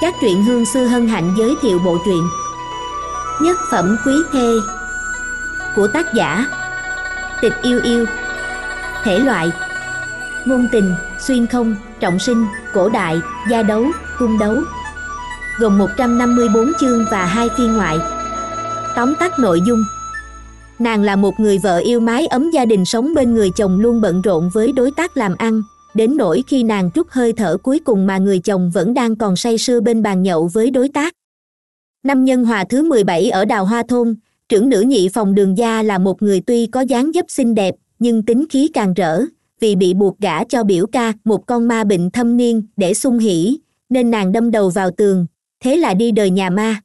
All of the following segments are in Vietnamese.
các truyện hương sư hân hạnh giới thiệu bộ truyện Nhất phẩm quý thê Của tác giả Tịch yêu yêu Thể loại Ngôn tình, xuyên không, trọng sinh, cổ đại, gia đấu, cung đấu Gồm 154 chương và hai phiên ngoại Tóm tắt nội dung Nàng là một người vợ yêu mái ấm gia đình sống bên người chồng luôn bận rộn với đối tác làm ăn, đến nỗi khi nàng trút hơi thở cuối cùng mà người chồng vẫn đang còn say sưa bên bàn nhậu với đối tác năm nhân hòa thứ mười bảy ở đào hoa thôn trưởng nữ nhị phòng đường gia là một người tuy có dáng dấp xinh đẹp nhưng tính khí càng rỡ vì bị buộc gả cho biểu ca một con ma bệnh thâm niên để sung hỉ nên nàng đâm đầu vào tường thế là đi đời nhà ma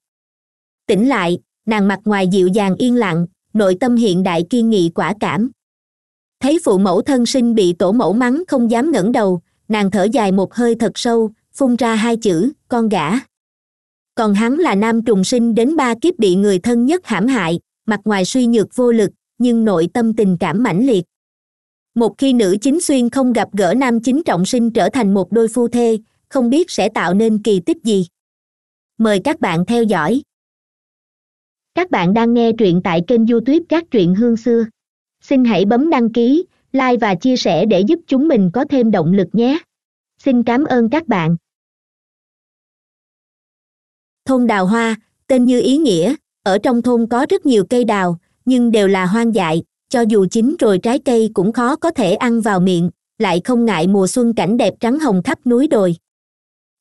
tỉnh lại nàng mặt ngoài dịu dàng yên lặng nội tâm hiện đại kiên nghị quả cảm thấy phụ mẫu thân sinh bị tổ mẫu mắng không dám ngẩng đầu nàng thở dài một hơi thật sâu phun ra hai chữ con gã còn hắn là nam trùng sinh đến ba kiếp bị người thân nhất hãm hại mặt ngoài suy nhược vô lực nhưng nội tâm tình cảm mãnh liệt một khi nữ chính xuyên không gặp gỡ nam chính trọng sinh trở thành một đôi phu thê không biết sẽ tạo nên kỳ tích gì mời các bạn theo dõi các bạn đang nghe truyện tại kênh youtube các truyện hương xưa Xin hãy bấm đăng ký, like và chia sẻ để giúp chúng mình có thêm động lực nhé. Xin cảm ơn các bạn. Thôn Đào Hoa, tên như ý nghĩa, ở trong thôn có rất nhiều cây đào, nhưng đều là hoang dại, cho dù chín rồi trái cây cũng khó có thể ăn vào miệng, lại không ngại mùa xuân cảnh đẹp trắng hồng khắp núi đồi.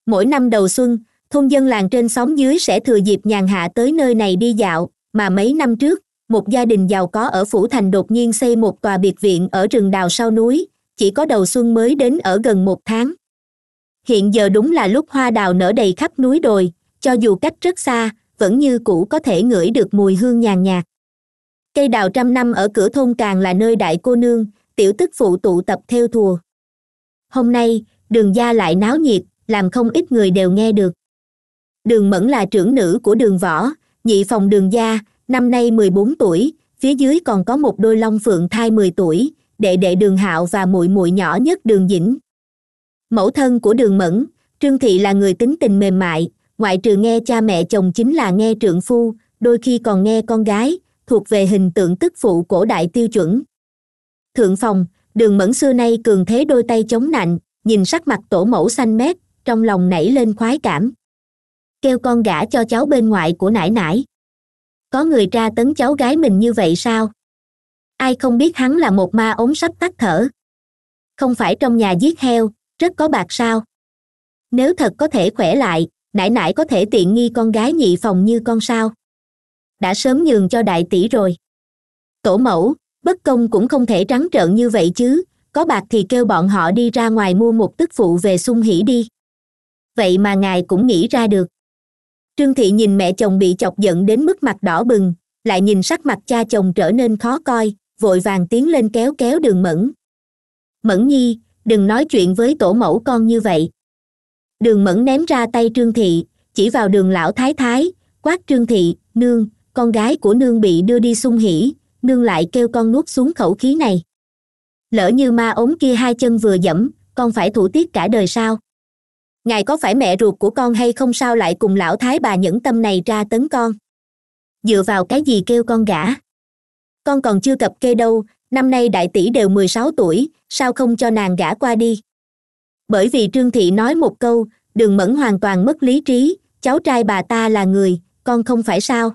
Mỗi năm đầu xuân, thôn dân làng trên xóm dưới sẽ thừa dịp nhàn hạ tới nơi này đi dạo, mà mấy năm trước, một gia đình giàu có ở phủ thành đột nhiên xây một tòa biệt viện ở rừng đào sau núi chỉ có đầu xuân mới đến ở gần một tháng hiện giờ đúng là lúc hoa đào nở đầy khắp núi đồi cho dù cách rất xa vẫn như cũ có thể ngửi được mùi hương nhàn nhạt cây đào trăm năm ở cửa thôn càng là nơi đại cô nương tiểu tức phụ tụ tập theo thùa hôm nay đường gia lại náo nhiệt làm không ít người đều nghe được đường mẫn là trưởng nữ của đường võ nhị phòng đường gia năm nay mười bốn tuổi phía dưới còn có một đôi long phượng thai mười tuổi đệ đệ đường hạo và muội muội nhỏ nhất đường dĩnh mẫu thân của đường mẫn trương thị là người tính tình mềm mại ngoại trừ nghe cha mẹ chồng chính là nghe trượng phu đôi khi còn nghe con gái thuộc về hình tượng tức phụ cổ đại tiêu chuẩn thượng phòng đường mẫn xưa nay cường thế đôi tay chống nạnh nhìn sắc mặt tổ mẫu xanh mét trong lòng nảy lên khoái cảm kêu con gả cho cháu bên ngoại của nải nải có người tra tấn cháu gái mình như vậy sao ai không biết hắn là một ma ống sắp tắt thở không phải trong nhà giết heo rất có bạc sao nếu thật có thể khỏe lại nãi nãi có thể tiện nghi con gái nhị phòng như con sao đã sớm nhường cho đại tỷ rồi tổ mẫu bất công cũng không thể trắng trợn như vậy chứ có bạc thì kêu bọn họ đi ra ngoài mua một tức phụ về sung hỉ đi vậy mà ngài cũng nghĩ ra được trương thị nhìn mẹ chồng bị chọc giận đến mức mặt đỏ bừng lại nhìn sắc mặt cha chồng trở nên khó coi vội vàng tiến lên kéo kéo đường mẫn mẫn nhi đừng nói chuyện với tổ mẫu con như vậy đường mẫn ném ra tay trương thị chỉ vào đường lão thái thái quát trương thị nương con gái của nương bị đưa đi xung hỉ nương lại kêu con nuốt xuống khẩu khí này lỡ như ma ốm kia hai chân vừa dẫm con phải thủ tiết cả đời sao ngài có phải mẹ ruột của con hay không sao lại cùng lão thái bà nhẫn tâm này ra tấn con dựa vào cái gì kêu con gả con còn chưa cập kê đâu năm nay đại tỷ đều mười sáu tuổi sao không cho nàng gả qua đi bởi vì trương thị nói một câu đường mẫn hoàn toàn mất lý trí cháu trai bà ta là người con không phải sao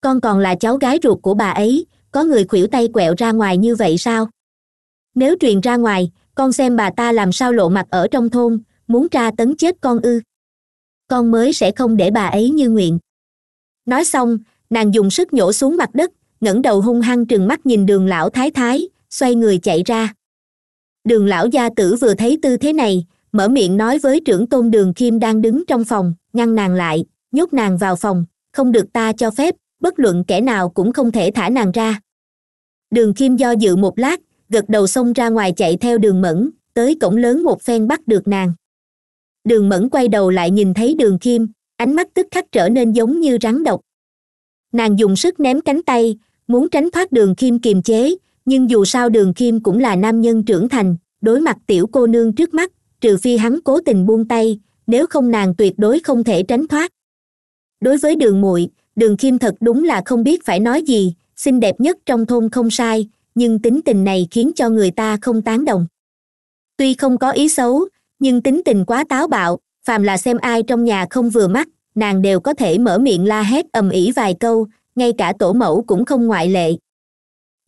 con còn là cháu gái ruột của bà ấy có người khuỷu tay quẹo ra ngoài như vậy sao nếu truyền ra ngoài con xem bà ta làm sao lộ mặt ở trong thôn muốn tra tấn chết con ư con mới sẽ không để bà ấy như nguyện nói xong nàng dùng sức nhổ xuống mặt đất ngẩng đầu hung hăng trừng mắt nhìn đường lão thái thái xoay người chạy ra đường lão gia tử vừa thấy tư thế này mở miệng nói với trưởng tôn đường kim đang đứng trong phòng ngăn nàng lại nhốt nàng vào phòng không được ta cho phép bất luận kẻ nào cũng không thể thả nàng ra đường kim do dự một lát gật đầu xông ra ngoài chạy theo đường mẫn tới cổng lớn một phen bắt được nàng đường mẫn quay đầu lại nhìn thấy đường kim ánh mắt tức khắc trở nên giống như rắn độc nàng dùng sức ném cánh tay muốn tránh thoát đường kim kiềm chế nhưng dù sao đường kim cũng là nam nhân trưởng thành đối mặt tiểu cô nương trước mắt trừ phi hắn cố tình buông tay nếu không nàng tuyệt đối không thể tránh thoát đối với đường muội đường kim thật đúng là không biết phải nói gì xinh đẹp nhất trong thôn không sai nhưng tính tình này khiến cho người ta không tán đồng tuy không có ý xấu nhưng tính tình quá táo bạo phàm là xem ai trong nhà không vừa mắt nàng đều có thể mở miệng la hét ầm ĩ vài câu ngay cả tổ mẫu cũng không ngoại lệ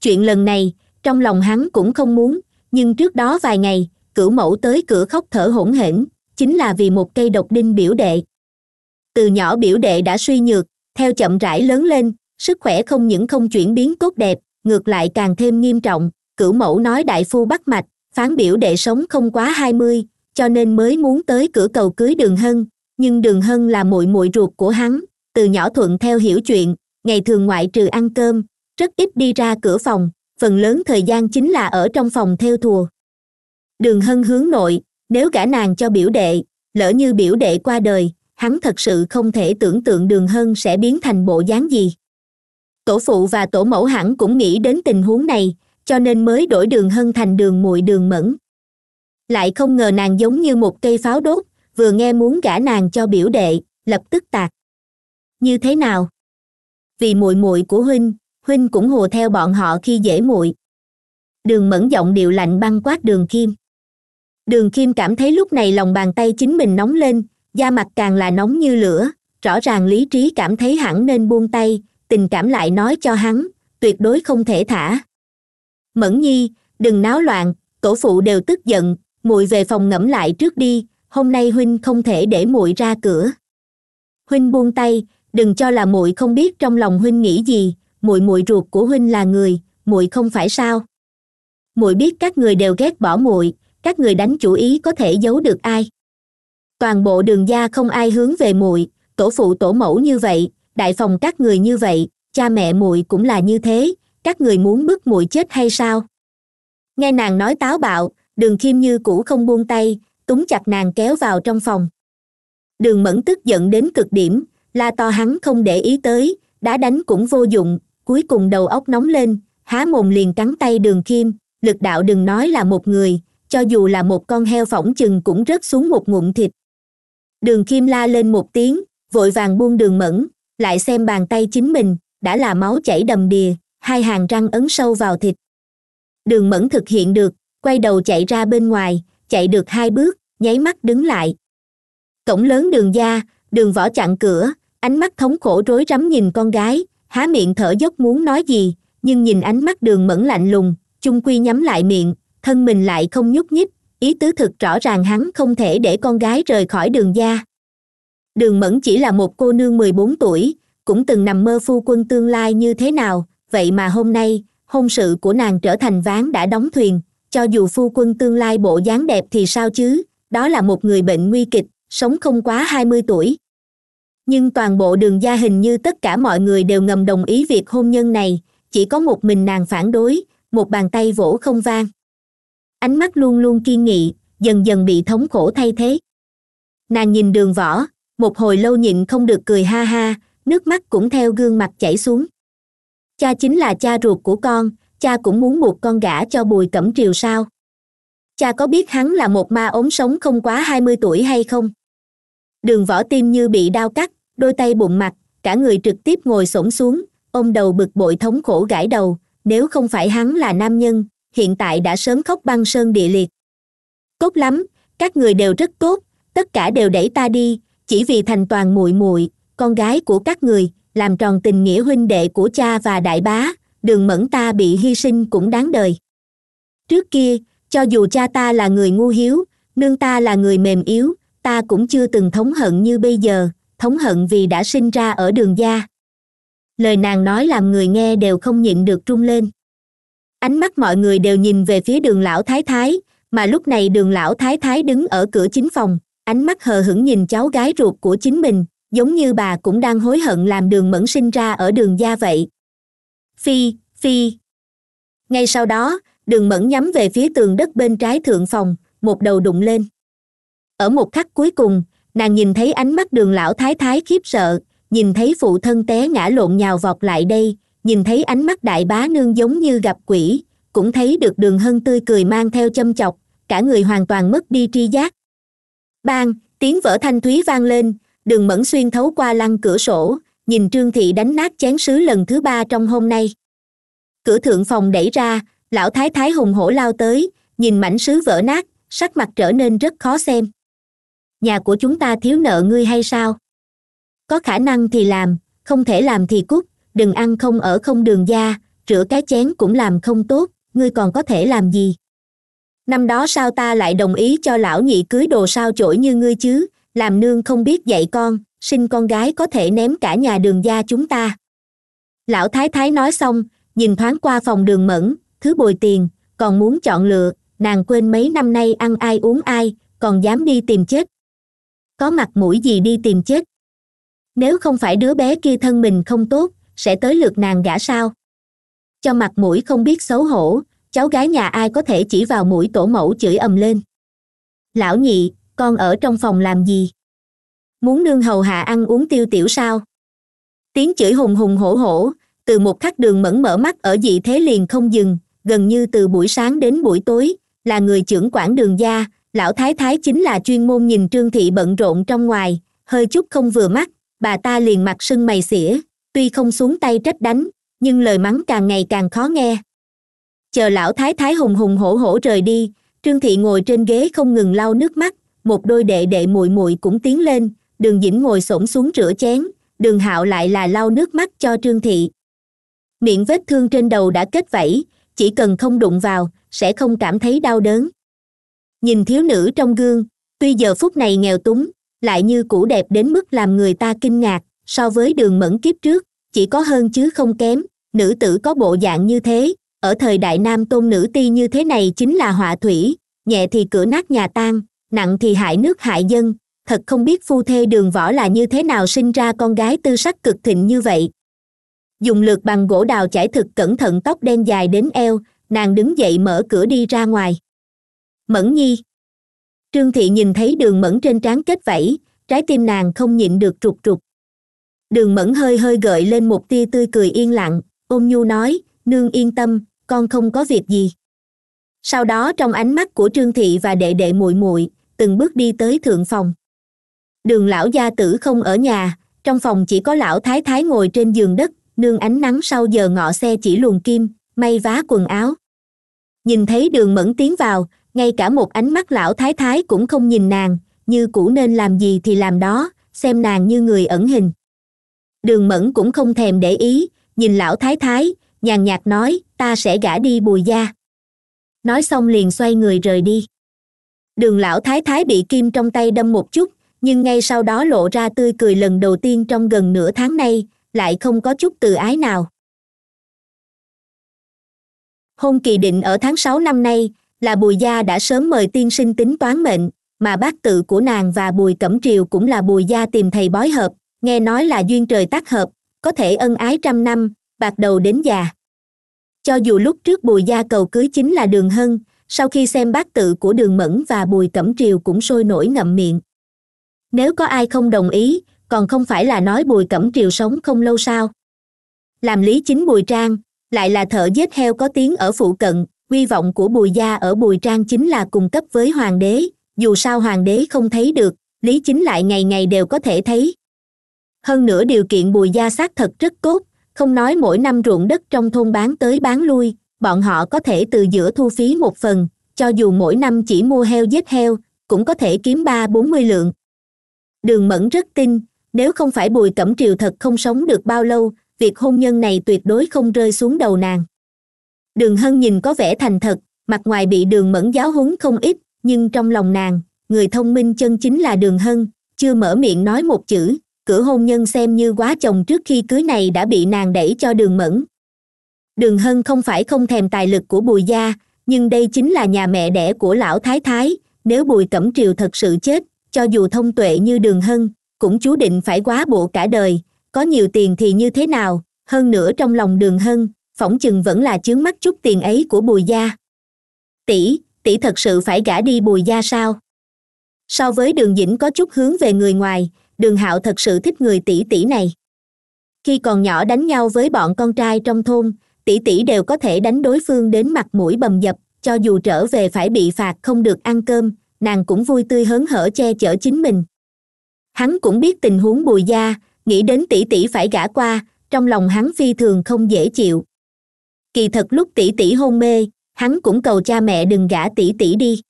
chuyện lần này trong lòng hắn cũng không muốn nhưng trước đó vài ngày cửu mẫu tới cửa khóc thở hổn hển chính là vì một cây độc đinh biểu đệ từ nhỏ biểu đệ đã suy nhược theo chậm rãi lớn lên sức khỏe không những không chuyển biến tốt đẹp ngược lại càng thêm nghiêm trọng cửu mẫu nói đại phu bắt mạch phán biểu đệ sống không quá hai mươi cho nên mới muốn tới cửa cầu cưới đường hân nhưng đường hân là muội muội ruột của hắn từ nhỏ thuận theo hiểu chuyện ngày thường ngoại trừ ăn cơm rất ít đi ra cửa phòng phần lớn thời gian chính là ở trong phòng theo thùa đường hân hướng nội nếu gả nàng cho biểu đệ lỡ như biểu đệ qua đời hắn thật sự không thể tưởng tượng đường hân sẽ biến thành bộ dáng gì tổ phụ và tổ mẫu hẳn cũng nghĩ đến tình huống này cho nên mới đổi đường hân thành đường muội đường mẫn lại không ngờ nàng giống như một cây pháo đốt vừa nghe muốn gả nàng cho biểu đệ lập tức tạc như thế nào vì muội muội của huynh huynh cũng hồ theo bọn họ khi dễ muội đường mẫn giọng điệu lạnh băng quát đường kim đường kim cảm thấy lúc này lòng bàn tay chính mình nóng lên da mặt càng là nóng như lửa rõ ràng lý trí cảm thấy hẳn nên buông tay tình cảm lại nói cho hắn tuyệt đối không thể thả mẫn nhi đừng náo loạn tổ phụ đều tức giận muội về phòng ngẫm lại trước đi hôm nay huynh không thể để muội ra cửa huynh buông tay đừng cho là muội không biết trong lòng huynh nghĩ gì muội muội ruột của huynh là người muội không phải sao muội biết các người đều ghét bỏ muội các người đánh chủ ý có thể giấu được ai toàn bộ đường gia không ai hướng về muội tổ phụ tổ mẫu như vậy đại phòng các người như vậy cha mẹ muội cũng là như thế các người muốn bức muội chết hay sao nghe nàng nói táo bạo đường khiêm như cũ không buông tay túng chặt nàng kéo vào trong phòng đường mẫn tức giận đến cực điểm la to hắn không để ý tới đá đánh cũng vô dụng cuối cùng đầu óc nóng lên há mồm liền cắn tay đường khiêm lực đạo đừng nói là một người cho dù là một con heo phỏng chừng cũng rớt xuống một ngụm thịt đường khiêm la lên một tiếng vội vàng buông đường mẫn lại xem bàn tay chính mình đã là máu chảy đầm đìa hai hàng răng ấn sâu vào thịt đường mẫn thực hiện được quay đầu chạy ra bên ngoài chạy được hai bước nháy mắt đứng lại cổng lớn đường gia đường võ chặn cửa ánh mắt thống khổ rối rắm nhìn con gái há miệng thở dốc muốn nói gì nhưng nhìn ánh mắt đường mẫn lạnh lùng chung quy nhắm lại miệng thân mình lại không nhúc nhích ý tứ thực rõ ràng hắn không thể để con gái rời khỏi đường gia đường mẫn chỉ là một cô nương mười bốn tuổi cũng từng nằm mơ phu quân tương lai như thế nào vậy mà hôm nay hôn sự của nàng trở thành ván đã đóng thuyền cho dù phu quân tương lai bộ dáng đẹp thì sao chứ đó là một người bệnh nguy kịch sống không quá hai mươi tuổi nhưng toàn bộ đường gia hình như tất cả mọi người đều ngầm đồng ý việc hôn nhân này chỉ có một mình nàng phản đối một bàn tay vỗ không vang ánh mắt luôn luôn kiên nghị dần dần bị thống khổ thay thế nàng nhìn đường võ một hồi lâu nhịn không được cười ha ha nước mắt cũng theo gương mặt chảy xuống cha chính là cha ruột của con cha cũng muốn một con gả cho bùi cẩm triều sao cha có biết hắn là một ma ốm sống không quá hai mươi tuổi hay không đường võ tim như bị đau cắt đôi tay bụng mặt cả người trực tiếp ngồi xổm xuống ôm đầu bực bội thống khổ gãi đầu nếu không phải hắn là nam nhân hiện tại đã sớm khóc băng sơn địa liệt Cốt lắm các người đều rất tốt tất cả đều đẩy ta đi chỉ vì thành toàn muội muội con gái của các người làm tròn tình nghĩa huynh đệ của cha và đại bá đường mẫn ta bị hy sinh cũng đáng đời trước kia cho dù cha ta là người ngu hiếu nương ta là người mềm yếu ta cũng chưa từng thống hận như bây giờ thống hận vì đã sinh ra ở đường gia lời nàng nói làm người nghe đều không nhịn được trung lên ánh mắt mọi người đều nhìn về phía đường lão thái thái mà lúc này đường lão thái thái đứng ở cửa chính phòng ánh mắt hờ hững nhìn cháu gái ruột của chính mình giống như bà cũng đang hối hận làm đường mẫn sinh ra ở đường gia vậy phi phi ngay sau đó đường mẫn nhắm về phía tường đất bên trái thượng phòng một đầu đụng lên ở một khắc cuối cùng nàng nhìn thấy ánh mắt đường lão thái thái khiếp sợ nhìn thấy phụ thân té ngã lộn nhào vọt lại đây nhìn thấy ánh mắt đại bá nương giống như gặp quỷ cũng thấy được đường hân tươi cười mang theo châm chọc cả người hoàn toàn mất đi tri giác bang tiếng vỡ thanh thúy vang lên đường mẫn xuyên thấu qua lăng cửa sổ nhìn trương thị đánh nát chén sứ lần thứ ba trong hôm nay cửa thượng phòng đẩy ra lão thái thái hùng hổ lao tới nhìn mảnh sứ vỡ nát sắc mặt trở nên rất khó xem nhà của chúng ta thiếu nợ ngươi hay sao có khả năng thì làm không thể làm thì cút đừng ăn không ở không đường da rửa cái chén cũng làm không tốt ngươi còn có thể làm gì năm đó sao ta lại đồng ý cho lão nhị cưới đồ sao chổi như ngươi chứ làm nương không biết dạy con sinh con gái có thể ném cả nhà đường gia chúng ta lão thái thái nói xong nhìn thoáng qua phòng đường mẫn thứ bồi tiền còn muốn chọn lựa nàng quên mấy năm nay ăn ai uống ai còn dám đi tìm chết có mặt mũi gì đi tìm chết nếu không phải đứa bé kia thân mình không tốt sẽ tới lượt nàng gả sao cho mặt mũi không biết xấu hổ cháu gái nhà ai có thể chỉ vào mũi tổ mẫu chửi ầm lên lão nhị con ở trong phòng làm gì muốn nương hầu hạ ăn uống tiêu tiểu sao tiếng chửi hùng hùng hổ hổ từ một khắc đường mẫn mở mắt ở dị thế liền không dừng gần như từ buổi sáng đến buổi tối là người trưởng quản đường gia lão thái thái chính là chuyên môn nhìn trương thị bận rộn trong ngoài hơi chút không vừa mắt bà ta liền mặt sưng mày xỉa tuy không xuống tay trách đánh nhưng lời mắng càng ngày càng khó nghe chờ lão thái thái hùng hùng hổ hổ rời đi trương thị ngồi trên ghế không ngừng lau nước mắt một đôi đệ đệ muội muội cũng tiến lên đường dĩnh ngồi s xuống rửa chén đường hạo lại là lau nước mắt cho trương thị miệng vết thương trên đầu đã kết vẫy chỉ cần không đụng vào sẽ không cảm thấy đau đớn nhìn thiếu nữ trong gương tuy giờ phút này nghèo túng lại như cũ đẹp đến mức làm người ta kinh ngạc so với đường mẫn kiếp trước chỉ có hơn chứ không kém nữ tử có bộ dạng như thế ở thời đại nam tôn nữ ti như thế này chính là họa thủy nhẹ thì cửa nát nhà tan nặng thì hại nước hại dân thật không biết phu thê đường võ là như thế nào sinh ra con gái tư sắc cực thịnh như vậy dùng lượt bằng gỗ đào chải thực cẩn thận tóc đen dài đến eo nàng đứng dậy mở cửa đi ra ngoài mẫn nhi trương thị nhìn thấy đường mẫn trên trán kết vẫy trái tim nàng không nhịn được trục trục đường mẫn hơi hơi gợi lên một tia tươi cười yên lặng ôm nhu nói nương yên tâm con không có việc gì sau đó trong ánh mắt của trương thị và đệ đệ muội muội từng bước đi tới thượng phòng đường lão gia tử không ở nhà trong phòng chỉ có lão thái thái ngồi trên giường đất nương ánh nắng sau giờ ngọ xe chỉ luồn kim may vá quần áo nhìn thấy đường mẫn tiến vào ngay cả một ánh mắt lão thái thái cũng không nhìn nàng như cũ nên làm gì thì làm đó xem nàng như người ẩn hình đường mẫn cũng không thèm để ý nhìn lão thái thái nhàn nhạt nói ta sẽ gả đi bùi gia nói xong liền xoay người rời đi đường lão thái thái bị kim trong tay đâm một chút nhưng ngay sau đó lộ ra tươi cười lần đầu tiên trong gần nửa tháng nay lại không có chút từ ái nào hôn kỳ định ở tháng sáu năm nay là bùi gia đã sớm mời tiên sinh tính toán mệnh mà bác tự của nàng và bùi cẩm triều cũng là bùi gia tìm thầy bói hợp nghe nói là duyên trời tác hợp có thể ân ái trăm năm bạc đầu đến già cho dù lúc trước bùi gia cầu cưới chính là đường hân sau khi xem bác tự của đường mẫn và bùi cẩm triều cũng sôi nổi ngậm miệng nếu có ai không đồng ý còn không phải là nói bùi cẩm triều sống không lâu sao làm lý chính bùi trang lại là thợ giết heo có tiếng ở phụ cận hy vọng của bùi gia ở bùi trang chính là cùng cấp với hoàng đế dù sao hoàng đế không thấy được lý chính lại ngày ngày đều có thể thấy hơn nữa điều kiện bùi gia xác thật rất tốt không nói mỗi năm ruộng đất trong thôn bán tới bán lui bọn họ có thể từ giữa thu phí một phần cho dù mỗi năm chỉ mua heo giết heo cũng có thể kiếm ba bốn mươi lượng đường mẫn rất tin nếu không phải bùi cẩm triều thật không sống được bao lâu việc hôn nhân này tuyệt đối không rơi xuống đầu nàng đường hân nhìn có vẻ thành thật mặt ngoài bị đường mẫn giáo huấn không ít nhưng trong lòng nàng người thông minh chân chính là đường hân chưa mở miệng nói một chữ cửa hôn nhân xem như quá chồng trước khi cưới này đã bị nàng đẩy cho đường mẫn đường hân không phải không thèm tài lực của bùi gia nhưng đây chính là nhà mẹ đẻ của lão thái thái nếu bùi cẩm triều thật sự chết cho dù thông tuệ như đường hân cũng chú định phải quá bộ cả đời có nhiều tiền thì như thế nào hơn nữa trong lòng đường hân phỏng chừng vẫn là chướng mắt chút tiền ấy của bùi gia tỷ tỷ thật sự phải gả đi bùi gia sao so với đường dĩnh có chút hướng về người ngoài đường hạo thật sự thích người tỷ tỷ này khi còn nhỏ đánh nhau với bọn con trai trong thôn tỷ tỷ đều có thể đánh đối phương đến mặt mũi bầm dập cho dù trở về phải bị phạt không được ăn cơm nàng cũng vui tươi hớn hở che chở chính mình hắn cũng biết tình huống bùi gia nghĩ đến tỷ tỷ phải gả qua trong lòng hắn phi thường không dễ chịu kỳ thật lúc tỷ tỷ hôn mê hắn cũng cầu cha mẹ đừng gả tỷ tỷ đi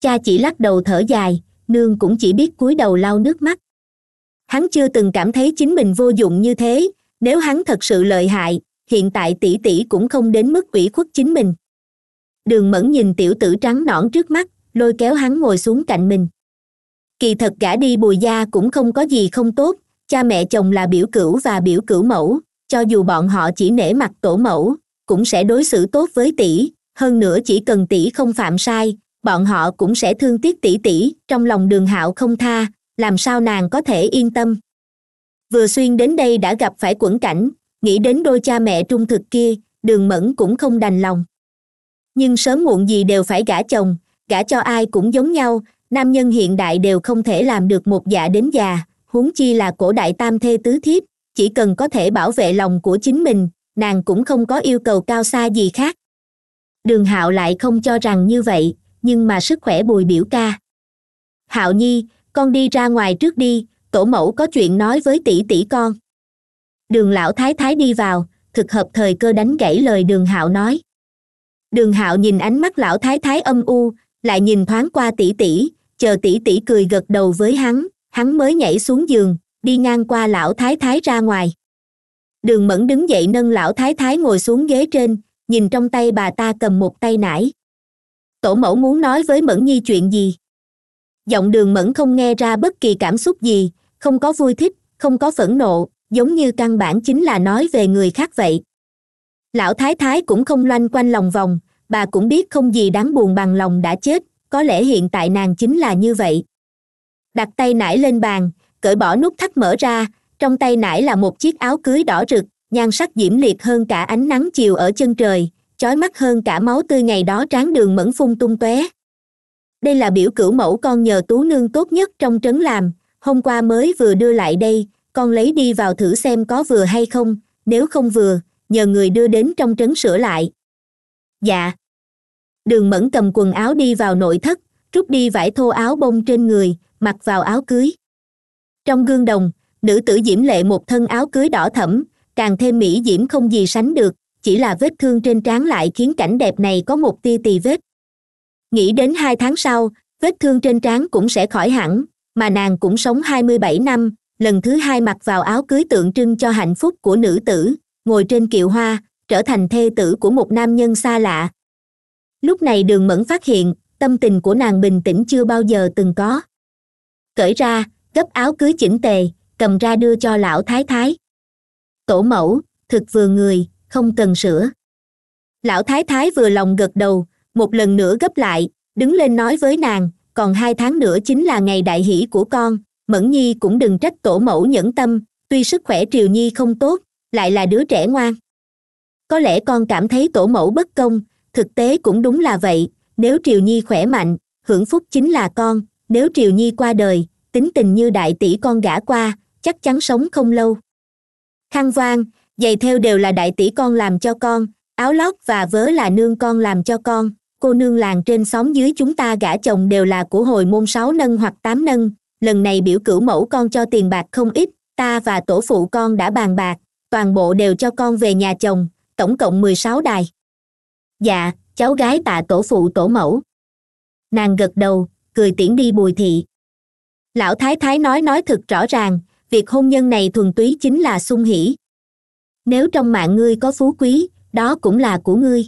cha chỉ lắc đầu thở dài nương cũng chỉ biết cúi đầu lau nước mắt hắn chưa từng cảm thấy chính mình vô dụng như thế nếu hắn thật sự lợi hại hiện tại tỷ tỷ cũng không đến mức ủy khuất chính mình đường mẫn nhìn tiểu tử trắng nõn trước mắt lôi kéo hắn ngồi xuống cạnh mình kỳ thật cả đi bùi gia cũng không có gì không tốt cha mẹ chồng là biểu cửu và biểu cửu mẫu cho dù bọn họ chỉ nể mặt tổ mẫu cũng sẽ đối xử tốt với tỷ hơn nữa chỉ cần tỷ không phạm sai bọn họ cũng sẽ thương tiếc tỷ tỷ trong lòng đường hạo không tha làm sao nàng có thể yên tâm vừa xuyên đến đây đã gặp phải quẩn cảnh nghĩ đến đôi cha mẹ trung thực kia đường mẫn cũng không đành lòng nhưng sớm muộn gì đều phải gả chồng gả cho ai cũng giống nhau nam nhân hiện đại đều không thể làm được một dạ đến già huống chi là cổ đại tam thê tứ thiếp chỉ cần có thể bảo vệ lòng của chính mình nàng cũng không có yêu cầu cao xa gì khác đường hạo lại không cho rằng như vậy nhưng mà sức khỏe bùi biểu ca hạo nhi con đi ra ngoài trước đi tổ mẫu có chuyện nói với tỷ tỷ con đường lão thái thái đi vào thực hợp thời cơ đánh gãy lời đường hạo nói đường hạo nhìn ánh mắt lão thái thái âm u lại nhìn thoáng qua tỷ tỷ chờ tỷ tỷ cười gật đầu với hắn hắn mới nhảy xuống giường đi ngang qua lão thái thái ra ngoài đường mẫn đứng dậy nâng lão thái thái ngồi xuống ghế trên nhìn trong tay bà ta cầm một tay nải tổ mẫu muốn nói với mẫn nhi chuyện gì giọng đường mẫn không nghe ra bất kỳ cảm xúc gì không có vui thích không có phẫn nộ giống như căn bản chính là nói về người khác vậy lão thái thái cũng không loanh quanh lòng vòng bà cũng biết không gì đáng buồn bằng lòng đã chết có lẽ hiện tại nàng chính là như vậy đặt tay nải lên bàn cởi bỏ nút thắt mở ra trong tay nải là một chiếc áo cưới đỏ rực nhan sắc diễm liệt hơn cả ánh nắng chiều ở chân trời chói mắt hơn cả máu tươi ngày đó tráng đường mẫn phun tung tóe đây là biểu cửu mẫu con nhờ tú nương tốt nhất trong trấn làm hôm qua mới vừa đưa lại đây con lấy đi vào thử xem có vừa hay không nếu không vừa nhờ người đưa đến trong trấn sửa lại dạ đường mẫn cầm quần áo đi vào nội thất rút đi vải thô áo bông trên người mặc vào áo cưới trong gương đồng nữ tử diễm lệ một thân áo cưới đỏ thẫm càng thêm mỹ diễm không gì sánh được chỉ là vết thương trên trán lại khiến cảnh đẹp này có một tia tì vết nghĩ đến hai tháng sau vết thương trên trán cũng sẽ khỏi hẳn mà nàng cũng sống hai mươi bảy năm lần thứ hai mặc vào áo cưới tượng trưng cho hạnh phúc của nữ tử ngồi trên kiệu hoa trở thành thê tử của một nam nhân xa lạ lúc này đường mẫn phát hiện tâm tình của nàng bình tĩnh chưa bao giờ từng có cởi ra gấp áo cưới chỉnh tề cầm ra đưa cho lão thái thái tổ mẫu thực vừa người không cần sửa. lão thái thái vừa lòng gật đầu một lần nữa gấp lại đứng lên nói với nàng còn hai tháng nữa chính là ngày đại hỷ của con mẫn nhi cũng đừng trách tổ mẫu nhẫn tâm tuy sức khỏe triều nhi không tốt lại là đứa trẻ ngoan có lẽ con cảm thấy tổ mẫu bất công thực tế cũng đúng là vậy nếu triều nhi khỏe mạnh hưởng phúc chính là con nếu triều nhi qua đời tính tình như đại tỷ con gả qua chắc chắn sống không lâu khăn vang giày theo đều là đại tỷ con làm cho con áo lót và vớ là nương con làm cho con cô nương làng trên xóm dưới chúng ta gả chồng đều là của hồi môn sáu nâng hoặc tám nâng lần này biểu cửu mẫu con cho tiền bạc không ít ta và tổ phụ con đã bàn bạc toàn bộ đều cho con về nhà chồng tổng cộng mười sáu đài dạ cháu gái tạ tổ phụ tổ mẫu nàng gật đầu cười tiễn đi bùi thị lão thái thái nói nói thật rõ ràng việc hôn nhân này thuần túy chính là sung hỉ nếu trong mạng ngươi có phú quý đó cũng là của ngươi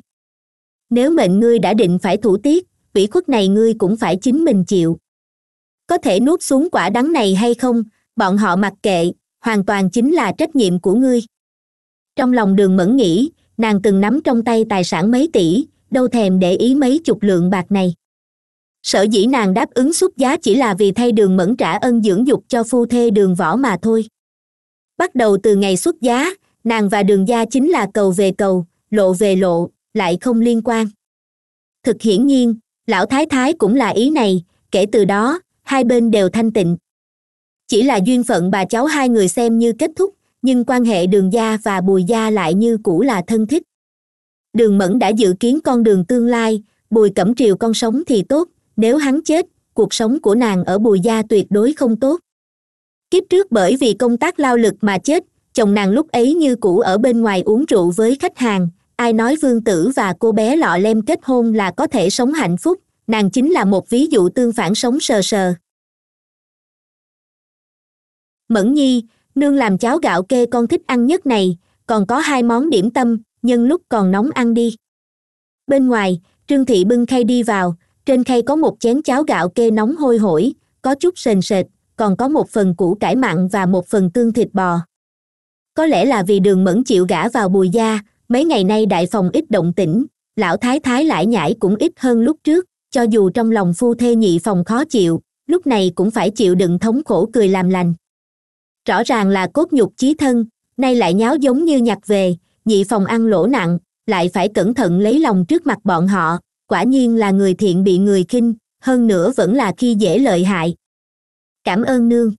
nếu mệnh ngươi đã định phải thủ tiết ủy khuất này ngươi cũng phải chính mình chịu có thể nuốt xuống quả đắng này hay không bọn họ mặc kệ hoàn toàn chính là trách nhiệm của ngươi trong lòng đường mẫn nghĩ nàng từng nắm trong tay tài sản mấy tỷ đâu thèm để ý mấy chục lượng bạc này sở dĩ nàng đáp ứng xuất giá chỉ là vì thay đường mẫn trả ân dưỡng dục cho phu thê đường võ mà thôi bắt đầu từ ngày xuất giá nàng và đường gia chính là cầu về cầu lộ về lộ lại không liên quan thực hiển nhiên lão thái thái cũng là ý này kể từ đó hai bên đều thanh tịnh chỉ là duyên phận bà cháu hai người xem như kết thúc nhưng quan hệ đường gia và bùi gia lại như cũ là thân thích đường mẫn đã dự kiến con đường tương lai bùi cẩm triều con sống thì tốt nếu hắn chết cuộc sống của nàng ở bùi gia tuyệt đối không tốt kiếp trước bởi vì công tác lao lực mà chết chồng nàng lúc ấy như cũ ở bên ngoài uống rượu với khách hàng ai nói vương tử và cô bé lọ lem kết hôn là có thể sống hạnh phúc nàng chính là một ví dụ tương phản sống sờ sờ mẫn nhi nương làm cháo gạo kê con thích ăn nhất này còn có hai món điểm tâm nhân lúc còn nóng ăn đi bên ngoài trương thị bưng khay đi vào trên khay có một chén cháo gạo kê nóng hôi hổi có chút sền sệt còn có một phần củ cải mặn và một phần tương thịt bò có lẽ là vì đường mẫn chịu gã vào bùi gia mấy ngày nay đại phòng ít động tĩnh lão thái thái lải nhải cũng ít hơn lúc trước cho dù trong lòng phu thê nhị phòng khó chịu lúc này cũng phải chịu đựng thống khổ cười làm lành rõ ràng là cốt nhục chí thân nay lại nháo giống như nhặt về nhị phòng ăn lỗ nặng lại phải cẩn thận lấy lòng trước mặt bọn họ quả nhiên là người thiện bị người khinh hơn nữa vẫn là khi dễ lợi hại cảm ơn nương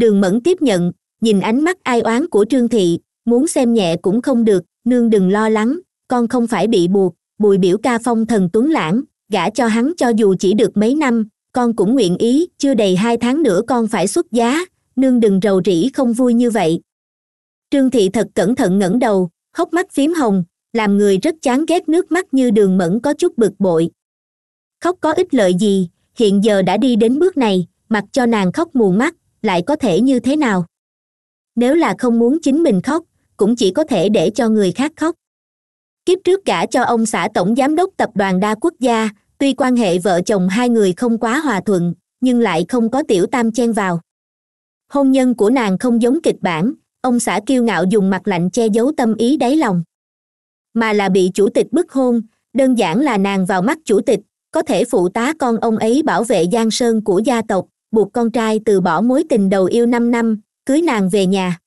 đường mẫn tiếp nhận nhìn ánh mắt ai oán của trương thị muốn xem nhẹ cũng không được nương đừng lo lắng con không phải bị buộc bùi biểu ca phong thần tuấn lãng gả cho hắn cho dù chỉ được mấy năm con cũng nguyện ý chưa đầy hai tháng nữa con phải xuất giá nương đừng rầu rĩ không vui như vậy trương thị thật cẩn thận ngẩng đầu hốc mắt phím hồng làm người rất chán ghét nước mắt như đường mẫn có chút bực bội khóc có ích lợi gì hiện giờ đã đi đến bước này mặc cho nàng khóc mù mắt lại có thể như thế nào nếu là không muốn chính mình khóc cũng chỉ có thể để cho người khác khóc kiếp trước cả cho ông xã tổng giám đốc tập đoàn đa quốc gia tuy quan hệ vợ chồng hai người không quá hòa thuận nhưng lại không có tiểu tam chen vào hôn nhân của nàng không giống kịch bản ông xã kiêu ngạo dùng mặt lạnh che giấu tâm ý đáy lòng mà là bị chủ tịch bức hôn đơn giản là nàng vào mắt chủ tịch có thể phụ tá con ông ấy bảo vệ giang sơn của gia tộc buộc con trai từ bỏ mối tình đầu yêu năm năm cưới nàng về nhà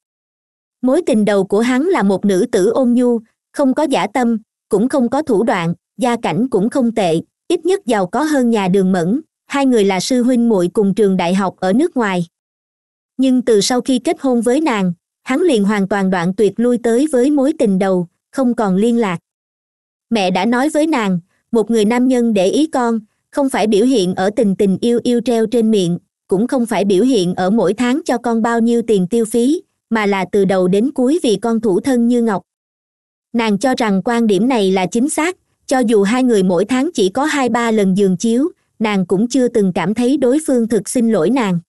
mối tình đầu của hắn là một nữ tử ôn nhu không có giả tâm cũng không có thủ đoạn gia cảnh cũng không tệ ít nhất giàu có hơn nhà đường mẫn hai người là sư huynh muội cùng trường đại học ở nước ngoài nhưng từ sau khi kết hôn với nàng hắn liền hoàn toàn đoạn tuyệt lui tới với mối tình đầu không còn liên lạc mẹ đã nói với nàng một người nam nhân để ý con không phải biểu hiện ở tình tình yêu yêu treo trên miệng cũng không phải biểu hiện ở mỗi tháng cho con bao nhiêu tiền tiêu phí mà là từ đầu đến cuối vì con thủ thân như ngọc nàng cho rằng quan điểm này là chính xác cho dù hai người mỗi tháng chỉ có hai ba lần giường chiếu nàng cũng chưa từng cảm thấy đối phương thực xin lỗi nàng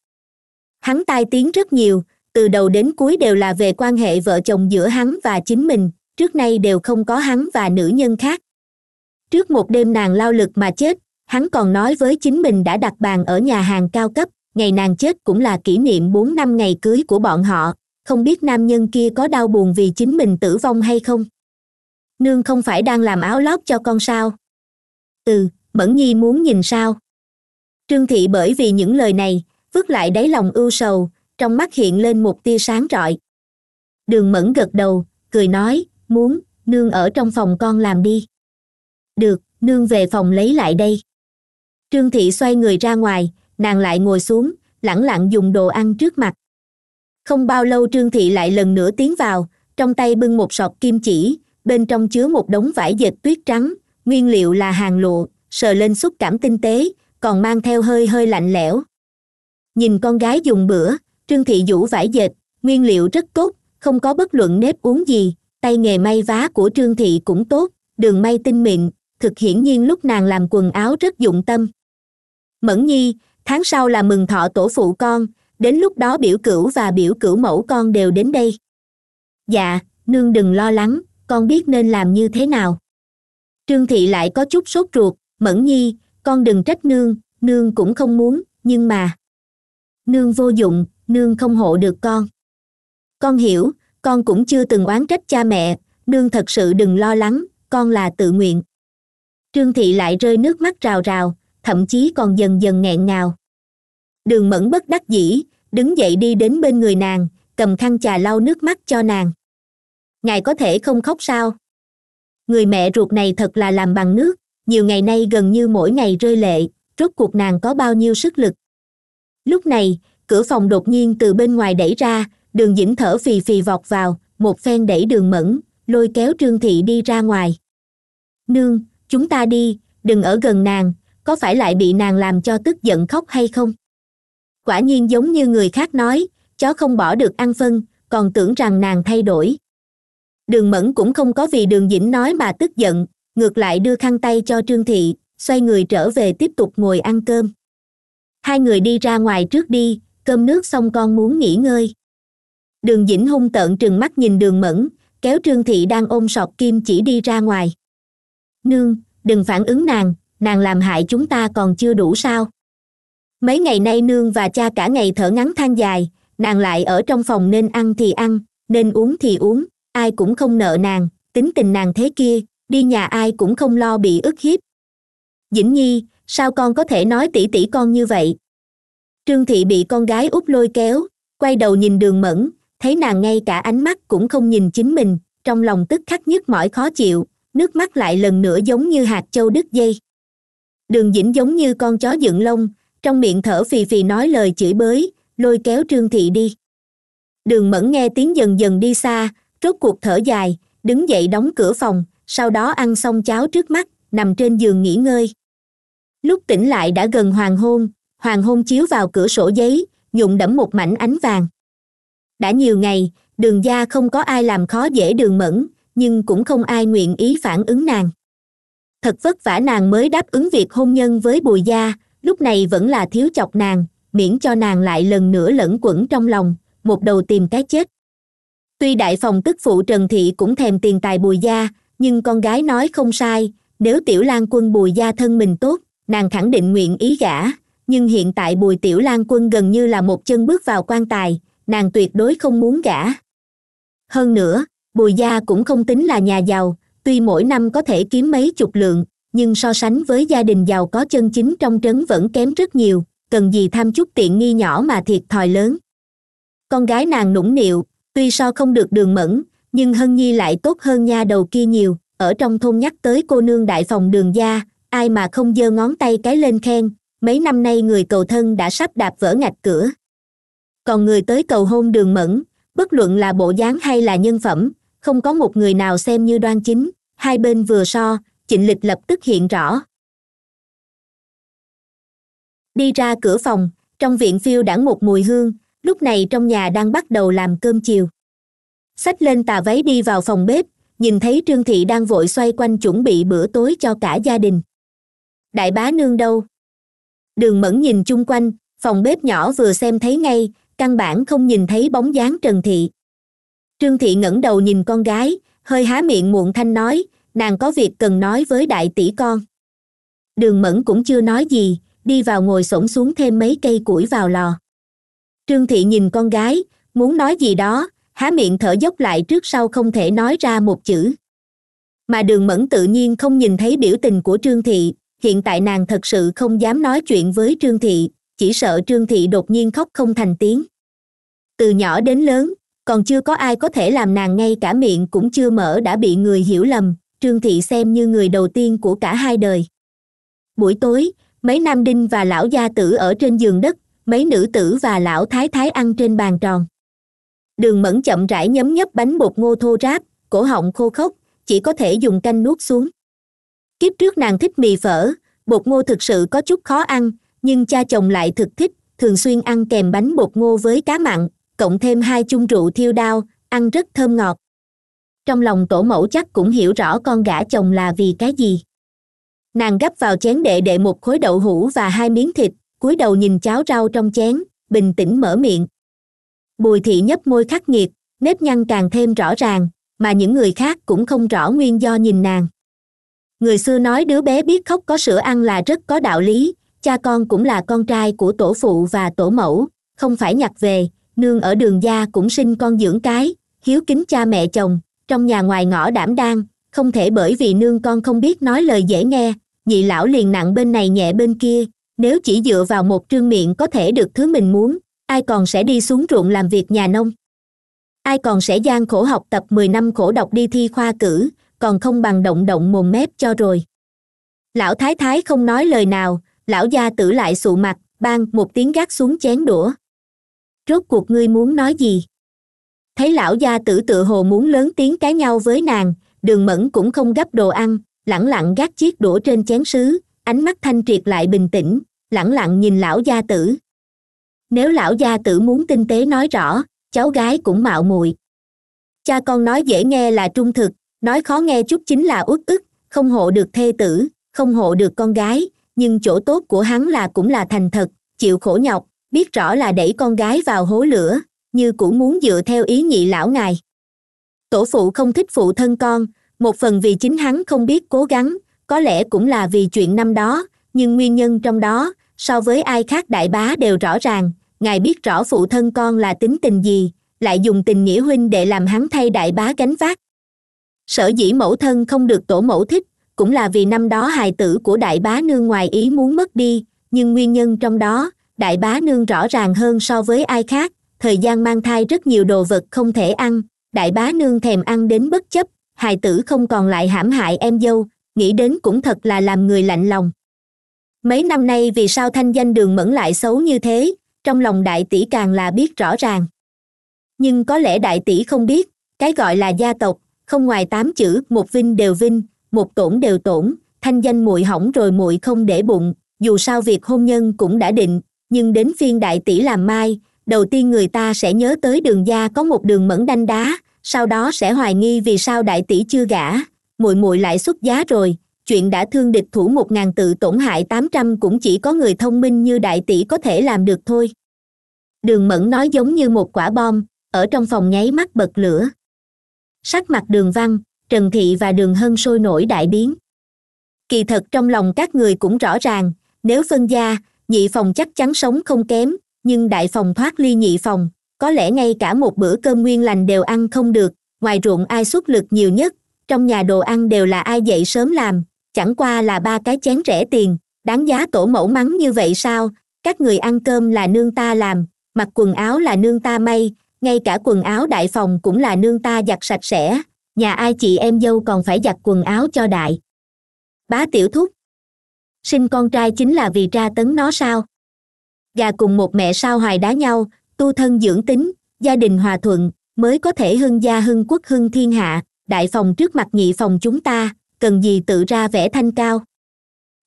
hắn tai tiếng rất nhiều từ đầu đến cuối đều là về quan hệ vợ chồng giữa hắn và chính mình trước nay đều không có hắn và nữ nhân khác trước một đêm nàng lao lực mà chết hắn còn nói với chính mình đã đặt bàn ở nhà hàng cao cấp ngày nàng chết cũng là kỷ niệm bốn năm ngày cưới của bọn họ không biết nam nhân kia có đau buồn vì chính mình tử vong hay không nương không phải đang làm áo lót cho con sao ừ mẫn nhi muốn nhìn sao trương thị bởi vì những lời này vứt lại đáy lòng ưu sầu trong mắt hiện lên một tia sáng rọi đường mẫn gật đầu cười nói muốn nương ở trong phòng con làm đi được nương về phòng lấy lại đây trương thị xoay người ra ngoài nàng lại ngồi xuống lẳng lặng dùng đồ ăn trước mặt không bao lâu trương thị lại lần nữa tiến vào trong tay bưng một sọt kim chỉ bên trong chứa một đống vải dệt tuyết trắng nguyên liệu là hàng lụa sờ lên xúc cảm tinh tế còn mang theo hơi hơi lạnh lẽo nhìn con gái dùng bữa trương thị vũ vải dệt nguyên liệu rất tốt không có bất luận nếp uống gì tay nghề may vá của trương thị cũng tốt đường may tinh mịn thực hiển nhiên lúc nàng làm quần áo rất dụng tâm mẫn nhi tháng sau là mừng thọ tổ phụ con đến lúc đó biểu cửu và biểu cửu mẫu con đều đến đây dạ nương đừng lo lắng con biết nên làm như thế nào trương thị lại có chút sốt ruột mẫn nhi con đừng trách nương nương cũng không muốn nhưng mà nương vô dụng nương không hộ được con con hiểu con cũng chưa từng oán trách cha mẹ nương thật sự đừng lo lắng con là tự nguyện trương thị lại rơi nước mắt rào rào thậm chí còn dần dần nghẹn ngào đường mẫn bất đắc dĩ đứng dậy đi đến bên người nàng cầm khăn trà lau nước mắt cho nàng ngài có thể không khóc sao người mẹ ruột này thật là làm bằng nước nhiều ngày nay gần như mỗi ngày rơi lệ rốt cuộc nàng có bao nhiêu sức lực lúc này cửa phòng đột nhiên từ bên ngoài đẩy ra đường dĩnh thở phì phì vọt vào một phen đẩy đường mẫn lôi kéo trương thị đi ra ngoài nương chúng ta đi đừng ở gần nàng có phải lại bị nàng làm cho tức giận khóc hay không quả nhiên giống như người khác nói chó không bỏ được ăn phân còn tưởng rằng nàng thay đổi đường mẫn cũng không có vì đường dĩnh nói mà tức giận ngược lại đưa khăn tay cho trương thị xoay người trở về tiếp tục ngồi ăn cơm hai người đi ra ngoài trước đi cơm nước xong con muốn nghỉ ngơi đường dĩnh hung tợn trừng mắt nhìn đường mẫn kéo trương thị đang ôm sọt kim chỉ đi ra ngoài nương đừng phản ứng nàng nàng làm hại chúng ta còn chưa đủ sao mấy ngày nay nương và cha cả ngày thở ngắn than dài nàng lại ở trong phòng nên ăn thì ăn nên uống thì uống ai cũng không nợ nàng tính tình nàng thế kia đi nhà ai cũng không lo bị ức hiếp dĩnh nhi sao con có thể nói tỉ tỉ con như vậy trương thị bị con gái út lôi kéo quay đầu nhìn đường mẫn thấy nàng ngay cả ánh mắt cũng không nhìn chính mình trong lòng tức khắc nhất mỏi khó chịu nước mắt lại lần nữa giống như hạt châu đứt dây đường dĩnh giống như con chó dựng lông trong miệng thở phì phì nói lời chửi bới lôi kéo trương thị đi đường mẫn nghe tiếng dần dần đi xa rốt cuộc thở dài đứng dậy đóng cửa phòng sau đó ăn xong cháo trước mắt nằm trên giường nghỉ ngơi lúc tỉnh lại đã gần hoàng hôn hoàng hôn chiếu vào cửa sổ giấy nhuộm đẫm một mảnh ánh vàng đã nhiều ngày đường gia không có ai làm khó dễ đường mẫn nhưng cũng không ai nguyện ý phản ứng nàng thật vất vả nàng mới đáp ứng việc hôn nhân với bùi gia lúc này vẫn là thiếu chọc nàng miễn cho nàng lại lần nữa lẫn quẩn trong lòng một đầu tìm cái chết tuy đại phòng tức phụ trần thị cũng thèm tiền tài bùi gia nhưng con gái nói không sai nếu tiểu lan quân bùi gia thân mình tốt nàng khẳng định nguyện ý gả nhưng hiện tại bùi tiểu lan quân gần như là một chân bước vào quan tài nàng tuyệt đối không muốn gả hơn nữa bùi gia cũng không tính là nhà giàu tuy mỗi năm có thể kiếm mấy chục lượng nhưng so sánh với gia đình giàu có chân chính trong trấn vẫn kém rất nhiều cần gì tham chút tiện nghi nhỏ mà thiệt thòi lớn con gái nàng nũng nịu tuy so không được đường mẫn nhưng hân nhi lại tốt hơn nha đầu kia nhiều ở trong thôn nhắc tới cô nương đại phòng đường gia ai mà không giơ ngón tay cái lên khen mấy năm nay người cầu thân đã sắp đạp vỡ ngạch cửa còn người tới cầu hôn đường mẫn bất luận là bộ dáng hay là nhân phẩm không có một người nào xem như đoan chính hai bên vừa so chỉnh lịch lập tức hiện rõ đi ra cửa phòng trong viện phiêu đãng một mùi hương lúc này trong nhà đang bắt đầu làm cơm chiều xách lên tà váy đi vào phòng bếp nhìn thấy trương thị đang vội xoay quanh chuẩn bị bữa tối cho cả gia đình đại bá nương đâu đường mẫn nhìn chung quanh phòng bếp nhỏ vừa xem thấy ngay căn bản không nhìn thấy bóng dáng trần thị trương thị ngẩng đầu nhìn con gái hơi há miệng muộn thanh nói nàng có việc cần nói với đại tỷ con đường mẫn cũng chưa nói gì đi vào ngồi s xuống thêm mấy cây củi vào lò trương thị nhìn con gái muốn nói gì đó há miệng thở dốc lại trước sau không thể nói ra một chữ mà đường mẫn tự nhiên không nhìn thấy biểu tình của trương thị hiện tại nàng thật sự không dám nói chuyện với trương thị chỉ sợ trương thị đột nhiên khóc không thành tiếng từ nhỏ đến lớn còn chưa có ai có thể làm nàng ngay cả miệng cũng chưa mở đã bị người hiểu lầm trương thị xem như người đầu tiên của cả hai đời buổi tối mấy nam đinh và lão gia tử ở trên giường đất mấy nữ tử và lão thái thái ăn trên bàn tròn đường mẫn chậm rãi nhấm nhấp bánh bột ngô thô ráp cổ họng khô khốc chỉ có thể dùng canh nuốt xuống kiếp trước nàng thích mì phở bột ngô thực sự có chút khó ăn nhưng cha chồng lại thực thích thường xuyên ăn kèm bánh bột ngô với cá mặn cộng thêm hai chung rượu thiêu đao ăn rất thơm ngọt trong lòng tổ mẫu chắc cũng hiểu rõ con gã chồng là vì cái gì nàng gấp vào chén đệ đệ một khối đậu hũ và hai miếng thịt cúi đầu nhìn cháo rau trong chén bình tĩnh mở miệng bùi thị nhấp môi khắc nghiệt nếp nhăn càng thêm rõ ràng mà những người khác cũng không rõ nguyên do nhìn nàng người xưa nói đứa bé biết khóc có sữa ăn là rất có đạo lý cha con cũng là con trai của tổ phụ và tổ mẫu không phải nhặt về nương ở đường gia cũng sinh con dưỡng cái hiếu kính cha mẹ chồng trong nhà ngoài ngõ đảm đang không thể bởi vì nương con không biết nói lời dễ nghe nhị lão liền nặng bên này nhẹ bên kia nếu chỉ dựa vào một trương miệng có thể được thứ mình muốn ai còn sẽ đi xuống ruộng làm việc nhà nông ai còn sẽ gian khổ học tập mười năm khổ đọc đi thi khoa cử còn không bằng động động mồm mép cho rồi lão thái thái không nói lời nào lão gia tử lại sụ mặt bang một tiếng gác xuống chén đũa rốt cuộc ngươi muốn nói gì thấy lão gia tử tự hồ muốn lớn tiếng cái nhau với nàng đường mẫn cũng không gấp đồ ăn lẳng lặng gác chiếc đũa trên chén sứ ánh mắt thanh triệt lại bình tĩnh lẳng lặng nhìn lão gia tử nếu lão gia tử muốn tinh tế nói rõ cháu gái cũng mạo muội cha con nói dễ nghe là trung thực nói khó nghe chút chính là uất ức không hộ được thê tử không hộ được con gái nhưng chỗ tốt của hắn là cũng là thành thật chịu khổ nhọc biết rõ là đẩy con gái vào hố lửa như cũng muốn dựa theo ý nhị lão ngài tổ phụ không thích phụ thân con một phần vì chính hắn không biết cố gắng có lẽ cũng là vì chuyện năm đó nhưng nguyên nhân trong đó so với ai khác đại bá đều rõ ràng ngài biết rõ phụ thân con là tính tình gì lại dùng tình nghĩa huynh để làm hắn thay đại bá gánh vác sở dĩ mẫu thân không được tổ mẫu thích cũng là vì năm đó hài tử của đại bá nương ngoài ý muốn mất đi nhưng nguyên nhân trong đó đại bá nương rõ ràng hơn so với ai khác thời gian mang thai rất nhiều đồ vật không thể ăn đại bá nương thèm ăn đến bất chấp hài tử không còn lại hãm hại em dâu nghĩ đến cũng thật là làm người lạnh lòng mấy năm nay vì sao thanh danh đường mẫn lại xấu như thế trong lòng đại tỷ càng là biết rõ ràng nhưng có lẽ đại tỷ không biết cái gọi là gia tộc không ngoài tám chữ một vinh đều vinh một tổn đều tổn thanh danh muội hỏng rồi muội không để bụng dù sao việc hôn nhân cũng đã định nhưng đến phiên đại tỷ làm mai đầu tiên người ta sẽ nhớ tới đường gia có một đường mẫn đanh đá sau đó sẽ hoài nghi vì sao đại tỷ chưa gả muội muội lại xuất giá rồi chuyện đã thương địch thủ một ngàn tự tổn hại tám trăm cũng chỉ có người thông minh như đại tỷ có thể làm được thôi đường mẫn nói giống như một quả bom ở trong phòng nháy mắt bật lửa sắc mặt đường văn trần thị và đường hân sôi nổi đại biến kỳ thật trong lòng các người cũng rõ ràng nếu phân gia nhị phòng chắc chắn sống không kém nhưng đại phòng thoát ly nhị phòng có lẽ ngay cả một bữa cơm nguyên lành đều ăn không được ngoài ruộng ai xuất lực nhiều nhất trong nhà đồ ăn đều là ai dậy sớm làm chẳng qua là ba cái chén rẻ tiền đáng giá tổ mẫu mắng như vậy sao các người ăn cơm là nương ta làm mặc quần áo là nương ta may ngay cả quần áo đại phòng cũng là nương ta giặt sạch sẽ nhà ai chị em dâu còn phải giặt quần áo cho đại bá tiểu thúc sinh con trai chính là vì tra tấn nó sao gà cùng một mẹ sao hoài đá nhau tu thân dưỡng tính gia đình hòa thuận mới có thể hưng gia hưng quốc hưng thiên hạ đại phòng trước mặt nhị phòng chúng ta cần gì tự ra vẻ thanh cao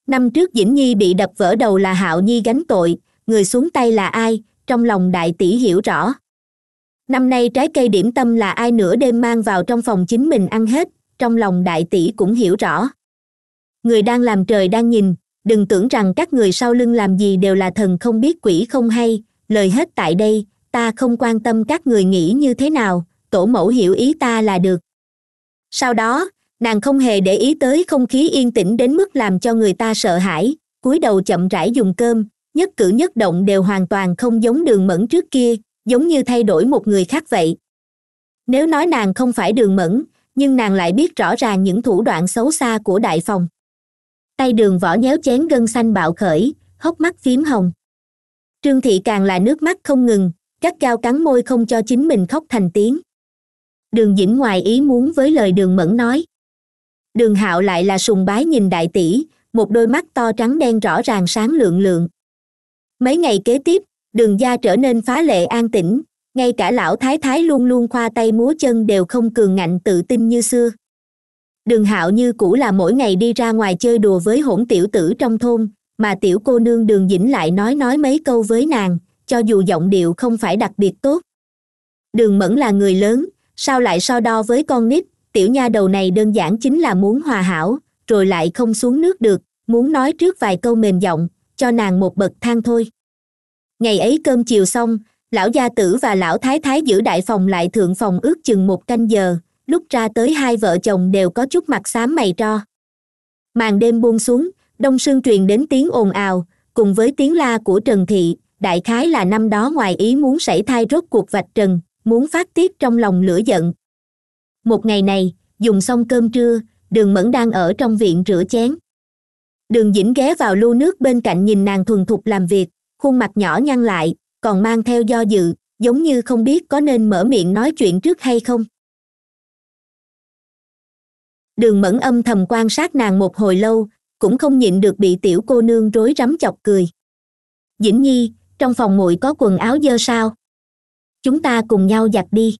năm trước dĩnh nhi bị đập vỡ đầu là hạo nhi gánh tội người xuống tay là ai trong lòng đại tỷ hiểu rõ năm nay trái cây điểm tâm là ai nửa đêm mang vào trong phòng chính mình ăn hết trong lòng đại tỷ cũng hiểu rõ người đang làm trời đang nhìn đừng tưởng rằng các người sau lưng làm gì đều là thần không biết quỷ không hay lời hết tại đây ta không quan tâm các người nghĩ như thế nào tổ mẫu hiểu ý ta là được sau đó nàng không hề để ý tới không khí yên tĩnh đến mức làm cho người ta sợ hãi cúi đầu chậm rãi dùng cơm nhất cử nhất động đều hoàn toàn không giống đường mẫn trước kia giống như thay đổi một người khác vậy nếu nói nàng không phải đường mẫn nhưng nàng lại biết rõ ràng những thủ đoạn xấu xa của đại phòng tay đường võ nhéo chén gân xanh bạo khởi hốc mắt phím hồng trương thị càng là nước mắt không ngừng cắt cao cắn môi không cho chính mình khóc thành tiếng đường dĩnh ngoài ý muốn với lời đường mẫn nói đường hạo lại là sùng bái nhìn đại tỷ một đôi mắt to trắng đen rõ ràng sáng lượng lượng mấy ngày kế tiếp đường gia trở nên phá lệ an tĩnh ngay cả lão thái thái luôn luôn khoa tay múa chân đều không cường ngạnh tự tin như xưa đường hạo như cũ là mỗi ngày đi ra ngoài chơi đùa với hỗn tiểu tử trong thôn mà tiểu cô nương đường dĩnh lại nói nói mấy câu với nàng cho dù giọng điệu không phải đặc biệt tốt đường mẫn là người lớn sao lại so đo với con nít tiểu nha đầu này đơn giản chính là muốn hòa hảo rồi lại không xuống nước được muốn nói trước vài câu mềm giọng cho nàng một bậc thang thôi ngày ấy cơm chiều xong lão gia tử và lão thái thái giữ đại phòng lại thượng phòng ước chừng một canh giờ lúc ra tới hai vợ chồng đều có chút mặt xám mày tro màn đêm buông xuống đông sương truyền đến tiếng ồn ào cùng với tiếng la của trần thị đại khái là năm đó ngoài ý muốn sảy thai rốt cuộc vạch trần muốn phát tiết trong lòng lửa giận một ngày này dùng xong cơm trưa đường mẫn đang ở trong viện rửa chén đường dĩnh ghé vào lu nước bên cạnh nhìn nàng thuần thục làm việc khuôn mặt nhỏ nhăn lại còn mang theo do dự giống như không biết có nên mở miệng nói chuyện trước hay không đường mẫn âm thầm quan sát nàng một hồi lâu cũng không nhịn được bị tiểu cô nương rối rắm chọc cười dĩnh nhi trong phòng muội có quần áo dơ sao chúng ta cùng nhau giặt đi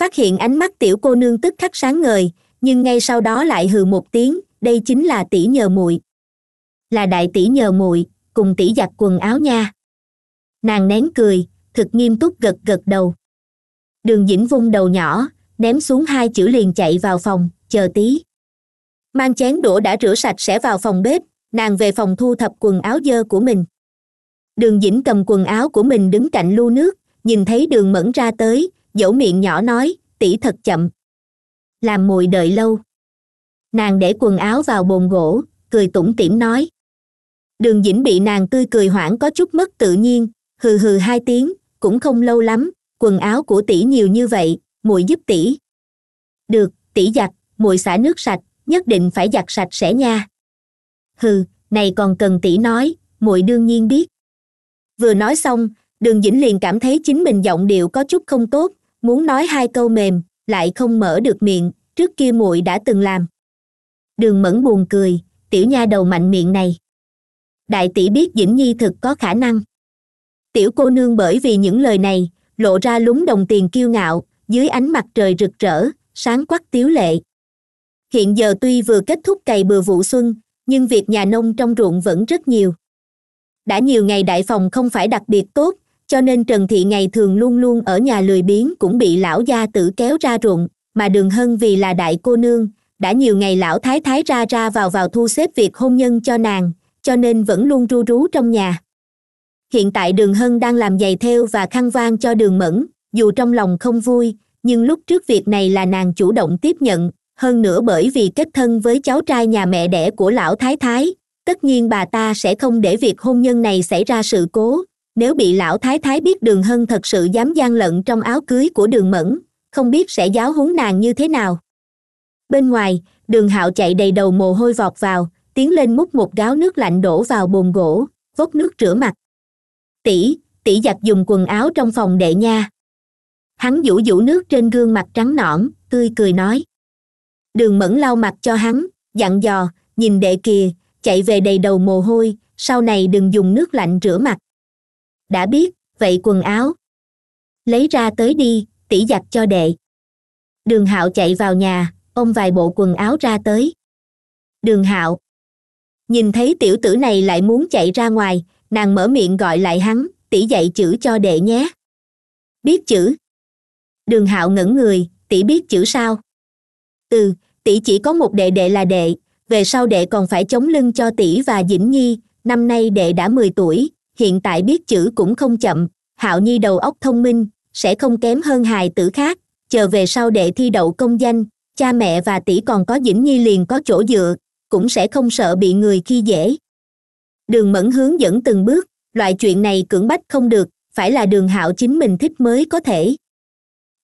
phát hiện ánh mắt tiểu cô nương tức khắc sáng ngời nhưng ngay sau đó lại hừ một tiếng đây chính là tỷ nhờ muội là đại tỷ nhờ muội cùng tỉ giặt quần áo nha nàng nén cười thực nghiêm túc gật gật đầu đường dĩnh vung đầu nhỏ ném xuống hai chữ liền chạy vào phòng chờ tí mang chén đũa đã rửa sạch sẽ vào phòng bếp nàng về phòng thu thập quần áo dơ của mình đường dĩnh cầm quần áo của mình đứng cạnh lu nước nhìn thấy đường mẫn ra tới dẫu miệng nhỏ nói tỉ thật chậm làm mùi đợi lâu nàng để quần áo vào bồn gỗ cười tủm tỉm nói đường dĩnh bị nàng tươi cười hoảng có chút mất tự nhiên hừ hừ hai tiếng cũng không lâu lắm quần áo của tỷ nhiều như vậy muội giúp tỷ được tỷ giặt muội xả nước sạch nhất định phải giặt sạch sẽ nha hừ này còn cần tỷ nói muội đương nhiên biết vừa nói xong đường dĩnh liền cảm thấy chính mình giọng điệu có chút không tốt muốn nói hai câu mềm lại không mở được miệng trước kia muội đã từng làm đường mẫn buồn cười tiểu nha đầu mạnh miệng này đại tỷ biết dĩnh nhi thực có khả năng tiểu cô nương bởi vì những lời này lộ ra lúng đồng tiền kiêu ngạo dưới ánh mặt trời rực rỡ sáng quắc tiếu lệ hiện giờ tuy vừa kết thúc cày bừa vụ xuân nhưng việc nhà nông trong ruộng vẫn rất nhiều đã nhiều ngày đại phòng không phải đặc biệt tốt cho nên trần thị ngày thường luôn luôn ở nhà lười biếng cũng bị lão gia tử kéo ra ruộng mà đường hân vì là đại cô nương đã nhiều ngày lão thái thái ra ra vào vào thu xếp việc hôn nhân cho nàng cho nên vẫn luôn ru rú trong nhà hiện tại đường hân đang làm giày theo và khăn vang cho đường mẫn dù trong lòng không vui nhưng lúc trước việc này là nàng chủ động tiếp nhận hơn nữa bởi vì kết thân với cháu trai nhà mẹ đẻ của lão thái thái tất nhiên bà ta sẽ không để việc hôn nhân này xảy ra sự cố nếu bị lão thái thái biết đường hân thật sự dám gian lận trong áo cưới của đường mẫn không biết sẽ giáo huấn nàng như thế nào bên ngoài đường hạo chạy đầy đầu mồ hôi vọt vào tiến lên múc một gáo nước lạnh đổ vào bồn gỗ vốc nước rửa mặt tỷ tỷ giặt dùng quần áo trong phòng đệ nha hắn vũ vũ nước trên gương mặt trắng nõn tươi cười nói đường mẫn lau mặt cho hắn dặn dò nhìn đệ kìa chạy về đầy đầu mồ hôi sau này đừng dùng nước lạnh rửa mặt đã biết vậy quần áo lấy ra tới đi tỷ giặt cho đệ đường hạo chạy vào nhà ôm vài bộ quần áo ra tới đường hạo nhìn thấy tiểu tử này lại muốn chạy ra ngoài nàng mở miệng gọi lại hắn tỷ dạy chữ cho đệ nhé biết chữ đường hạo ngẩn người tỷ biết chữ sao ừ tỷ chỉ có một đệ đệ là đệ về sau đệ còn phải chống lưng cho tỷ và dĩnh nhi năm nay đệ đã mười tuổi hiện tại biết chữ cũng không chậm hạo nhi đầu óc thông minh sẽ không kém hơn hài tử khác chờ về sau đệ thi đậu công danh cha mẹ và tỷ còn có dĩnh nhi liền có chỗ dựa cũng sẽ không sợ bị người khi dễ đường mẫn hướng dẫn từng bước loại chuyện này cưỡng bách không được phải là đường hạo chính mình thích mới có thể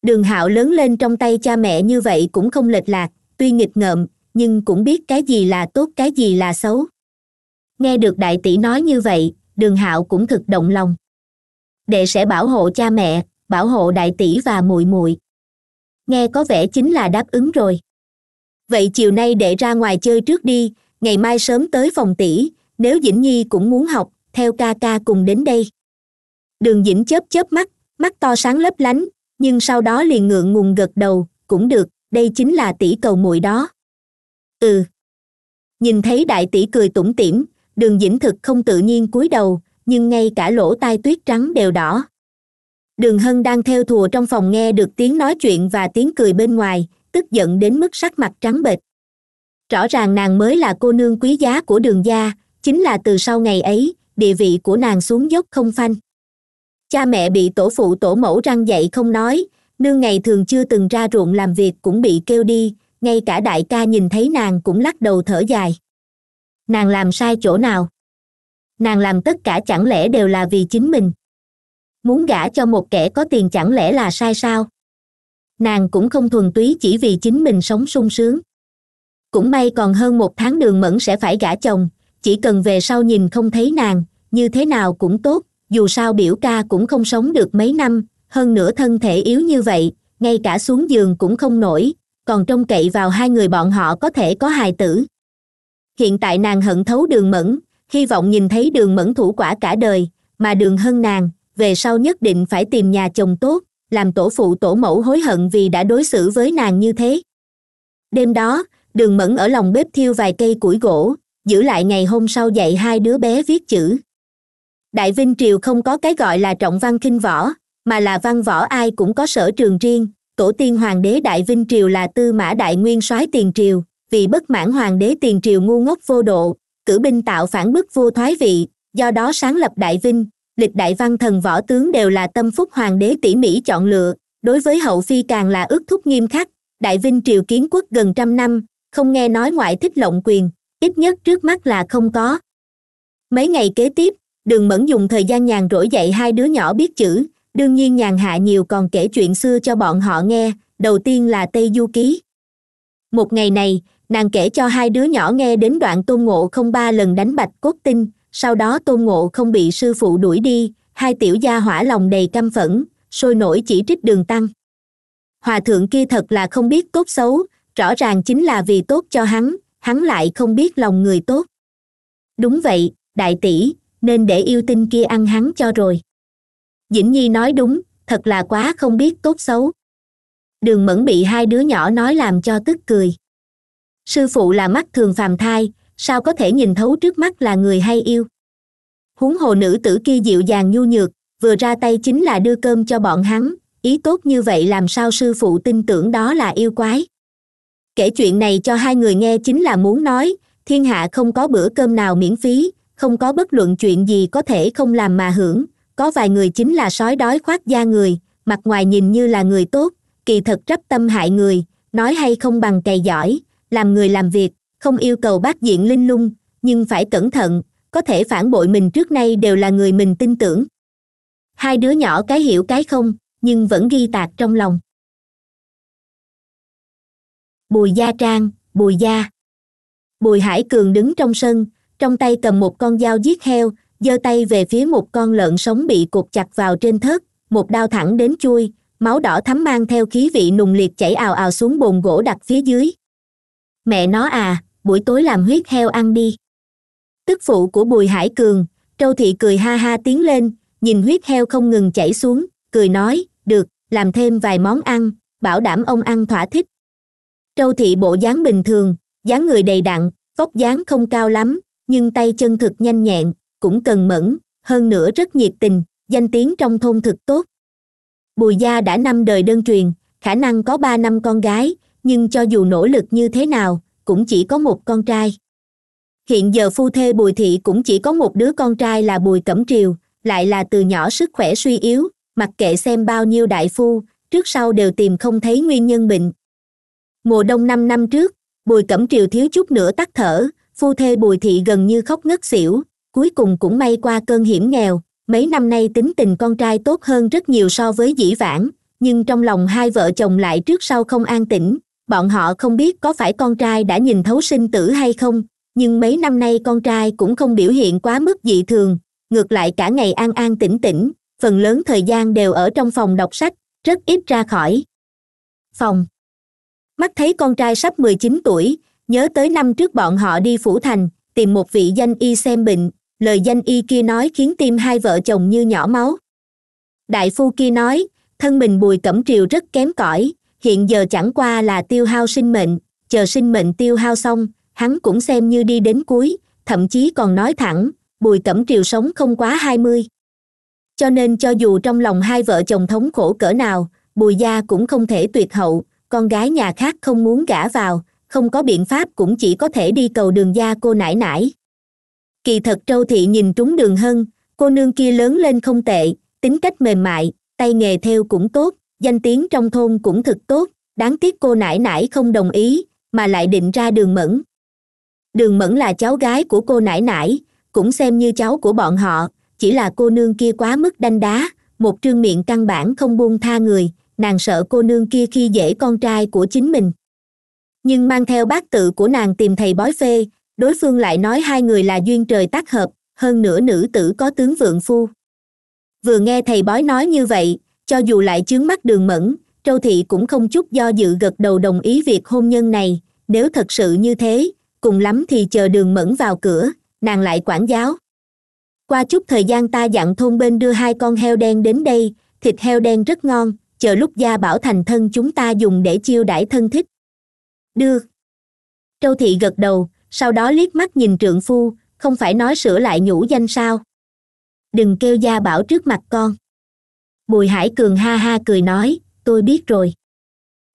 đường hạo lớn lên trong tay cha mẹ như vậy cũng không lệch lạc tuy nghịch ngợm nhưng cũng biết cái gì là tốt cái gì là xấu nghe được đại tỷ nói như vậy đường hạo cũng thực động lòng đệ sẽ bảo hộ cha mẹ bảo hộ đại tỷ và muội muội nghe có vẻ chính là đáp ứng rồi vậy chiều nay để ra ngoài chơi trước đi ngày mai sớm tới phòng tỷ nếu dĩnh nhi cũng muốn học theo ca ca cùng đến đây đường dĩnh chớp chớp mắt mắt to sáng lấp lánh nhưng sau đó liền ngượng ngùng gật đầu cũng được đây chính là tỷ cầu muội đó ừ nhìn thấy đại tỷ cười tủm tỉm đường dĩnh thực không tự nhiên cúi đầu nhưng ngay cả lỗ tai tuyết trắng đều đỏ đường hân đang theo thùa trong phòng nghe được tiếng nói chuyện và tiếng cười bên ngoài tức giận đến mức sắc mặt trắng bệch rõ ràng nàng mới là cô nương quý giá của đường gia chính là từ sau ngày ấy địa vị của nàng xuống dốc không phanh cha mẹ bị tổ phụ tổ mẫu răng dạy không nói nương ngày thường chưa từng ra ruộng làm việc cũng bị kêu đi ngay cả đại ca nhìn thấy nàng cũng lắc đầu thở dài nàng làm sai chỗ nào nàng làm tất cả chẳng lẽ đều là vì chính mình muốn gả cho một kẻ có tiền chẳng lẽ là sai sao nàng cũng không thuần túy chỉ vì chính mình sống sung sướng cũng may còn hơn một tháng đường mẫn sẽ phải gả chồng chỉ cần về sau nhìn không thấy nàng như thế nào cũng tốt dù sao biểu ca cũng không sống được mấy năm hơn nữa thân thể yếu như vậy ngay cả xuống giường cũng không nổi còn trông cậy vào hai người bọn họ có thể có hài tử hiện tại nàng hận thấu đường mẫn hy vọng nhìn thấy đường mẫn thủ quả cả đời mà đường hơn nàng về sau nhất định phải tìm nhà chồng tốt làm tổ phụ tổ mẫu hối hận vì đã đối xử với nàng như thế đêm đó đường mẫn ở lòng bếp thiêu vài cây củi gỗ giữ lại ngày hôm sau dạy hai đứa bé viết chữ đại vinh triều không có cái gọi là trọng văn kinh võ mà là văn võ ai cũng có sở trường riêng tổ tiên hoàng đế đại vinh triều là tư mã đại nguyên soái tiền triều vì bất mãn hoàng đế tiền triều ngu ngốc vô độ cử binh tạo phản bức vua thoái vị do đó sáng lập đại vinh lịch đại văn thần võ tướng đều là tâm phúc hoàng đế tỉ mỉ chọn lựa đối với hậu phi càng là ước thúc nghiêm khắc đại vinh triều kiến quốc gần trăm năm không nghe nói ngoại thích lộng quyền ít nhất trước mắt là không có mấy ngày kế tiếp đường mẫn dùng thời gian nhàn rỗi dạy hai đứa nhỏ biết chữ đương nhiên nhàn hạ nhiều còn kể chuyện xưa cho bọn họ nghe đầu tiên là tây du ký một ngày này nàng kể cho hai đứa nhỏ nghe đến đoạn tôn ngộ không ba lần đánh bạch cốt tinh sau đó tôn ngộ không bị sư phụ đuổi đi hai tiểu gia hỏa lòng đầy căm phẫn sôi nổi chỉ trích đường tăng hòa thượng kia thật là không biết tốt xấu rõ ràng chính là vì tốt cho hắn hắn lại không biết lòng người tốt đúng vậy đại tỷ nên để yêu tinh kia ăn hắn cho rồi dĩnh nhi nói đúng thật là quá không biết tốt xấu đường mẫn bị hai đứa nhỏ nói làm cho tức cười sư phụ là mắt thường phàm thai sao có thể nhìn thấu trước mắt là người hay yêu huống hồ nữ tử kia dịu dàng nhu nhược vừa ra tay chính là đưa cơm cho bọn hắn ý tốt như vậy làm sao sư phụ tin tưởng đó là yêu quái kể chuyện này cho hai người nghe chính là muốn nói thiên hạ không có bữa cơm nào miễn phí không có bất luận chuyện gì có thể không làm mà hưởng có vài người chính là sói đói khoác da người mặt ngoài nhìn như là người tốt kỳ thật rắp tâm hại người nói hay không bằng cày giỏi làm người làm việc không yêu cầu bác diện linh lung nhưng phải cẩn thận có thể phản bội mình trước nay đều là người mình tin tưởng hai đứa nhỏ cái hiểu cái không nhưng vẫn ghi tạc trong lòng bùi gia trang bùi gia bùi hải cường đứng trong sân trong tay cầm một con dao giết heo giơ tay về phía một con lợn sống bị cột chặt vào trên thớt một đao thẳng đến chui máu đỏ thắm mang theo khí vị nùng liệt chảy ào ào xuống bồn gỗ đặt phía dưới mẹ nó à buổi tối làm huyết heo ăn đi tức phụ của bùi hải cường Châu thị cười ha ha tiến lên nhìn huyết heo không ngừng chảy xuống cười nói được làm thêm vài món ăn bảo đảm ông ăn thỏa thích Châu thị bộ dáng bình thường dáng người đầy đặn vóc dáng không cao lắm nhưng tay chân thực nhanh nhẹn cũng cần mẫn hơn nữa rất nhiệt tình danh tiếng trong thôn thực tốt bùi gia đã năm đời đơn truyền khả năng có ba năm con gái nhưng cho dù nỗ lực như thế nào cũng chỉ có một con trai hiện giờ phu thê bùi thị cũng chỉ có một đứa con trai là bùi cẩm triều lại là từ nhỏ sức khỏe suy yếu mặc kệ xem bao nhiêu đại phu trước sau đều tìm không thấy nguyên nhân bệnh mùa đông năm năm trước bùi cẩm triều thiếu chút nữa tắt thở phu thê bùi thị gần như khóc ngất xỉu cuối cùng cũng may qua cơn hiểm nghèo mấy năm nay tính tình con trai tốt hơn rất nhiều so với dĩ vãng nhưng trong lòng hai vợ chồng lại trước sau không an tĩnh bọn họ không biết có phải con trai đã nhìn thấu sinh tử hay không nhưng mấy năm nay con trai cũng không biểu hiện quá mức dị thường ngược lại cả ngày an an tĩnh tĩnh phần lớn thời gian đều ở trong phòng đọc sách rất ít ra khỏi phòng mắt thấy con trai sắp mười chín tuổi nhớ tới năm trước bọn họ đi phủ thành tìm một vị danh y xem bệnh lời danh y kia nói khiến tim hai vợ chồng như nhỏ máu đại phu kia nói thân mình bùi cẩm triều rất kém cỏi hiện giờ chẳng qua là tiêu hao sinh mệnh chờ sinh mệnh tiêu hao xong hắn cũng xem như đi đến cuối thậm chí còn nói thẳng bùi cẩm triều sống không quá hai mươi cho nên cho dù trong lòng hai vợ chồng thống khổ cỡ nào bùi gia cũng không thể tuyệt hậu con gái nhà khác không muốn gả vào không có biện pháp cũng chỉ có thể đi cầu đường gia cô nải nải kỳ thật trâu thị nhìn trúng đường hân cô nương kia lớn lên không tệ tính cách mềm mại tay nghề theo cũng tốt danh tiếng trong thôn cũng thực tốt đáng tiếc cô nãi nãi không đồng ý mà lại định ra đường mẫn đường mẫn là cháu gái của cô nãi nãi cũng xem như cháu của bọn họ chỉ là cô nương kia quá mức đanh đá một trương miệng căn bản không buông tha người nàng sợ cô nương kia khi dễ con trai của chính mình nhưng mang theo bác tự của nàng tìm thầy bói phê đối phương lại nói hai người là duyên trời tác hợp hơn nữa nữ tử có tướng vượng phu vừa nghe thầy bói nói như vậy cho dù lại chướng mắt đường mẫn châu thị cũng không chút do dự gật đầu đồng ý việc hôn nhân này nếu thật sự như thế cùng lắm thì chờ đường mẫn vào cửa nàng lại quản giáo qua chút thời gian ta dặn thôn bên đưa hai con heo đen đến đây thịt heo đen rất ngon chờ lúc gia bảo thành thân chúng ta dùng để chiêu đãi thân thích Được. châu thị gật đầu sau đó liếc mắt nhìn trượng phu không phải nói sửa lại nhũ danh sao đừng kêu gia bảo trước mặt con bùi hải cường ha ha cười nói tôi biết rồi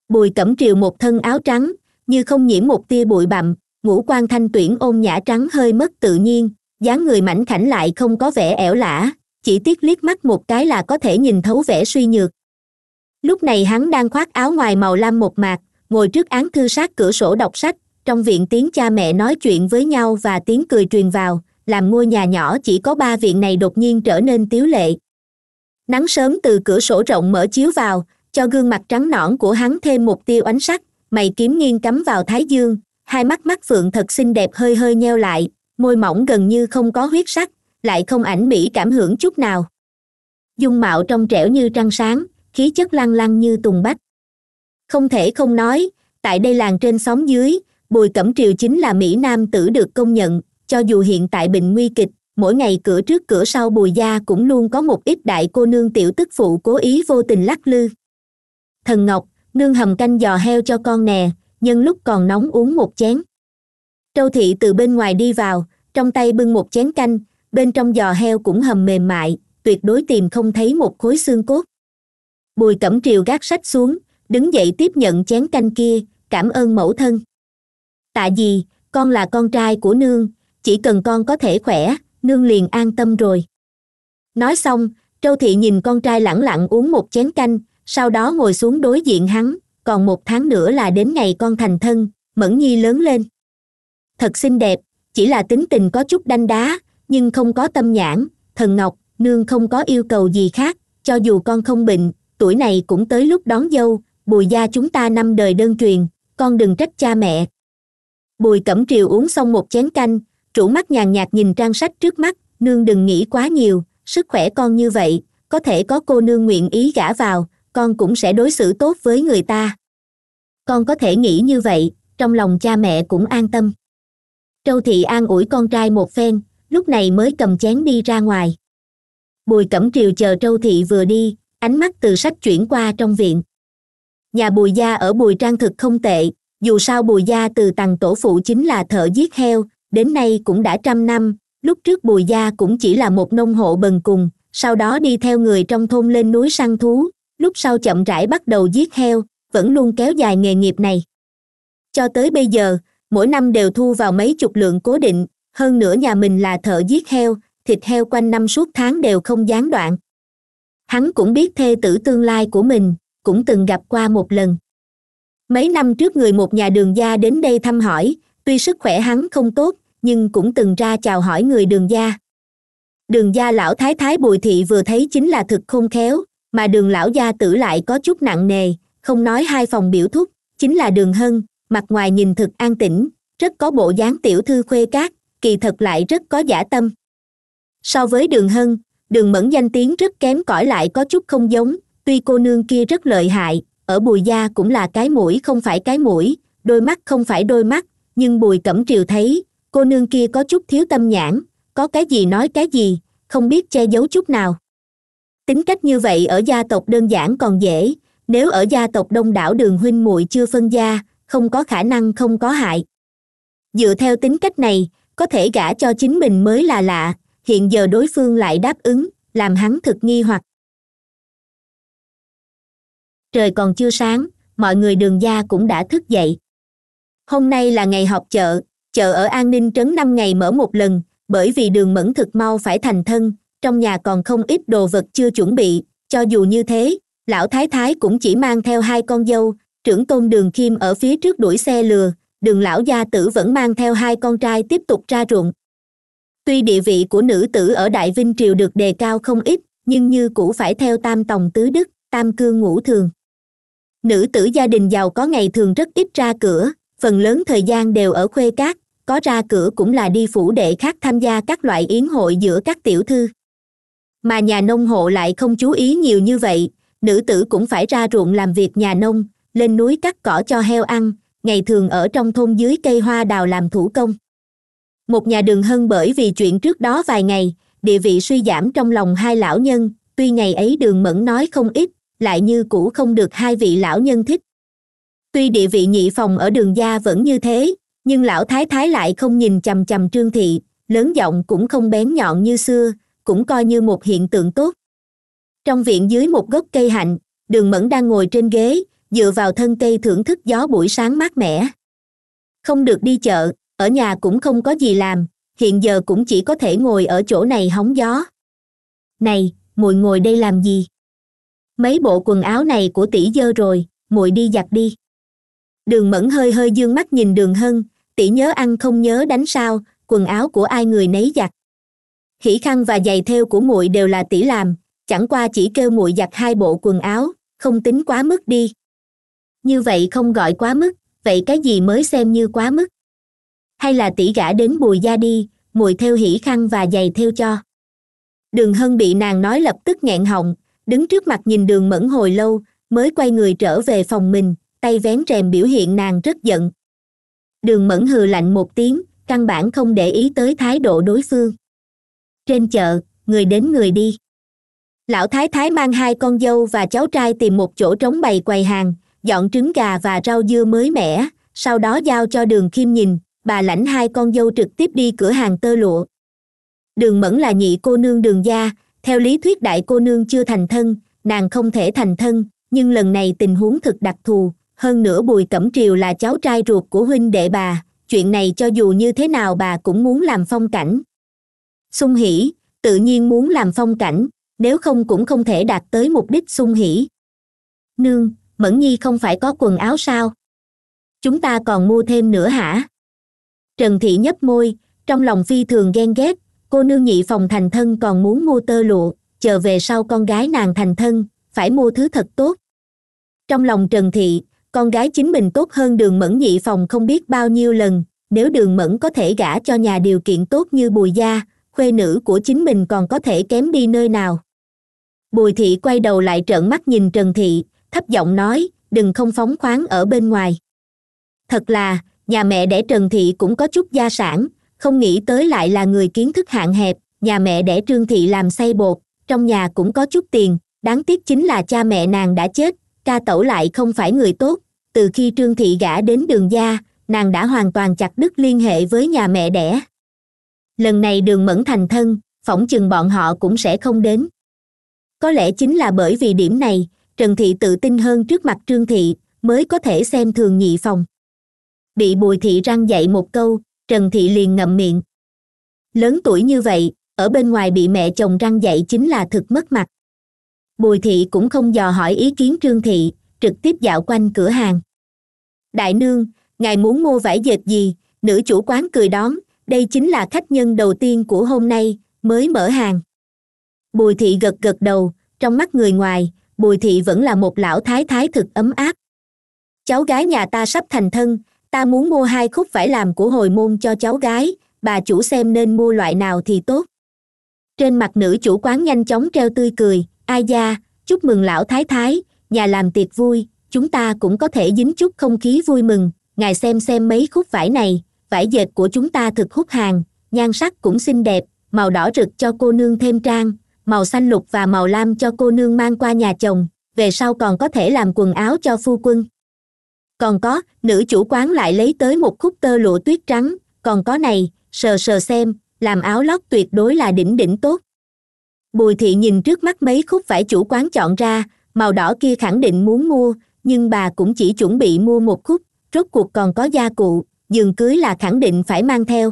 bùi cẩm triều một thân áo trắng như không nhiễm một tia bụi bặm ngũ quan thanh tuyển ôn nhã trắng hơi mất tự nhiên dáng người mảnh khảnh lại không có vẻ ẻo lả chỉ tiếc liếc mắt một cái là có thể nhìn thấu vẻ suy nhược lúc này hắn đang khoác áo ngoài màu lam một mạc ngồi trước án thư sát cửa sổ đọc sách trong viện tiếng cha mẹ nói chuyện với nhau và tiếng cười truyền vào làm ngôi nhà nhỏ chỉ có ba viện này đột nhiên trở nên tiếu lệ nắng sớm từ cửa sổ rộng mở chiếu vào cho gương mặt trắng nõn của hắn thêm một tiêu ánh sắc mày kiếm nghiêng cắm vào thái dương hai mắt mắt phượng thật xinh đẹp hơi hơi nheo lại môi mỏng gần như không có huyết sắc lại không ảnh bỉ cảm hưởng chút nào dung mạo trong trẻo như trăng sáng khí chất lăng lăng như tùng bách không thể không nói tại đây làng trên xóm dưới bùi cẩm triều chính là mỹ nam tử được công nhận cho dù hiện tại bình nguy kịch mỗi ngày cửa trước cửa sau bùi gia cũng luôn có một ít đại cô nương tiểu tức phụ cố ý vô tình lắc lư thần ngọc nương hầm canh giò heo cho con nè nhân lúc còn nóng uống một chén trâu thị từ bên ngoài đi vào trong tay bưng một chén canh bên trong giò heo cũng hầm mềm mại tuyệt đối tìm không thấy một khối xương cốt bùi cẩm triều gác sách xuống đứng dậy tiếp nhận chén canh kia cảm ơn mẫu thân tạ gì con là con trai của nương chỉ cần con có thể khỏe nương liền an tâm rồi nói xong Châu thị nhìn con trai lẳng lặng uống một chén canh sau đó ngồi xuống đối diện hắn còn một tháng nữa là đến ngày con thành thân mẫn nhi lớn lên thật xinh đẹp chỉ là tính tình có chút đanh đá nhưng không có tâm nhãn thần ngọc nương không có yêu cầu gì khác cho dù con không bệnh tuổi này cũng tới lúc đón dâu bùi gia chúng ta năm đời đơn truyền con đừng trách cha mẹ bùi cẩm triều uống xong một chén canh trũ mắt nhàn nhạt nhìn trang sách trước mắt nương đừng nghĩ quá nhiều sức khỏe con như vậy có thể có cô nương nguyện ý gả vào con cũng sẽ đối xử tốt với người ta con có thể nghĩ như vậy trong lòng cha mẹ cũng an tâm trâu thị an ủi con trai một phen lúc này mới cầm chén đi ra ngoài bùi cẩm triều chờ trâu thị vừa đi ánh mắt từ sách chuyển qua trong viện nhà bùi gia ở bùi trang thực không tệ dù sao bùi gia từ tằng tổ phụ chính là thợ giết heo đến nay cũng đã trăm năm lúc trước bùi gia cũng chỉ là một nông hộ bần cùng sau đó đi theo người trong thôn lên núi săn thú lúc sau chậm rãi bắt đầu giết heo vẫn luôn kéo dài nghề nghiệp này cho tới bây giờ mỗi năm đều thu vào mấy chục lượng cố định hơn nữa nhà mình là thợ giết heo thịt heo quanh năm suốt tháng đều không gián đoạn hắn cũng biết thê tử tương lai của mình cũng từng gặp qua một lần mấy năm trước người một nhà đường gia đến đây thăm hỏi tuy sức khỏe hắn không tốt nhưng cũng từng ra chào hỏi người đường gia đường gia lão thái thái bùi thị vừa thấy chính là thực khôn khéo mà đường lão gia tử lại có chút nặng nề không nói hai phòng biểu thúc chính là đường hân mặt ngoài nhìn thực an tĩnh rất có bộ dáng tiểu thư khuê cát kỳ thật lại rất có giả tâm so với đường hân đường mẫn danh tiếng rất kém cỏi lại có chút không giống tuy cô nương kia rất lợi hại ở bùi gia cũng là cái mũi không phải cái mũi đôi mắt không phải đôi mắt nhưng bùi cẩm triều thấy cô nương kia có chút thiếu tâm nhãn có cái gì nói cái gì không biết che giấu chút nào tính cách như vậy ở gia tộc đơn giản còn dễ nếu ở gia tộc đông đảo đường huynh muội chưa phân gia không có khả năng không có hại dựa theo tính cách này có thể gả cho chính mình mới là lạ hiện giờ đối phương lại đáp ứng làm hắn thực nghi hoặc trời còn chưa sáng mọi người đường gia cũng đã thức dậy hôm nay là ngày họp chợ chợ ở an ninh trấn năm ngày mở một lần bởi vì đường mẫn thực mau phải thành thân trong nhà còn không ít đồ vật chưa chuẩn bị cho dù như thế lão thái thái cũng chỉ mang theo hai con dâu trưởng tôn đường kim ở phía trước đuổi xe lừa đường lão gia tử vẫn mang theo hai con trai tiếp tục ra ruộng tuy địa vị của nữ tử ở đại vinh triều được đề cao không ít nhưng như cũ phải theo tam tòng tứ đức tam cương ngũ thường nữ tử gia đình giàu có ngày thường rất ít ra cửa phần lớn thời gian đều ở khuê cát có ra cửa cũng là đi phủ đệ khác tham gia các loại yến hội giữa các tiểu thư mà nhà nông hộ lại không chú ý nhiều như vậy nữ tử cũng phải ra ruộng làm việc nhà nông lên núi cắt cỏ cho heo ăn ngày thường ở trong thôn dưới cây hoa đào làm thủ công một nhà đường hân bởi vì chuyện trước đó vài ngày địa vị suy giảm trong lòng hai lão nhân tuy ngày ấy đường mẫn nói không ít lại như cũ không được hai vị lão nhân thích tuy địa vị nhị phòng ở đường gia vẫn như thế nhưng lão thái thái lại không nhìn chằm chằm trương thị lớn giọng cũng không bén nhọn như xưa cũng coi như một hiện tượng tốt trong viện dưới một gốc cây hạnh đường mẫn đang ngồi trên ghế dựa vào thân cây thưởng thức gió buổi sáng mát mẻ không được đi chợ ở nhà cũng không có gì làm hiện giờ cũng chỉ có thể ngồi ở chỗ này hóng gió này muội ngồi đây làm gì mấy bộ quần áo này của tỷ dơ rồi muội đi giặt đi đường mẫn hơi hơi d ư ơ n g mắt nhìn đường hân tỷ nhớ ăn không nhớ đánh sao quần áo của ai người nấy giặt hỉ khăn và giày theo của muội đều là tỷ làm chẳng qua chỉ kêu muội giặt hai bộ quần áo không tính quá mức đi như vậy không gọi quá mức vậy cái gì mới xem như quá mức hay là tỷ gả đến bùi gia đi muội theo hỉ khăn và giày theo cho đường hân bị nàng nói lập tức nghẹn họng đứng trước mặt nhìn đường mẫn hồi lâu mới quay người trở về phòng mình tay vén rèm biểu hiện nàng rất giận đường mẫn hừ lạnh một tiếng căn bản không để ý tới thái độ đối phương trên chợ người đến người đi lão thái thái mang hai con dâu và cháu trai tìm một chỗ trống bày quầy hàng dọn trứng gà và rau dưa mới mẻ sau đó giao cho đường khiêm nhìn bà lãnh hai con dâu trực tiếp đi cửa hàng tơ lụa đường mẫn là nhị cô nương đường gia theo lý thuyết đại cô nương chưa thành thân nàng không thể thành thân nhưng lần này tình huống thực đặc thù hơn nữa bùi cẩm triều là cháu trai ruột của huynh đệ bà chuyện này cho dù như thế nào bà cũng muốn làm phong cảnh sung hỉ tự nhiên muốn làm phong cảnh nếu không cũng không thể đạt tới mục đích sung hỉ nương mẫn nhi không phải có quần áo sao chúng ta còn mua thêm nữa hả trần thị nhấp môi trong lòng phi thường ghen ghét cô nương nhị phòng thành thân còn muốn mua tơ lụa chờ về sau con gái nàng thành thân phải mua thứ thật tốt trong lòng trần thị con gái chính mình tốt hơn đường mẫn nhị phòng không biết bao nhiêu lần nếu đường mẫn có thể gả cho nhà điều kiện tốt như bùi gia khuê nữ của chính mình còn có thể kém đi nơi nào bùi thị quay đầu lại trợn mắt nhìn trần thị thấp giọng nói đừng không phóng khoáng ở bên ngoài thật là nhà mẹ đẻ trần thị cũng có chút gia sản không nghĩ tới lại là người kiến thức hạn hẹp nhà mẹ đẻ trương thị làm say bột trong nhà cũng có chút tiền đáng tiếc chính là cha mẹ nàng đã chết ca tẩu lại không phải người tốt từ khi trương thị gả đến đường gia nàng đã hoàn toàn chặt đứt liên hệ với nhà mẹ đẻ lần này đường mẫn thành thân phỏng chừng bọn họ cũng sẽ không đến có lẽ chính là bởi vì điểm này trần thị tự tin hơn trước mặt trương thị mới có thể xem thường nhị phòng bị bùi thị răng dạy một câu trần thị liền ngậm miệng lớn tuổi như vậy ở bên ngoài bị mẹ chồng răng dạy chính là thực mất mặt bùi thị cũng không dò hỏi ý kiến trương thị trực tiếp dạo quanh cửa hàng đại nương ngài muốn mua vải dệt gì nữ chủ quán cười đón đây chính là khách nhân đầu tiên của hôm nay mới mở hàng bùi thị gật gật đầu trong mắt người ngoài bùi thị vẫn là một lão thái thái thực ấm áp cháu gái nhà ta sắp thành thân ta muốn mua hai khúc vải làm của hồi môn cho cháu gái bà chủ xem nên mua loại nào thì tốt trên mặt nữ chủ quán nhanh chóng treo tươi cười a da chúc mừng lão thái thái nhà làm tiệc vui chúng ta cũng có thể dính chút không khí vui mừng ngài xem xem mấy khúc vải này vải dệt của chúng ta thực hút hàng nhan sắc cũng xinh đẹp màu đỏ rực cho cô nương thêm trang màu xanh lục và màu lam cho cô nương mang qua nhà chồng về sau còn có thể làm quần áo cho phu quân còn có nữ chủ quán lại lấy tới một khúc tơ lụa tuyết trắng còn có này sờ sờ xem làm áo lót tuyệt đối là đỉnh đỉnh tốt bùi thị nhìn trước mắt mấy khúc vải chủ quán chọn ra màu đỏ kia khẳng định muốn mua nhưng bà cũng chỉ chuẩn bị mua một khúc rốt cuộc còn có gia cụ giường cưới là khẳng định phải mang theo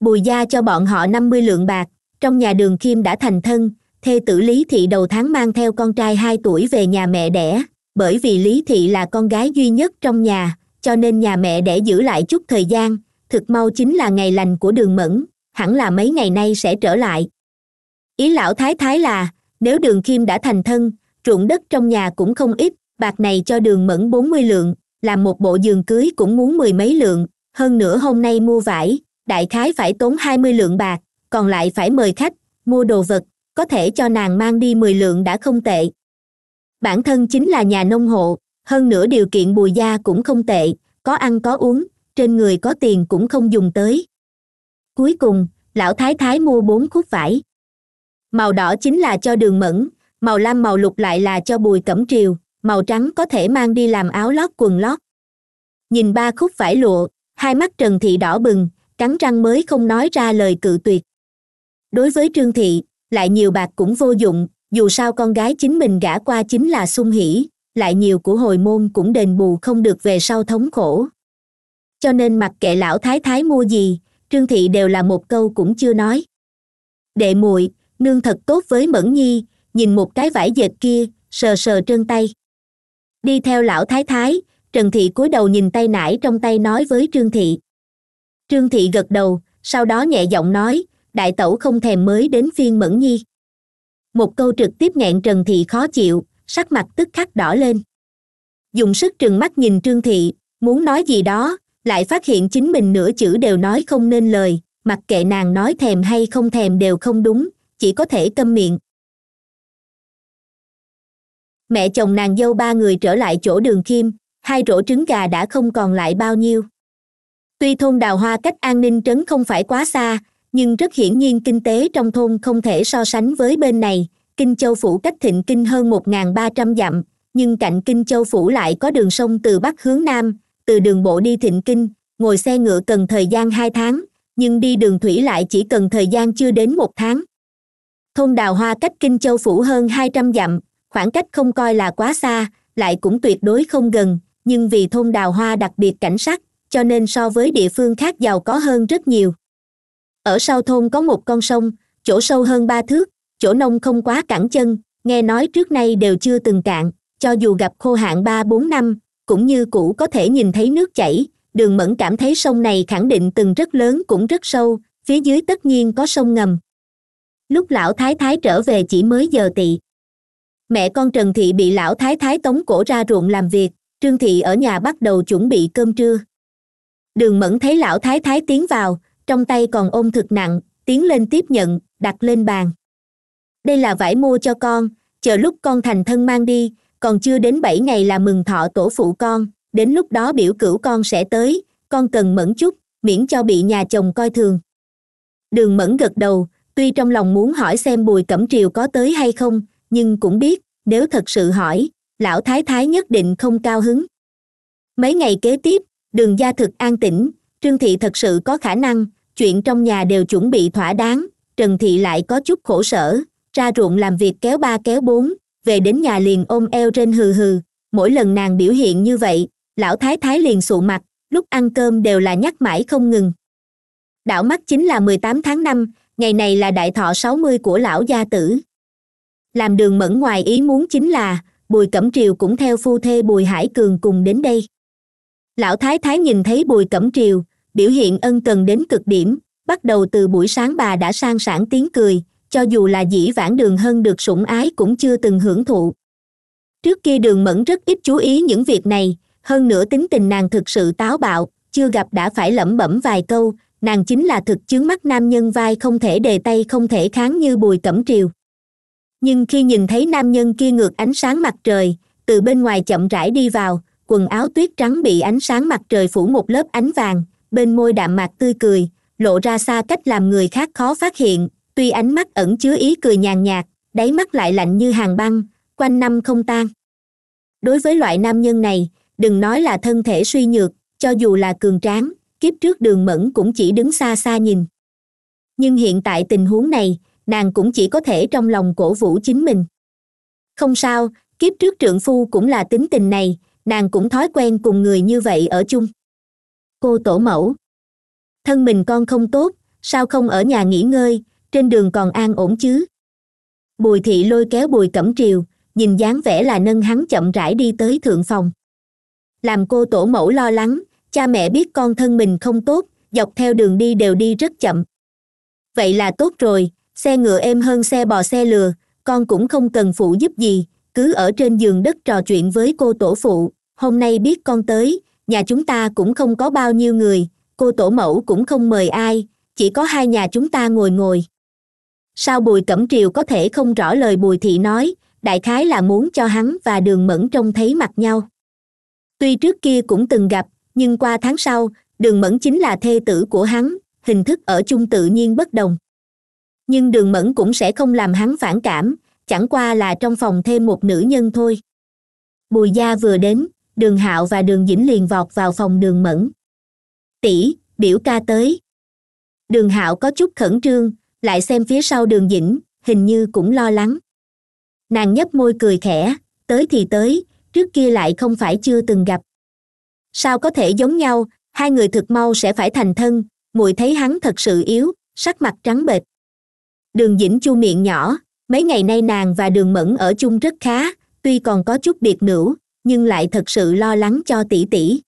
bùi gia cho bọn họ năm mươi lượng bạc trong nhà đường kim đã thành thân thê tử lý thị đầu tháng mang theo con trai hai tuổi về nhà mẹ đẻ bởi vì lý thị là con gái duy nhất trong nhà cho nên nhà mẹ đẻ giữ lại chút thời gian thực mau chính là ngày lành của đường mẫn hẳn là mấy ngày nay sẽ trở lại ý lão thái thái là nếu đường kim đã thành thân ruộng đất trong nhà cũng không ít bạc này cho đường mẫn bốn mươi lượng làm một bộ giường cưới cũng muốn mười mấy lượng hơn nữa hôm nay mua vải đại khái phải tốn hai mươi lượng bạc còn lại phải mời khách mua đồ vật có thể cho nàng mang đi mười lượng đã không tệ bản thân chính là nhà nông hộ hơn nữa điều kiện bùi gia cũng không tệ có ăn có uống trên người có tiền cũng không dùng tới cuối cùng lão thái thái mua bốn khúc vải màu đỏ chính là cho đường mẫn màu lam màu lục lại là cho bùi cẩm triều màu trắng có thể mang đi làm áo lót quần lót nhìn ba khúc vải lụa hai mắt trần thị đỏ bừng cắn răng mới không nói ra lời cự tuyệt đối với trương thị lại nhiều bạc cũng vô dụng dù sao con gái chính mình gả qua chính là sung hỉ lại nhiều của hồi môn cũng đền bù không được về sau thống khổ cho nên mặc kệ lão thái thái mua gì trương thị đều là một câu cũng chưa nói đệ muội nương thật tốt với mẫn nhi nhìn một cái vải dệt kia sờ sờ trơn tay đi theo lão thái thái trần thị cúi đầu nhìn tay nải trong tay nói với trương thị trương thị gật đầu sau đó nhẹ giọng nói đại tẩu không thèm mới đến phiên mẫn nhi một câu trực tiếp nghẹn trần thị khó chịu sắc mặt tức khắc đỏ lên dùng sức trừng mắt nhìn trương thị muốn nói gì đó lại phát hiện chính mình nửa chữ đều nói không nên lời mặc kệ nàng nói thèm hay không thèm đều không đúng chỉ có thể câm miệng mẹ chồng nàng dâu ba người trở lại chỗ đường kim hai rổ trứng gà đã không còn lại bao nhiêu tuy thôn đào hoa cách an ninh trấn không phải quá xa nhưng rất hiển nhiên kinh tế trong thôn không thể so sánh với bên này kinh châu phủ cách thịnh kinh hơn một ba trăm dặm nhưng cạnh kinh châu phủ lại có đường sông từ bắc hướng nam từ đường bộ đi thịnh kinh ngồi xe ngựa cần thời gian hai tháng nhưng đi đường thủy lại chỉ cần thời gian chưa đến một tháng thôn đào hoa cách kinh châu phủ hơn hai trăm dặm khoảng cách không coi là quá xa lại cũng tuyệt đối không gần nhưng vì thôn đào hoa đặc biệt cảnh sắc cho nên so với địa phương khác giàu có hơn rất nhiều ở sau thôn có một con sông chỗ sâu hơn ba thước chỗ nông không quá cẳng chân nghe nói trước nay đều chưa từng cạn cho dù gặp khô hạn ba bốn năm cũng như cũ có thể nhìn thấy nước chảy đường mẫn cảm thấy sông này khẳng định từng rất lớn cũng rất sâu phía dưới tất nhiên có sông ngầm lúc lão thái thái trở về chỉ mới giờ tị mẹ con trần thị bị lão thái thái tống cổ ra ruộng làm việc trương thị ở nhà bắt đầu chuẩn bị cơm trưa đường mẫn thấy lão thái thái tiến vào trong tay còn ôm thực nặng tiến lên tiếp nhận đặt lên bàn đây là vải mua cho con chờ lúc con thành thân mang đi còn chưa đến bảy ngày là mừng thọ tổ phụ con đến lúc đó biểu cửu con sẽ tới con cần mẫn chút miễn cho bị nhà chồng coi thường đường mẫn gật đầu tuy trong lòng muốn hỏi xem bùi cẩm triều có tới hay không nhưng cũng biết nếu thật sự hỏi lão thái thái nhất định không cao hứng mấy ngày kế tiếp đường gia thực an tĩnh trương thị thật sự có khả năng chuyện trong nhà đều chuẩn bị thỏa đáng trần thị lại có chút khổ sở ra ruộng làm việc kéo ba kéo bốn về đến nhà liền ôm eo trên hừ hừ mỗi lần nàng biểu hiện như vậy lão thái thái liền sụ mặt lúc ăn cơm đều là nhắc mãi không ngừng đảo mắt chính là mười tám tháng năm ngày này là đại thọ sáu mươi của lão gia tử làm đường mẫn ngoài ý muốn chính là bùi cẩm triều cũng theo phu thê bùi hải cường cùng đến đây lão thái thái nhìn thấy bùi cẩm triều biểu hiện ân cần đến cực điểm bắt đầu từ buổi sáng bà đã sang sản tiếng cười cho dù là dĩ vãng đường hơn được sủng ái cũng chưa từng hưởng thụ trước kia đường mẫn rất ít chú ý những việc này hơn nữa tính tình nàng thực sự táo bạo chưa gặp đã phải lẩm bẩm vài câu nàng chính là thực chướng mắt nam nhân vai không thể đề tay không thể kháng như bùi cẩm triều nhưng khi nhìn thấy nam nhân kia ngược ánh sáng mặt trời từ bên ngoài chậm rãi đi vào quần áo tuyết trắng bị ánh sáng mặt trời phủ một lớp ánh vàng bên môi đạm mạc tươi cười lộ ra xa cách làm người khác khó phát hiện tuy ánh mắt ẩn chứa ý cười nhàn nhạt đáy mắt lại lạnh như hàng băng quanh năm không tan đối với loại nam nhân này đừng nói là thân thể suy nhược cho dù là cường tráng kiếp trước đường mẫn cũng chỉ đứng xa xa nhìn nhưng hiện tại tình huống này nàng cũng chỉ có thể trong lòng cổ vũ chính mình không sao kiếp trước trượng phu cũng là tính tình này nàng cũng thói quen cùng người như vậy ở chung cô tổ mẫu thân mình con không tốt sao không ở nhà nghỉ ngơi trên đường còn an ổn chứ bùi thị lôi kéo bùi cẩm triều nhìn dáng vẻ là nâng hắn chậm rãi đi tới thượng phòng làm cô tổ mẫu lo lắng cha mẹ biết con thân mình không tốt dọc theo đường đi đều đi rất chậm vậy là tốt rồi xe ngựa êm hơn xe bò xe lừa con cũng không cần phụ giúp gì cứ ở trên giường đất trò chuyện với cô tổ phụ hôm nay biết con tới nhà chúng ta cũng không có bao nhiêu người cô tổ mẫu cũng không mời ai chỉ có hai nhà chúng ta ngồi ngồi sao bùi cẩm triều có thể không rõ lời bùi thị nói đại khái là muốn cho hắn và đường mẫn trông thấy mặt nhau tuy trước kia cũng từng gặp nhưng qua tháng sau đường mẫn chính là thê tử của hắn hình thức ở chung tự nhiên bất đồng nhưng đường mẫn cũng sẽ không làm hắn phản cảm chẳng qua là trong phòng thêm một nữ nhân thôi bùi gia vừa đến đường hạo và đường dĩnh liền vọt vào phòng đường mẫn tỷ biểu ca tới đường hạo có chút khẩn trương lại xem phía sau đường dĩnh hình như cũng lo lắng nàng nhấp môi cười khẽ tới thì tới trước kia lại không phải chưa từng gặp sao có thể giống nhau hai người thực mau sẽ phải thành thân muội thấy hắn thật sự yếu sắc mặt trắng bệch đường dĩnh chu miệng nhỏ mấy ngày nay nàng và đường mẫn ở chung rất khá tuy còn có chút biệt nữ nhưng lại thật sự lo lắng cho tỷ tỷ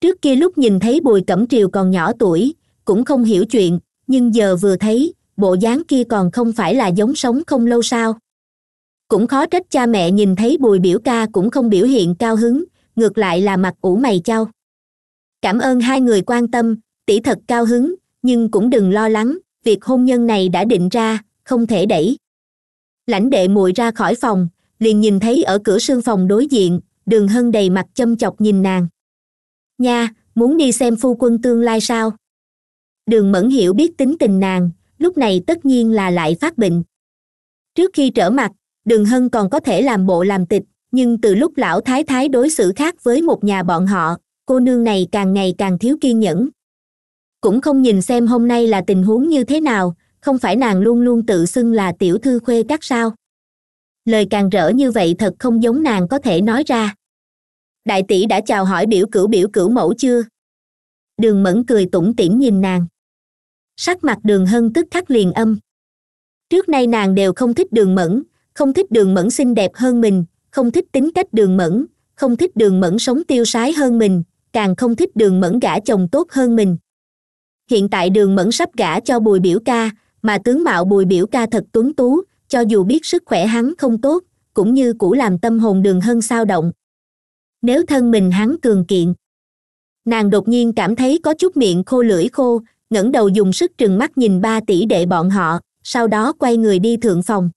trước kia lúc nhìn thấy bùi cẩm triều còn nhỏ tuổi cũng không hiểu chuyện nhưng giờ vừa thấy bộ dáng kia còn không phải là giống sống không lâu sao cũng khó trách cha mẹ nhìn thấy bùi biểu ca cũng không biểu hiện cao hứng ngược lại là mặt ủ mày chau cảm ơn hai người quan tâm tỷ thật cao hứng nhưng cũng đừng lo lắng việc hôn nhân này đã định ra không thể đẩy lãnh đệ muội ra khỏi phòng liền nhìn thấy ở cửa sương phòng đối diện đường hân đầy mặt châm chọc nhìn nàng nha muốn đi xem phu quân tương lai sao đường mẫn hiểu biết tính tình nàng lúc này tất nhiên là lại phát bệnh trước khi trở mặt đường hân còn có thể làm bộ làm tịch nhưng từ lúc lão thái thái đối xử khác với một nhà bọn họ cô nương này càng ngày càng thiếu kiên nhẫn cũng không nhìn xem hôm nay là tình huống như thế nào không phải nàng luôn luôn tự xưng là tiểu thư khuê các sao lời càng rỡ như vậy thật không giống nàng có thể nói ra đại tỷ đã chào hỏi biểu cửu biểu cửu mẫu chưa đường mẫn cười tủm tỉm nhìn nàng sắc mặt đường hân tức khắc liền âm trước nay nàng đều không thích đường mẫn không thích đường mẫn xinh đẹp hơn mình không thích tính cách đường mẫn không thích đường mẫn sống tiêu sái hơn mình càng không thích đường mẫn gả chồng tốt hơn mình hiện tại đường mẫn sắp gả cho bùi biểu ca mà tướng mạo bùi biểu ca thật tuấn tú cho dù biết sức khỏe hắn không tốt cũng như cũ làm tâm hồn đường hân sao động nếu thân mình hắn cường kiện nàng đột nhiên cảm thấy có chút miệng khô lưỡi khô ngẩng đầu dùng sức trừng mắt nhìn ba tỷ đệ bọn họ sau đó quay người đi thượng phòng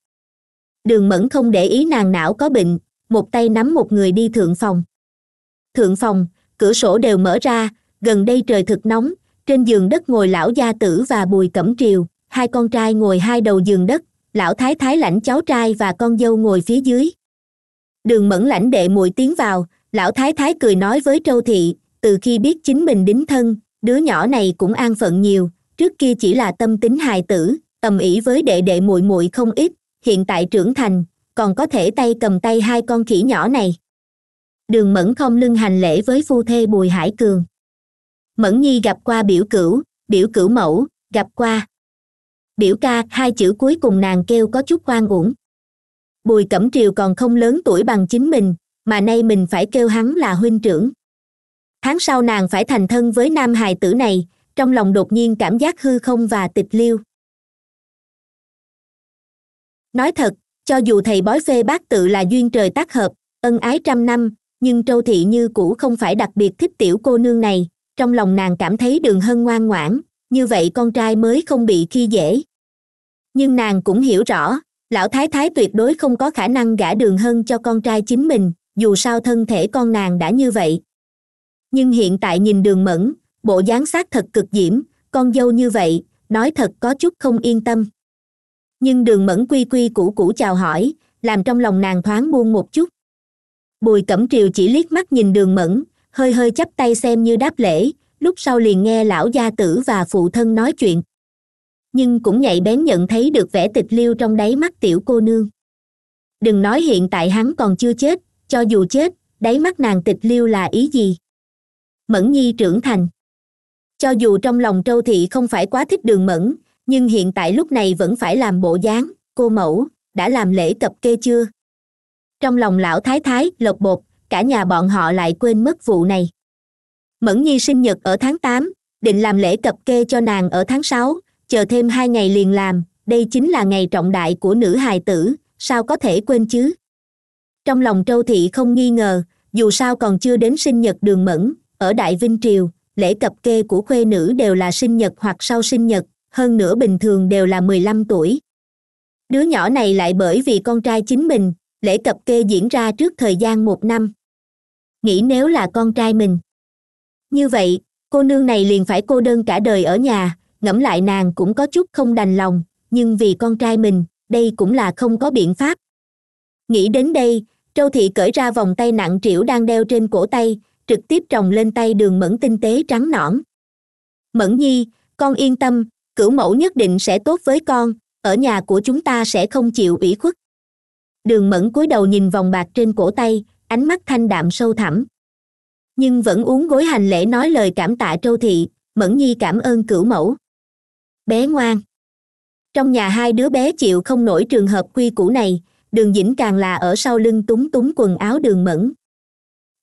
đường mẫn không để ý nàng não có bệnh một tay nắm một người đi thượng phòng thượng phòng cửa sổ đều mở ra gần đây trời thực nóng trên giường đất ngồi lão gia tử và bùi cẩm triều hai con trai ngồi hai đầu giường đất lão thái thái lãnh cháu trai và con dâu ngồi phía dưới đường mẫn lãnh đệ muội tiến vào lão thái thái cười nói với trâu thị từ khi biết chính mình đính thân đứa nhỏ này cũng an phận nhiều trước kia chỉ là tâm tính hài tử ầm ý với đệ đệ muội muội không ít hiện tại trưởng thành còn có thể tay cầm tay hai con khỉ nhỏ này đường mẫn không lưng hành lễ với phu thê bùi hải cường mẫn nhi gặp qua biểu cửu biểu cửu mẫu gặp qua biểu ca hai chữ cuối cùng nàng kêu có chút oan uổng bùi cẩm triều còn không lớn tuổi bằng chính mình mà nay mình phải kêu hắn là huynh trưởng tháng sau nàng phải thành thân với nam hài tử này trong lòng đột nhiên cảm giác hư không và tịch liêu nói thật cho dù thầy bói phê bác tự là duyên trời tác hợp ân ái trăm năm nhưng trâu thị như cũ không phải đặc biệt thích tiểu cô nương này trong lòng nàng cảm thấy đường hân ngoan ngoãn như vậy con trai mới không bị khi dễ nhưng nàng cũng hiểu rõ lão thái thái tuyệt đối không có khả năng gả đường hân cho con trai chính mình dù sao thân thể con nàng đã như vậy nhưng hiện tại nhìn đường mẫn bộ dáng xác thật cực diễm con dâu như vậy nói thật có chút không yên tâm nhưng đường mẫn quy quy cũ cũ chào hỏi làm trong lòng nàng thoáng buông một chút bùi cẩm triều chỉ liếc mắt nhìn đường mẫn hơi hơi chắp tay xem như đáp lễ lúc sau liền nghe lão gia tử và phụ thân nói chuyện nhưng cũng nhạy bén nhận thấy được vẻ tịch liêu trong đáy mắt tiểu cô nương đừng nói hiện tại hắn còn chưa chết cho dù chết đáy mắt nàng tịch liêu là ý gì mẫn nhi trưởng thành cho dù trong lòng trâu thị không phải quá thích đường mẫn nhưng hiện tại lúc này vẫn phải làm bộ dáng cô mẫu đã làm lễ tập kê chưa trong lòng lão thái thái lộc bột cả nhà bọn họ lại quên mất vụ này mẫn nhi sinh nhật ở tháng tám định làm lễ cập kê cho nàng ở tháng sáu chờ thêm hai ngày liền làm đây chính là ngày trọng đại của nữ hài tử sao có thể quên chứ trong lòng châu thị không nghi ngờ dù sao còn chưa đến sinh nhật đường mẫn ở đại vinh triều lễ cập kê của khuê nữ đều là sinh nhật hoặc sau sinh nhật hơn nữa bình thường đều là mười lăm tuổi đứa nhỏ này lại bởi vì con trai chính mình lễ cập kê diễn ra trước thời gian một năm nghĩ nếu là con trai mình như vậy cô nương này liền phải cô đơn cả đời ở nhà ngẫm lại nàng cũng có chút không đành lòng nhưng vì con trai mình đây cũng là không có biện pháp nghĩ đến đây châu thị cởi ra vòng tay nặng trĩu đang đeo trên cổ tay trực tiếp trồng lên tay đường mẫn tinh tế trắng nõn mẫn nhi con yên tâm cửu mẫu nhất định sẽ tốt với con ở nhà của chúng ta sẽ không chịu ủy khuất đường mẫn cúi đầu nhìn vòng bạc trên cổ tay ánh mắt thanh đạm sâu thẳm nhưng vẫn uống gối hành lễ nói lời cảm tạ châu thị mẫn nhi cảm ơn cửu mẫu bé ngoan trong nhà hai đứa bé chịu không nổi trường hợp quy củ này đường dĩnh càng là ở sau lưng túng túng quần áo đường mẫn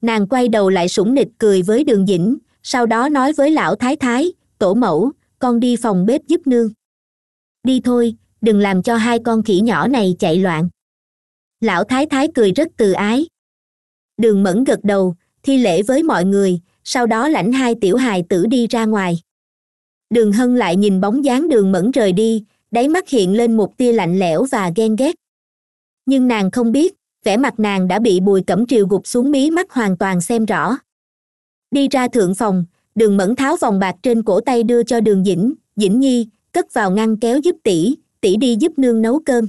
nàng quay đầu lại sủng nịch cười với đường dĩnh sau đó nói với lão thái thái tổ mẫu con đi phòng bếp giúp nương đi thôi đừng làm cho hai con khỉ nhỏ này chạy loạn lão thái thái cười rất từ ái đường mẫn gật đầu thi lễ với mọi người sau đó lãnh hai tiểu hài tử đi ra ngoài đường hân lại nhìn bóng dáng đường mẫn rời đi đáy mắt hiện lên một tia lạnh lẽo và ghen ghét nhưng nàng không biết vẻ mặt nàng đã bị bùi cẩm triều gục xuống mí mắt hoàn toàn xem rõ đi ra thượng phòng đường mẫn tháo vòng bạc trên cổ tay đưa cho đường dĩnh dĩnh nhi cất vào ngăn kéo giúp tỷ tỷ đi giúp nương nấu cơm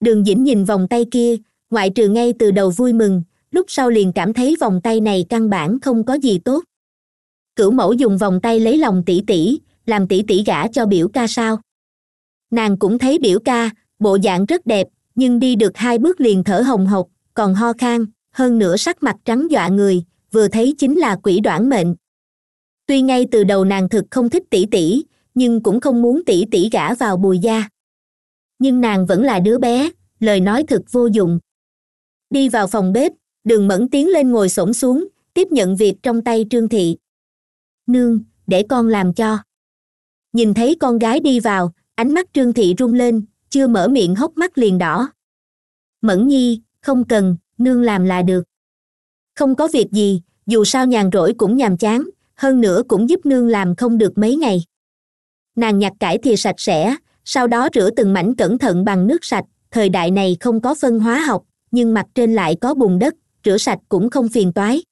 đường dĩnh nhìn vòng tay kia ngoại trừ ngay từ đầu vui mừng lúc sau liền cảm thấy vòng tay này căn bản không có gì tốt cửu mẫu dùng vòng tay lấy lòng tỷ tỷ làm tỷ tỷ gả cho biểu ca sao nàng cũng thấy biểu ca bộ dạng rất đẹp nhưng đi được hai bước liền thở hồng hộc còn ho khan hơn nữa sắc mặt trắng dọa người vừa thấy chính là quỷ đoản mệnh tuy ngay từ đầu nàng thực không thích tỷ tỷ nhưng cũng không muốn tỷ tỷ gả vào bùi gia nhưng nàng vẫn là đứa bé lời nói thực vô dụng đi vào phòng bếp đường mẫn tiến lên ngồi s xuống tiếp nhận việc trong tay trương thị nương để con làm cho nhìn thấy con gái đi vào ánh mắt trương thị run lên chưa mở miệng hốc mắt liền đỏ mẫn nhi không cần nương làm là được không có việc gì dù sao nhàn rỗi cũng nhàm chán hơn nữa cũng giúp nương làm không được mấy ngày nàng nhặt cải thì sạch sẽ sau đó rửa từng mảnh cẩn thận bằng nước sạch thời đại này không có phân hóa học nhưng mặt trên lại có bùn đất rửa sạch cũng không phiền toái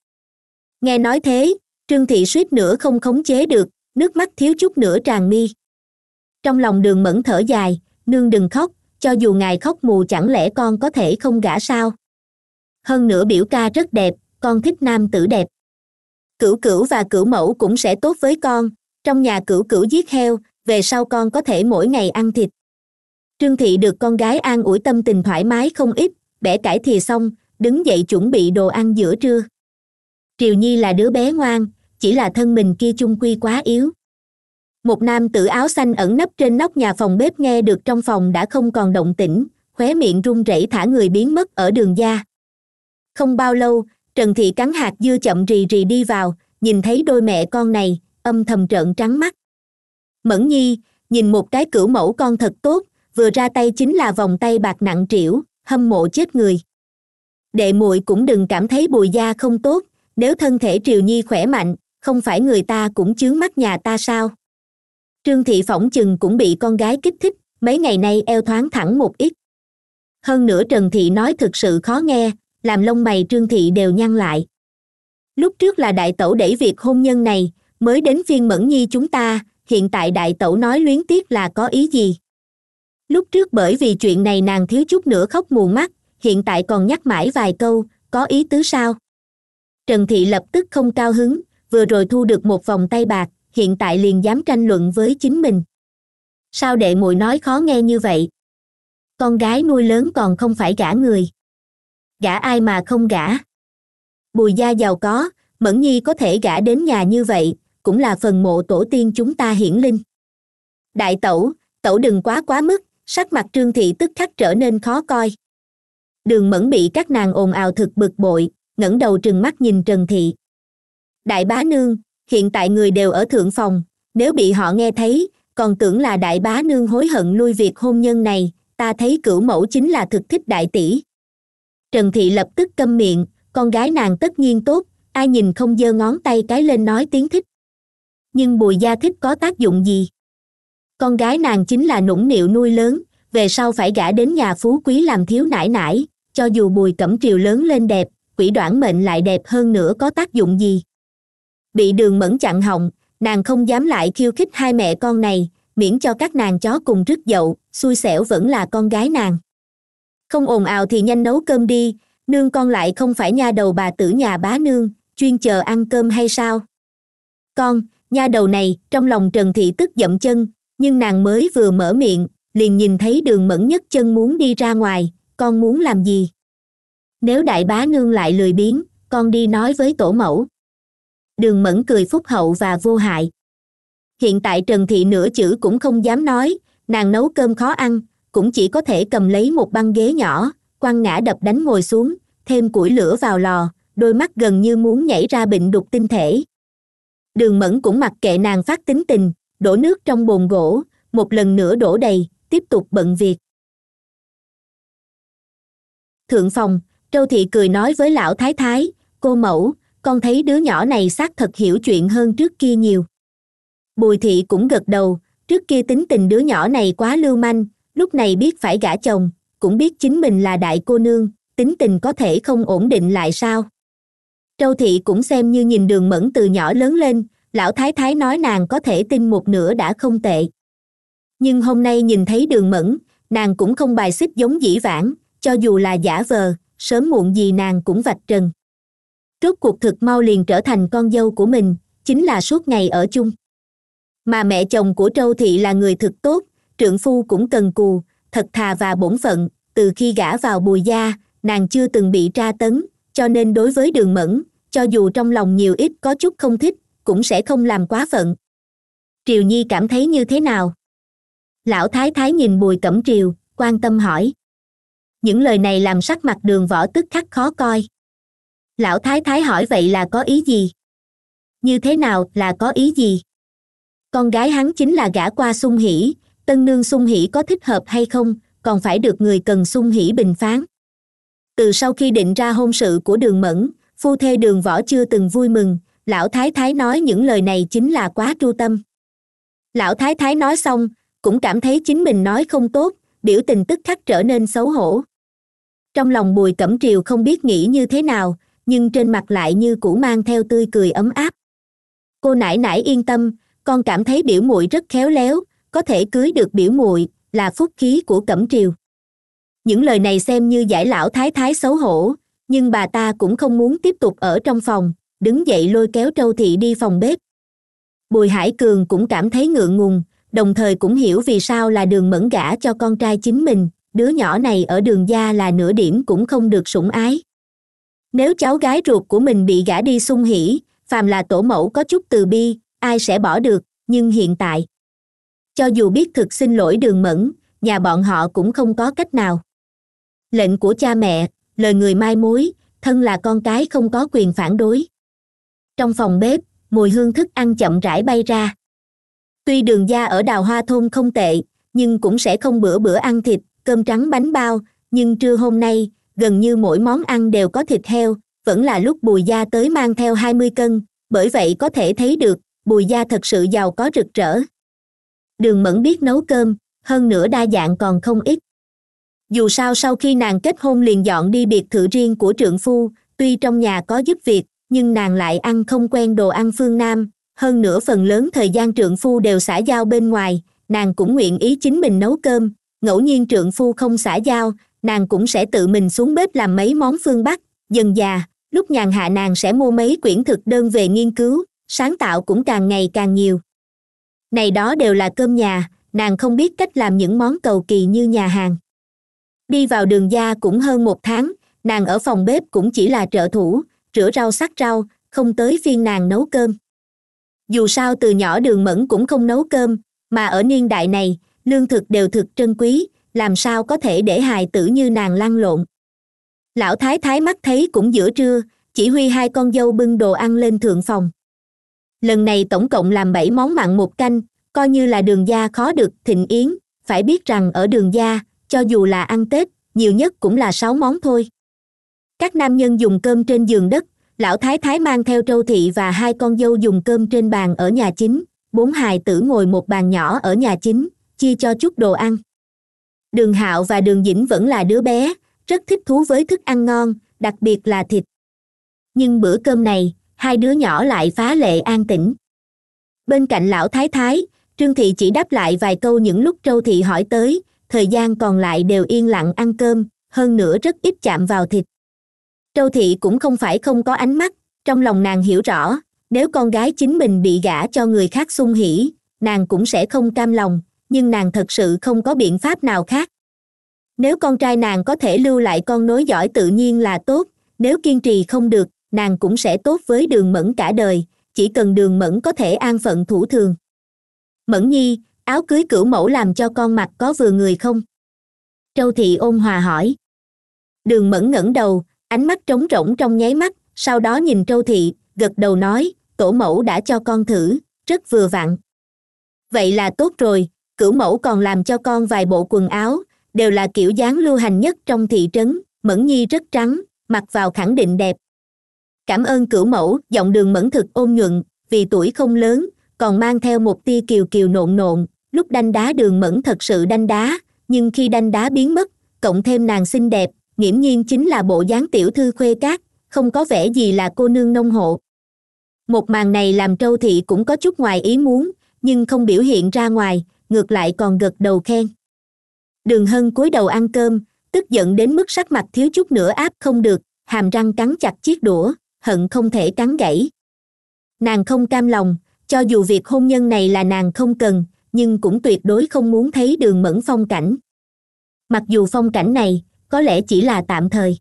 nghe nói thế trương thị suýt nữa không khống chế được nước mắt thiếu chút nữa tràn mi trong lòng đường mẫn thở dài nương đừng khóc cho dù ngài khóc mù chẳng lẽ con có thể không gả sao hơn nữa biểu ca rất đẹp con thích nam tử đẹp cửu cửu và cửu mẫu cũng sẽ tốt với con trong nhà cửu cửu giết heo về sau con có thể mỗi ngày ăn thịt trương thị được con gái an ủi tâm tình thoải mái không ít bẻ cải thì xong đứng dậy chuẩn bị đồ ăn giữa trưa triều nhi là đứa bé ngoan chỉ là thân mình kia chung quy quá yếu một nam tử áo xanh ẩn nấp trên nóc nhà phòng bếp nghe được trong phòng đã không còn động tĩnh khóe miệng run rẩy thả người biến mất ở đường da không bao lâu trần thị cắn hạt dưa chậm rì rì đi vào nhìn thấy đôi mẹ con này âm thầm trợn trắng mắt mẫn nhi nhìn một cái cửu mẫu con thật tốt vừa ra tay chính là vòng tay bạc nặng trĩu hâm mộ chết người đệ muội cũng đừng cảm thấy bùi gia không tốt nếu thân thể triều nhi khỏe mạnh không phải người ta cũng chướng mắt nhà ta sao trương thị phỏng chừng cũng bị con gái kích thích mấy ngày nay eo thoáng thẳng một ít hơn nữa trần thị nói thực sự khó nghe làm lông mày trương thị đều nhăn lại lúc trước là đại tẩu đẩy việc hôn nhân này mới đến phiên mẫn nhi chúng ta hiện tại đại tẩu nói luyến tiếc là có ý gì lúc trước bởi vì chuyện này nàng thiếu chút nữa khóc mù mắt hiện tại còn nhắc mãi vài câu có ý tứ sao trần thị lập tức không cao hứng vừa rồi thu được một vòng tay bạc hiện tại liền dám tranh luận với chính mình sao đệ muội nói khó nghe như vậy con gái nuôi lớn còn không phải gả người gả ai mà không gả bùi gia giàu có mẫn nhi có thể gả đến nhà như vậy cũng là phần mộ tổ tiên chúng ta hiển linh đại tẩu tẩu đừng quá quá mức sắc mặt trương thị tức khắc trở nên khó coi đường mẫn bị các nàng ồn ào thực bực bội ngẩng đầu trừng mắt nhìn trần thị đại bá nương hiện tại người đều ở thượng phòng nếu bị họ nghe thấy còn tưởng là đại bá nương hối hận lui việc hôn nhân này ta thấy cửu mẫu chính là thực thích đại tỷ trần thị lập tức câm miệng con gái nàng tất nhiên tốt ai nhìn không dơ ngón tay cái lên nói tiếng thích nhưng bùi gia thích có tác dụng gì con gái nàng chính là nũng nịu nuôi lớn về sau phải gả đến nhà phú quý làm thiếu nải nải cho dù bùi cẩm triều lớn lên đẹp quỷ đoạn mệnh lại đẹp hơn nữa có tác dụng gì bị đường mẫn chặn họng nàng không dám lại khiêu khích hai mẹ con này miễn cho các nàng chó cùng rứt dậu xui xẻo vẫn là con gái nàng không ồn ào thì nhanh nấu cơm đi nương con lại không phải nha đầu bà tử nhà bá nương chuyên chờ ăn cơm hay sao con nha đầu này trong lòng trần thị tức dậm chân nhưng nàng mới vừa mở miệng liền nhìn thấy đường mẫn nhất chân muốn đi ra ngoài con muốn làm gì nếu đại bá nương lại lười biếng con đi nói với tổ mẫu đường mẫn cười phúc hậu và vô hại hiện tại trần thị nửa chữ cũng không dám nói nàng nấu cơm khó ăn cũng chỉ có thể cầm lấy một băng ghế nhỏ quăng ngã đập đánh ngồi xuống thêm củi lửa vào lò đôi mắt gần như muốn nhảy ra bệnh đục tinh thể đường mẫn cũng mặc kệ nàng phát tính tình đổ nước trong bồn gỗ một lần nữa đổ đầy tiếp tục bận việc thượng phòng châu thị cười nói với lão thái thái cô mẫu con thấy đứa nhỏ này xác thật hiểu chuyện hơn trước kia nhiều bùi thị cũng gật đầu trước kia tính tình đứa nhỏ này quá lưu manh lúc này biết phải gả chồng cũng biết chính mình là đại cô nương tính tình có thể không ổn định lại sao Châu thị cũng xem như nhìn đường mẫn từ nhỏ lớn lên lão thái thái nói nàng có thể tin một nửa đã không tệ nhưng hôm nay nhìn thấy đường mẫn nàng cũng không bài xích giống dĩ vãng cho dù là giả vờ sớm muộn gì nàng cũng vạch trần rốt cuộc thực mau liền trở thành con dâu của mình chính là suốt ngày ở chung mà mẹ chồng của Châu thị là người thực tốt trượng phu cũng cần cù thật thà và bổn phận từ khi gả vào bùi gia nàng chưa từng bị tra tấn cho nên đối với đường mẫn cho dù trong lòng nhiều ít có chút không thích cũng sẽ không làm quá phận triều nhi cảm thấy như thế nào lão thái thái nhìn bùi cẩm triều quan tâm hỏi những lời này làm sắc mặt đường võ tức khắc khó coi lão thái thái hỏi vậy là có ý gì như thế nào là có ý gì con gái hắn chính là gả qua sung hỉ tân nương sung hỉ có thích hợp hay không còn phải được người cần sung hỉ bình phán từ sau khi định ra hôn sự của đường mẫn phu thê đường võ chưa từng vui mừng lão thái thái nói những lời này chính là quá tru tâm lão thái thái nói xong cũng cảm thấy chính mình nói không tốt biểu tình tức khắc trở nên xấu hổ trong lòng bùi cẩm triều không biết nghĩ như thế nào nhưng trên mặt lại như cũ mang theo tươi cười ấm áp cô nãi nãi yên tâm con cảm thấy biểu muội rất khéo léo có thể cưới được biểu muội là phúc khí của cẩm triều những lời này xem như giải lão thái thái xấu hổ nhưng bà ta cũng không muốn tiếp tục ở trong phòng đứng dậy lôi kéo trâu thị đi phòng bếp bùi hải cường cũng cảm thấy ngượng ngùng đồng thời cũng hiểu vì sao là đường mẫn gả cho con trai chính mình đứa nhỏ này ở đường gia là nửa điểm cũng không được sủng ái nếu cháu gái ruột của mình bị gả đi xung hỉ phàm là tổ mẫu có chút từ bi ai sẽ bỏ được nhưng hiện tại cho dù biết thực xin lỗi đường mẫn nhà bọn họ cũng không có cách nào lệnh của cha mẹ lời người mai mối thân là con cái không có quyền phản đối trong phòng bếp mùi hương thức ăn chậm rãi bay ra tuy đường gia ở đào hoa thôn không tệ nhưng cũng sẽ không bữa bữa ăn thịt cơm trắng bánh bao nhưng trưa hôm nay gần như mỗi món ăn đều có thịt heo vẫn là lúc bùi gia tới mang theo hai mươi cân bởi vậy có thể thấy được bùi gia thật sự giàu có rực rỡ đường mẫn biết nấu cơm hơn nữa đa dạng còn không ít dù sao sau khi nàng kết hôn liền dọn đi biệt thự riêng của trượng phu tuy trong nhà có giúp việc nhưng nàng lại ăn không quen đồ ăn phương nam hơn nữa phần lớn thời gian trượng phu đều xã giao bên ngoài nàng cũng nguyện ý chính mình nấu cơm ngẫu nhiên trượng phu không xã giao nàng cũng sẽ tự mình xuống bếp làm mấy món phương bắc dần già lúc nhàn hạ nàng sẽ mua mấy quyển thực đơn về nghiên cứu sáng tạo cũng càng ngày càng nhiều này đó đều là cơm nhà nàng không biết cách làm những món cầu kỳ như nhà hàng đi vào đường gia cũng hơn một tháng nàng ở phòng bếp cũng chỉ là trợ thủ rửa rau sắc rau không tới phiên nàng nấu cơm dù sao từ nhỏ đường mẫn cũng không nấu cơm mà ở niên đại này lương thực đều thực trân quý làm sao có thể để hài tử như nàng lăn lộn lão thái thái mắt thấy cũng giữa trưa chỉ huy hai con dâu bưng đồ ăn lên thượng phòng lần này tổng cộng làm bảy món mặn một canh coi như là đường gia khó được thịnh yến phải biết rằng ở đường gia cho dù là ăn tết nhiều nhất cũng là sáu món thôi các nam nhân dùng cơm trên giường đất lão thái thái mang theo trâu thị và hai con dâu dùng cơm trên bàn ở nhà chính bốn hài tử ngồi một bàn nhỏ ở nhà chính chia cho chút đồ ăn đường hạo và đường dĩnh vẫn là đứa bé rất thích thú với thức ăn ngon đặc biệt là thịt nhưng bữa cơm này hai đứa nhỏ lại phá lệ an tĩnh bên cạnh lão thái thái trương thị chỉ đáp lại vài câu những lúc châu thị hỏi tới thời gian còn lại đều yên lặng ăn cơm hơn nữa rất ít chạm vào thịt châu thị cũng không phải không có ánh mắt trong lòng nàng hiểu rõ nếu con gái chính mình bị gả cho người khác xung hỉ nàng cũng sẽ không cam lòng nhưng nàng thật sự không có biện pháp nào khác nếu con trai nàng có thể lưu lại con nối giỏi tự nhiên là tốt nếu kiên trì không được nàng cũng sẽ tốt với đường mẫn cả đời chỉ cần đường mẫn có thể an phận thủ thường mẫn nhi áo cưới cửu mẫu làm cho con mặt có vừa người không châu thị ôn hòa hỏi đường mẫn ngẩng đầu ánh mắt trống rỗng trong nháy mắt sau đó nhìn châu thị gật đầu nói tổ mẫu đã cho con thử rất vừa vặn vậy là tốt rồi cửu mẫu còn làm cho con vài bộ quần áo đều là kiểu dáng lưu hành nhất trong thị trấn mẫn nhi rất trắng mặc vào khẳng định đẹp cảm ơn cửu mẫu giọng đường mẫn thực ôn nhuận vì tuổi không lớn còn mang theo một tia kiều kiều nộn nộn lúc đanh đá đường mẫn thật sự đanh đá nhưng khi đanh đá biến mất cộng thêm nàng xinh đẹp nghiễm nhiên chính là bộ dáng tiểu thư khuê cát không có vẻ gì là cô nương nông hộ một màn này làm trâu thị cũng có chút ngoài ý muốn nhưng không biểu hiện ra ngoài ngược lại còn gật đầu khen đường hân cúi đầu ăn cơm tức giận đến mức sắc mặt thiếu chút nữa áp không được hàm răng cắn chặt chiếc đũa hận không thể cắn gãy nàng không cam lòng cho dù việc hôn nhân này là nàng không cần nhưng cũng tuyệt đối không muốn thấy đường mẫn phong cảnh mặc dù phong cảnh này có lẽ chỉ là tạm thời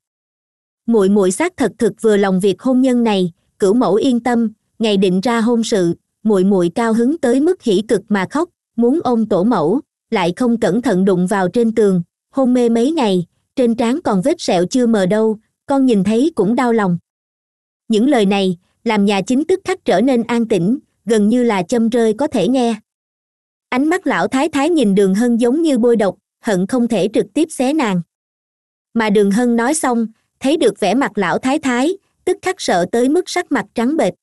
muội muội xác thật thực vừa lòng việc hôn nhân này cửu mẫu yên tâm ngày định ra hôn sự muội muội cao hứng tới mức hỉ cực mà khóc muốn ôm tổ mẫu lại không cẩn thận đụng vào trên tường hôn mê mấy ngày trên trán còn vết sẹo chưa mờ đâu con nhìn thấy cũng đau lòng những lời này làm nhà chính tức khắc trở nên an tĩnh gần như là châm rơi có thể nghe ánh mắt lão thái thái nhìn đường hân giống như bôi độc hận không thể trực tiếp xé nàng mà đường hân nói xong thấy được vẻ mặt lão thái thái tức khắc sợ tới mức sắc mặt trắng bệch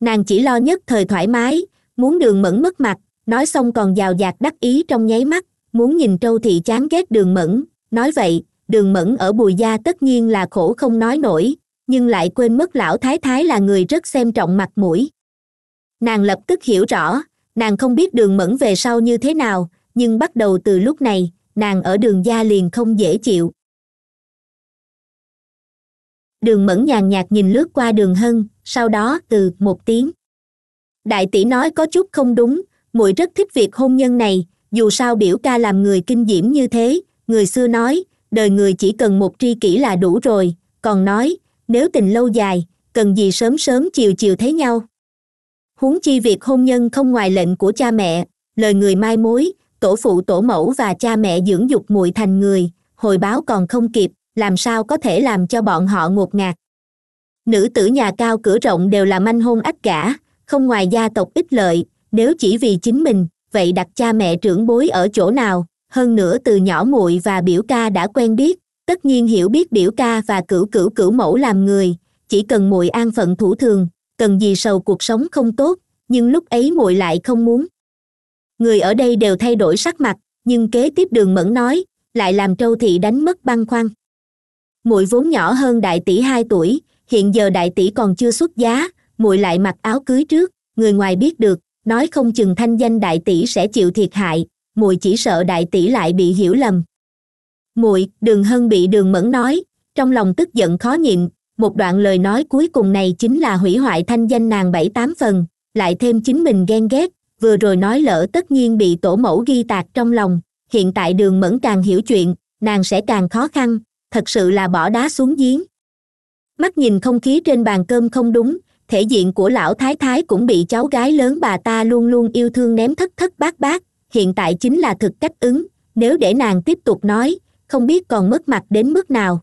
nàng chỉ lo nhất thời thoải mái muốn đường mẫn mất mặt nói xong còn d dạt đắc ý trong nháy mắt muốn nhìn trâu thị chán ghét đường mẫn nói vậy đường mẫn ở bùi gia tất nhiên là khổ không nói nổi nhưng lại quên mất lão thái thái là người rất xem trọng mặt mũi nàng lập tức hiểu rõ nàng không biết đường mẫn về sau như thế nào nhưng bắt đầu từ lúc này nàng ở đường gia liền không dễ chịu đường mẫn nhàn nhạt nhìn lướt qua đường hân sau đó từ một tiếng đại tỷ nói có chút không đúng muội rất thích việc hôn nhân này dù sao biểu ca làm người kinh diễm như thế người xưa nói đời người chỉ cần một tri kỷ là đủ rồi còn nói nếu tình lâu dài cần gì sớm sớm chiều chiều thấy nhau huống chi việc hôn nhân không ngoài lệnh của cha mẹ lời người mai mối tổ phụ tổ mẫu và cha mẹ dưỡng dục muội thành người hồi báo còn không kịp làm sao có thể làm cho bọn họ ngột ngạt nữ tử nhà cao cửa rộng đều là manh hôn ách cả không ngoài gia tộc ích lợi nếu chỉ vì chính mình vậy đặt cha mẹ trưởng bối ở chỗ nào hơn nữa từ nhỏ muội và biểu ca đã quen biết tất nhiên hiểu biết biểu ca và cửu cửu cửu mẫu làm người chỉ cần muội an phận thủ thường cần gì sầu cuộc sống không tốt nhưng lúc ấy muội lại không muốn người ở đây đều thay đổi sắc mặt nhưng kế tiếp đường mẫn nói lại làm trâu thị đánh mất băng khoăn muội vốn nhỏ hơn đại tỷ hai tuổi hiện giờ đại tỷ còn chưa xuất giá muội lại mặc áo cưới trước người ngoài biết được nói không chừng thanh danh đại tỷ sẽ chịu thiệt hại muội chỉ sợ đại tỷ lại bị hiểu lầm muội đường hân bị đường mẫn nói trong lòng tức giận khó nhịn một đoạn lời nói cuối cùng này chính là hủy hoại thanh danh nàng bảy tám phần lại thêm chính mình ghen ghét vừa rồi nói lỡ tất nhiên bị tổ mẫu ghi tạc trong lòng hiện tại đường mẫn càng hiểu chuyện nàng sẽ càng khó khăn thật sự là bỏ đá xuống giếng mắt nhìn không khí trên bàn cơm không đúng thể diện của lão thái thái cũng bị cháu gái lớn bà ta luôn luôn yêu thương ném thất thất bát bát hiện tại chính là thực cách ứng nếu để nàng tiếp tục nói không biết còn mất mặt đến mức nào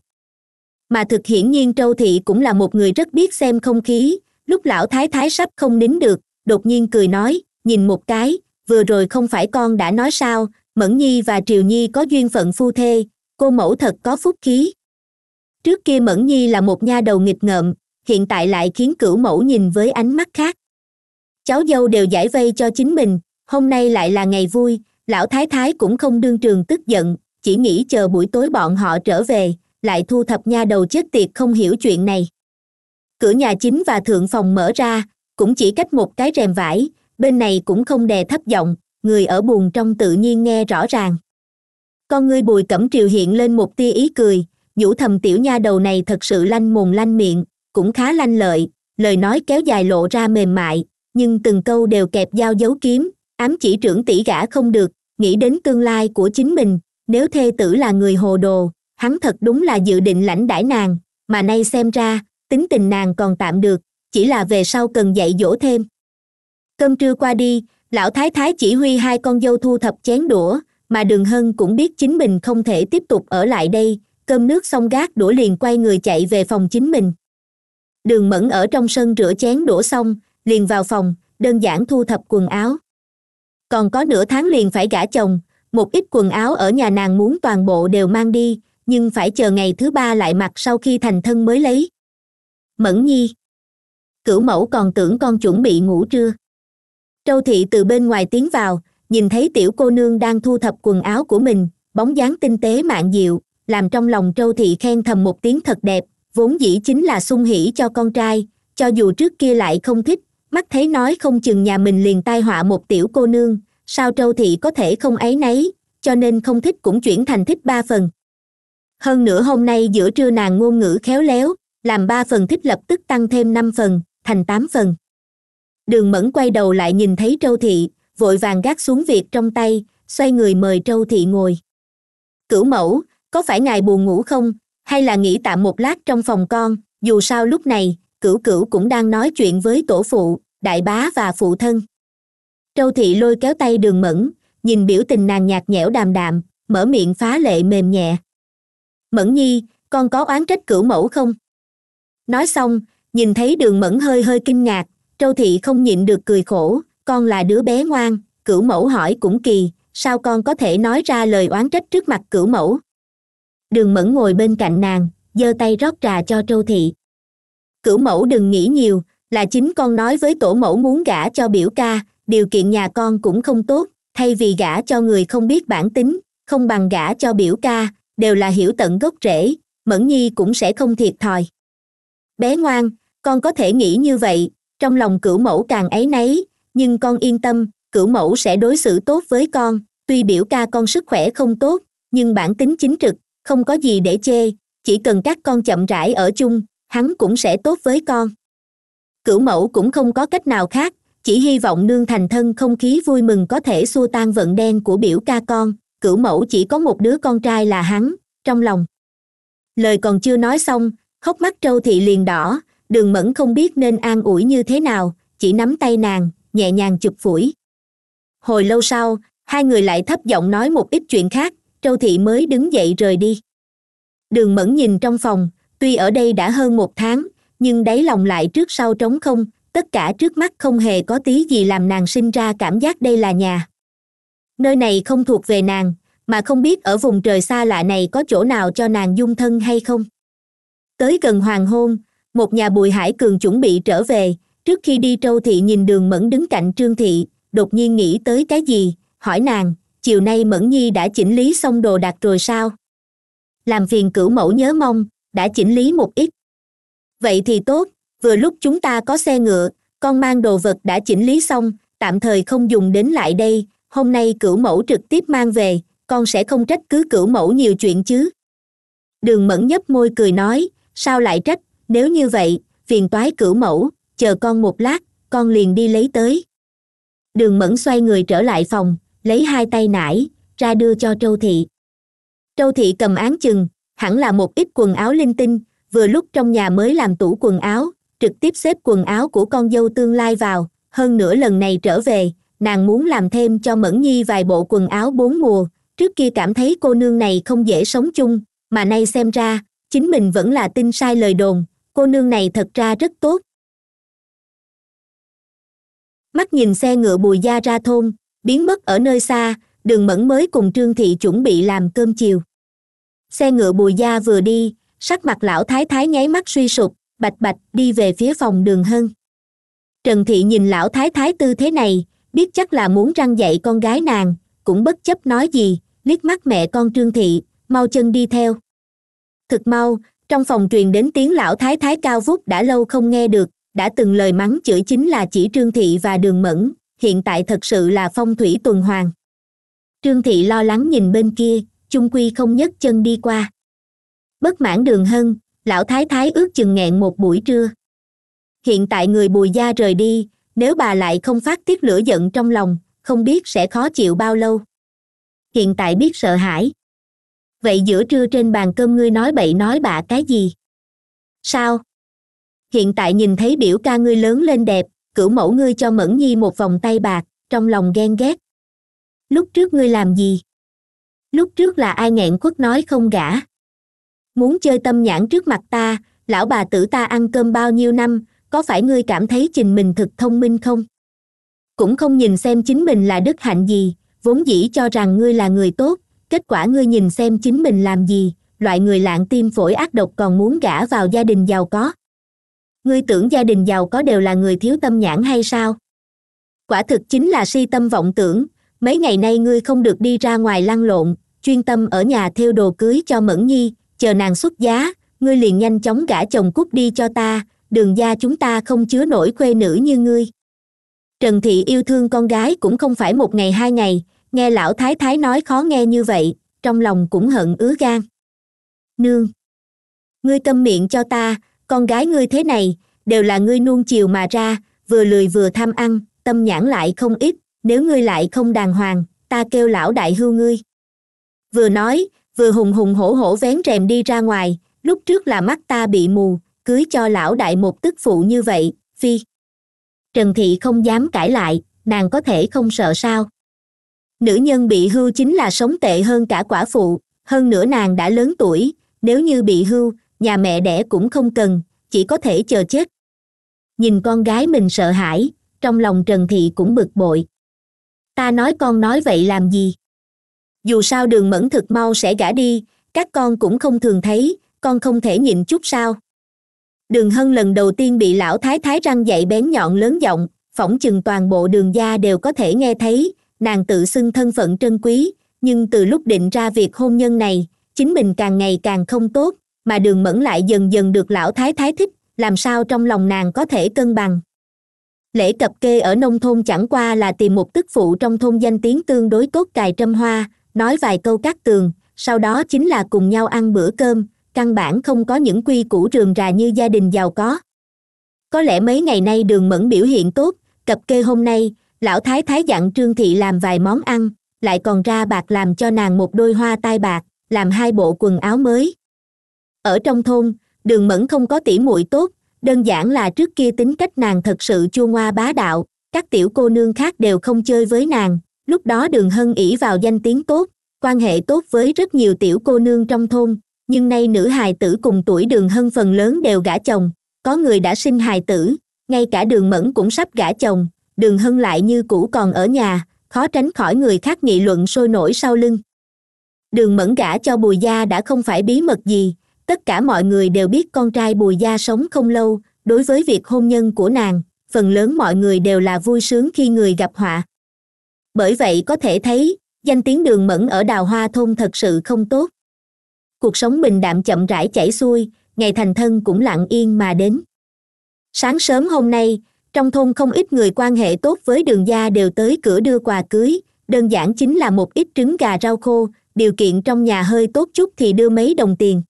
mà thực hiển nhiên trâu thị cũng là một người rất biết xem không khí lúc lão thái thái sắp không nín được đột nhiên cười nói nhìn một cái vừa rồi không phải con đã nói sao mẫn nhi và triều nhi có duyên phận phu thê cô mẫu thật có phúc khí trước kia mẫn nhi là một nha đầu nghịch ngợm hiện tại lại khiến cửu mẫu nhìn với ánh mắt khác cháu dâu đều giải vây cho chính mình hôm nay lại là ngày vui lão thái thái cũng không đương trường tức giận chỉ nghĩ chờ buổi tối bọn họ trở về lại thu thập nha đầu chết tiệt không hiểu chuyện này cửa nhà chính và thượng phòng mở ra cũng chỉ cách một cái rèm vải bên này cũng không đè thấp giọng người ở buồng trong tự nhiên nghe rõ ràng con ngươi bùi cẩm triều hiện lên một tia ý cười nhủ thầm tiểu nha đầu này thật sự lanh mồm lanh miệng cũng khá lanh lợi lời nói kéo dài lộ ra mềm mại nhưng từng câu đều kẹp dao dấu kiếm ám chỉ trưởng tỷ gã không được nghĩ đến tương lai của chính mình nếu thê tử là người hồ đồ hắn thật đúng là dự định lãnh đãi nàng mà nay xem ra tính tình nàng còn tạm được chỉ là về sau cần dạy dỗ thêm cơm trưa qua đi lão thái thái chỉ huy hai con dâu thu thập chén đũa mà đường hân cũng biết chính mình không thể tiếp tục ở lại đây cơm nước xong gác đũa liền quay người chạy về phòng chính mình đường mẫn ở trong sân rửa chén đũa xong liền vào phòng đơn giản thu thập quần áo còn có nửa tháng liền phải gả chồng một ít quần áo ở nhà nàng muốn toàn bộ đều mang đi nhưng phải chờ ngày thứ ba lại mặc sau khi thành thân mới lấy mẫn nhi cửu mẫu còn tưởng con chuẩn bị ngủ trưa trâu thị từ bên ngoài tiến vào nhìn thấy tiểu cô nương đang thu thập quần áo của mình bóng dáng tinh tế mạng diệu làm trong lòng trâu thị khen thầm một tiếng thật đẹp vốn dĩ chính là sung hỉ cho con trai cho dù trước kia lại không thích mắt thấy nói không chừng nhà mình liền tai họa một tiểu cô nương sao trâu thị có thể không ấy nấy cho nên không thích cũng chuyển thành thích ba phần hơn nữa hôm nay giữa trưa nàng ngôn ngữ khéo léo làm ba phần thích lập tức tăng thêm năm phần thành tám phần đường mẫn quay đầu lại nhìn thấy trâu thị vội vàng gác xuống việc trong tay xoay người mời trâu thị ngồi cửu mẫu có phải ngài buồn ngủ không hay là nghỉ tạm một lát trong phòng con dù sao lúc này cửu cửu cũng đang nói chuyện với tổ phụ đại bá và phụ thân trâu thị lôi kéo tay đường mẫn nhìn biểu tình nàng nhạt nhẽo đàm đạm mở miệng phá lệ mềm nhẹ mẫn nhi con có oán trách cửu mẫu không nói xong nhìn thấy đường mẫn hơi hơi kinh ngạc trâu thị không nhịn được cười khổ con là đứa bé ngoan cửu mẫu hỏi cũng kỳ sao con có thể nói ra lời oán trách trước mặt cửu mẫu đường mẫn ngồi bên cạnh nàng giơ tay rót trà cho trâu thị cửu mẫu đừng nghĩ nhiều là chính con nói với tổ mẫu muốn gả cho biểu ca điều kiện nhà con cũng không tốt thay vì gả cho người không biết bản tính không bằng gả cho biểu ca đều là hiểu tận gốc rễ mẫn nhi cũng sẽ không thiệt thòi bé ngoan con có thể nghĩ như vậy trong lòng cửu mẫu càng áy náy nhưng con yên tâm cửu mẫu sẽ đối xử tốt với con tuy biểu ca con sức khỏe không tốt nhưng bản tính chính trực không có gì để chê chỉ cần các con chậm rãi ở chung hắn cũng sẽ tốt với con cửu mẫu cũng không có cách nào khác chỉ hy vọng nương thành thân không khí vui mừng có thể xua tan vận đen của biểu ca con cửu mẫu chỉ có một đứa con trai là hắn trong lòng lời còn chưa nói xong khóc mắt trâu thị liền đỏ đường mẫn không biết nên an ủi như thế nào chỉ nắm tay nàng nhẹ nhàng chụp phủi hồi lâu sau hai người lại thấp giọng nói một ít chuyện khác trâu thị mới đứng dậy rời đi đường mẫn nhìn trong phòng tuy ở đây đã hơn một tháng nhưng đáy lòng lại trước sau trống không tất cả trước mắt không hề có tí gì làm nàng sinh ra cảm giác đây là nhà nơi này không thuộc về nàng mà không biết ở vùng trời xa lạ này có chỗ nào cho nàng dung thân hay không tới gần hoàng hôn một nhà bùi hải cường chuẩn bị trở về trước khi đi trâu thị nhìn đường mẫn đứng cạnh trương thị đột nhiên nghĩ tới cái gì hỏi nàng chiều nay mẫn nhi đã chỉnh lý xong đồ đạc rồi sao làm phiền cửu mẫu nhớ mong đã chỉnh lý một ít vậy thì tốt vừa lúc chúng ta có xe ngựa con mang đồ vật đã chỉnh lý xong tạm thời không dùng đến lại đây hôm nay cửu mẫu trực tiếp mang về con sẽ không trách cứ cửu mẫu nhiều chuyện chứ đường mẫn nhấp môi cười nói sao lại trách nếu như vậy phiền toái cửu mẫu chờ con một lát con liền đi lấy tới đường mẫn xoay người trở lại phòng lấy hai tay nải ra đưa cho trâu thị trâu thị cầm án chừng hẳn là một ít quần áo linh tinh vừa lúc trong nhà mới làm tủ quần áo trực tiếp xếp quần áo của con dâu tương lai vào hơn nửa lần này trở về nàng muốn làm thêm cho mẫn nhi vài bộ quần áo bốn mùa trước kia cảm thấy cô nương này không dễ sống chung mà nay xem ra chính mình vẫn là tin sai lời đồn cô nương này thật ra rất tốt mắt nhìn xe ngựa bùi gia ra thôn biến mất ở nơi xa đường mẫn mới cùng trương thị chuẩn bị làm cơm chiều xe ngựa bùi gia vừa đi sắc mặt lão thái thái nháy mắt suy sụp bạch bạch đi về phía phòng đường hân trần thị nhìn lão thái thái tư thế này biết chắc là muốn răng dạy con gái nàng cũng bất chấp nói gì liếc mắt mẹ con trương thị mau chân đi theo thực mau trong phòng truyền đến tiếng lão thái thái cao vút đã lâu không nghe được đã từng lời mắng chửi chính là chỉ trương thị và đường mẫn hiện tại thật sự là phong thủy tuần hoàn trương thị lo lắng nhìn bên kia chung quy không nhấc chân đi qua bất mãn đường hân lão thái thái ước chừng nghẹn một buổi trưa hiện tại người bùi gia rời đi nếu bà lại không phát tiết lửa giận trong lòng không biết sẽ khó chịu bao lâu hiện tại biết sợ hãi vậy giữa trưa trên bàn cơm ngươi nói bậy nói bạ cái gì sao hiện tại nhìn thấy biểu ca ngươi lớn lên đẹp cửu mẫu ngươi cho mẫn nhi một vòng tay bạc trong lòng ghen ghét lúc trước ngươi làm gì lúc trước là ai nghẹn quất nói không gả muốn chơi tâm nhãn trước mặt ta lão bà tử ta ăn cơm bao nhiêu năm có phải ngươi cảm thấy trình mình thực thông minh không cũng không nhìn xem chính mình là đức hạnh gì vốn dĩ cho rằng ngươi là người tốt kết quả ngươi nhìn xem chính mình làm gì loại người lạng tim phổi ác độc còn muốn gả vào gia đình giàu có ngươi tưởng gia đình giàu có đều là người thiếu tâm nhãn hay sao quả thực chính là si tâm vọng tưởng mấy ngày nay ngươi không được đi ra ngoài lăn lộn chuyên tâm ở nhà theo đồ cưới cho mẫn nhi chờ nàng xuất giá ngươi liền nhanh chóng gả chồng cút đi cho ta đường gia chúng ta không chứa nổi khuê nữ như ngươi trần thị yêu thương con gái cũng không phải một ngày hai ngày nghe lão thái thái nói khó nghe như vậy trong lòng cũng hận ứa gan nương ngươi tâm miệng cho ta con gái ngươi thế này đều là ngươi nuông chiều mà ra vừa lười vừa tham ăn tâm nhãn lại không ít nếu ngươi lại không đàng hoàng ta kêu lão đại hưu ngươi vừa nói vừa hùng hùng hổ hổ vén rèm đi ra ngoài lúc trước là mắt ta bị mù cưới cho lão đại một tức phụ như vậy phi trần thị không dám cãi lại nàng có thể không sợ sao nữ nhân bị hưu chính là sống tệ hơn cả quả phụ hơn nữa nàng đã lớn tuổi nếu như bị hưu nhà mẹ đẻ cũng không cần chỉ có thể chờ chết nhìn con gái mình sợ hãi trong lòng trần thị cũng bực bội ta nói con nói vậy làm gì dù sao đường mẫn thực mau sẽ gả đi các con cũng không thường thấy con không thể nhịn chút sao đường hân lần đầu tiên bị lão thái thái răng dậy bén nhọn lớn giọng phỏng chừng toàn bộ đường gia đều có thể nghe thấy nàng tự xưng thân phận trân quý nhưng từ lúc định ra việc hôn nhân này chính mình càng ngày càng không tốt mà đường mẫn lại dần dần được lão thái thái thích làm sao trong lòng nàng có thể cân bằng lễ cập kê ở nông thôn chẳng qua là tìm một tức phụ trong thôn danh tiếng tương đối tốt cài trâm hoa nói vài câu cát tường sau đó chính là cùng nhau ăn bữa cơm căn bản không có những quy củ rườm rà như gia đình giàu có có lẽ mấy ngày nay đường mẫn biểu hiện tốt cặp kê hôm nay lão thái thái dặn trương thị làm vài món ăn lại còn ra bạc làm cho nàng một đôi hoa tai bạc làm hai bộ quần áo mới ở trong thôn đường mẫn không có tỉ muội tốt đơn giản là trước kia tính cách nàng thật sự chua ngoa bá đạo các tiểu cô nương khác đều không chơi với nàng lúc đó đường hân ỷ vào danh tiếng tốt quan hệ tốt với rất nhiều tiểu cô nương trong thôn nhưng nay nữ hài tử cùng tuổi đường hân phần lớn đều gả chồng có người đã sinh hài tử ngay cả đường mẫn cũng sắp gả chồng đường hân lại như cũ còn ở nhà khó tránh khỏi người khác nghị luận sôi nổi sau lưng đường mẫn gả cho bùi gia đã không phải bí mật gì tất cả mọi người đều biết con trai bùi gia sống không lâu đối với việc hôn nhân của nàng phần lớn mọi người đều là vui sướng khi người gặp họa bởi vậy có thể thấy danh tiếng đường mẫn ở đào hoa thôn thật sự không tốt cuộc sống bình đạm chậm rãi chảy xuôi ngày thành thân cũng lặng yên mà đến sáng sớm hôm nay trong thôn không ít người quan hệ tốt với đường gia đều tới cửa đưa quà cưới đơn giản chính là một ít trứng gà rau khô điều kiện trong nhà hơi tốt chút thì đưa mấy đồng tiền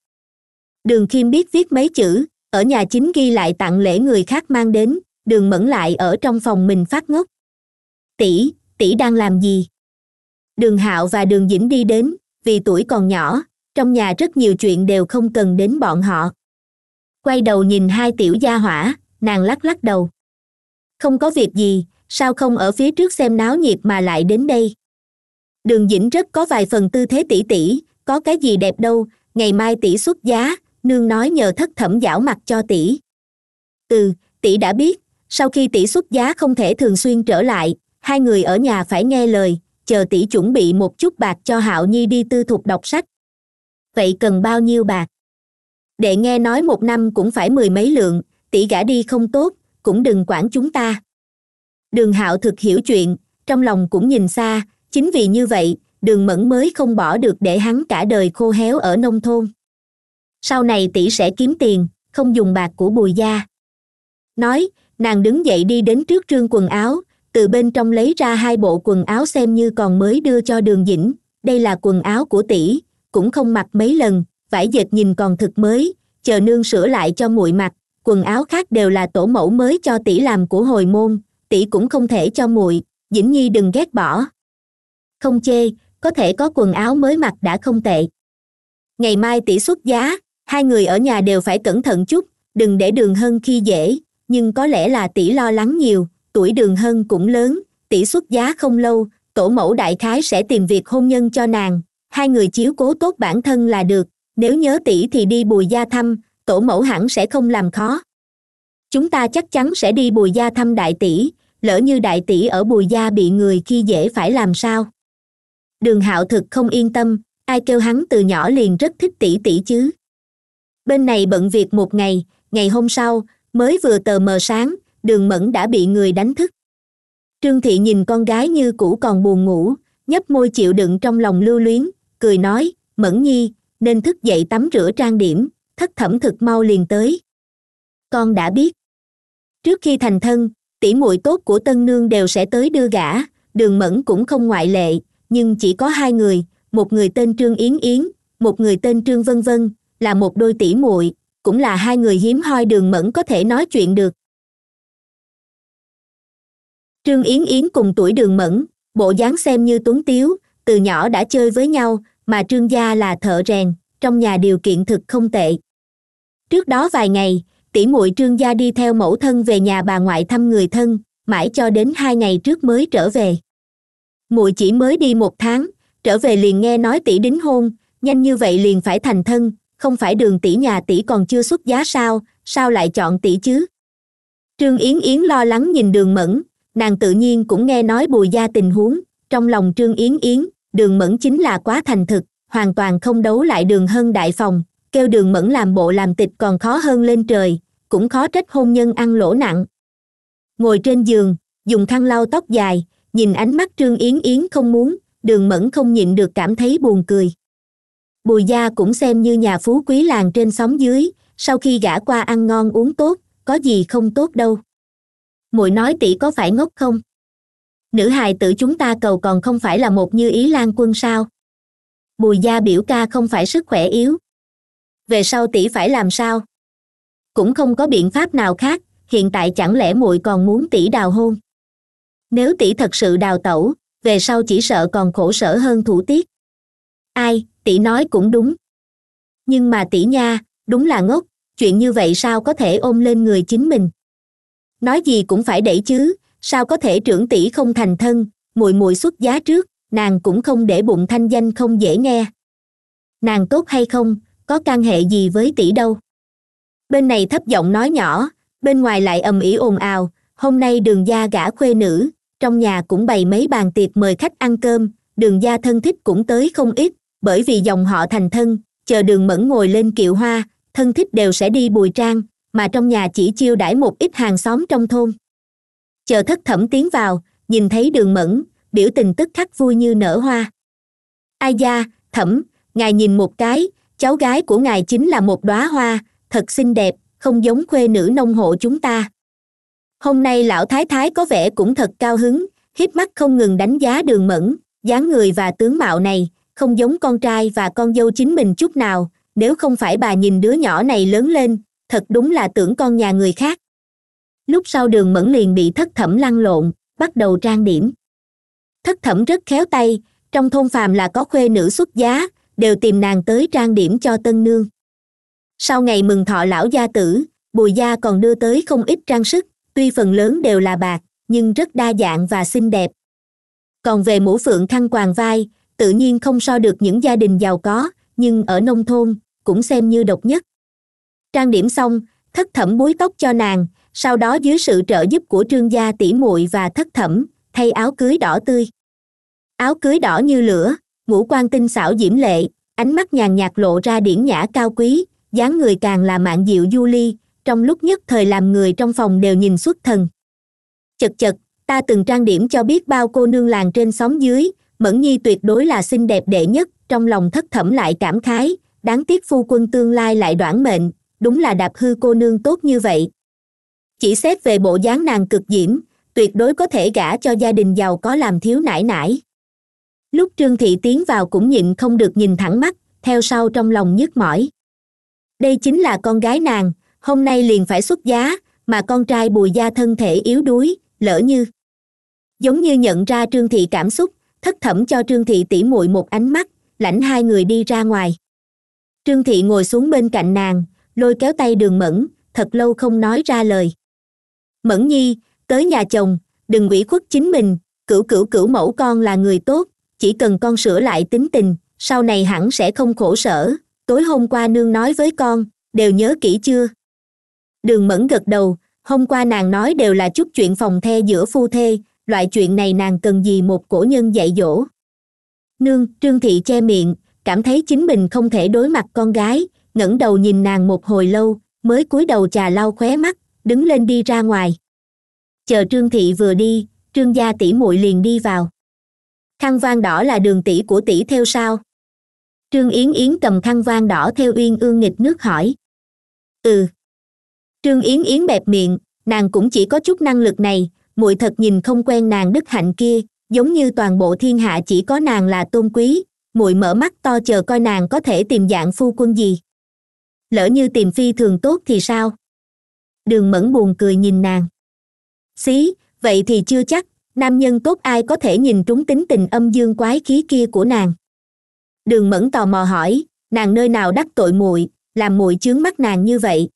đường khiêm biết viết mấy chữ ở nhà chính ghi lại tặng lễ người khác mang đến đường mẫn lại ở trong phòng mình phát ngốc tỷ tỷ đang làm gì đường hạo và đường dĩnh đi đến vì tuổi còn nhỏ trong nhà rất nhiều chuyện đều không cần đến bọn họ quay đầu nhìn hai tiểu gia hỏa nàng lắc lắc đầu không có việc gì sao không ở phía trước xem náo nhiệt mà lại đến đây đường dĩnh rất có vài phần tư thế tỷ tỷ có cái gì đẹp đâu ngày mai tỷ xuất giá nương nói nhờ thất thẩm giảo mặt cho tỷ ừ tỷ đã biết sau khi tỷ xuất giá không thể thường xuyên trở lại hai người ở nhà phải nghe lời chờ tỷ chuẩn bị một chút bạc cho hạo nhi đi tư thục đọc sách vậy cần bao nhiêu bạc đệ nghe nói một năm cũng phải mười mấy lượng tỷ gả đi không tốt cũng đừng quản chúng ta đường hạo thực hiểu chuyện trong lòng cũng nhìn xa chính vì như vậy đường mẫn mới không bỏ được để hắn cả đời khô héo ở nông thôn sau này tỷ sẽ kiếm tiền không dùng bạc của bùi gia nói nàng đứng dậy đi đến trước trương quần áo từ bên trong lấy ra hai bộ quần áo xem như còn mới đưa cho đường dĩnh đây là quần áo của tỷ cũng không mặc mấy lần vải dệt nhìn còn thực mới chờ nương sửa lại cho muội mặc quần áo khác đều là tổ mẫu mới cho tỷ làm của hồi môn tỷ cũng không thể cho muội dĩnh nhi đừng ghét bỏ không chê có thể có quần áo mới mặc đã không tệ ngày mai tỷ xuất giá hai người ở nhà đều phải cẩn thận chút đừng để đường hơn khi dễ nhưng có lẽ là tỷ lo lắng nhiều tuổi đường hân cũng lớn tỷ xuất giá không lâu tổ mẫu đại khái sẽ tìm việc hôn nhân cho nàng hai người chiếu cố tốt bản thân là được nếu nhớ tỷ thì đi bùi gia thăm tổ mẫu hẳn sẽ không làm khó chúng ta chắc chắn sẽ đi bùi gia thăm đại tỷ lỡ như đại tỷ ở bùi gia bị người khi dễ phải làm sao đường hạo thực không yên tâm ai kêu hắn từ nhỏ liền rất thích tỷ tỷ chứ bên này bận việc một ngày ngày hôm sau mới vừa tờ mờ sáng đường mẫn đã bị người đánh thức trương thị nhìn con gái như cũ còn buồn ngủ nhấp môi chịu đựng trong lòng lưu luyến cười nói mẫn nhi nên thức dậy tắm rửa trang điểm thất thẩm thực mau liền tới con đã biết trước khi thành thân tỷ muội tốt của tân nương đều sẽ tới đưa gả đường mẫn cũng không ngoại lệ nhưng chỉ có hai người một người tên trương yến yến một người tên trương vân vân là một đôi tỷ muội cũng là hai người hiếm hoi đường mẫn có thể nói chuyện được trương yến yến cùng tuổi đường mẫn bộ dáng xem như tuấn tiếu từ nhỏ đã chơi với nhau mà trương gia là thợ rèn trong nhà điều kiện thực không tệ trước đó vài ngày tỷ muội trương gia đi theo mẫu thân về nhà bà ngoại thăm người thân mãi cho đến hai ngày trước mới trở về muội chỉ mới đi một tháng trở về liền nghe nói tỷ đính hôn nhanh như vậy liền phải thành thân không phải đường tỷ nhà tỷ còn chưa xuất giá sao sao lại chọn tỷ chứ trương yến yến lo lắng nhìn đường mẫn nàng tự nhiên cũng nghe nói bùi gia tình huống trong lòng trương yến yến đường mẫn chính là quá thành thực hoàn toàn không đấu lại đường hân đại phòng kêu đường mẫn làm bộ làm tịch còn khó hơn lên trời cũng khó trách hôn nhân ăn lỗ nặng ngồi trên giường dùng khăn lau tóc dài nhìn ánh mắt trương yến yến không muốn đường mẫn không nhịn được cảm thấy buồn cười bùi gia cũng xem như nhà phú quý làng trên xóm dưới sau khi gả qua ăn ngon uống tốt có gì không tốt đâu muội nói tỷ có phải ngốc không nữ hài tử chúng ta cầu còn không phải là một như ý lan quân sao bùi gia biểu ca không phải sức khỏe yếu về sau tỷ phải làm sao cũng không có biện pháp nào khác hiện tại chẳng lẽ muội còn muốn tỷ đào hôn nếu tỷ thật sự đào tẩu về sau chỉ sợ còn khổ sở hơn thủ tiết ai tỷ nói cũng đúng nhưng mà tỷ nha đúng là ngốc chuyện như vậy sao có thể ôm lên người chính mình nói gì cũng phải đẩy chứ sao có thể trưởng tỷ không thành thân mùi mùi xuất giá trước nàng cũng không để bụng thanh danh không dễ nghe nàng tốt hay không có can hệ gì với tỷ đâu bên này thấp giọng nói nhỏ bên ngoài lại ầm ĩ ồn ào hôm nay đường gia gả khuê nữ trong nhà cũng bày mấy bàn tiệc mời khách ăn cơm đường gia thân thích cũng tới không ít bởi vì dòng họ thành thân chờ đường mẫn ngồi lên kiệu hoa thân thích đều sẽ đi bùi trang mà trong nhà chỉ chiêu đãi một ít hàng xóm trong thôn chờ thất thẩm tiến vào nhìn thấy đường mẫn biểu tình tức khắc vui như nở hoa ai da thẩm ngài nhìn một cái cháu gái của ngài chính là một đóa hoa thật xinh đẹp không giống khuê nữ nông hộ chúng ta hôm nay lão thái thái có vẻ cũng thật cao hứng hiếp mắt không ngừng đánh giá đường mẫn dáng người và tướng mạo này không giống con trai và con dâu chính mình chút nào nếu không phải bà nhìn đứa nhỏ này lớn lên thật đúng là tưởng con nhà người khác lúc sau đường mẫn liền bị thất thẩm lăn lộn bắt đầu trang điểm thất thẩm rất khéo tay trong thôn phàm là có khuê nữ xuất giá đều tìm nàng tới trang điểm cho tân nương sau ngày mừng thọ lão gia tử bùi gia còn đưa tới không ít trang sức tuy phần lớn đều là bạc nhưng rất đa dạng và xinh đẹp còn về mũ phượng khăn quàng vai tự nhiên không so được những gia đình giàu có nhưng ở nông thôn cũng xem như độc nhất trang điểm xong thất thẩm búi tóc cho nàng sau đó dưới sự trợ giúp của trương gia tỉ muội và thất thẩm thay áo cưới đỏ tươi áo cưới đỏ như lửa ngũ quan tinh xảo diễm lệ ánh mắt nhàn nhạt lộ ra điển nhã cao quý dáng người càng là mạng diệu du ly trong lúc nhất thời làm người trong phòng đều nhìn xuất thần chật chật ta từng trang điểm cho biết bao cô nương làng trên xóm dưới mẫn nhi tuyệt đối là xinh đẹp đệ nhất trong lòng thất thẩm lại cảm khái đáng tiếc phu quân tương lai lại đoản mệnh đúng là đạp hư cô nương tốt như vậy chỉ xét về bộ dáng nàng cực diễm tuyệt đối có thể gả cho gia đình giàu có làm thiếu nải nải lúc trương thị tiến vào cũng nhịn không được nhìn thẳng mắt theo sau trong lòng nhức mỏi đây chính là con gái nàng hôm nay liền phải xuất giá mà con trai bùi gia thân thể yếu đuối lỡ như giống như nhận ra trương thị cảm xúc thất thẩm cho trương thị tỉ muội một ánh mắt lãnh hai người đi ra ngoài trương thị ngồi xuống bên cạnh nàng lôi kéo tay đường mẫn thật lâu không nói ra lời mẫn nhi tới nhà chồng đừng ủy khuất chính mình cửu cửu cửu mẫu con là người tốt chỉ cần con sửa lại tính tình sau này hẳn sẽ không khổ sở tối hôm qua nương nói với con đều nhớ kỹ chưa đường mẫn gật đầu hôm qua nàng nói đều là chút chuyện phòng the giữa phu thê loại chuyện này nàng cần gì một cổ nhân dạy dỗ nương trương thị che miệng cảm thấy chính mình không thể đối mặt con gái ngẩng đầu nhìn nàng một hồi lâu mới cúi đầu chà lau khóe mắt đứng lên đi ra ngoài chờ trương thị vừa đi trương gia tỷ muội liền đi vào khăn vang đỏ là đường tỷ của tỷ theo sao trương yến yến cầm khăn vang đỏ theo uyên ương nghịch nước hỏi ừ trương yến yến bẹp miệng nàng cũng chỉ có chút năng lực này muội thật nhìn không quen nàng đức hạnh kia giống như toàn bộ thiên hạ chỉ có nàng là tôn quý muội mở mắt to chờ coi nàng có thể tìm dạng phu quân gì lỡ như tìm phi thường tốt thì sao đường mẫn buồn cười nhìn nàng xí vậy thì chưa chắc nam nhân tốt ai có thể nhìn trúng tính tình âm dương quái khí kia của nàng đường mẫn tò mò hỏi nàng nơi nào đắc tội muội làm muội chướng mắt nàng như vậy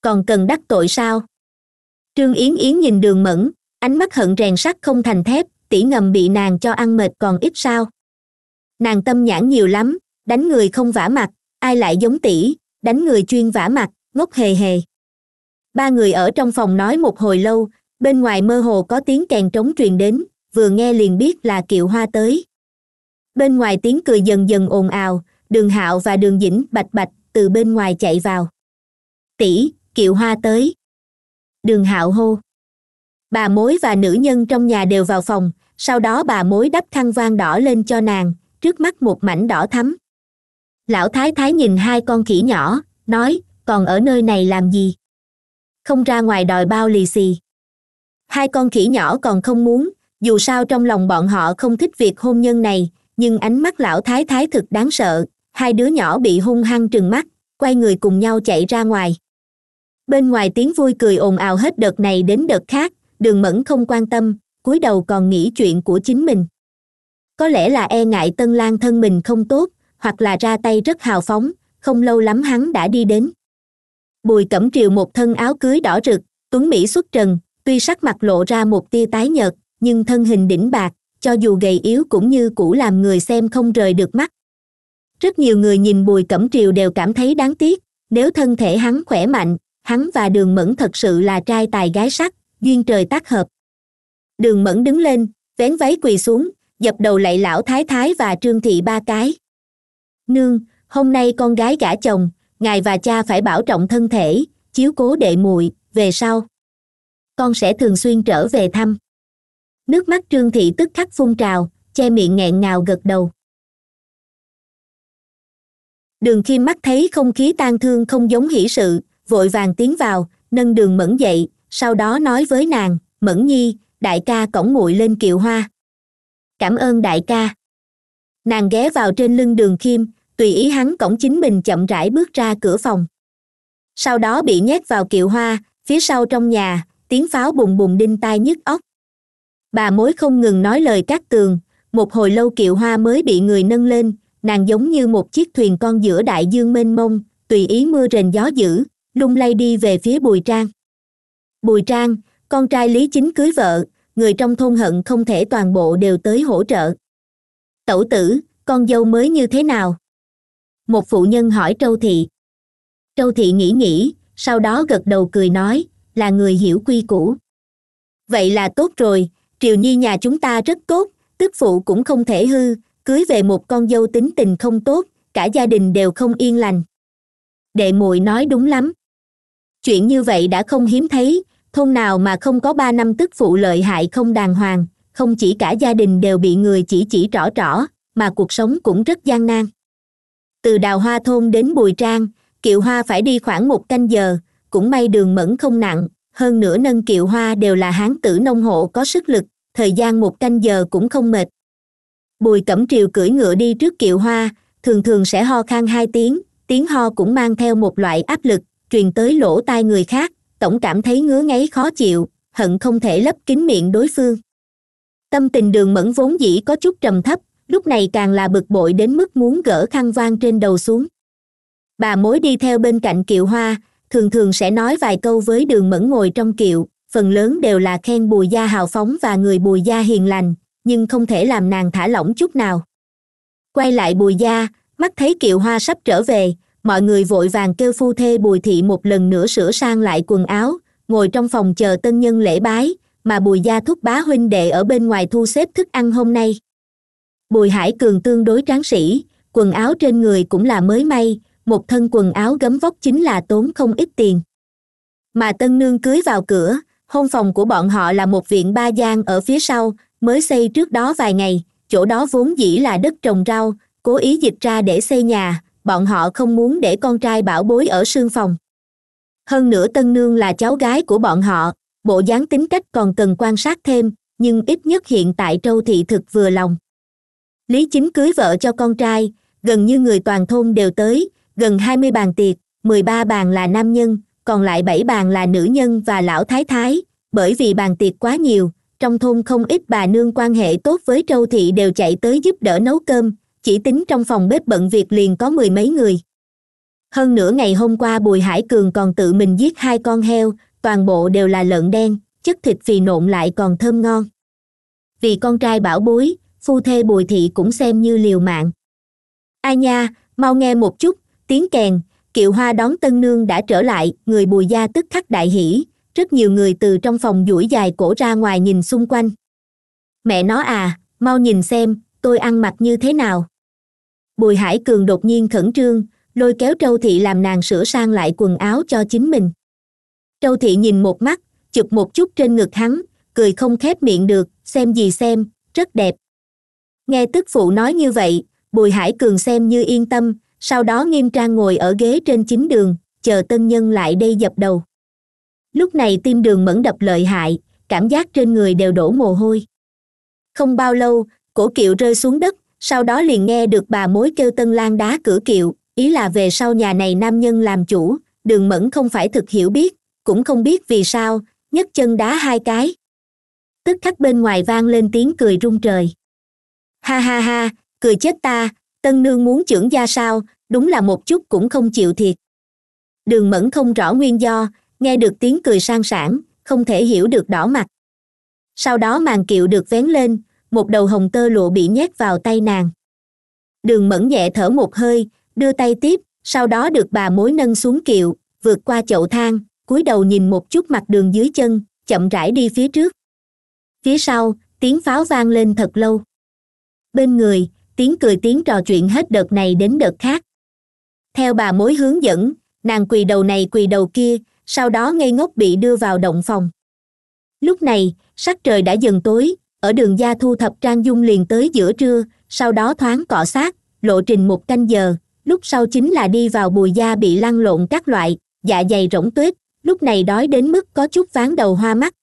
còn cần đắc tội sao trương yến yến nhìn đường mẫn ánh mắt hận rèn sắt không thành thép tỉ ngầm bị nàng cho ăn mệt còn ít sao nàng tâm nhãn nhiều lắm đánh người không vả mặt ai lại giống tỷ đánh người chuyên vả mặt ngốc hề hề ba người ở trong phòng nói một hồi lâu bên ngoài mơ hồ có tiếng kèn trống truyền đến vừa nghe liền biết là kiệu hoa tới bên ngoài tiếng cười dần dần ồn ào đường hạo và đường dĩnh bạch bạch từ bên ngoài chạy vào tỷ kiệu hoa tới đường hạo hô bà mối và nữ nhân trong nhà đều vào phòng sau đó bà mối đắp khăn vang đỏ lên cho nàng trước mắt một mảnh đỏ thắm lão thái thái nhìn hai con khỉ nhỏ nói còn ở nơi này làm gì không ra ngoài đòi bao lì xì hai con khỉ nhỏ còn không muốn dù sao trong lòng bọn họ không thích việc hôn nhân này nhưng ánh mắt lão thái thái thực đáng sợ hai đứa nhỏ bị hung hăng trừng mắt quay người cùng nhau chạy ra ngoài bên ngoài tiếng vui cười ồn ào hết đợt này đến đợt khác đường mẫn không quan tâm cúi đầu còn nghĩ chuyện của chính mình có lẽ là e ngại tân lang thân mình không tốt hoặc là ra tay rất hào phóng không lâu lắm hắn đã đi đến bùi cẩm triều một thân áo cưới đỏ rực tuấn mỹ xuất trần tuy sắc mặt lộ ra một tia tái nhợt nhưng thân hình đỉnh bạc cho dù gầy yếu cũng như cũ làm người xem không rời được mắt rất nhiều người nhìn bùi cẩm triều đều cảm thấy đáng tiếc nếu thân thể hắn khỏe mạnh hắn và đường mẫn thật sự là trai tài gái sắc duyên trời tác hợp đường mẫn đứng lên vén váy quỳ xuống dập đầu lạy lão thái thái và trương thị ba cái nương hôm nay con gái gả chồng ngài và cha phải bảo trọng thân thể chiếu cố đệ muội về sau con sẽ thường xuyên trở về thăm nước mắt trương thị tức khắc phun trào che miệng nghẹn ngào gật đầu đường khiêm mắt thấy không khí tang thương không giống hỷ sự vội vàng tiến vào nâng đường mẫn dậy sau đó nói với nàng mẫn nhi đại ca cổng muội lên kiệu hoa cảm ơn đại ca nàng ghé vào trên lưng đường khiêm tùy ý hắn cổng chính mình chậm rãi bước ra cửa phòng sau đó bị nhét vào kiệu hoa phía sau trong nhà tiếng pháo bùng bùng đinh tai nhức óc bà mối không ngừng nói lời cát tường một hồi lâu kiệu hoa mới bị người nâng lên nàng giống như một chiếc thuyền con giữa đại dương mênh mông tùy ý mưa rền gió dữ lung lay đi về phía bùi trang bùi trang con trai lý chính cưới vợ người trong thôn hận không thể toàn bộ đều tới hỗ trợ tẩu tử con dâu mới như thế nào một phụ nhân hỏi châu thị châu thị nghĩ nghĩ sau đó gật đầu cười nói là người hiểu quy củ vậy là tốt rồi triều nhi nhà chúng ta rất tốt tức phụ cũng không thể hư cưới về một con dâu tính tình không tốt cả gia đình đều không yên lành đệ muội nói đúng lắm chuyện như vậy đã không hiếm thấy thôn nào mà không có ba năm tức phụ lợi hại không đàng hoàng không chỉ cả gia đình đều bị người chỉ chỉ rõ rõ, mà cuộc sống cũng rất gian nan từ đào hoa thôn đến bùi trang kiệu hoa phải đi khoảng một canh giờ cũng may đường mẫn không nặng hơn nữa nâng kiệu hoa đều là hán tử nông hộ có sức lực thời gian một canh giờ cũng không mệt bùi cẩm triều cưỡi ngựa đi trước kiệu hoa thường thường sẽ ho khan hai tiếng tiếng ho cũng mang theo một loại áp lực truyền tới lỗ tai người khác tổng cảm thấy ngứa ngáy khó chịu hận không thể lấp kín miệng đối phương tâm tình đường mẫn vốn dĩ có chút trầm thấp lúc này càng là bực bội đến mức muốn gỡ khăn vang trên đầu xuống bà mối đi theo bên cạnh kiệu hoa thường thường sẽ nói vài câu với đường mẫn ngồi trong kiệu phần lớn đều là khen bùi gia hào phóng và người bùi gia hiền lành nhưng không thể làm nàng thả lỏng chút nào quay lại bùi gia mắt thấy kiệu hoa sắp trở về mọi người vội vàng kêu phu thê bùi thị một lần nữa sửa sang lại quần áo ngồi trong phòng chờ tân nhân lễ bái mà bùi gia thúc bá huynh đệ ở bên ngoài thu xếp thức ăn hôm nay bùi hải cường tương đối tráng sĩ quần áo trên người cũng là mới may một thân quần áo gấm vóc chính là tốn không ít tiền mà tân nương cưới vào cửa hôn phòng của bọn họ là một viện ba gian ở phía sau mới xây trước đó vài ngày chỗ đó vốn dĩ là đất trồng rau cố ý dịch ra để xây nhà bọn họ không muốn để con trai bảo bối ở sương phòng hơn nữa tân nương là cháu gái của bọn họ bộ dáng tính cách còn cần quan sát thêm nhưng ít nhất hiện tại trâu thị thực vừa lòng lý chính cưới vợ cho con trai gần như người toàn thôn đều tới gần hai mươi bàn tiệc mười ba bàn là nam nhân còn lại bảy bàn là nữ nhân và lão thái thái bởi vì bàn tiệc quá nhiều trong thôn không ít bà nương quan hệ tốt với trâu thị đều chạy tới giúp đỡ nấu cơm chỉ tính trong phòng bếp bận việc liền có mười mấy người hơn nửa ngày hôm qua bùi hải cường còn tự mình giết hai con heo toàn bộ đều là lợn đen chất thịt phì nộn lại còn thơm ngon vì con trai bảo bối phu thê bùi thị cũng xem như liều mạng ai nha mau nghe một chút tiếng kèn kiệu hoa đón tân nương đã trở lại người bùi gia tức khắc đại hỷ rất nhiều người từ trong phòng duỗi dài cổ ra ngoài nhìn xung quanh mẹ nó à mau nhìn xem tôi ăn mặc như thế nào bùi hải cường đột nhiên khẩn trương lôi kéo Châu thị làm nàng sửa sang lại quần áo cho chính mình Châu thị nhìn một mắt chụp một chút trên ngực hắn cười không khép miệng được xem gì xem rất đẹp nghe tức phụ nói như vậy bùi hải cường xem như yên tâm sau đó nghiêm trang ngồi ở ghế trên chính đường chờ tân nhân lại đây dập đầu lúc này tim đường mẫn đập lợi hại cảm giác trên người đều đổ mồ hôi không bao lâu cổ kiệu rơi xuống đất sau đó liền nghe được bà mối kêu tân lan đá cửa kiệu ý là về sau nhà này nam nhân làm chủ đường mẫn không phải thực hiểu biết cũng không biết vì sao nhấc chân đá hai cái tức khắc bên ngoài vang lên tiếng cười rung trời ha ha ha cười chết ta tân nương muốn trưởng gia sao đúng là một chút cũng không chịu thiệt đường mẫn không rõ nguyên do nghe được tiếng cười sang sảng không thể hiểu được đỏ mặt sau đó màn kiệu được vén lên một đầu hồng tơ lụa bị nhét vào tay nàng đường mẫn nhẹ thở một hơi đưa tay tiếp sau đó được bà mối nâng xuống kiệu vượt qua chậu thang cúi đầu nhìn một chút mặt đường dưới chân chậm rãi đi phía trước phía sau tiếng pháo vang lên thật lâu bên người tiếng cười tiếng trò chuyện hết đợt này đến đợt khác theo bà mối hướng dẫn nàng quỳ đầu này quỳ đầu kia sau đó ngây ngốc bị đưa vào động phòng lúc này sắc trời đã dần tối ở đường gia thu thập trang dung liền tới giữa trưa sau đó thoáng cọ sát lộ trình một canh giờ lúc sau chính là đi vào bùi da bị lăn lộn các loại dạ dày rỗng tuếch lúc này đói đến mức có chút ván đầu hoa mắt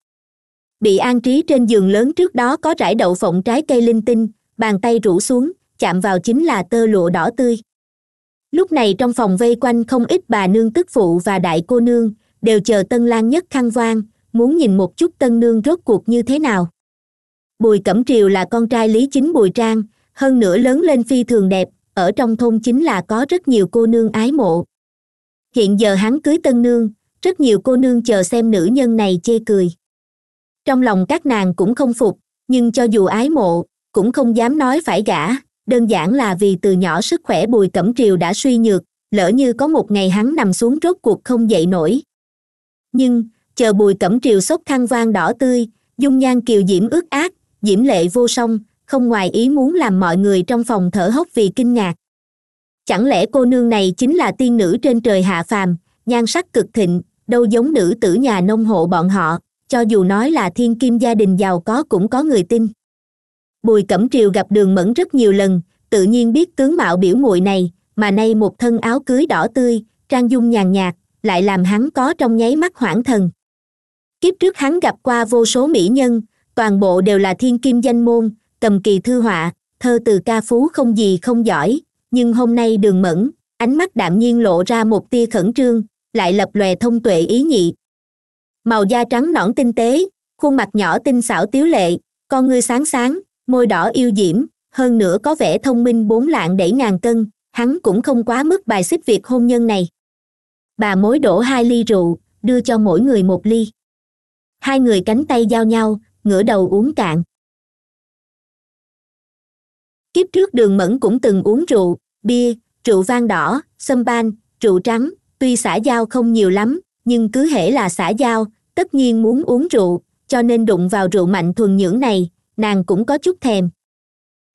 bị an trí trên giường lớn trước đó có rải đậu phộng trái cây linh tinh bàn tay rủ xuống chạm vào chính là tơ lụa đỏ tươi lúc này trong phòng vây quanh không ít bà nương tức phụ và đại cô nương đều chờ tân lan nhất khăn vang muốn nhìn một chút tân nương rốt cuộc như thế nào bùi cẩm triều là con trai lý chính bùi trang hơn nữa lớn lên phi thường đẹp ở trong thôn chính là có rất nhiều cô nương ái mộ hiện giờ hắn cưới tân nương rất nhiều cô nương chờ xem nữ nhân này chê cười trong lòng các nàng cũng không phục nhưng cho dù ái mộ cũng không dám nói phải gả đơn giản là vì từ nhỏ sức khỏe bùi cẩm triều đã suy nhược lỡ như có một ngày hắn nằm xuống rốt cuộc không dậy nổi nhưng chờ bùi cẩm triều sốc khăn vang đỏ tươi dung nhan kiều diễm ướt át diễm lệ vô song không ngoài ý muốn làm mọi người trong phòng thở hốc vì kinh ngạc chẳng lẽ cô nương này chính là tiên nữ trên trời hạ phàm nhan sắc cực thịnh đâu giống nữ tử nhà nông hộ bọn họ cho dù nói là thiên kim gia đình giàu có cũng có người tin bùi cẩm triều gặp đường mẫn rất nhiều lần tự nhiên biết tướng mạo biểu muội này mà nay một thân áo cưới đỏ tươi trang dung nhàn nhạt lại làm hắn có trong nháy mắt hoảng thần kiếp trước hắn gặp qua vô số mỹ nhân toàn bộ đều là thiên kim danh môn cầm kỳ thư họa thơ từ ca phú không gì không giỏi nhưng hôm nay đường mẫn ánh mắt đạm nhiên lộ ra một tia khẩn trương lại lập lòe thông tuệ ý nhị màu da trắng nõn tinh tế khuôn mặt nhỏ tinh xảo tiếu lệ con ngươi sáng sáng môi đỏ yêu diễm hơn nữa có vẻ thông minh bốn lạng đẩy ngàn cân hắn cũng không quá mức bài xích việc hôn nhân này bà mối đổ hai ly rượu đưa cho mỗi người một ly hai người cánh tay giao nhau ngửa đầu uống cạn kiếp trước đường mẫn cũng từng uống rượu bia rượu vang đỏ sâm ban rượu trắng tuy xã giao không nhiều lắm nhưng cứ hễ là xã giao tất nhiên muốn uống rượu cho nên đụng vào rượu mạnh thuần nhưỡng này nàng cũng có chút thèm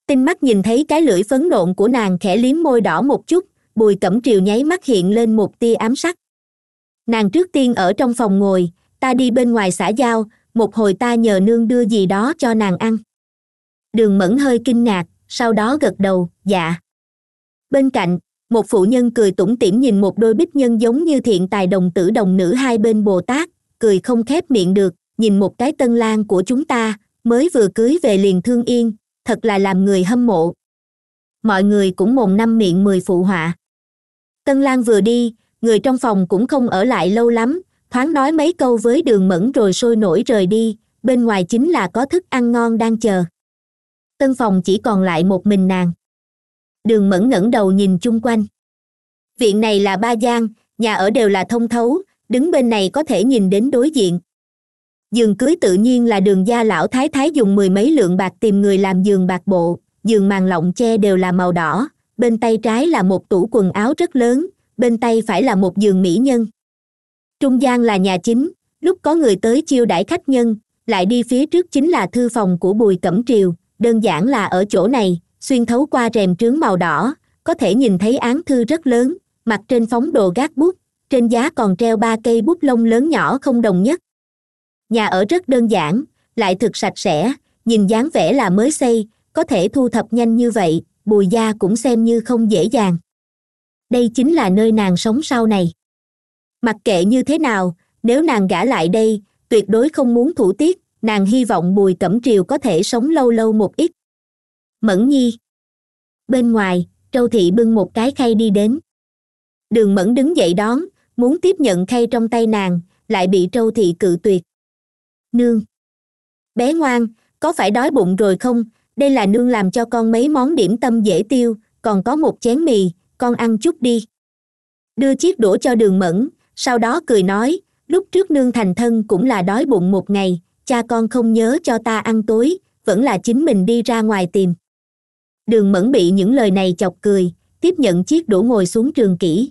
tinh mắt nhìn thấy cái lưỡi phấn nộn của nàng khẽ liếm môi đỏ một chút bùi cẩm triều nháy mắt hiện lên một tia ám sắc nàng trước tiên ở trong phòng ngồi ta đi bên ngoài xã giao một hồi ta nhờ nương đưa gì đó cho nàng ăn đường mẫn hơi kinh ngạc sau đó gật đầu dạ bên cạnh một phụ nhân cười tủm tỉm nhìn một đôi bích nhân giống như thiện tài đồng tử đồng nữ hai bên bồ tát cười không khép miệng được nhìn một cái tân lang của chúng ta mới vừa cưới về liền thương yên thật là làm người hâm mộ mọi người cũng mồm năm miệng mười phụ họa tân lan vừa đi người trong phòng cũng không ở lại lâu lắm thoáng nói mấy câu với đường mẫn rồi sôi nổi rời đi bên ngoài chính là có thức ăn ngon đang chờ tân phòng chỉ còn lại một mình nàng đường mẫn ngẩng đầu nhìn chung quanh viện này là ba gian nhà ở đều là thông thấu đứng bên này có thể nhìn đến đối diện giường cưới tự nhiên là đường gia lão thái thái dùng mười mấy lượng bạc tìm người làm giường bạc bộ giường màn lọng che đều là màu đỏ bên tay trái là một tủ quần áo rất lớn bên tay phải là một giường mỹ nhân trung gian là nhà chính lúc có người tới chiêu đãi khách nhân lại đi phía trước chính là thư phòng của bùi cẩm triều đơn giản là ở chỗ này xuyên thấu qua rèm trướng màu đỏ có thể nhìn thấy án thư rất lớn mặt trên phóng đồ gác bút trên giá còn treo ba cây bút lông lớn nhỏ không đồng nhất nhà ở rất đơn giản lại thực sạch sẽ nhìn dáng vẻ là mới xây có thể thu thập nhanh như vậy bùi gia cũng xem như không dễ dàng đây chính là nơi nàng sống sau này mặc kệ như thế nào nếu nàng gả lại đây tuyệt đối không muốn thủ tiết nàng hy vọng bùi cẩm triều có thể sống lâu lâu một ít mẫn nhi bên ngoài Châu thị bưng một cái khay đi đến đường mẫn đứng dậy đón muốn tiếp nhận khay trong tay nàng lại bị Châu thị cự tuyệt nương bé ngoan có phải đói bụng rồi không đây là nương làm cho con mấy món điểm tâm dễ tiêu còn có một chén mì con ăn chút đi đưa chiếc đũa cho đường mẫn sau đó cười nói lúc trước nương thành thân cũng là đói bụng một ngày cha con không nhớ cho ta ăn tối vẫn là chính mình đi ra ngoài tìm đường mẫn bị những lời này chọc cười tiếp nhận chiếc đũa ngồi xuống trường kỹ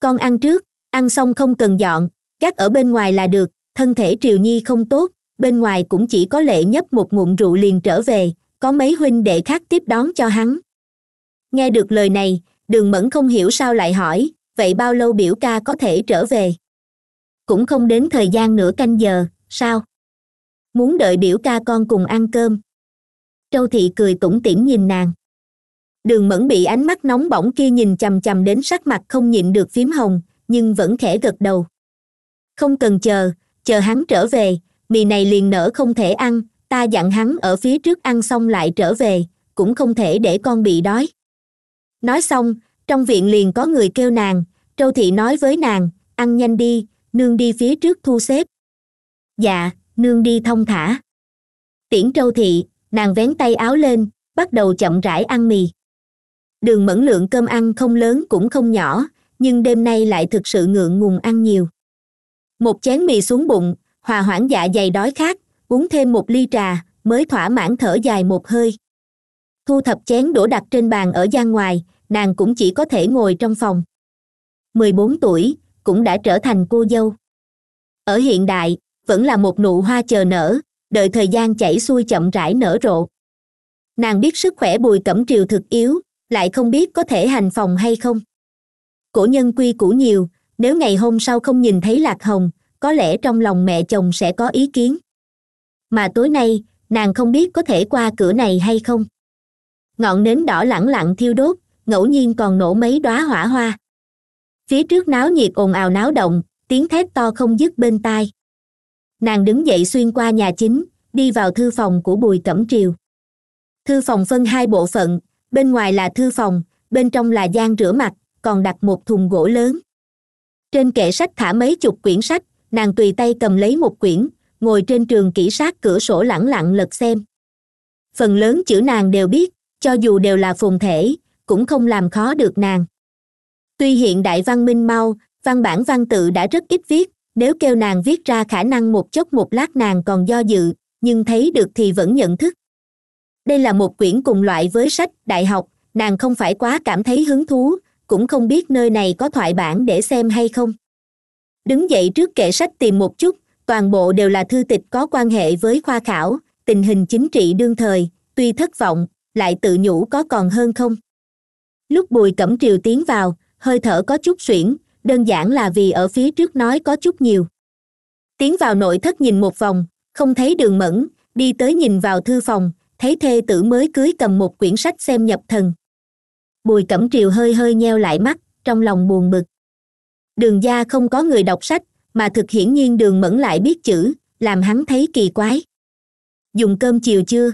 con ăn trước ăn xong không cần dọn gác ở bên ngoài là được thân thể triều nhi không tốt bên ngoài cũng chỉ có lệ nhấp một ngụm rượu liền trở về có mấy huynh đệ khác tiếp đón cho hắn nghe được lời này đường mẫn không hiểu sao lại hỏi vậy bao lâu biểu ca có thể trở về cũng không đến thời gian nửa canh giờ sao muốn đợi biểu ca con cùng ăn cơm châu thị cười tủm tỉm nhìn nàng đường mẫn bị ánh mắt nóng bỏng kia nhìn chằm chằm đến sắc mặt không nhịn được phím hồng nhưng vẫn khẽ gật đầu không cần chờ chờ hắn trở về mì này liền nở không thể ăn ta dặn hắn ở phía trước ăn xong lại trở về cũng không thể để con bị đói nói xong trong viện liền có người kêu nàng trâu thị nói với nàng ăn nhanh đi nương đi phía trước thu xếp dạ nương đi thông thả tiễn trâu thị nàng vén tay áo lên bắt đầu chậm rãi ăn mì đường mẫn lượng cơm ăn không lớn cũng không nhỏ nhưng đêm nay lại thực sự ngượng ngùng ăn nhiều một chén mì xuống bụng hòa hoãn dạ dày đói khát uống thêm một ly trà mới thỏa mãn thở dài một hơi thu thập chén đổ đặt trên bàn ở gian ngoài nàng cũng chỉ có thể ngồi trong phòng mười bốn tuổi cũng đã trở thành cô dâu ở hiện đại vẫn là một nụ hoa chờ nở đợi thời gian chảy xuôi chậm rãi nở rộ nàng biết sức khỏe bùi cẩm triều thực yếu lại không biết có thể hành phòng hay không cổ nhân quy củ nhiều nếu ngày hôm sau không nhìn thấy lạc hồng có lẽ trong lòng mẹ chồng sẽ có ý kiến mà tối nay nàng không biết có thể qua cửa này hay không ngọn nến đỏ lẳng lặng thiêu đốt ngẫu nhiên còn nổ mấy đóa hỏa hoa phía trước náo nhiệt ồn ào náo động tiếng thét to không dứt bên tai nàng đứng dậy xuyên qua nhà chính đi vào thư phòng của bùi cẩm triều thư phòng phân hai bộ phận bên ngoài là thư phòng bên trong là gian rửa mặt còn đặt một thùng gỗ lớn trên kệ sách thả mấy chục quyển sách nàng tùy tay cầm lấy một quyển ngồi trên trường kỹ sát cửa sổ lẳng lặng lật xem phần lớn chữ nàng đều biết cho dù đều là phồn thể cũng không làm khó được nàng tuy hiện đại văn minh mau văn bản văn tự đã rất ít viết nếu kêu nàng viết ra khả năng một chốc một lát nàng còn do dự nhưng thấy được thì vẫn nhận thức đây là một quyển cùng loại với sách đại học nàng không phải quá cảm thấy hứng thú cũng không biết nơi này có thoại bản để xem hay không đứng dậy trước kệ sách tìm một chút toàn bộ đều là thư tịch có quan hệ với khoa khảo tình hình chính trị đương thời tuy thất vọng lại tự nhủ có còn hơn không lúc bùi cẩm triều tiến vào hơi thở có chút xuyển đơn giản là vì ở phía trước nói có chút nhiều tiến vào nội thất nhìn một vòng không thấy đường mẫn đi tới nhìn vào thư phòng thấy thê tử mới cưới cầm một quyển sách xem nhập thần bùi cẩm triều hơi hơi nheo lại mắt trong lòng buồn bực đường gia không có người đọc sách mà thực hiển nhiên đường mẫn lại biết chữ làm hắn thấy kỳ quái dùng cơm chiều chưa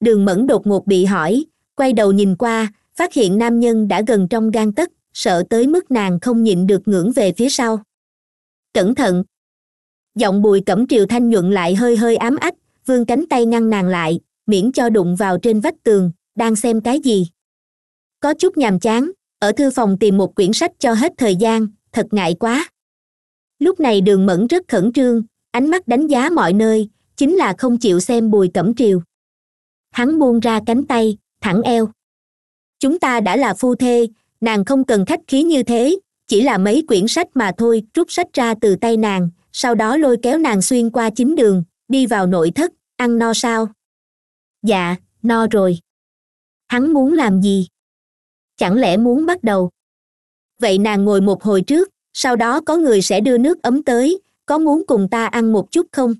đường mẫn đột ngột bị hỏi quay đầu nhìn qua phát hiện nam nhân đã gần trong gan tất, sợ tới mức nàng không nhịn được ngưỡng về phía sau cẩn thận giọng bùi cẩm triều thanh nhuận lại hơi hơi ám ách vương cánh tay ngăn nàng lại miễn cho đụng vào trên vách tường đang xem cái gì có chút nhàm chán ở thư phòng tìm một quyển sách cho hết thời gian thật ngại quá lúc này đường mẫn rất khẩn trương ánh mắt đánh giá mọi nơi chính là không chịu xem bùi cẩm triều hắn buông ra cánh tay thẳng eo chúng ta đã là phu thê nàng không cần khách khí như thế chỉ là mấy quyển sách mà thôi rút sách ra từ tay nàng sau đó lôi kéo nàng xuyên qua chính đường đi vào nội thất ăn no sao dạ no rồi hắn muốn làm gì chẳng lẽ muốn bắt đầu vậy nàng ngồi một hồi trước sau đó có người sẽ đưa nước ấm tới có muốn cùng ta ăn một chút không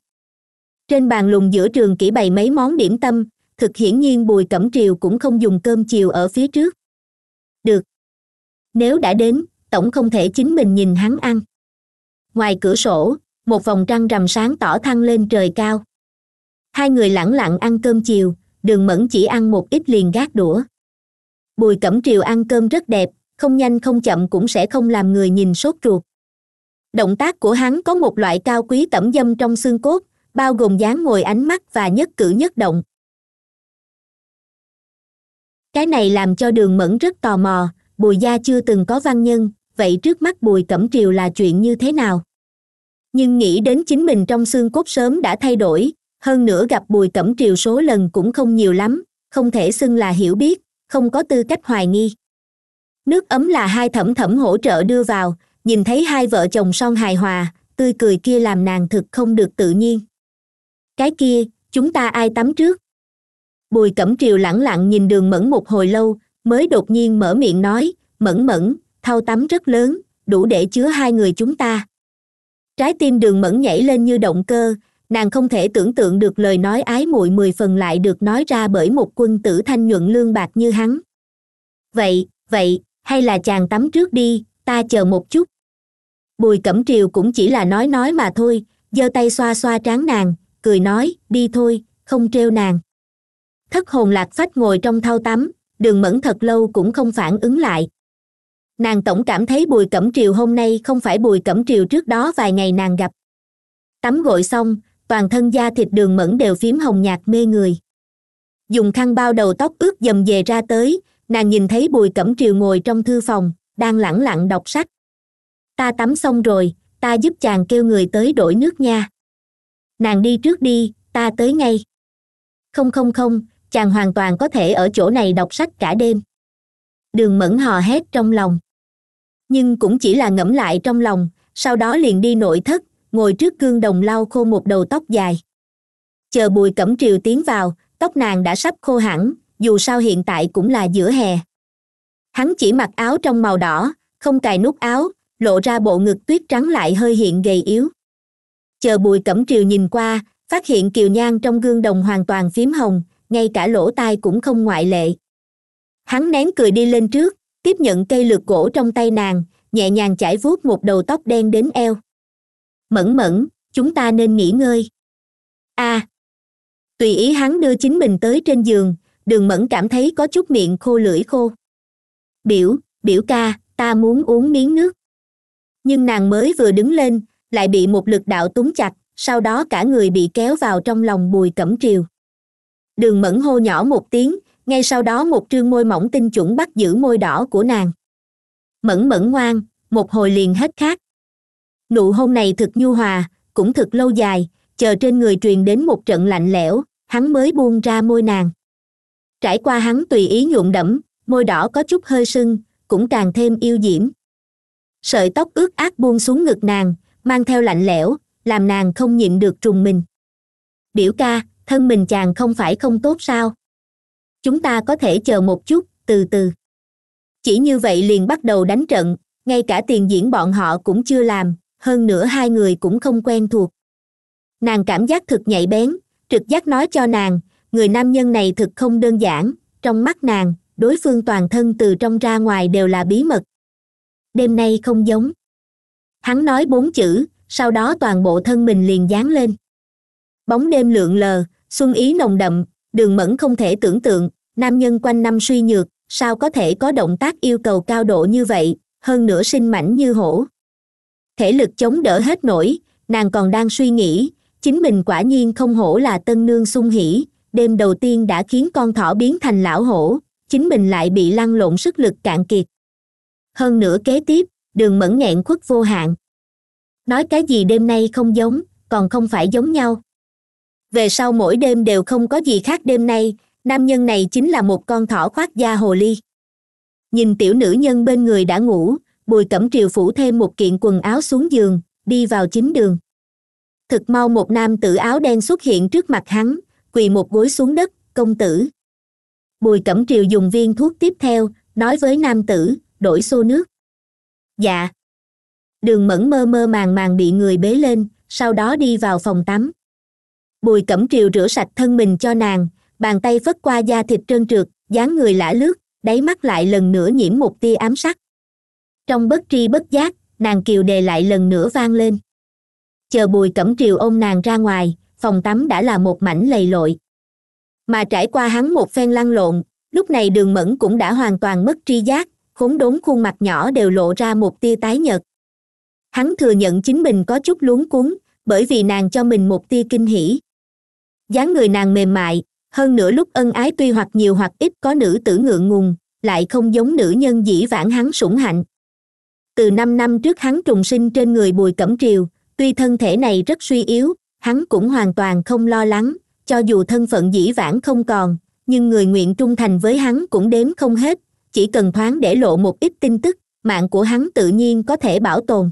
trên bàn lùng giữa trường kỹ bày mấy món điểm tâm thực hiển nhiên bùi cẩm triều cũng không dùng cơm chiều ở phía trước được nếu đã đến tổng không thể chính mình nhìn hắn ăn ngoài cửa sổ một vòng trăng rằm sáng tỏ thăng lên trời cao hai người lẳng lặng ăn cơm chiều đường mẫn chỉ ăn một ít liền gác đũa bùi cẩm triều ăn cơm rất đẹp không nhanh không chậm cũng sẽ không làm người nhìn sốt ruột động tác của hắn có một loại cao quý tẩm dâm trong xương cốt bao gồm dáng ngồi ánh mắt và nhất cử nhất động cái này làm cho đường mẫn rất tò mò bùi gia chưa từng có văn nhân vậy trước mắt bùi cẩm triều là chuyện như thế nào nhưng nghĩ đến chính mình trong xương cốt sớm đã thay đổi hơn nữa gặp bùi cẩm triều số lần cũng không nhiều lắm không thể xưng là hiểu biết không có tư cách hoài nghi nước ấm là hai thẩm thẩm hỗ trợ đưa vào nhìn thấy hai vợ chồng son hài hòa tươi cười kia làm nàng thực không được tự nhiên cái kia chúng ta ai tắm trước bùi cẩm triều lẳng lặng nhìn đường mẫn một hồi lâu mới đột nhiên mở miệng nói mẫn mẫn thau tắm rất lớn đủ để chứa hai người chúng ta trái tim đường mẫn nhảy lên như động cơ nàng không thể tưởng tượng được lời nói ái muội mười phần lại được nói ra bởi một quân tử thanh nhuận lương bạc như hắn vậy vậy hay là chàng tắm trước đi ta chờ một chút bùi cẩm triều cũng chỉ là nói nói mà thôi giơ tay xoa xoa trán nàng cười nói đi thôi không trêu nàng thất hồn lạc phách ngồi trong thau tắm đường mẫn thật lâu cũng không phản ứng lại nàng tổng cảm thấy bùi cẩm triều hôm nay không phải bùi cẩm triều trước đó vài ngày nàng gặp tắm gội xong toàn thân da thịt đường mẫn đều phím hồng nhạt mê người dùng khăn bao đầu tóc ướt dầm về ra tới nàng nhìn thấy bùi cẩm triều ngồi trong thư phòng đang lẳng lặng đọc sách ta tắm xong rồi ta giúp chàng kêu người tới đổi nước nha nàng đi trước đi ta tới ngay không không không chàng hoàn toàn có thể ở chỗ này đọc sách cả đêm đường mẫn hò hét trong lòng nhưng cũng chỉ là ngẫm lại trong lòng sau đó liền đi nội thất ngồi trước gương đồng lau khô một đầu tóc dài chờ bùi cẩm triều tiến vào tóc nàng đã sắp khô hẳn dù sao hiện tại cũng là giữa hè hắn chỉ mặc áo trong màu đỏ không cài nút áo lộ ra bộ ngực tuyết trắng lại hơi hiện gầy yếu chờ bùi cẩm triều nhìn qua phát hiện kiều nhan trong gương đồng hoàn toàn phím hồng ngay cả lỗ tai cũng không ngoại lệ hắn nén cười đi lên trước tiếp nhận cây lược gỗ trong tay nàng nhẹ nhàng chải vuốt một đầu tóc đen đến eo mẫn mẫn chúng ta nên nghỉ ngơi a à, tùy ý hắn đưa chính mình tới trên giường đường mẫn cảm thấy có chút miệng khô lưỡi khô biểu biểu ca ta muốn uống miếng nước nhưng nàng mới vừa đứng lên lại bị một lực đạo túng chặt sau đó cả người bị kéo vào trong lòng bùi cẩm triều đường mẫn hô nhỏ một tiếng ngay sau đó một trương môi mỏng tinh chuẩn bắt giữ môi đỏ của nàng mẫn mẫn ngoan một hồi liền hết khác nụ hôn này thực nhu hòa cũng thực lâu dài chờ trên người truyền đến một trận lạnh lẽo hắn mới buông ra môi nàng trải qua hắn tùy ý nhuộm đẫm môi đỏ có chút hơi sưng cũng càng thêm yêu diễm sợi tóc ướt át buông xuống ngực nàng mang theo lạnh lẽo làm nàng không nhịn được trùng mình biểu ca thân mình chàng không phải không tốt sao chúng ta có thể chờ một chút từ từ chỉ như vậy liền bắt đầu đánh trận ngay cả tiền diễn bọn họ cũng chưa làm hơn nữa hai người cũng không quen thuộc nàng cảm giác thực nhạy bén trực giác nói cho nàng người nam nhân này thực không đơn giản trong mắt nàng đối phương toàn thân từ trong ra ngoài đều là bí mật đêm nay không giống hắn nói bốn chữ sau đó toàn bộ thân mình liền dán lên bóng đêm lượn lờ xuân ý nồng đậm đường mẫn không thể tưởng tượng nam nhân quanh năm suy nhược sao có thể có động tác yêu cầu cao độ như vậy hơn nữa sinh mảnh như hổ thể lực chống đỡ hết nổi nàng còn đang suy nghĩ chính mình quả nhiên không hổ là tân nương sung hỉ đêm đầu tiên đã khiến con thỏ biến thành lão hổ chính mình lại bị lăn lộn sức lực cạn kiệt hơn nữa kế tiếp đường mẫn nghẹn khuất vô hạn nói cái gì đêm nay không giống còn không phải giống nhau về sau mỗi đêm đều không có gì khác đêm nay nam nhân này chính là một con thỏ khoác da hồ ly nhìn tiểu nữ nhân bên người đã ngủ bùi cẩm triều phủ thêm một kiện quần áo xuống giường đi vào chính đường thực mau một nam tử áo đen xuất hiện trước mặt hắn quỳ một gối xuống đất công tử bùi cẩm triều dùng viên thuốc tiếp theo nói với nam tử đổi xô nước dạ đường mẫn mơ mơ màng màng bị người bế lên sau đó đi vào phòng tắm bùi cẩm triều rửa sạch thân mình cho nàng bàn tay phất qua da thịt trơn trượt dáng người lả lướt đáy mắt lại lần nữa nhiễm một tia ám sắc trong bất tri bất giác nàng kiều đề lại lần nữa vang lên chờ bùi cẩm triều ôm nàng ra ngoài phòng tắm đã là một mảnh lầy lội mà trải qua hắn một phen lăn lộn lúc này đường mẫn cũng đã hoàn toàn mất tri giác khốn đốn khuôn mặt nhỏ đều lộ ra một tia tái nhợt hắn thừa nhận chính mình có chút luống cuống bởi vì nàng cho mình một tia kinh hỉ dáng người nàng mềm mại hơn nữa lúc ân ái tuy hoặc nhiều hoặc ít có nữ tử ngượng ngùng lại không giống nữ nhân dĩ vãng hắn sủng hạnh từ năm năm trước hắn trùng sinh trên người bùi cẩm triều tuy thân thể này rất suy yếu hắn cũng hoàn toàn không lo lắng cho dù thân phận dĩ vãng không còn nhưng người nguyện trung thành với hắn cũng đếm không hết chỉ cần thoáng để lộ một ít tin tức mạng của hắn tự nhiên có thể bảo tồn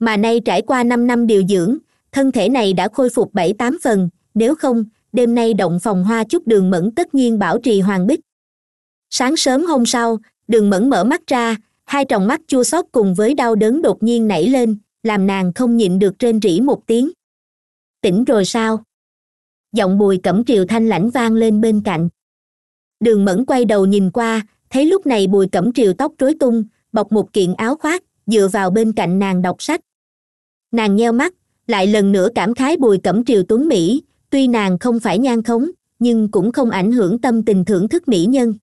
mà nay trải qua năm năm điều dưỡng thân thể này đã khôi phục bảy tám phần nếu không đêm nay động phòng hoa chút đường mẫn tất nhiên bảo trì hoàng bích sáng sớm hôm sau đường mẫn mở mắt ra hai tròng mắt chua xót cùng với đau đớn đột nhiên nảy lên làm nàng không nhịn được trên rỉ một tiếng tỉnh rồi sao giọng bùi cẩm triều thanh lãnh vang lên bên cạnh đường mẫn quay đầu nhìn qua thấy lúc này bùi cẩm triều tóc rối tung bọc một kiện áo khoác dựa vào bên cạnh nàng đọc sách nàng nheo mắt lại lần nữa cảm khái bùi cẩm triều tuấn mỹ tuy nàng không phải nhan khống nhưng cũng không ảnh hưởng tâm tình thưởng thức mỹ nhân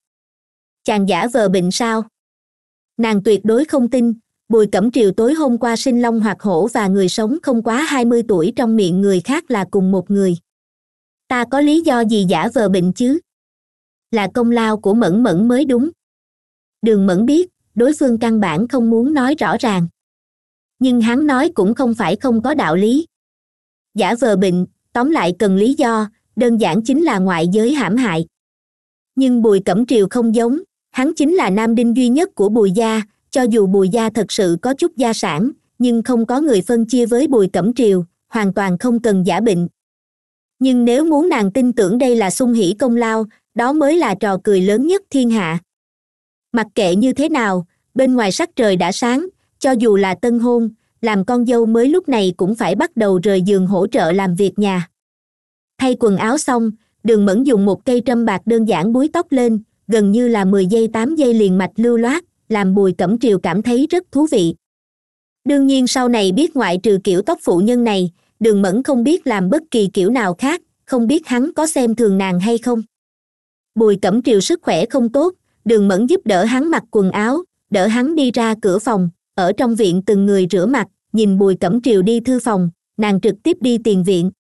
chàng giả vờ bệnh sao nàng tuyệt đối không tin bùi cẩm triều tối hôm qua sinh long hoặc hổ và người sống không quá hai mươi tuổi trong miệng người khác là cùng một người ta có lý do gì giả vờ bệnh chứ là công lao của mẫn mẫn mới đúng đường mẫn biết đối phương căn bản không muốn nói rõ ràng nhưng hắn nói cũng không phải không có đạo lý giả vờ bệnh tóm lại cần lý do đơn giản chính là ngoại giới hãm hại nhưng bùi cẩm triều không giống hắn chính là nam đinh duy nhất của bùi gia cho dù bùi gia thật sự có chút gia sản nhưng không có người phân chia với bùi cẩm triều hoàn toàn không cần giả bệnh nhưng nếu muốn nàng tin tưởng đây là sung hỉ công lao đó mới là trò cười lớn nhất thiên hạ mặc kệ như thế nào bên ngoài sắc trời đã sáng cho dù là tân hôn làm con dâu mới lúc này cũng phải bắt đầu rời giường hỗ trợ làm việc nhà thay quần áo xong đường mẫn dùng một cây trâm bạc đơn giản búi tóc lên gần như là mười giây tám giây liền mạch lưu loát làm bùi cẩm triều cảm thấy rất thú vị đương nhiên sau này biết ngoại trừ kiểu tóc phụ nhân này đường mẫn không biết làm bất kỳ kiểu nào khác không biết hắn có xem thường nàng hay không bùi cẩm triều sức khỏe không tốt đường mẫn giúp đỡ hắn mặc quần áo đỡ hắn đi ra cửa phòng ở trong viện từng người rửa mặt nhìn bùi cẩm triều đi thư phòng nàng trực tiếp đi tiền viện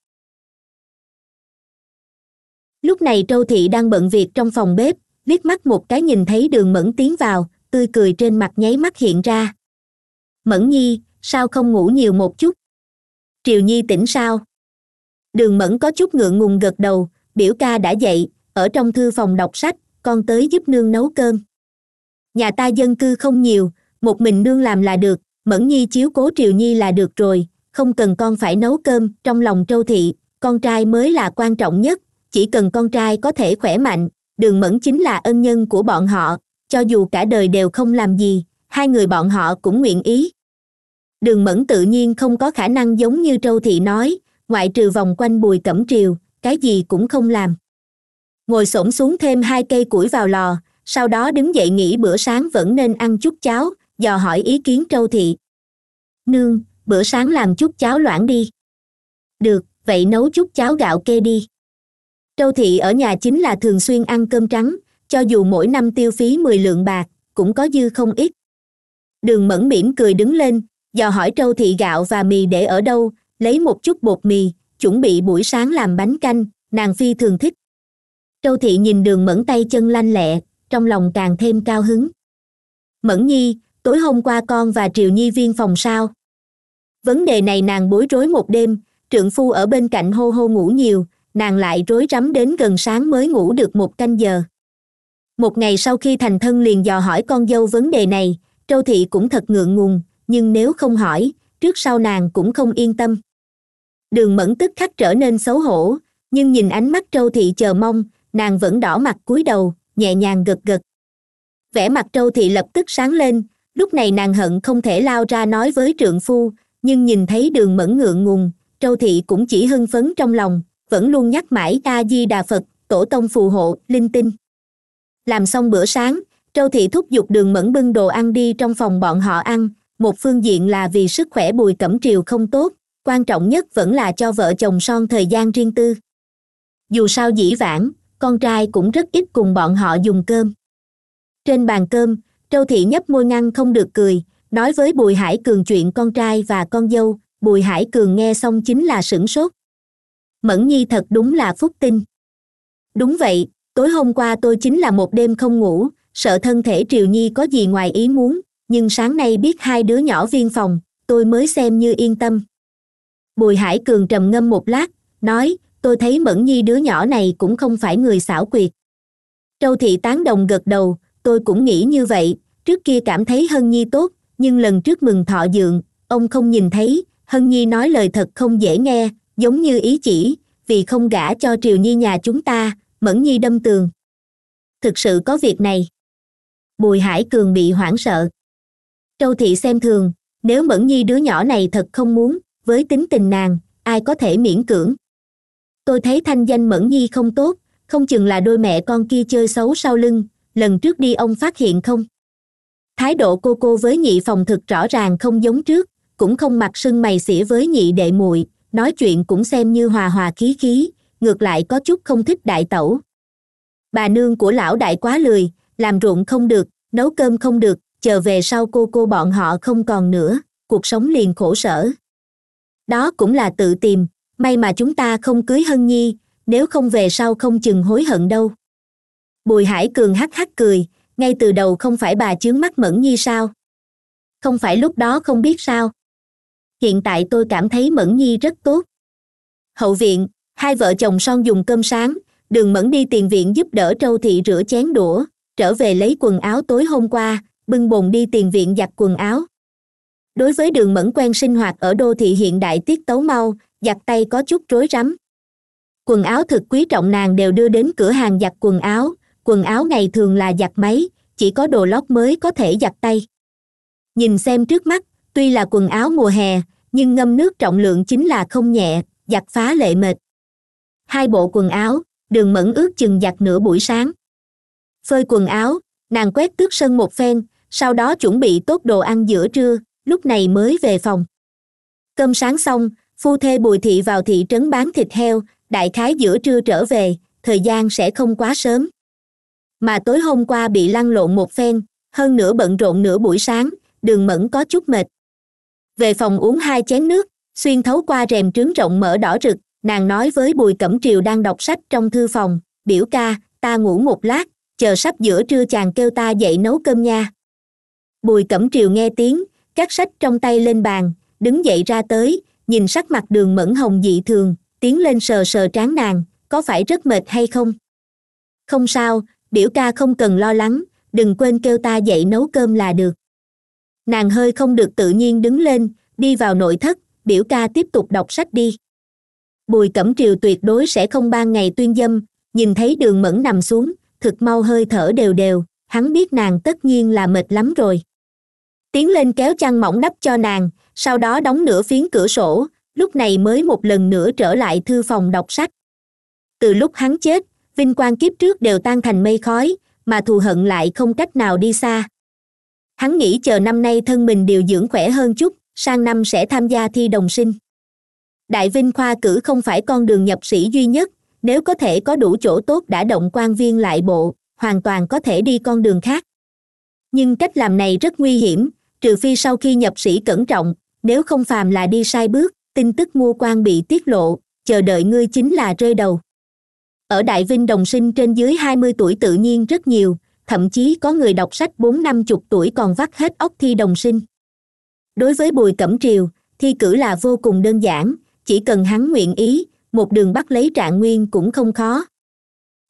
lúc này trâu thị đang bận việc trong phòng bếp liếc mắt một cái nhìn thấy đường mẫn tiến vào tươi cười trên mặt nháy mắt hiện ra mẫn nhi sao không ngủ nhiều một chút triều nhi tỉnh sao đường mẫn có chút ngượng ngùng gật đầu biểu ca đã dậy ở trong thư phòng đọc sách con tới giúp nương nấu cơm nhà ta dân cư không nhiều một mình nương làm là được mẫn nhi chiếu cố triều nhi là được rồi không cần con phải nấu cơm trong lòng trâu thị con trai mới là quan trọng nhất chỉ cần con trai có thể khỏe mạnh đường mẫn chính là ân nhân của bọn họ cho dù cả đời đều không làm gì hai người bọn họ cũng nguyện ý đường mẫn tự nhiên không có khả năng giống như trâu thị nói ngoại trừ vòng quanh bùi cẩm triều cái gì cũng không làm ngồi xổm xuống thêm hai cây củi vào lò sau đó đứng dậy nghĩ bữa sáng vẫn nên ăn chút cháo dò hỏi ý kiến trâu thị nương bữa sáng làm chút cháo loãng đi được vậy nấu chút cháo gạo kê đi châu thị ở nhà chính là thường xuyên ăn cơm trắng cho dù mỗi năm tiêu phí mười lượng bạc cũng có dư không ít đường mẫn mỉm cười đứng lên dò hỏi trâu thị gạo và mì để ở đâu lấy một chút bột mì chuẩn bị buổi sáng làm bánh canh nàng phi thường thích trâu thị nhìn đường mẫn tay chân lanh lẹ trong lòng càng thêm cao hứng mẫn nhi tối hôm qua con và triều nhi viên phòng sao vấn đề này nàng bối rối một đêm trượng phu ở bên cạnh hô hô ngủ nhiều nàng lại rối rắm đến gần sáng mới ngủ được một canh giờ một ngày sau khi thành thân liền dò hỏi con dâu vấn đề này châu thị cũng thật ngượng ngùng nhưng nếu không hỏi trước sau nàng cũng không yên tâm đường mẫn tức khắc trở nên xấu hổ nhưng nhìn ánh mắt châu thị chờ mong nàng vẫn đỏ mặt cúi đầu nhẹ nhàng gật gật vẻ mặt châu thị lập tức sáng lên lúc này nàng hận không thể lao ra nói với trượng phu nhưng nhìn thấy đường mẫn ngượng ngùng châu thị cũng chỉ hưng phấn trong lòng vẫn luôn nhắc mãi a di đà phật tổ tông phù hộ linh tinh làm xong bữa sáng châu thị thúc giục đường mẫn bưng đồ ăn đi trong phòng bọn họ ăn một phương diện là vì sức khỏe bùi cẩm triều không tốt quan trọng nhất vẫn là cho vợ chồng son thời gian riêng tư dù sao dĩ vãng con trai cũng rất ít cùng bọn họ dùng cơm trên bàn cơm châu thị nhấp môi ngăn không được cười nói với bùi hải cường chuyện con trai và con dâu bùi hải cường nghe xong chính là sửng sốt mẫn nhi thật đúng là phúc tinh đúng vậy tối hôm qua tôi chính là một đêm không ngủ sợ thân thể triều nhi có gì ngoài ý muốn nhưng sáng nay biết hai đứa nhỏ viên phòng tôi mới xem như yên tâm bùi hải cường trầm ngâm một lát nói tôi thấy mẫn nhi đứa nhỏ này cũng không phải người xảo quyệt Châu thị tán đồng gật đầu tôi cũng nghĩ như vậy trước kia cảm thấy hân nhi tốt nhưng lần trước mừng thọ dượng ông không nhìn thấy hân nhi nói lời thật không dễ nghe giống như ý chỉ vì không gả cho triều nhi nhà chúng ta mẫn nhi đâm tường thực sự có việc này bùi hải cường bị hoảng sợ châu thị xem thường nếu mẫn nhi đứa nhỏ này thật không muốn với tính tình nàng ai có thể miễn cưỡng tôi thấy thanh danh mẫn nhi không tốt không chừng là đôi mẹ con kia chơi xấu sau lưng lần trước đi ông phát hiện không thái độ cô cô với nhị phòng thực rõ ràng không giống trước cũng không mặc sưng mày xỉa với nhị đệ muội nói chuyện cũng xem như hòa hòa khí khí ngược lại có chút không thích đại tẩu bà nương của lão đại quá lười làm ruộng không được nấu cơm không được chờ về sau cô cô bọn họ không còn nữa cuộc sống liền khổ sở đó cũng là tự tìm may mà chúng ta không cưới hân nhi nếu không về sau không chừng hối hận đâu bùi hải cường hắc hắc cười ngay từ đầu không phải bà chướng mắt mẫn nhi sao không phải lúc đó không biết sao hiện tại tôi cảm thấy mẫn nhi rất tốt hậu viện hai vợ chồng son dùng cơm sáng đường mẫn đi tiền viện giúp đỡ trâu thị rửa chén đũa trở về lấy quần áo tối hôm qua bưng bồn đi tiền viện giặt quần áo đối với đường mẫn quen sinh hoạt ở đô thị hiện đại tiết tấu mau giặt tay có chút rối rắm quần áo thực quý trọng nàng đều đưa đến cửa hàng giặt quần áo quần áo ngày thường là giặt máy chỉ có đồ lót mới có thể giặt tay nhìn xem trước mắt tuy là quần áo mùa hè nhưng ngâm nước trọng lượng chính là không nhẹ giặt phá lệ mệt hai bộ quần áo đường mẫn ướt chừng giặt nửa buổi sáng phơi quần áo nàng quét tước sân một phen sau đó chuẩn bị tốt đồ ăn giữa trưa lúc này mới về phòng cơm sáng xong phu thê bùi thị vào thị trấn bán thịt heo đại khái giữa trưa trở về thời gian sẽ không quá sớm mà tối hôm qua bị lăn lộn một phen hơn nửa bận rộn nửa buổi sáng đường mẫn có chút mệt về phòng uống hai chén nước xuyên thấu qua rèm trướng rộng mở đỏ rực nàng nói với bùi cẩm triều đang đọc sách trong thư phòng biểu ca ta ngủ một lát chờ sắp giữa trưa chàng kêu ta dậy nấu cơm nha bùi cẩm triều nghe tiếng các sách trong tay lên bàn đứng dậy ra tới nhìn sắc mặt đường mẫn hồng dị thường tiến lên sờ sờ trán nàng có phải rất mệt hay không không sao biểu ca không cần lo lắng đừng quên kêu ta dậy nấu cơm là được nàng hơi không được tự nhiên đứng lên đi vào nội thất biểu ca tiếp tục đọc sách đi bùi cẩm triều tuyệt đối sẽ không ban ngày tuyên dâm nhìn thấy đường mẫn nằm xuống thực mau hơi thở đều đều hắn biết nàng tất nhiên là mệt lắm rồi tiến lên kéo chăn mỏng đắp cho nàng sau đó đóng nửa phiến cửa sổ lúc này mới một lần nữa trở lại thư phòng đọc sách từ lúc hắn chết vinh quang kiếp trước đều tan thành mây khói mà thù hận lại không cách nào đi xa hắn nghĩ chờ năm nay thân mình điều dưỡng khỏe hơn chút sang năm sẽ tham gia thi đồng sinh đại vinh khoa cử không phải con đường nhập sĩ duy nhất nếu có thể có đủ chỗ tốt đã động quan viên lại bộ hoàn toàn có thể đi con đường khác nhưng cách làm này rất nguy hiểm trừ phi sau khi nhập sĩ cẩn trọng nếu không phàm là đi sai bước tin tức mua quan bị tiết lộ chờ đợi ngươi chính là rơi đầu ở đại vinh đồng sinh trên dưới hai mươi tuổi tự nhiên rất nhiều thậm chí có người đọc sách bốn năm chục tuổi còn vắt hết óc thi đồng sinh đối với bùi cẩm triều thi cử là vô cùng đơn giản chỉ cần hắn nguyện ý một đường bắt lấy trạng nguyên cũng không khó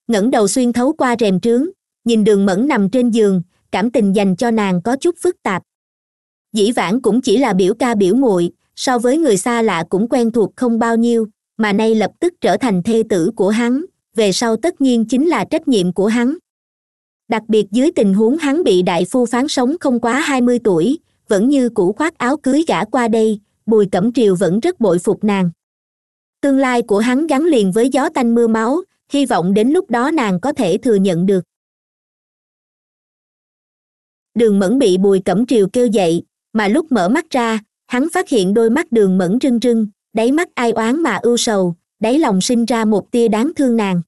ngẩng đầu xuyên thấu qua rèm trướng nhìn đường mẫn nằm trên giường cảm tình dành cho nàng có chút phức tạp dĩ vãng cũng chỉ là biểu ca biểu muội so với người xa lạ cũng quen thuộc không bao nhiêu mà nay lập tức trở thành thê tử của hắn về sau tất nhiên chính là trách nhiệm của hắn đặc biệt dưới tình huống hắn bị đại phu phán sống không quá hai mươi tuổi vẫn như cũ khoác áo cưới gã qua đây bùi cẩm triều vẫn rất bội phục nàng tương lai của hắn gắn liền với gió tanh mưa máu hy vọng đến lúc đó nàng có thể thừa nhận được đường mẫn bị bùi cẩm triều kêu dậy mà lúc mở mắt ra hắn phát hiện đôi mắt đường mẫn rưng rưng đáy mắt ai oán mà ưu sầu đáy lòng sinh ra một tia đáng thương nàng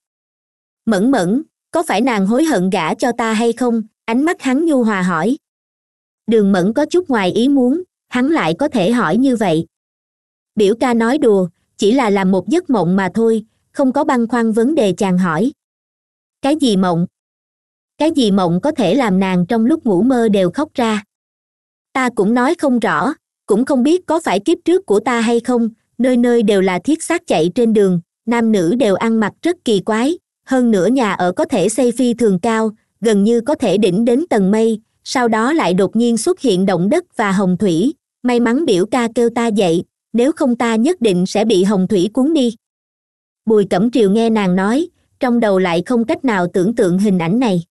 mẫn mẫn có phải nàng hối hận gả cho ta hay không ánh mắt hắn nhu hòa hỏi đường mẫn có chút ngoài ý muốn hắn lại có thể hỏi như vậy biểu ca nói đùa chỉ là làm một giấc mộng mà thôi không có băn khoăn vấn đề chàng hỏi cái gì mộng cái gì mộng có thể làm nàng trong lúc ngủ mơ đều khóc ra ta cũng nói không rõ cũng không biết có phải kiếp trước của ta hay không nơi nơi đều là thiết xác chạy trên đường nam nữ đều ăn mặc rất kỳ quái hơn nữa nhà ở có thể xây phi thường cao gần như có thể đỉnh đến tầng mây sau đó lại đột nhiên xuất hiện động đất và hồng thủy may mắn biểu ca kêu ta dậy nếu không ta nhất định sẽ bị hồng thủy cuốn đi bùi cẩm triều nghe nàng nói trong đầu lại không cách nào tưởng tượng hình ảnh này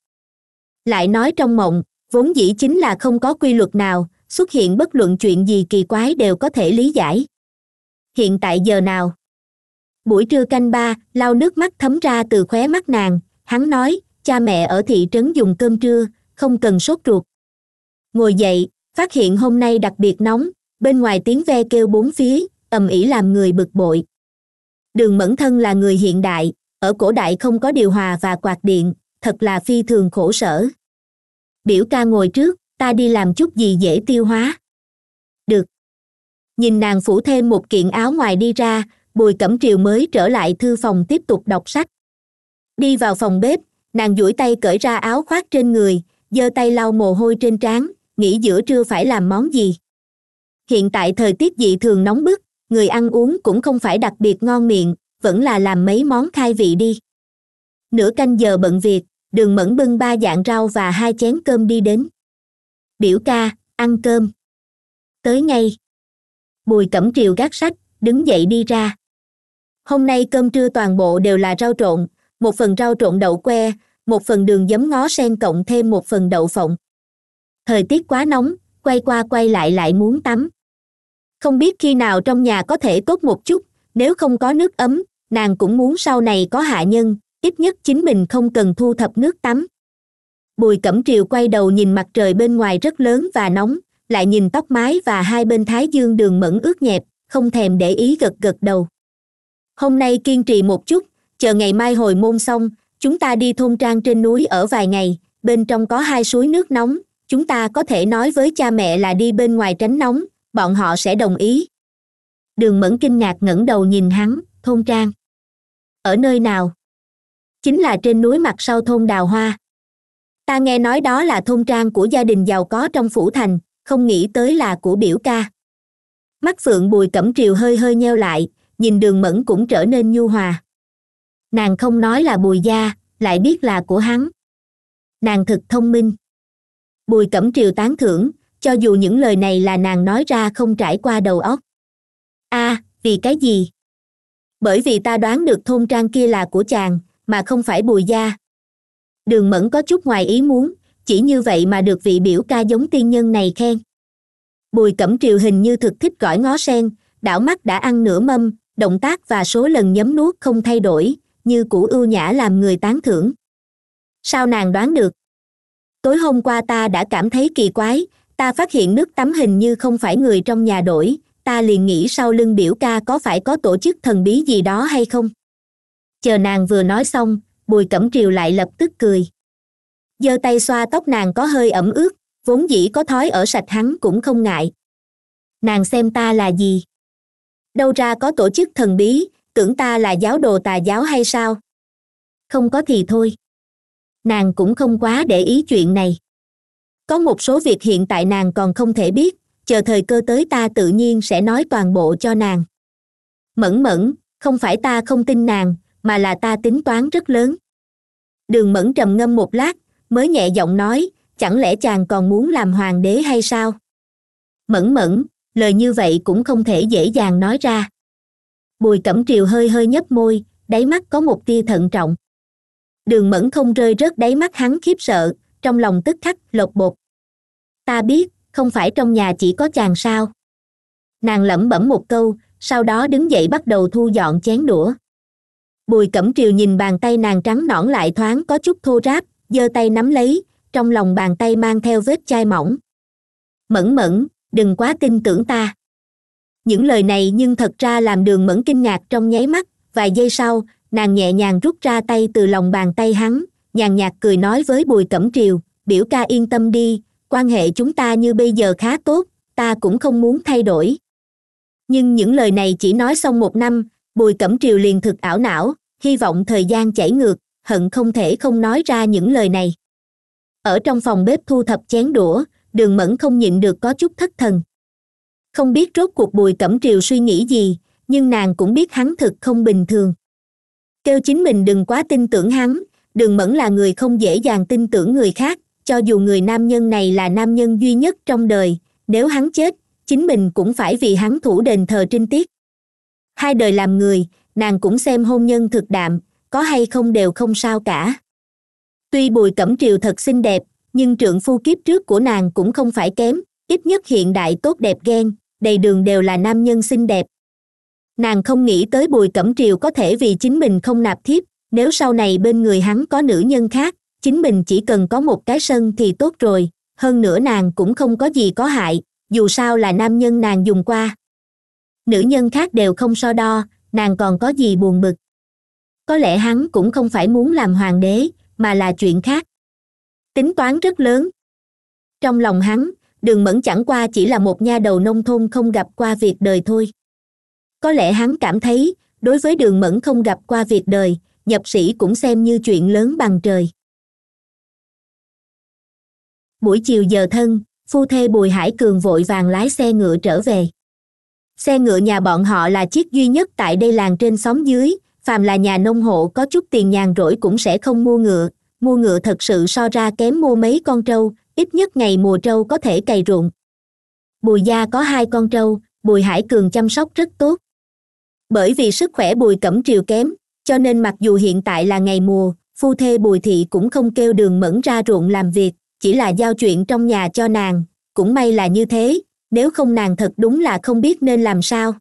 lại nói trong mộng vốn dĩ chính là không có quy luật nào xuất hiện bất luận chuyện gì kỳ quái đều có thể lý giải hiện tại giờ nào buổi trưa canh ba lau nước mắt thấm ra từ khóe mắt nàng hắn nói cha mẹ ở thị trấn dùng cơm trưa không cần sốt ruột ngồi dậy phát hiện hôm nay đặc biệt nóng bên ngoài tiếng ve kêu bốn phía ầm ĩ làm người bực bội đường mẫn thân là người hiện đại ở cổ đại không có điều hòa và quạt điện thật là phi thường khổ sở biểu ca ngồi trước ta đi làm chút gì dễ tiêu hóa được nhìn nàng phủ thêm một kiện áo ngoài đi ra bùi cẩm triều mới trở lại thư phòng tiếp tục đọc sách đi vào phòng bếp nàng duỗi tay cởi ra áo khoác trên người giơ tay lau mồ hôi trên trán nghĩ giữa trưa phải làm món gì hiện tại thời tiết dị thường nóng bức người ăn uống cũng không phải đặc biệt ngon miệng vẫn là làm mấy món khai vị đi nửa canh giờ bận việc đường mẫn bưng ba dạng rau và hai chén cơm đi đến biểu ca ăn cơm tới ngay bùi cẩm triều gác sách đứng dậy đi ra hôm nay cơm trưa toàn bộ đều là rau trộn một phần rau trộn đậu que một phần đường giấm ngó sen cộng thêm một phần đậu phộng thời tiết quá nóng quay qua quay lại lại muốn tắm không biết khi nào trong nhà có thể tốt một chút nếu không có nước ấm nàng cũng muốn sau này có hạ nhân ít nhất chính mình không cần thu thập nước tắm bùi cẩm triều quay đầu nhìn mặt trời bên ngoài rất lớn và nóng lại nhìn tóc mái và hai bên thái dương đường mẫn ướt nhẹp không thèm để ý gật gật đầu hôm nay kiên trì một chút chờ ngày mai hồi môn xong chúng ta đi thôn trang trên núi ở vài ngày bên trong có hai suối nước nóng chúng ta có thể nói với cha mẹ là đi bên ngoài tránh nóng bọn họ sẽ đồng ý đường mẫn kinh ngạc ngẩng đầu nhìn hắn thôn trang ở nơi nào chính là trên núi mặt sau thôn đào hoa ta nghe nói đó là thôn trang của gia đình giàu có trong phủ thành không nghĩ tới là của biểu ca mắt phượng bùi cẩm triều hơi hơi nheo lại nhìn đường mẫn cũng trở nên nhu hòa nàng không nói là bùi gia lại biết là của hắn nàng thật thông minh bùi cẩm triều tán thưởng cho dù những lời này là nàng nói ra không trải qua đầu óc a à, vì cái gì bởi vì ta đoán được thôn trang kia là của chàng mà không phải bùi gia đường mẫn có chút ngoài ý muốn chỉ như vậy mà được vị biểu ca giống tiên nhân này khen bùi cẩm triều hình như thực thích gỏi ngó sen đảo mắt đã ăn nửa mâm động tác và số lần nhấm nuốt không thay đổi như cũ ưu nhã làm người tán thưởng sao nàng đoán được tối hôm qua ta đã cảm thấy kỳ quái ta phát hiện nước tắm hình như không phải người trong nhà đổi ta liền nghĩ sau lưng biểu ca có phải có tổ chức thần bí gì đó hay không chờ nàng vừa nói xong bùi cẩm triều lại lập tức cười giơ tay xoa tóc nàng có hơi ẩm ướt vốn dĩ có thói ở sạch hắn cũng không ngại nàng xem ta là gì đâu ra có tổ chức thần bí tưởng ta là giáo đồ tà giáo hay sao không có thì thôi nàng cũng không quá để ý chuyện này có một số việc hiện tại nàng còn không thể biết chờ thời cơ tới ta tự nhiên sẽ nói toàn bộ cho nàng mẫn mẫn không phải ta không tin nàng mà là ta tính toán rất lớn đường mẫn trầm ngâm một lát mới nhẹ giọng nói chẳng lẽ chàng còn muốn làm hoàng đế hay sao mẫn mẫn lời như vậy cũng không thể dễ dàng nói ra bùi cẩm triều hơi hơi nhấp môi đáy mắt có một tia thận trọng đường mẫn không rơi rớt đáy mắt hắn khiếp sợ trong lòng tức khắc lột bột ta biết không phải trong nhà chỉ có chàng sao nàng lẩm bẩm một câu sau đó đứng dậy bắt đầu thu dọn chén đũa bùi cẩm triều nhìn bàn tay nàng trắng nõn lại thoáng có chút thô ráp giơ tay nắm lấy trong lòng bàn tay mang theo vết chai mỏng mẫn mẫn đừng quá tin tưởng ta những lời này nhưng thật ra làm đường mẫn kinh ngạc trong nháy mắt vài giây sau nàng nhẹ nhàng rút ra tay từ lòng bàn tay hắn nhàn nhạt cười nói với bùi cẩm triều biểu ca yên tâm đi quan hệ chúng ta như bây giờ khá tốt ta cũng không muốn thay đổi nhưng những lời này chỉ nói xong một năm bùi cẩm triều liền thực ảo não hy vọng thời gian chảy ngược hận không thể không nói ra những lời này ở trong phòng bếp thu thập chén đũa đường mẫn không nhịn được có chút thất thần không biết rốt cuộc bùi cẩm triều suy nghĩ gì nhưng nàng cũng biết hắn thực không bình thường kêu chính mình đừng quá tin tưởng hắn đường mẫn là người không dễ dàng tin tưởng người khác cho dù người nam nhân này là nam nhân duy nhất trong đời nếu hắn chết chính mình cũng phải vì hắn thủ đền thờ trinh tiết hai đời làm người nàng cũng xem hôn nhân thực đạm có hay không đều không sao cả tuy bùi cẩm triều thật xinh đẹp nhưng trượng phu kiếp trước của nàng cũng không phải kém ít nhất hiện đại tốt đẹp ghen đầy đường đều là nam nhân xinh đẹp nàng không nghĩ tới bùi cẩm triều có thể vì chính mình không nạp thiếp nếu sau này bên người hắn có nữ nhân khác chính mình chỉ cần có một cái sân thì tốt rồi hơn nữa nàng cũng không có gì có hại dù sao là nam nhân nàng dùng qua nữ nhân khác đều không so đo nàng còn có gì buồn bực có lẽ hắn cũng không phải muốn làm hoàng đế mà là chuyện khác tính toán rất lớn trong lòng hắn đường mẫn chẳng qua chỉ là một nha đầu nông thôn không gặp qua việc đời thôi có lẽ hắn cảm thấy đối với đường mẫn không gặp qua việc đời nhập sĩ cũng xem như chuyện lớn bằng trời buổi chiều giờ thân phu thê bùi hải cường vội vàng lái xe ngựa trở về xe ngựa nhà bọn họ là chiếc duy nhất tại đây làng trên xóm dưới phàm là nhà nông hộ có chút tiền nhàn rỗi cũng sẽ không mua ngựa mua ngựa thật sự so ra kém mua mấy con trâu ít nhất ngày mùa trâu có thể cày ruộng bùi gia có hai con trâu bùi hải cường chăm sóc rất tốt bởi vì sức khỏe bùi cẩm triều kém cho nên mặc dù hiện tại là ngày mùa phu thê bùi thị cũng không kêu đường mẫn ra ruộng làm việc chỉ là giao chuyện trong nhà cho nàng cũng may là như thế nếu không nàng thật đúng là không biết nên làm sao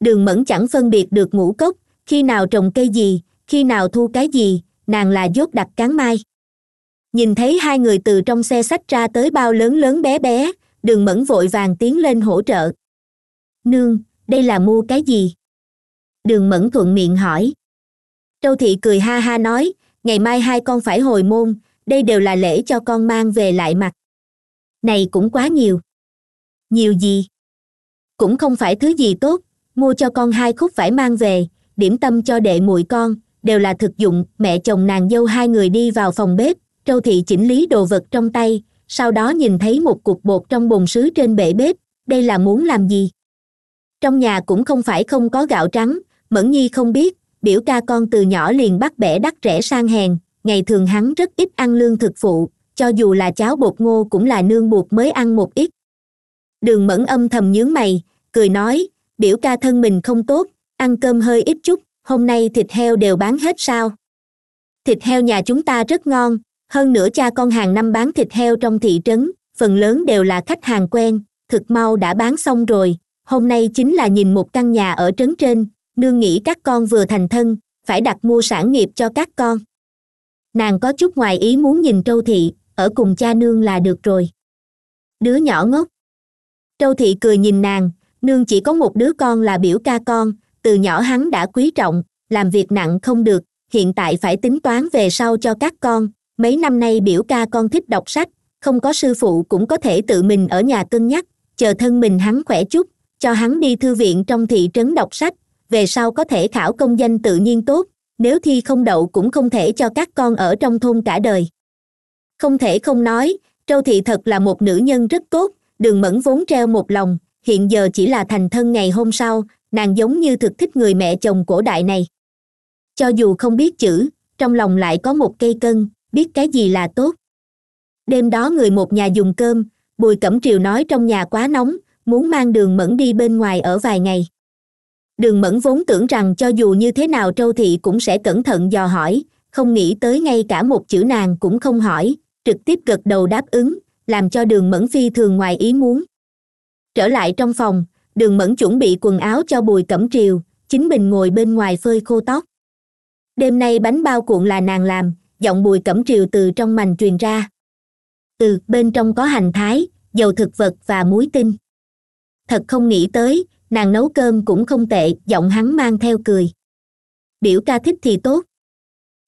đường mẫn chẳng phân biệt được ngũ cốc khi nào trồng cây gì khi nào thu cái gì nàng là dốt đặt cán mai nhìn thấy hai người từ trong xe sách ra tới bao lớn lớn bé bé đường mẫn vội vàng tiến lên hỗ trợ nương đây là mua cái gì đường mẫn thuận miệng hỏi châu thị cười ha ha nói ngày mai hai con phải hồi môn đây đều là lễ cho con mang về lại mặt này cũng quá nhiều nhiều gì cũng không phải thứ gì tốt mua cho con hai khúc phải mang về điểm tâm cho đệ muội con đều là thực dụng mẹ chồng nàng dâu hai người đi vào phòng bếp Châu thị chỉnh lý đồ vật trong tay sau đó nhìn thấy một cục bột trong bồn sứ trên bể bếp đây là muốn làm gì trong nhà cũng không phải không có gạo trắng mẫn nhi không biết biểu ca con từ nhỏ liền bắt bẻ đắt rẻ sang hèn ngày thường hắn rất ít ăn lương thực phụ cho dù là cháo bột ngô cũng là nương bột mới ăn một ít đường mẫn âm thầm nhướng mày cười nói biểu ca thân mình không tốt ăn cơm hơi ít chút hôm nay thịt heo đều bán hết sao thịt heo nhà chúng ta rất ngon hơn nữa cha con hàng năm bán thịt heo trong thị trấn phần lớn đều là khách hàng quen thực mau đã bán xong rồi hôm nay chính là nhìn một căn nhà ở trấn trên nương nghĩ các con vừa thành thân phải đặt mua sản nghiệp cho các con nàng có chút ngoài ý muốn nhìn trâu thị ở cùng cha nương là được rồi đứa nhỏ ngốc trâu thị cười nhìn nàng nương chỉ có một đứa con là biểu ca con từ nhỏ hắn đã quý trọng làm việc nặng không được hiện tại phải tính toán về sau cho các con mấy năm nay biểu ca con thích đọc sách không có sư phụ cũng có thể tự mình ở nhà cân nhắc chờ thân mình hắn khỏe chút cho hắn đi thư viện trong thị trấn đọc sách về sau có thể khảo công danh tự nhiên tốt nếu thi không đậu cũng không thể cho các con ở trong thôn cả đời không thể không nói trâu thị thật là một nữ nhân rất tốt đường mẫn vốn treo một lòng hiện giờ chỉ là thành thân ngày hôm sau nàng giống như thực thích người mẹ chồng cổ đại này cho dù không biết chữ trong lòng lại có một cây cân biết cái gì là tốt đêm đó người một nhà dùng cơm bùi cẩm triều nói trong nhà quá nóng muốn mang đường mẫn đi bên ngoài ở vài ngày đường mẫn vốn tưởng rằng cho dù như thế nào châu thị cũng sẽ cẩn thận dò hỏi không nghĩ tới ngay cả một chữ nàng cũng không hỏi trực tiếp gật đầu đáp ứng làm cho đường mẫn phi thường ngoài ý muốn trở lại trong phòng đường mẫn chuẩn bị quần áo cho bùi cẩm triều chính mình ngồi bên ngoài phơi khô tóc đêm nay bánh bao cuộn là nàng làm giọng bùi cẩm triều từ trong mành truyền ra ừ bên trong có hành thái dầu thực vật và muối tinh thật không nghĩ tới nàng nấu cơm cũng không tệ giọng hắn mang theo cười biểu ca thích thì tốt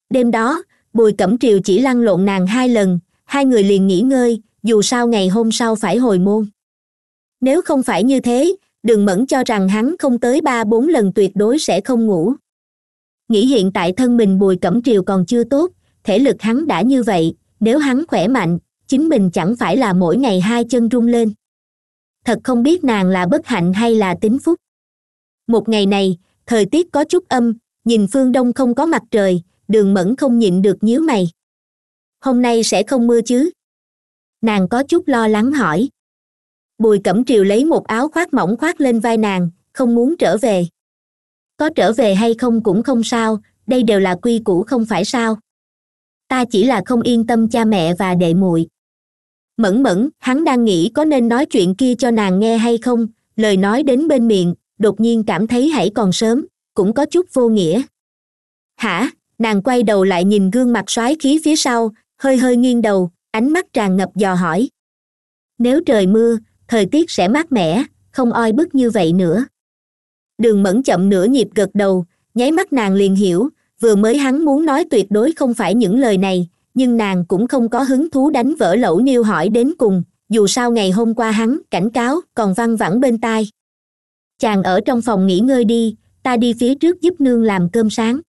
đêm đó bùi cẩm triều chỉ lăn lộn nàng hai lần hai người liền nghỉ ngơi dù sao ngày hôm sau phải hồi môn nếu không phải như thế đường mẫn cho rằng hắn không tới ba bốn lần tuyệt đối sẽ không ngủ nghĩ hiện tại thân mình bùi cẩm triều còn chưa tốt thể lực hắn đã như vậy nếu hắn khỏe mạnh chính mình chẳng phải là mỗi ngày hai chân rung lên thật không biết nàng là bất hạnh hay là tính phúc một ngày này thời tiết có chút âm nhìn phương đông không có mặt trời đường mẫn không nhịn được nhíu mày hôm nay sẽ không mưa chứ nàng có chút lo lắng hỏi bùi cẩm triều lấy một áo khoác mỏng khoác lên vai nàng không muốn trở về có trở về hay không cũng không sao đây đều là quy củ không phải sao ta chỉ là không yên tâm cha mẹ và đệ muội mẫn mẫn hắn đang nghĩ có nên nói chuyện kia cho nàng nghe hay không lời nói đến bên miệng đột nhiên cảm thấy hãy còn sớm cũng có chút vô nghĩa hả nàng quay đầu lại nhìn gương mặt soái khí phía sau hơi hơi nghiêng đầu ánh mắt tràn ngập dò hỏi nếu trời mưa thời tiết sẽ mát mẻ không oi bức như vậy nữa đường mẫn chậm nửa nhịp gật đầu nháy mắt nàng liền hiểu vừa mới hắn muốn nói tuyệt đối không phải những lời này nhưng nàng cũng không có hứng thú đánh vỡ lẩu niêu hỏi đến cùng dù sao ngày hôm qua hắn cảnh cáo còn văng vẳng bên tai chàng ở trong phòng nghỉ ngơi đi ta đi phía trước giúp nương làm cơm sáng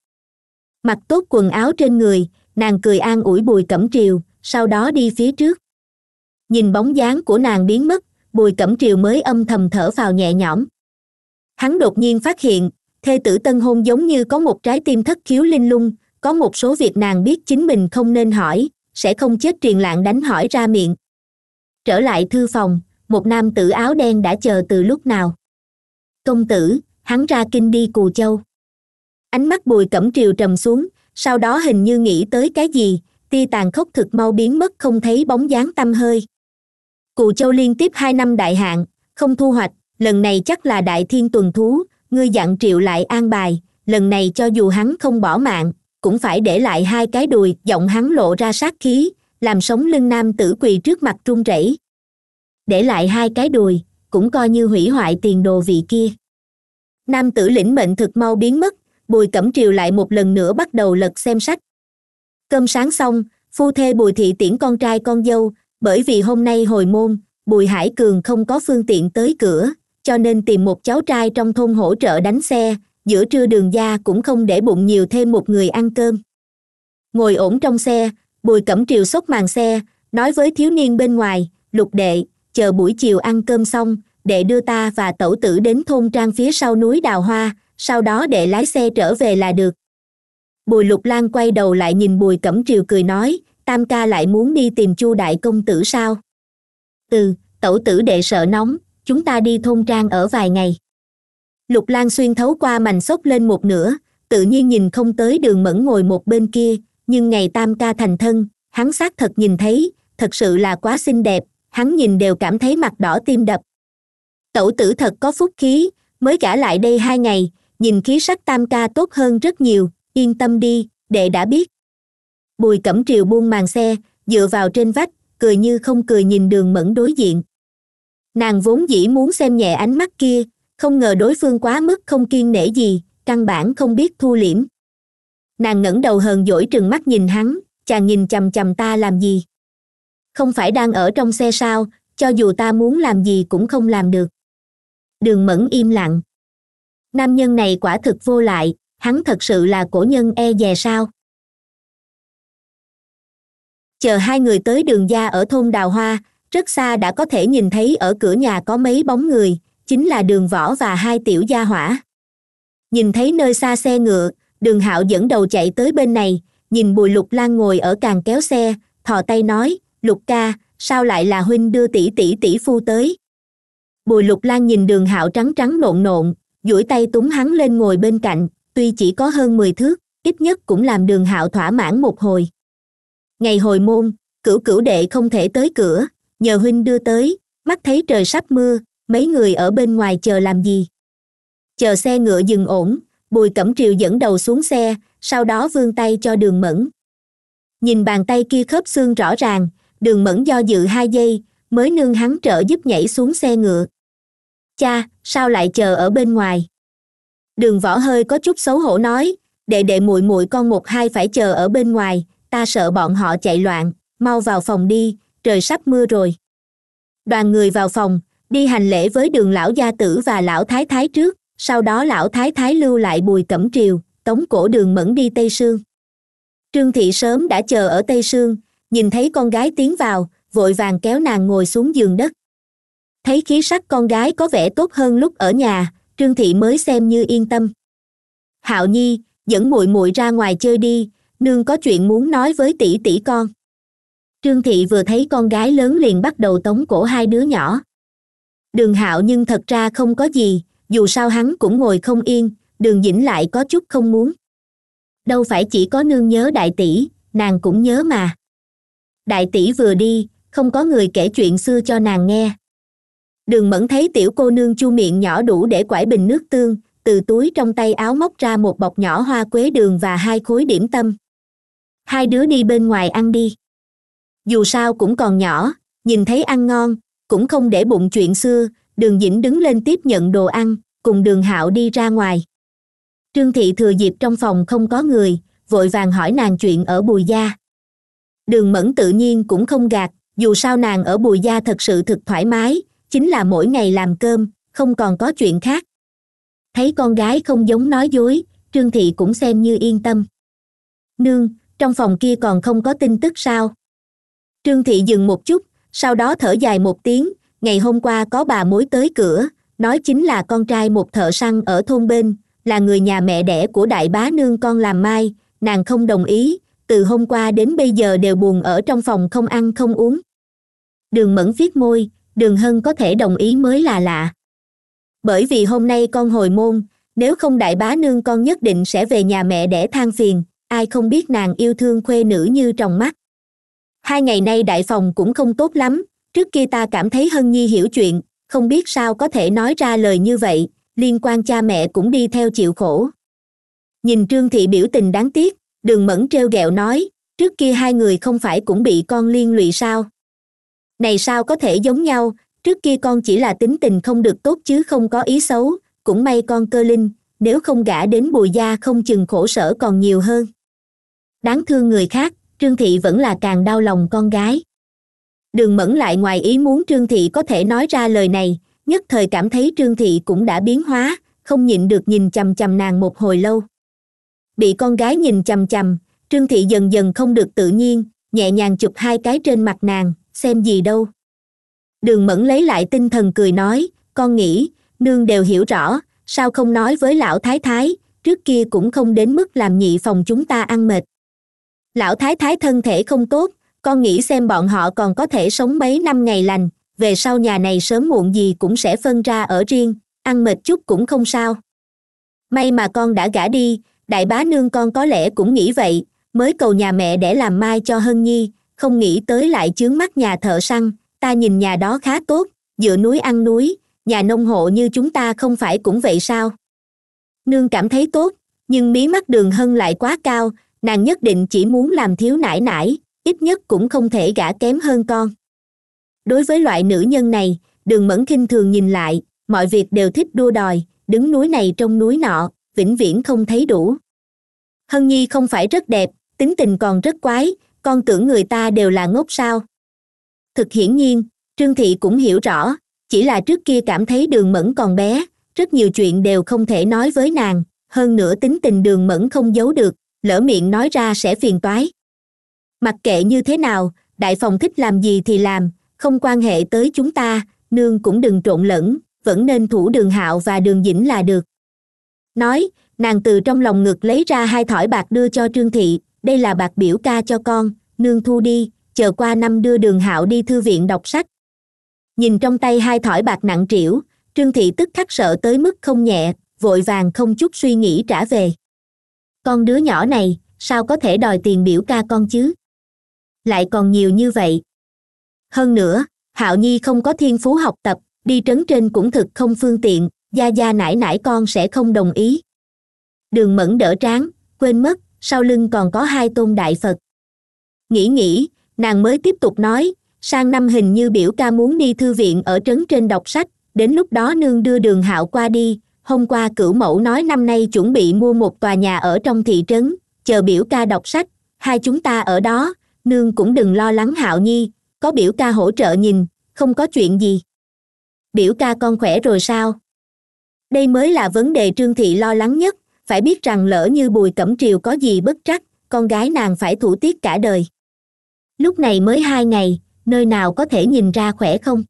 mặc tốt quần áo trên người nàng cười an ủi bùi cẩm triều sau đó đi phía trước nhìn bóng dáng của nàng biến mất bùi cẩm triều mới âm thầm thở vào nhẹ nhõm hắn đột nhiên phát hiện thê tử tân hôn giống như có một trái tim thất khiếu linh lung có một số việc nàng biết chính mình không nên hỏi sẽ không chết truyền lạng đánh hỏi ra miệng trở lại thư phòng một nam tử áo đen đã chờ từ lúc nào công tử hắn ra kinh đi cù châu ánh mắt bùi cẩm triều trầm xuống sau đó hình như nghĩ tới cái gì tia tàn khốc thực mau biến mất không thấy bóng dáng tâm hơi Cụ châu liên tiếp hai năm đại hạn không thu hoạch lần này chắc là đại thiên tuần thú ngươi dặn triệu lại an bài lần này cho dù hắn không bỏ mạng cũng phải để lại hai cái đùi giọng hắn lộ ra sát khí làm sống lưng nam tử quỳ trước mặt run rẩy để lại hai cái đùi cũng coi như hủy hoại tiền đồ vị kia nam tử lĩnh mệnh thực mau biến mất bùi cẩm triều lại một lần nữa bắt đầu lật xem sách cơm sáng xong phu thê bùi thị tiễn con trai con dâu bởi vì hôm nay hồi môn bùi hải cường không có phương tiện tới cửa cho nên tìm một cháu trai trong thôn hỗ trợ đánh xe giữa trưa đường gia cũng không để bụng nhiều thêm một người ăn cơm ngồi ổn trong xe bùi cẩm triều xốc màn xe nói với thiếu niên bên ngoài lục đệ chờ buổi chiều ăn cơm xong đệ đưa ta và tẩu tử đến thôn trang phía sau núi đào hoa sau đó đệ lái xe trở về là được bùi lục lan quay đầu lại nhìn bùi cẩm triều cười nói tam ca lại muốn đi tìm chu đại công tử sao từ tẩu tử đệ sợ nóng chúng ta đi thôn trang ở vài ngày lục lan xuyên thấu qua mảnh xốc lên một nửa tự nhiên nhìn không tới đường mẫn ngồi một bên kia nhưng ngày tam ca thành thân hắn xác thật nhìn thấy thật sự là quá xinh đẹp hắn nhìn đều cảm thấy mặt đỏ tim đập tẩu tử thật có phúc khí mới gả lại đây hai ngày nhìn khí sắc tam ca tốt hơn rất nhiều yên tâm đi đệ đã biết bùi cẩm triều buông màn xe dựa vào trên vách cười như không cười nhìn đường mẫn đối diện nàng vốn dĩ muốn xem nhẹ ánh mắt kia không ngờ đối phương quá mức không kiên nể gì căn bản không biết thu liễm nàng ngẩng đầu hờn dỗi trừng mắt nhìn hắn chàng nhìn chằm chằm ta làm gì không phải đang ở trong xe sao cho dù ta muốn làm gì cũng không làm được đường mẫn im lặng nam nhân này quả thực vô lại hắn thật sự là cổ nhân e dè sao chờ hai người tới đường gia ở thôn đào hoa rất xa đã có thể nhìn thấy ở cửa nhà có mấy bóng người chính là đường võ và hai tiểu gia hỏa nhìn thấy nơi xa xe ngựa đường hạo dẫn đầu chạy tới bên này nhìn bùi lục lan ngồi ở càng kéo xe thò tay nói lục ca sao lại là huynh đưa tỷ tỷ tỷ phu tới bùi lục lan nhìn đường hạo trắng trắng nộn nộn duỗi tay túm hắn lên ngồi bên cạnh tuy chỉ có hơn mười thước ít nhất cũng làm đường hạo thỏa mãn một hồi ngày hồi môn cửu cửu đệ không thể tới cửa nhờ huynh đưa tới mắt thấy trời sắp mưa mấy người ở bên ngoài chờ làm gì chờ xe ngựa dừng ổn bùi cẩm triều dẫn đầu xuống xe sau đó vươn tay cho đường mẫn nhìn bàn tay kia khớp xương rõ ràng đường mẫn do dự hai giây mới nương hắn trợ giúp nhảy xuống xe ngựa cha sao lại chờ ở bên ngoài đường võ hơi có chút xấu hổ nói đệ đệ muội muội con một hai phải chờ ở bên ngoài ta sợ bọn họ chạy loạn mau vào phòng đi trời sắp mưa rồi đoàn người vào phòng đi hành lễ với đường lão gia tử và lão thái thái trước sau đó lão thái thái lưu lại bùi cẩm triều tống cổ đường mẫn đi tây sương trương thị sớm đã chờ ở tây sương nhìn thấy con gái tiến vào vội vàng kéo nàng ngồi xuống giường đất thấy khí sắc con gái có vẻ tốt hơn lúc ở nhà trương thị mới xem như yên tâm hạo nhi dẫn muội muội ra ngoài chơi đi nương có chuyện muốn nói với tỷ tỷ con trương thị vừa thấy con gái lớn liền bắt đầu tống cổ hai đứa nhỏ đường hạo nhưng thật ra không có gì dù sao hắn cũng ngồi không yên đường dĩnh lại có chút không muốn đâu phải chỉ có nương nhớ đại tỷ nàng cũng nhớ mà đại tỷ vừa đi không có người kể chuyện xưa cho nàng nghe đường mẫn thấy tiểu cô nương chu miệng nhỏ đủ để quải bình nước tương từ túi trong tay áo móc ra một bọc nhỏ hoa quế đường và hai khối điểm tâm hai đứa đi bên ngoài ăn đi dù sao cũng còn nhỏ nhìn thấy ăn ngon cũng không để bụng chuyện xưa đường dĩnh đứng lên tiếp nhận đồ ăn cùng đường hạo đi ra ngoài trương thị thừa dịp trong phòng không có người vội vàng hỏi nàng chuyện ở bùi gia đường mẫn tự nhiên cũng không gạt dù sao nàng ở bùi gia thật sự thực thoải mái chính là mỗi ngày làm cơm không còn có chuyện khác thấy con gái không giống nói dối trương thị cũng xem như yên tâm nương trong phòng kia còn không có tin tức sao trương thị dừng một chút sau đó thở dài một tiếng ngày hôm qua có bà mối tới cửa nói chính là con trai một thợ săn ở thôn bên là người nhà mẹ đẻ của đại bá nương con làm mai nàng không đồng ý từ hôm qua đến bây giờ đều buồn ở trong phòng không ăn không uống đường mẫn viết môi đường hân có thể đồng ý mới là lạ bởi vì hôm nay con hồi môn nếu không đại bá nương con nhất định sẽ về nhà mẹ đẻ than phiền ai không biết nàng yêu thương khuê nữ như trong mắt hai ngày nay đại phòng cũng không tốt lắm trước kia ta cảm thấy hân nhi hiểu chuyện không biết sao có thể nói ra lời như vậy liên quan cha mẹ cũng đi theo chịu khổ nhìn trương thị biểu tình đáng tiếc đường mẫn treo gẹo nói trước kia hai người không phải cũng bị con liên lụy sao này sao có thể giống nhau trước kia con chỉ là tính tình không được tốt chứ không có ý xấu cũng may con cơ linh nếu không gả đến bùi gia không chừng khổ sở còn nhiều hơn đáng thương người khác trương thị vẫn là càng đau lòng con gái đường mẫn lại ngoài ý muốn trương thị có thể nói ra lời này nhất thời cảm thấy trương thị cũng đã biến hóa không nhịn được nhìn chằm chằm nàng một hồi lâu bị con gái nhìn chằm chằm trương thị dần dần không được tự nhiên nhẹ nhàng chụp hai cái trên mặt nàng xem gì đâu đường mẫn lấy lại tinh thần cười nói con nghĩ nương đều hiểu rõ sao không nói với lão thái thái trước kia cũng không đến mức làm nhị phòng chúng ta ăn mệt lão thái thái thân thể không tốt con nghĩ xem bọn họ còn có thể sống mấy năm ngày lành về sau nhà này sớm muộn gì cũng sẽ phân ra ở riêng ăn mệt chút cũng không sao may mà con đã gả đi đại bá nương con có lẽ cũng nghĩ vậy mới cầu nhà mẹ để làm mai cho hân nhi không nghĩ tới lại chướng mắt nhà thợ săn ta nhìn nhà đó khá tốt dựa núi ăn núi nhà nông hộ như chúng ta không phải cũng vậy sao nương cảm thấy tốt nhưng mí mắt đường hân lại quá cao nàng nhất định chỉ muốn làm thiếu nải nải ít nhất cũng không thể gả kém hơn con đối với loại nữ nhân này đường mẫn khinh thường nhìn lại mọi việc đều thích đua đòi đứng núi này trong núi nọ vĩnh viễn không thấy đủ hân nhi không phải rất đẹp tính tình còn rất quái con tưởng người ta đều là ngốc sao thực hiển nhiên trương thị cũng hiểu rõ chỉ là trước kia cảm thấy đường mẫn còn bé rất nhiều chuyện đều không thể nói với nàng hơn nữa tính tình đường mẫn không giấu được lỡ miệng nói ra sẽ phiền toái mặc kệ như thế nào đại phòng thích làm gì thì làm không quan hệ tới chúng ta nương cũng đừng trộn lẫn vẫn nên thủ đường hạo và đường dĩnh là được nói nàng từ trong lòng ngực lấy ra hai thỏi bạc đưa cho trương thị đây là bạc biểu ca cho con nương thu đi chờ qua năm đưa đường hạo đi thư viện đọc sách nhìn trong tay hai thỏi bạc nặng trĩu trương thị tức khắc sợ tới mức không nhẹ vội vàng không chút suy nghĩ trả về con đứa nhỏ này sao có thể đòi tiền biểu ca con chứ lại còn nhiều như vậy hơn nữa hạo nhi không có thiên phú học tập đi trấn trên cũng thực không phương tiện gia gia nải nải con sẽ không đồng ý đường mẫn đỡ tráng quên mất sau lưng còn có hai tôn đại phật nghĩ nghĩ nàng mới tiếp tục nói sang năm hình như biểu ca muốn đi thư viện ở trấn trên đọc sách đến lúc đó nương đưa đường hạo qua đi hôm qua cửu mẫu nói năm nay chuẩn bị mua một tòa nhà ở trong thị trấn chờ biểu ca đọc sách hai chúng ta ở đó nương cũng đừng lo lắng hạo nhi có biểu ca hỗ trợ nhìn không có chuyện gì biểu ca con khỏe rồi sao đây mới là vấn đề trương thị lo lắng nhất phải biết rằng lỡ như bùi cẩm triều có gì bất trắc con gái nàng phải thủ tiết cả đời lúc này mới hai ngày nơi nào có thể nhìn ra khỏe không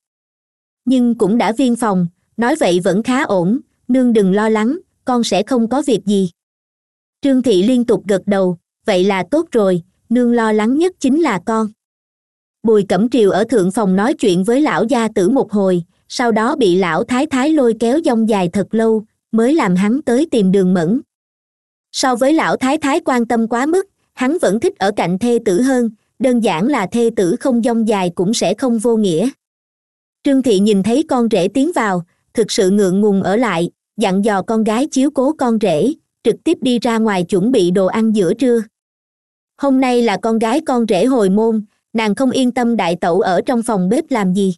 nhưng cũng đã viên phòng nói vậy vẫn khá ổn nương đừng lo lắng con sẽ không có việc gì trương thị liên tục gật đầu vậy là tốt rồi nương lo lắng nhất chính là con bùi cẩm triều ở thượng phòng nói chuyện với lão gia tử một hồi sau đó bị lão thái thái lôi kéo dông dài thật lâu mới làm hắn tới tìm đường mẫn so với lão thái thái quan tâm quá mức hắn vẫn thích ở cạnh thê tử hơn đơn giản là thê tử không dông dài cũng sẽ không vô nghĩa trương thị nhìn thấy con rể tiến vào thực sự ngượng ngùng ở lại dặn dò con gái chiếu cố con rể trực tiếp đi ra ngoài chuẩn bị đồ ăn giữa trưa hôm nay là con gái con rể hồi môn nàng không yên tâm đại tẩu ở trong phòng bếp làm gì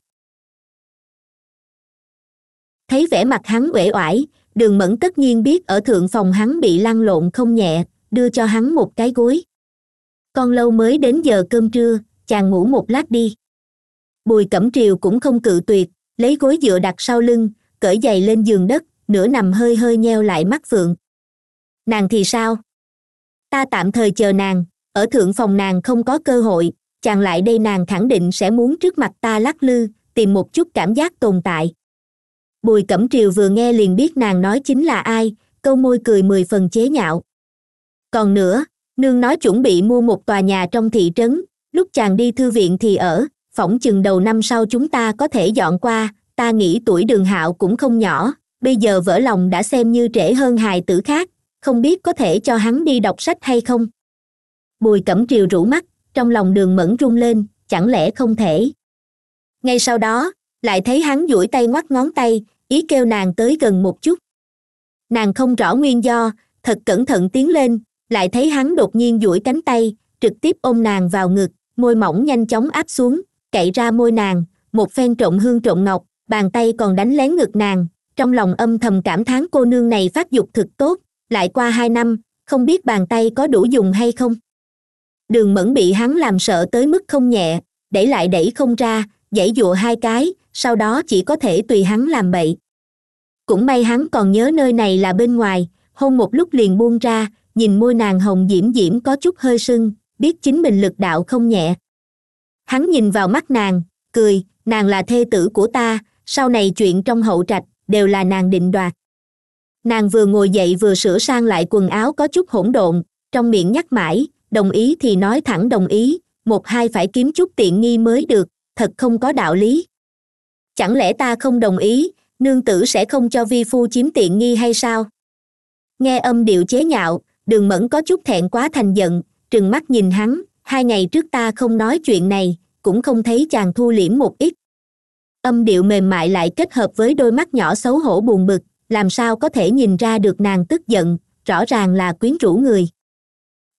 thấy vẻ mặt hắn uể oải đường mẫn tất nhiên biết ở thượng phòng hắn bị lăn lộn không nhẹ đưa cho hắn một cái gối con lâu mới đến giờ cơm trưa chàng ngủ một lát đi bùi cẩm triều cũng không cự tuyệt lấy gối dựa đặt sau lưng cởi giày lên giường đất nửa nằm hơi hơi nheo lại mắt phượng nàng thì sao ta tạm thời chờ nàng ở thượng phòng nàng không có cơ hội chàng lại đây nàng khẳng định sẽ muốn trước mặt ta lắc lư tìm một chút cảm giác tồn tại bùi cẩm triều vừa nghe liền biết nàng nói chính là ai câu môi cười mười phần chế nhạo còn nữa nương nói chuẩn bị mua một tòa nhà trong thị trấn lúc chàng đi thư viện thì ở phỏng chừng đầu năm sau chúng ta có thể dọn qua ta nghĩ tuổi đường hạo cũng không nhỏ bây giờ vỡ lòng đã xem như trễ hơn hài tử khác không biết có thể cho hắn đi đọc sách hay không bùi cẩm triều rủ mắt trong lòng đường mẫn rung lên chẳng lẽ không thể ngay sau đó lại thấy hắn duỗi tay ngoắt ngón tay ý kêu nàng tới gần một chút nàng không rõ nguyên do thật cẩn thận tiến lên lại thấy hắn đột nhiên duỗi cánh tay trực tiếp ôm nàng vào ngực môi mỏng nhanh chóng áp xuống cậy ra môi nàng một phen trộn hương trộn ngọc bàn tay còn đánh lén ngực nàng trong lòng âm thầm cảm thán cô nương này phát dục thực tốt lại qua hai năm không biết bàn tay có đủ dùng hay không đường mẫn bị hắn làm sợ tới mức không nhẹ đẩy lại đẩy không ra dãy dụa hai cái sau đó chỉ có thể tùy hắn làm bậy cũng may hắn còn nhớ nơi này là bên ngoài hôn một lúc liền buông ra nhìn môi nàng hồng diễm diễm có chút hơi sưng biết chính mình lực đạo không nhẹ hắn nhìn vào mắt nàng cười nàng là thê tử của ta sau này chuyện trong hậu trạch đều là nàng định đoạt nàng vừa ngồi dậy vừa sửa sang lại quần áo có chút hỗn độn trong miệng nhắc mãi đồng ý thì nói thẳng đồng ý một hai phải kiếm chút tiện nghi mới được thật không có đạo lý chẳng lẽ ta không đồng ý nương tử sẽ không cho vi phu chiếm tiện nghi hay sao nghe âm điệu chế nhạo đường mẫn có chút thẹn quá thành giận trừng mắt nhìn hắn hai ngày trước ta không nói chuyện này cũng không thấy chàng thu liễm một ít âm điệu mềm mại lại kết hợp với đôi mắt nhỏ xấu hổ buồn bực làm sao có thể nhìn ra được nàng tức giận rõ ràng là quyến rũ người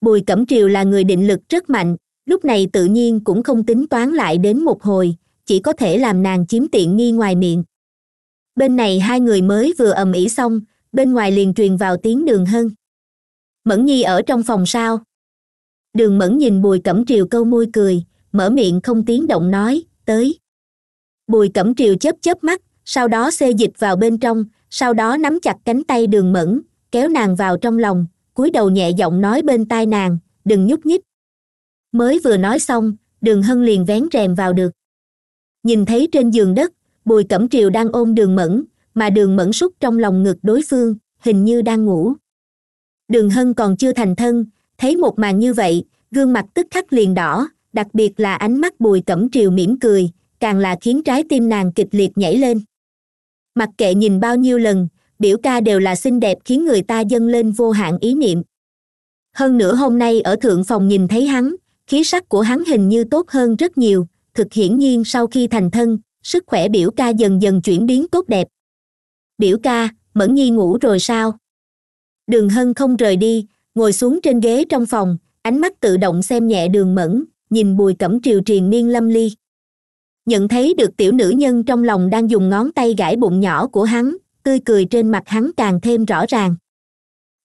bùi cẩm triều là người định lực rất mạnh lúc này tự nhiên cũng không tính toán lại đến một hồi chỉ có thể làm nàng chiếm tiện nghi ngoài miệng bên này hai người mới vừa ầm ĩ xong bên ngoài liền truyền vào tiếng đường hân mẫn nhi ở trong phòng sao đường mẫn nhìn bùi cẩm triều câu môi cười mở miệng không tiếng động nói tới bùi cẩm triều chớp chớp mắt sau đó xê dịch vào bên trong sau đó nắm chặt cánh tay đường mẫn kéo nàng vào trong lòng cúi đầu nhẹ giọng nói bên tai nàng đừng nhúc nhích mới vừa nói xong đường hân liền vén rèm vào được nhìn thấy trên giường đất bùi cẩm triều đang ôm đường mẫn mà đường mẫn sút trong lòng ngực đối phương hình như đang ngủ đường hân còn chưa thành thân thấy một màn như vậy gương mặt tức khắc liền đỏ đặc biệt là ánh mắt bùi cẩm triều mỉm cười càng là khiến trái tim nàng kịch liệt nhảy lên mặc kệ nhìn bao nhiêu lần biểu ca đều là xinh đẹp khiến người ta dâng lên vô hạn ý niệm hơn nữa hôm nay ở thượng phòng nhìn thấy hắn khí sắc của hắn hình như tốt hơn rất nhiều thực hiển nhiên sau khi thành thân sức khỏe biểu ca dần dần chuyển biến tốt đẹp biểu ca mẫn nhi ngủ rồi sao đường hân không rời đi ngồi xuống trên ghế trong phòng ánh mắt tự động xem nhẹ đường mẫn nhìn bùi cẩm triều triền miên lâm ly nhận thấy được tiểu nữ nhân trong lòng đang dùng ngón tay gãi bụng nhỏ của hắn tươi cười trên mặt hắn càng thêm rõ ràng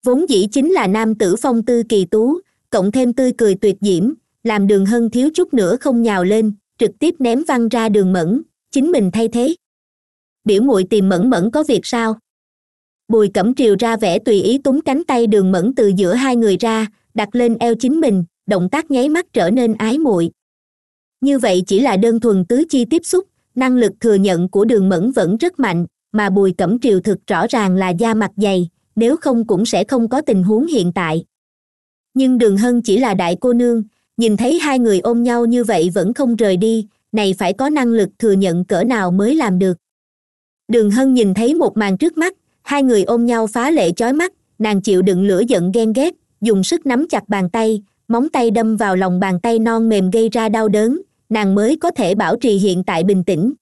vốn dĩ chính là nam tử phong tư kỳ tú cộng thêm tươi cười tuyệt diễm làm đường hân thiếu chút nữa không nhào lên trực tiếp ném văng ra đường mẫn chính mình thay thế biểu muội tìm mẫn mẫn có việc sao bùi cẩm triều ra vẻ tùy ý túng cánh tay đường mẫn từ giữa hai người ra đặt lên eo chính mình động tác nháy mắt trở nên ái muội như vậy chỉ là đơn thuần tứ chi tiếp xúc năng lực thừa nhận của đường mẫn vẫn rất mạnh mà bùi cẩm triều thực rõ ràng là da mặt dày nếu không cũng sẽ không có tình huống hiện tại nhưng đường hân chỉ là đại cô nương nhìn thấy hai người ôm nhau như vậy vẫn không rời đi này phải có năng lực thừa nhận cỡ nào mới làm được đường hân nhìn thấy một màn trước mắt hai người ôm nhau phá lệ chói mắt nàng chịu đựng lửa giận ghen ghét dùng sức nắm chặt bàn tay móng tay đâm vào lòng bàn tay non mềm gây ra đau đớn nàng mới có thể bảo trì hiện tại bình tĩnh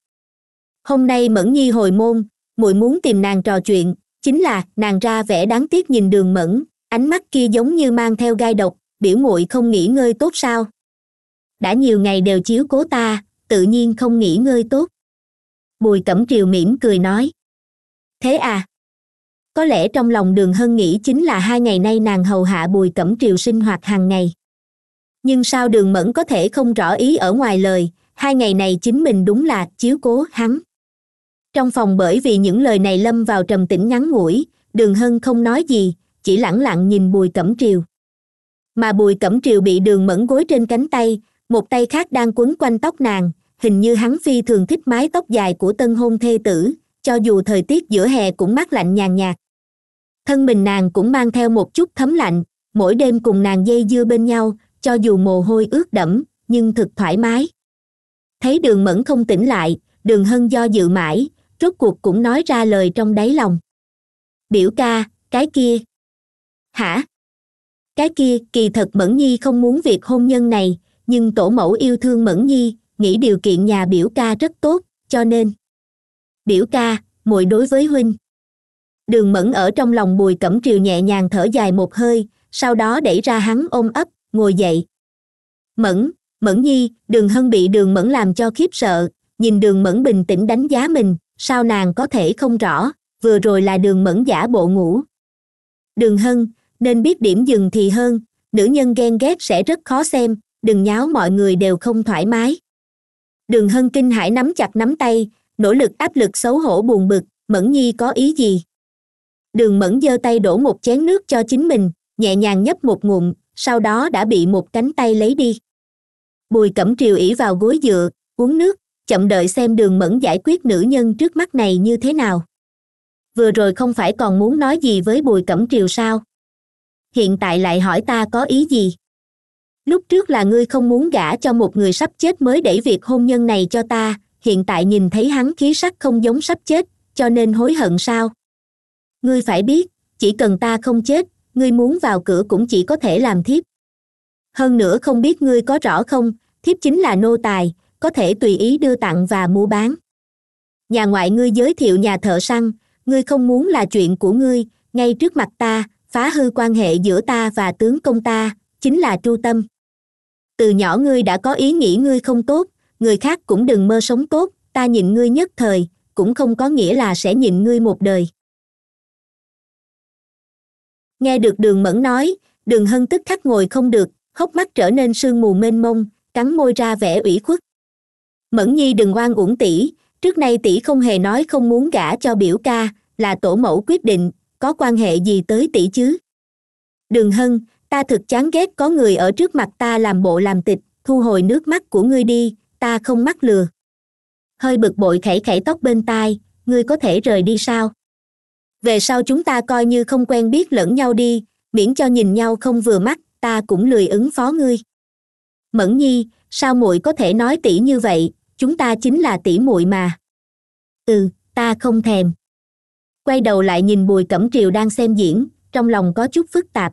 hôm nay mẫn nhi hồi môn muội muốn tìm nàng trò chuyện chính là nàng ra vẻ đáng tiếc nhìn đường mẫn ánh mắt kia giống như mang theo gai độc biểu muội không nghỉ ngơi tốt sao đã nhiều ngày đều chiếu cố ta tự nhiên không nghỉ ngơi tốt bùi cẩm triều mỉm cười nói thế à có lẽ trong lòng đường hân nghĩ chính là hai ngày nay nàng hầu hạ bùi cẩm triều sinh hoạt hàng ngày nhưng sao đường mẫn có thể không rõ ý ở ngoài lời hai ngày này chính mình đúng là chiếu cố hắn trong phòng bởi vì những lời này lâm vào trầm tĩnh ngắn ngủi đường hân không nói gì chỉ lẳng lặng nhìn bùi cẩm triều mà bùi cẩm triều bị đường mẫn gối trên cánh tay một tay khác đang quấn quanh tóc nàng hình như hắn phi thường thích mái tóc dài của tân hôn thê tử cho dù thời tiết giữa hè cũng mát lạnh nhàn nhạt thân mình nàng cũng mang theo một chút thấm lạnh mỗi đêm cùng nàng dây dưa bên nhau cho dù mồ hôi ướt đẫm nhưng thực thoải mái thấy đường mẫn không tỉnh lại đường hân do dự mãi rốt cuộc cũng nói ra lời trong đáy lòng biểu ca cái kia hả cái kia kỳ thật mẫn nhi không muốn việc hôn nhân này nhưng tổ mẫu yêu thương mẫn nhi nghĩ điều kiện nhà biểu ca rất tốt cho nên biểu ca muội đối với huynh đường mẫn ở trong lòng bùi cẩm triều nhẹ nhàng thở dài một hơi sau đó đẩy ra hắn ôm ấp ngồi dậy mẫn mẫn nhi đường hân bị đường mẫn làm cho khiếp sợ nhìn đường mẫn bình tĩnh đánh giá mình sao nàng có thể không rõ vừa rồi là đường mẫn giả bộ ngủ đường hân nên biết điểm dừng thì hơn nữ nhân ghen ghét sẽ rất khó xem đừng nháo mọi người đều không thoải mái đường hân kinh hãi nắm chặt nắm tay nỗ lực áp lực xấu hổ buồn bực mẫn nhi có ý gì đường mẫn giơ tay đổ một chén nước cho chính mình nhẹ nhàng nhấp một ngụm sau đó đã bị một cánh tay lấy đi bùi cẩm triều ỉ vào gối dựa uống nước chậm đợi xem đường mẫn giải quyết nữ nhân trước mắt này như thế nào vừa rồi không phải còn muốn nói gì với bùi cẩm triều sao hiện tại lại hỏi ta có ý gì lúc trước là ngươi không muốn gả cho một người sắp chết mới đẩy việc hôn nhân này cho ta hiện tại nhìn thấy hắn khí sắc không giống sắp chết cho nên hối hận sao ngươi phải biết chỉ cần ta không chết ngươi muốn vào cửa cũng chỉ có thể làm thiếp hơn nữa không biết ngươi có rõ không thiếp chính là nô tài có thể tùy ý đưa tặng và mua bán nhà ngoại ngươi giới thiệu nhà thợ săn ngươi không muốn là chuyện của ngươi ngay trước mặt ta phá hư quan hệ giữa ta và tướng công ta chính là tru tâm từ nhỏ ngươi đã có ý nghĩ ngươi không tốt người khác cũng đừng mơ sống tốt ta nhìn ngươi nhất thời cũng không có nghĩa là sẽ nhìn ngươi một đời nghe được đường mẫn nói đường hân tức khắc ngồi không được hốc mắt trở nên sương mù mênh mông cắn môi ra vẻ ủy khuất mẫn nhi đừng oan uổng tỷ trước nay tỷ không hề nói không muốn gả cho biểu ca là tổ mẫu quyết định có quan hệ gì tới tỷ chứ đường hân ta thực chán ghét có người ở trước mặt ta làm bộ làm tịch thu hồi nước mắt của ngươi đi ta không mắc lừa hơi bực bội khẩy khẩy tóc bên tai ngươi có thể rời đi sao về sau chúng ta coi như không quen biết lẫn nhau đi miễn cho nhìn nhau không vừa mắt ta cũng lười ứng phó ngươi mẫn nhi sao muội có thể nói tỉ như vậy chúng ta chính là tỉ muội mà ừ ta không thèm quay đầu lại nhìn bùi cẩm triều đang xem diễn trong lòng có chút phức tạp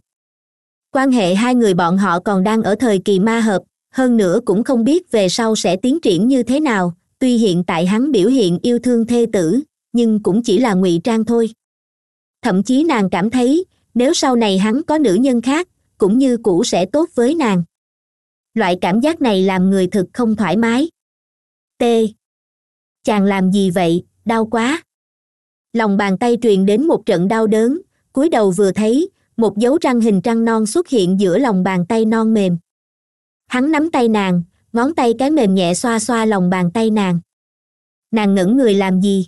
quan hệ hai người bọn họ còn đang ở thời kỳ ma hợp hơn nữa cũng không biết về sau sẽ tiến triển như thế nào tuy hiện tại hắn biểu hiện yêu thương thê tử nhưng cũng chỉ là ngụy trang thôi thậm chí nàng cảm thấy nếu sau này hắn có nữ nhân khác cũng như cũ sẽ tốt với nàng loại cảm giác này làm người thực không thoải mái t chàng làm gì vậy đau quá lòng bàn tay truyền đến một trận đau đớn cúi đầu vừa thấy một dấu răng hình trăng non xuất hiện giữa lòng bàn tay non mềm hắn nắm tay nàng ngón tay cái mềm nhẹ xoa xoa lòng bàn tay nàng nàng ngẩng người làm gì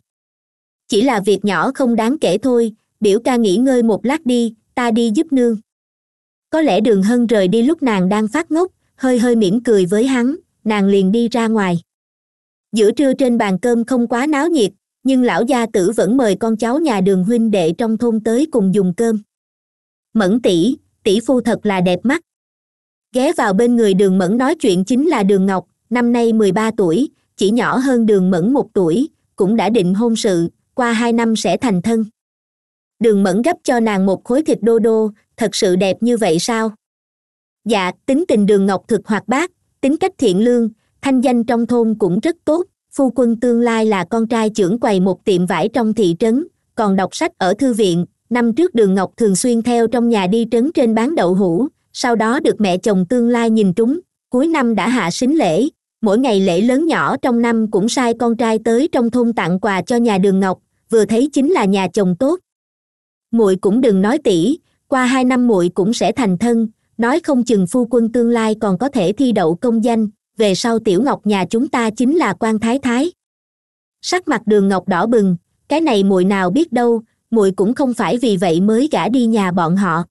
chỉ là việc nhỏ không đáng kể thôi biểu ca nghỉ ngơi một lát đi ta đi giúp nương có lẽ đường hân rời đi lúc nàng đang phát ngốc hơi hơi mỉm cười với hắn nàng liền đi ra ngoài giữa trưa trên bàn cơm không quá náo nhiệt nhưng lão gia tử vẫn mời con cháu nhà đường huynh đệ trong thôn tới cùng dùng cơm mẫn tỷ tỷ phu thật là đẹp mắt ghé vào bên người đường mẫn nói chuyện chính là đường ngọc năm nay mười ba tuổi chỉ nhỏ hơn đường mẫn một tuổi cũng đã định hôn sự qua hai năm sẽ thành thân đường mẫn gấp cho nàng một khối thịt đô đô thật sự đẹp như vậy sao dạ tính tình đường ngọc thực hoạt bát tính cách thiện lương thanh danh trong thôn cũng rất tốt phu quân tương lai là con trai trưởng quầy một tiệm vải trong thị trấn còn đọc sách ở thư viện năm trước đường ngọc thường xuyên theo trong nhà đi trấn trên bán đậu hũ sau đó được mẹ chồng tương lai nhìn trúng cuối năm đã hạ sính lễ mỗi ngày lễ lớn nhỏ trong năm cũng sai con trai tới trong thôn tặng quà cho nhà đường ngọc vừa thấy chính là nhà chồng tốt muội cũng đừng nói tỉ qua hai năm muội cũng sẽ thành thân nói không chừng phu quân tương lai còn có thể thi đậu công danh về sau tiểu ngọc nhà chúng ta chính là quan thái thái sắc mặt đường ngọc đỏ bừng cái này muội nào biết đâu muội cũng không phải vì vậy mới gả đi nhà bọn họ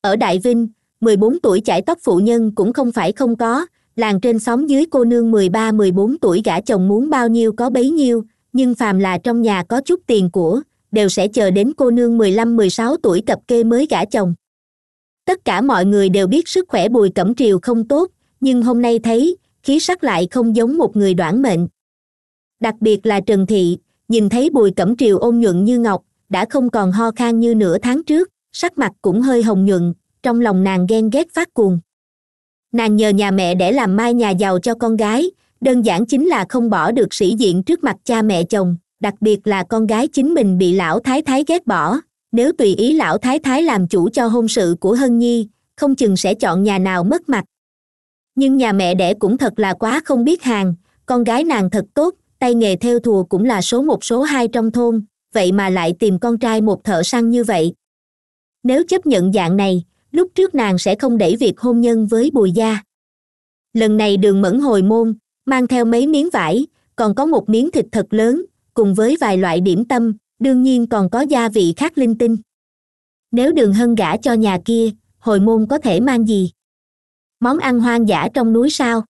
ở đại vinh mười bốn tuổi chải tóc phụ nhân cũng không phải không có làng trên xóm dưới cô nương mười ba mười bốn tuổi gả chồng muốn bao nhiêu có bấy nhiêu nhưng phàm là trong nhà có chút tiền của đều sẽ chờ đến cô nương 15-16 tuổi cập kê mới gả chồng tất cả mọi người đều biết sức khỏe bùi cẩm triều không tốt nhưng hôm nay thấy khí sắc lại không giống một người đoản mệnh đặc biệt là trần thị nhìn thấy bùi cẩm triều ôn nhuận như ngọc đã không còn ho khan như nửa tháng trước sắc mặt cũng hơi hồng nhuận trong lòng nàng ghen ghét phát cuồng nàng nhờ nhà mẹ để làm mai nhà giàu cho con gái đơn giản chính là không bỏ được sĩ diện trước mặt cha mẹ chồng đặc biệt là con gái chính mình bị lão thái thái ghét bỏ nếu tùy ý lão thái thái làm chủ cho hôn sự của hân nhi không chừng sẽ chọn nhà nào mất mặt nhưng nhà mẹ đẻ cũng thật là quá không biết hàng con gái nàng thật tốt tay nghề theo thùa cũng là số một số hai trong thôn vậy mà lại tìm con trai một thợ săn như vậy nếu chấp nhận dạng này lúc trước nàng sẽ không đẩy việc hôn nhân với bùi gia lần này đường mẫn hồi môn mang theo mấy miếng vải còn có một miếng thịt thật lớn cùng với vài loại điểm tâm đương nhiên còn có gia vị khác linh tinh nếu đường hân gả cho nhà kia hồi môn có thể mang gì món ăn hoang dã trong núi sao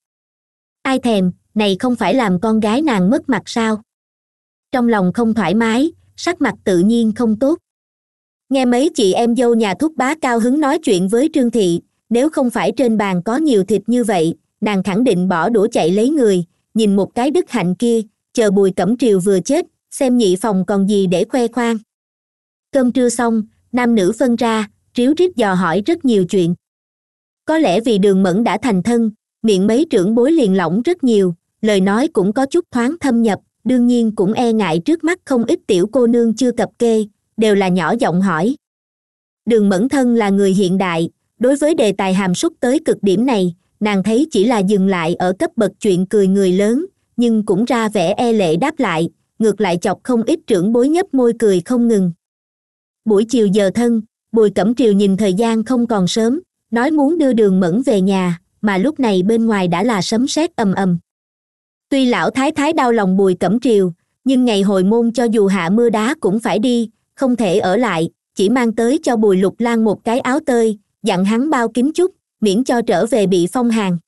ai thèm này không phải làm con gái nàng mất mặt sao trong lòng không thoải mái sắc mặt tự nhiên không tốt nghe mấy chị em dâu nhà thúc bá cao hứng nói chuyện với trương thị nếu không phải trên bàn có nhiều thịt như vậy nàng khẳng định bỏ đũa chạy lấy người nhìn một cái đức hạnh kia chờ bùi cẩm triều vừa chết xem nhị phòng còn gì để khoe khoang cơm trưa xong nam nữ phân ra ríu rít dò hỏi rất nhiều chuyện có lẽ vì đường mẫn đã thành thân miệng mấy trưởng bối liền lỏng rất nhiều lời nói cũng có chút thoáng thâm nhập đương nhiên cũng e ngại trước mắt không ít tiểu cô nương chưa cập kê đều là nhỏ giọng hỏi đường mẫn thân là người hiện đại đối với đề tài hàm súc tới cực điểm này nàng thấy chỉ là dừng lại ở cấp bậc chuyện cười người lớn nhưng cũng ra vẻ e lệ đáp lại ngược lại chọc không ít trưởng bối nhấp môi cười không ngừng buổi chiều giờ thân bùi cẩm triều nhìn thời gian không còn sớm nói muốn đưa đường mẫn về nhà mà lúc này bên ngoài đã là sấm sét ầm ầm tuy lão thái thái đau lòng bùi cẩm triều nhưng ngày hồi môn cho dù hạ mưa đá cũng phải đi không thể ở lại chỉ mang tới cho bùi lục lan một cái áo tơi dặn hắn bao kín chút miễn cho trở về bị phong hàng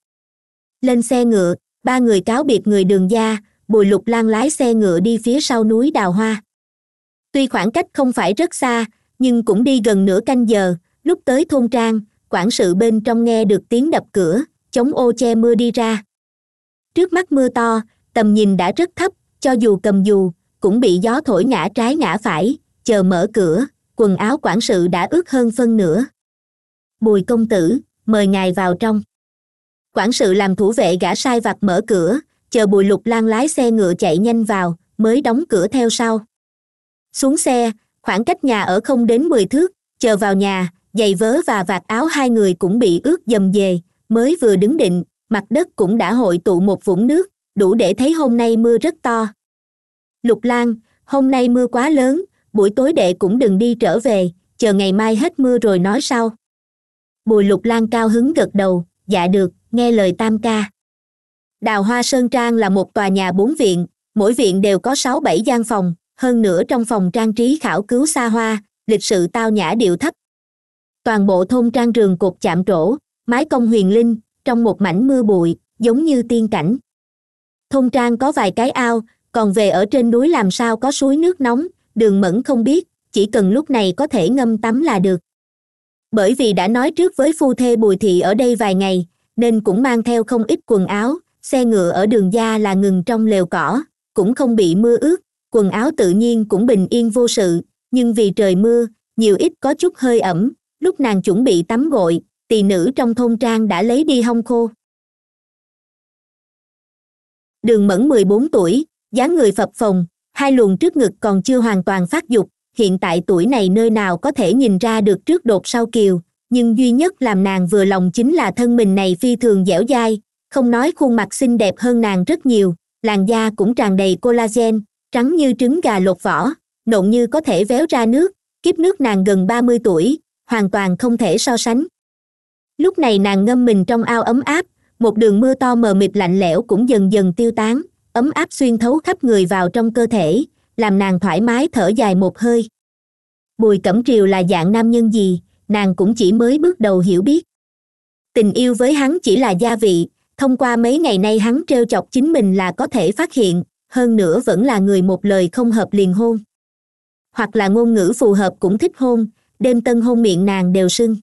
lên xe ngựa ba người cáo biệt người đường gia bùi lục lan lái xe ngựa đi phía sau núi đào hoa tuy khoảng cách không phải rất xa nhưng cũng đi gần nửa canh giờ lúc tới thôn trang quản sự bên trong nghe được tiếng đập cửa chống ô che mưa đi ra trước mắt mưa to tầm nhìn đã rất thấp cho dù cầm dù cũng bị gió thổi ngã trái ngã phải chờ mở cửa quần áo quản sự đã ướt hơn phân nửa bùi công tử mời ngài vào trong quản sự làm thủ vệ gã sai vặt mở cửa chờ bùi lục lan lái xe ngựa chạy nhanh vào mới đóng cửa theo sau xuống xe khoảng cách nhà ở không đến mười thước chờ vào nhà giày vớ và vạt áo hai người cũng bị ướt dầm về mới vừa đứng định mặt đất cũng đã hội tụ một vũng nước đủ để thấy hôm nay mưa rất to lục lan hôm nay mưa quá lớn buổi tối đệ cũng đừng đi trở về chờ ngày mai hết mưa rồi nói sau bùi lục lan cao hứng gật đầu dạ được nghe lời tam ca đào hoa sơn trang là một tòa nhà bốn viện mỗi viện đều có sáu bảy gian phòng hơn nữa trong phòng trang trí khảo cứu xa hoa lịch sự tao nhã điệu thấp toàn bộ thôn trang trường cột chạm trổ mái công huyền linh trong một mảnh mưa bụi giống như tiên cảnh thôn trang có vài cái ao còn về ở trên núi làm sao có suối nước nóng đường mẫn không biết chỉ cần lúc này có thể ngâm tắm là được bởi vì đã nói trước với phu thê bùi thị ở đây vài ngày nên cũng mang theo không ít quần áo xe ngựa ở đường gia là ngừng trong lều cỏ cũng không bị mưa ướt quần áo tự nhiên cũng bình yên vô sự nhưng vì trời mưa nhiều ít có chút hơi ẩm lúc nàng chuẩn bị tắm gội tỳ nữ trong thôn trang đã lấy đi hông khô đường mẫn mười bốn tuổi dáng người phập phồng hai luồng trước ngực còn chưa hoàn toàn phát dục hiện tại tuổi này nơi nào có thể nhìn ra được trước đột sau kiều nhưng duy nhất làm nàng vừa lòng chính là thân mình này phi thường dẻo dai không nói khuôn mặt xinh đẹp hơn nàng rất nhiều làn da cũng tràn đầy collagen trắng như trứng gà lột vỏ nộn như có thể véo ra nước kiếp nước nàng gần ba mươi tuổi hoàn toàn không thể so sánh lúc này nàng ngâm mình trong ao ấm áp một đường mưa to mờ mịt lạnh lẽo cũng dần dần tiêu tán ấm áp xuyên thấu khắp người vào trong cơ thể làm nàng thoải mái thở dài một hơi bùi cẩm triều là dạng nam nhân gì nàng cũng chỉ mới bước đầu hiểu biết tình yêu với hắn chỉ là gia vị thông qua mấy ngày nay hắn t chọc chính mình là có thể phát hiện hơn nữa vẫn là người một lời không hợp liền hôn hoặc là ngôn ngữ phù hợp cũng thích hôn đêm tân hôn miệng nàng đều sưng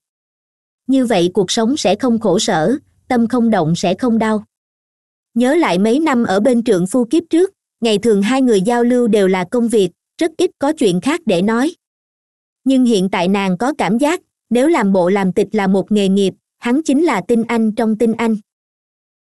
như vậy cuộc sống sẽ không khổ sở tâm không động sẽ không đau nhớ lại mấy năm ở bên trượng phu kiếp trước ngày thường hai người giao lưu đều là công việc rất ít có chuyện khác để nói nhưng hiện tại nàng có cảm giác nếu làm bộ làm tịch là một nghề nghiệp hắn chính là tinh anh trong tinh anh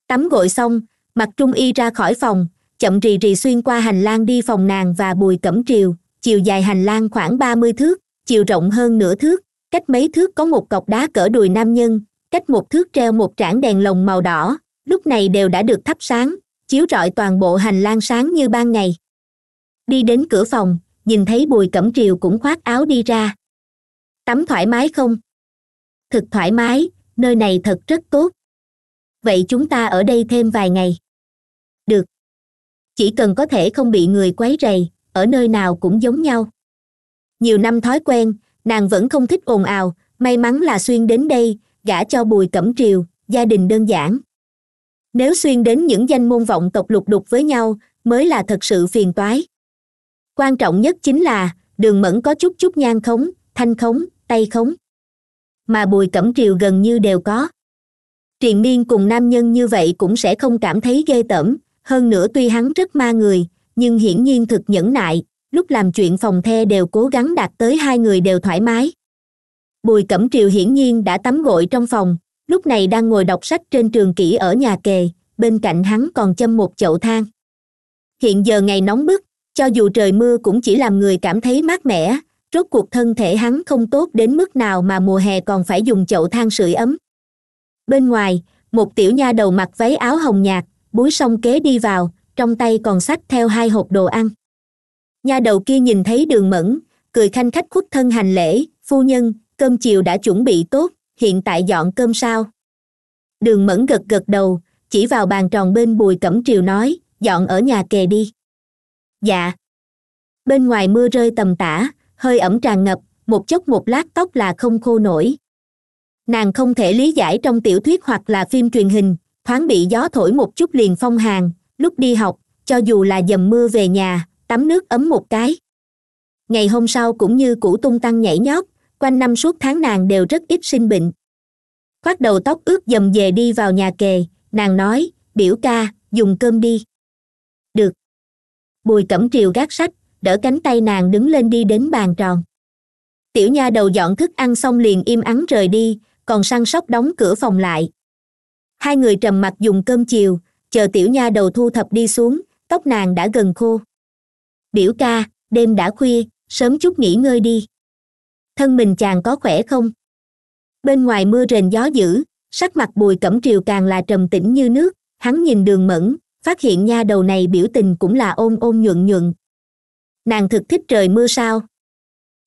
tắm gội xong mặt trung y ra khỏi phòng chậm rì rì xuyên qua hành lang đi phòng nàng và bùi cẩm triều chiều dài hành lang khoảng ba mươi thước chiều rộng hơn nửa thước cách mấy thước có một cọc đá cỡ đùi nam nhân cách một thước treo một trảng đèn lồng màu đỏ lúc này đều đã được thắp sáng chiếu rọi toàn bộ hành lang sáng như ban ngày đi đến cửa phòng nhìn thấy bùi cẩm triều cũng khoác áo đi ra tắm thoải mái không thực thoải mái nơi này thật rất tốt vậy chúng ta ở đây thêm vài ngày được chỉ cần có thể không bị người quấy rầy ở nơi nào cũng giống nhau nhiều năm thói quen nàng vẫn không thích ồn ào may mắn là xuyên đến đây gả cho bùi cẩm triều gia đình đơn giản nếu xuyên đến những danh môn vọng tộc lục đục với nhau mới là thật sự phiền toái quan trọng nhất chính là đường mẫn có chút chút nhang khống thanh khống tay khống mà bùi cẩm triều gần như đều có triền miên cùng nam nhân như vậy cũng sẽ không cảm thấy ghê tởm hơn nữa tuy hắn rất ma người nhưng hiển nhiên thực nhẫn nại lúc làm chuyện phòng the đều cố gắng đạt tới hai người đều thoải mái bùi cẩm triều hiển nhiên đã tắm gội trong phòng lúc này đang ngồi đọc sách trên trường kỹ ở nhà kề bên cạnh hắn còn châm một chậu than hiện giờ ngày nóng bức cho dù trời mưa cũng chỉ làm người cảm thấy mát mẻ rốt cuộc thân thể hắn không tốt đến mức nào mà mùa hè còn phải dùng chậu than sưởi ấm bên ngoài một tiểu nha đầu mặc váy áo hồng nhạt búi xong kế đi vào trong tay còn xách theo hai hộp đồ ăn nha đầu kia nhìn thấy đường mẫn cười khanh khách khuất thân hành lễ phu nhân cơm chiều đã chuẩn bị tốt hiện tại dọn cơm sao đường mẫn gật gật đầu chỉ vào bàn tròn bên bùi cẩm triều nói dọn ở nhà kề đi dạ bên ngoài mưa rơi tầm tã hơi ẩm tràn ngập một chốc một lát tóc là không khô nổi nàng không thể lý giải trong tiểu thuyết hoặc là phim truyền hình thoáng bị gió thổi một chút liền phong hàng lúc đi học cho dù là dầm mưa về nhà tắm nước ấm một cái ngày hôm sau cũng như củ tung tăng nhảy nhót quanh năm suốt tháng nàng đều rất ít sinh bệnh khoác đầu tóc ướt dầm về đi vào nhà kề nàng nói biểu ca dùng cơm đi được bùi cẩm triều gác sách đỡ cánh tay nàng đứng lên đi đến bàn tròn tiểu nha đầu dọn thức ăn xong liền im ắng rời đi còn săn sóc đóng cửa phòng lại hai người trầm mặt dùng cơm chiều chờ tiểu nha đầu thu thập đi xuống tóc nàng đã gần khô biểu ca đêm đã khuya sớm chút nghỉ ngơi đi thân mình chàng có khỏe không bên ngoài mưa rền gió dữ sắc mặt bùi cẩm triều càng là trầm tĩnh như nước hắn nhìn đường mẫn phát hiện nha đầu này biểu tình cũng là ôm ôm nhuận nhuận nàng thực thích trời mưa sao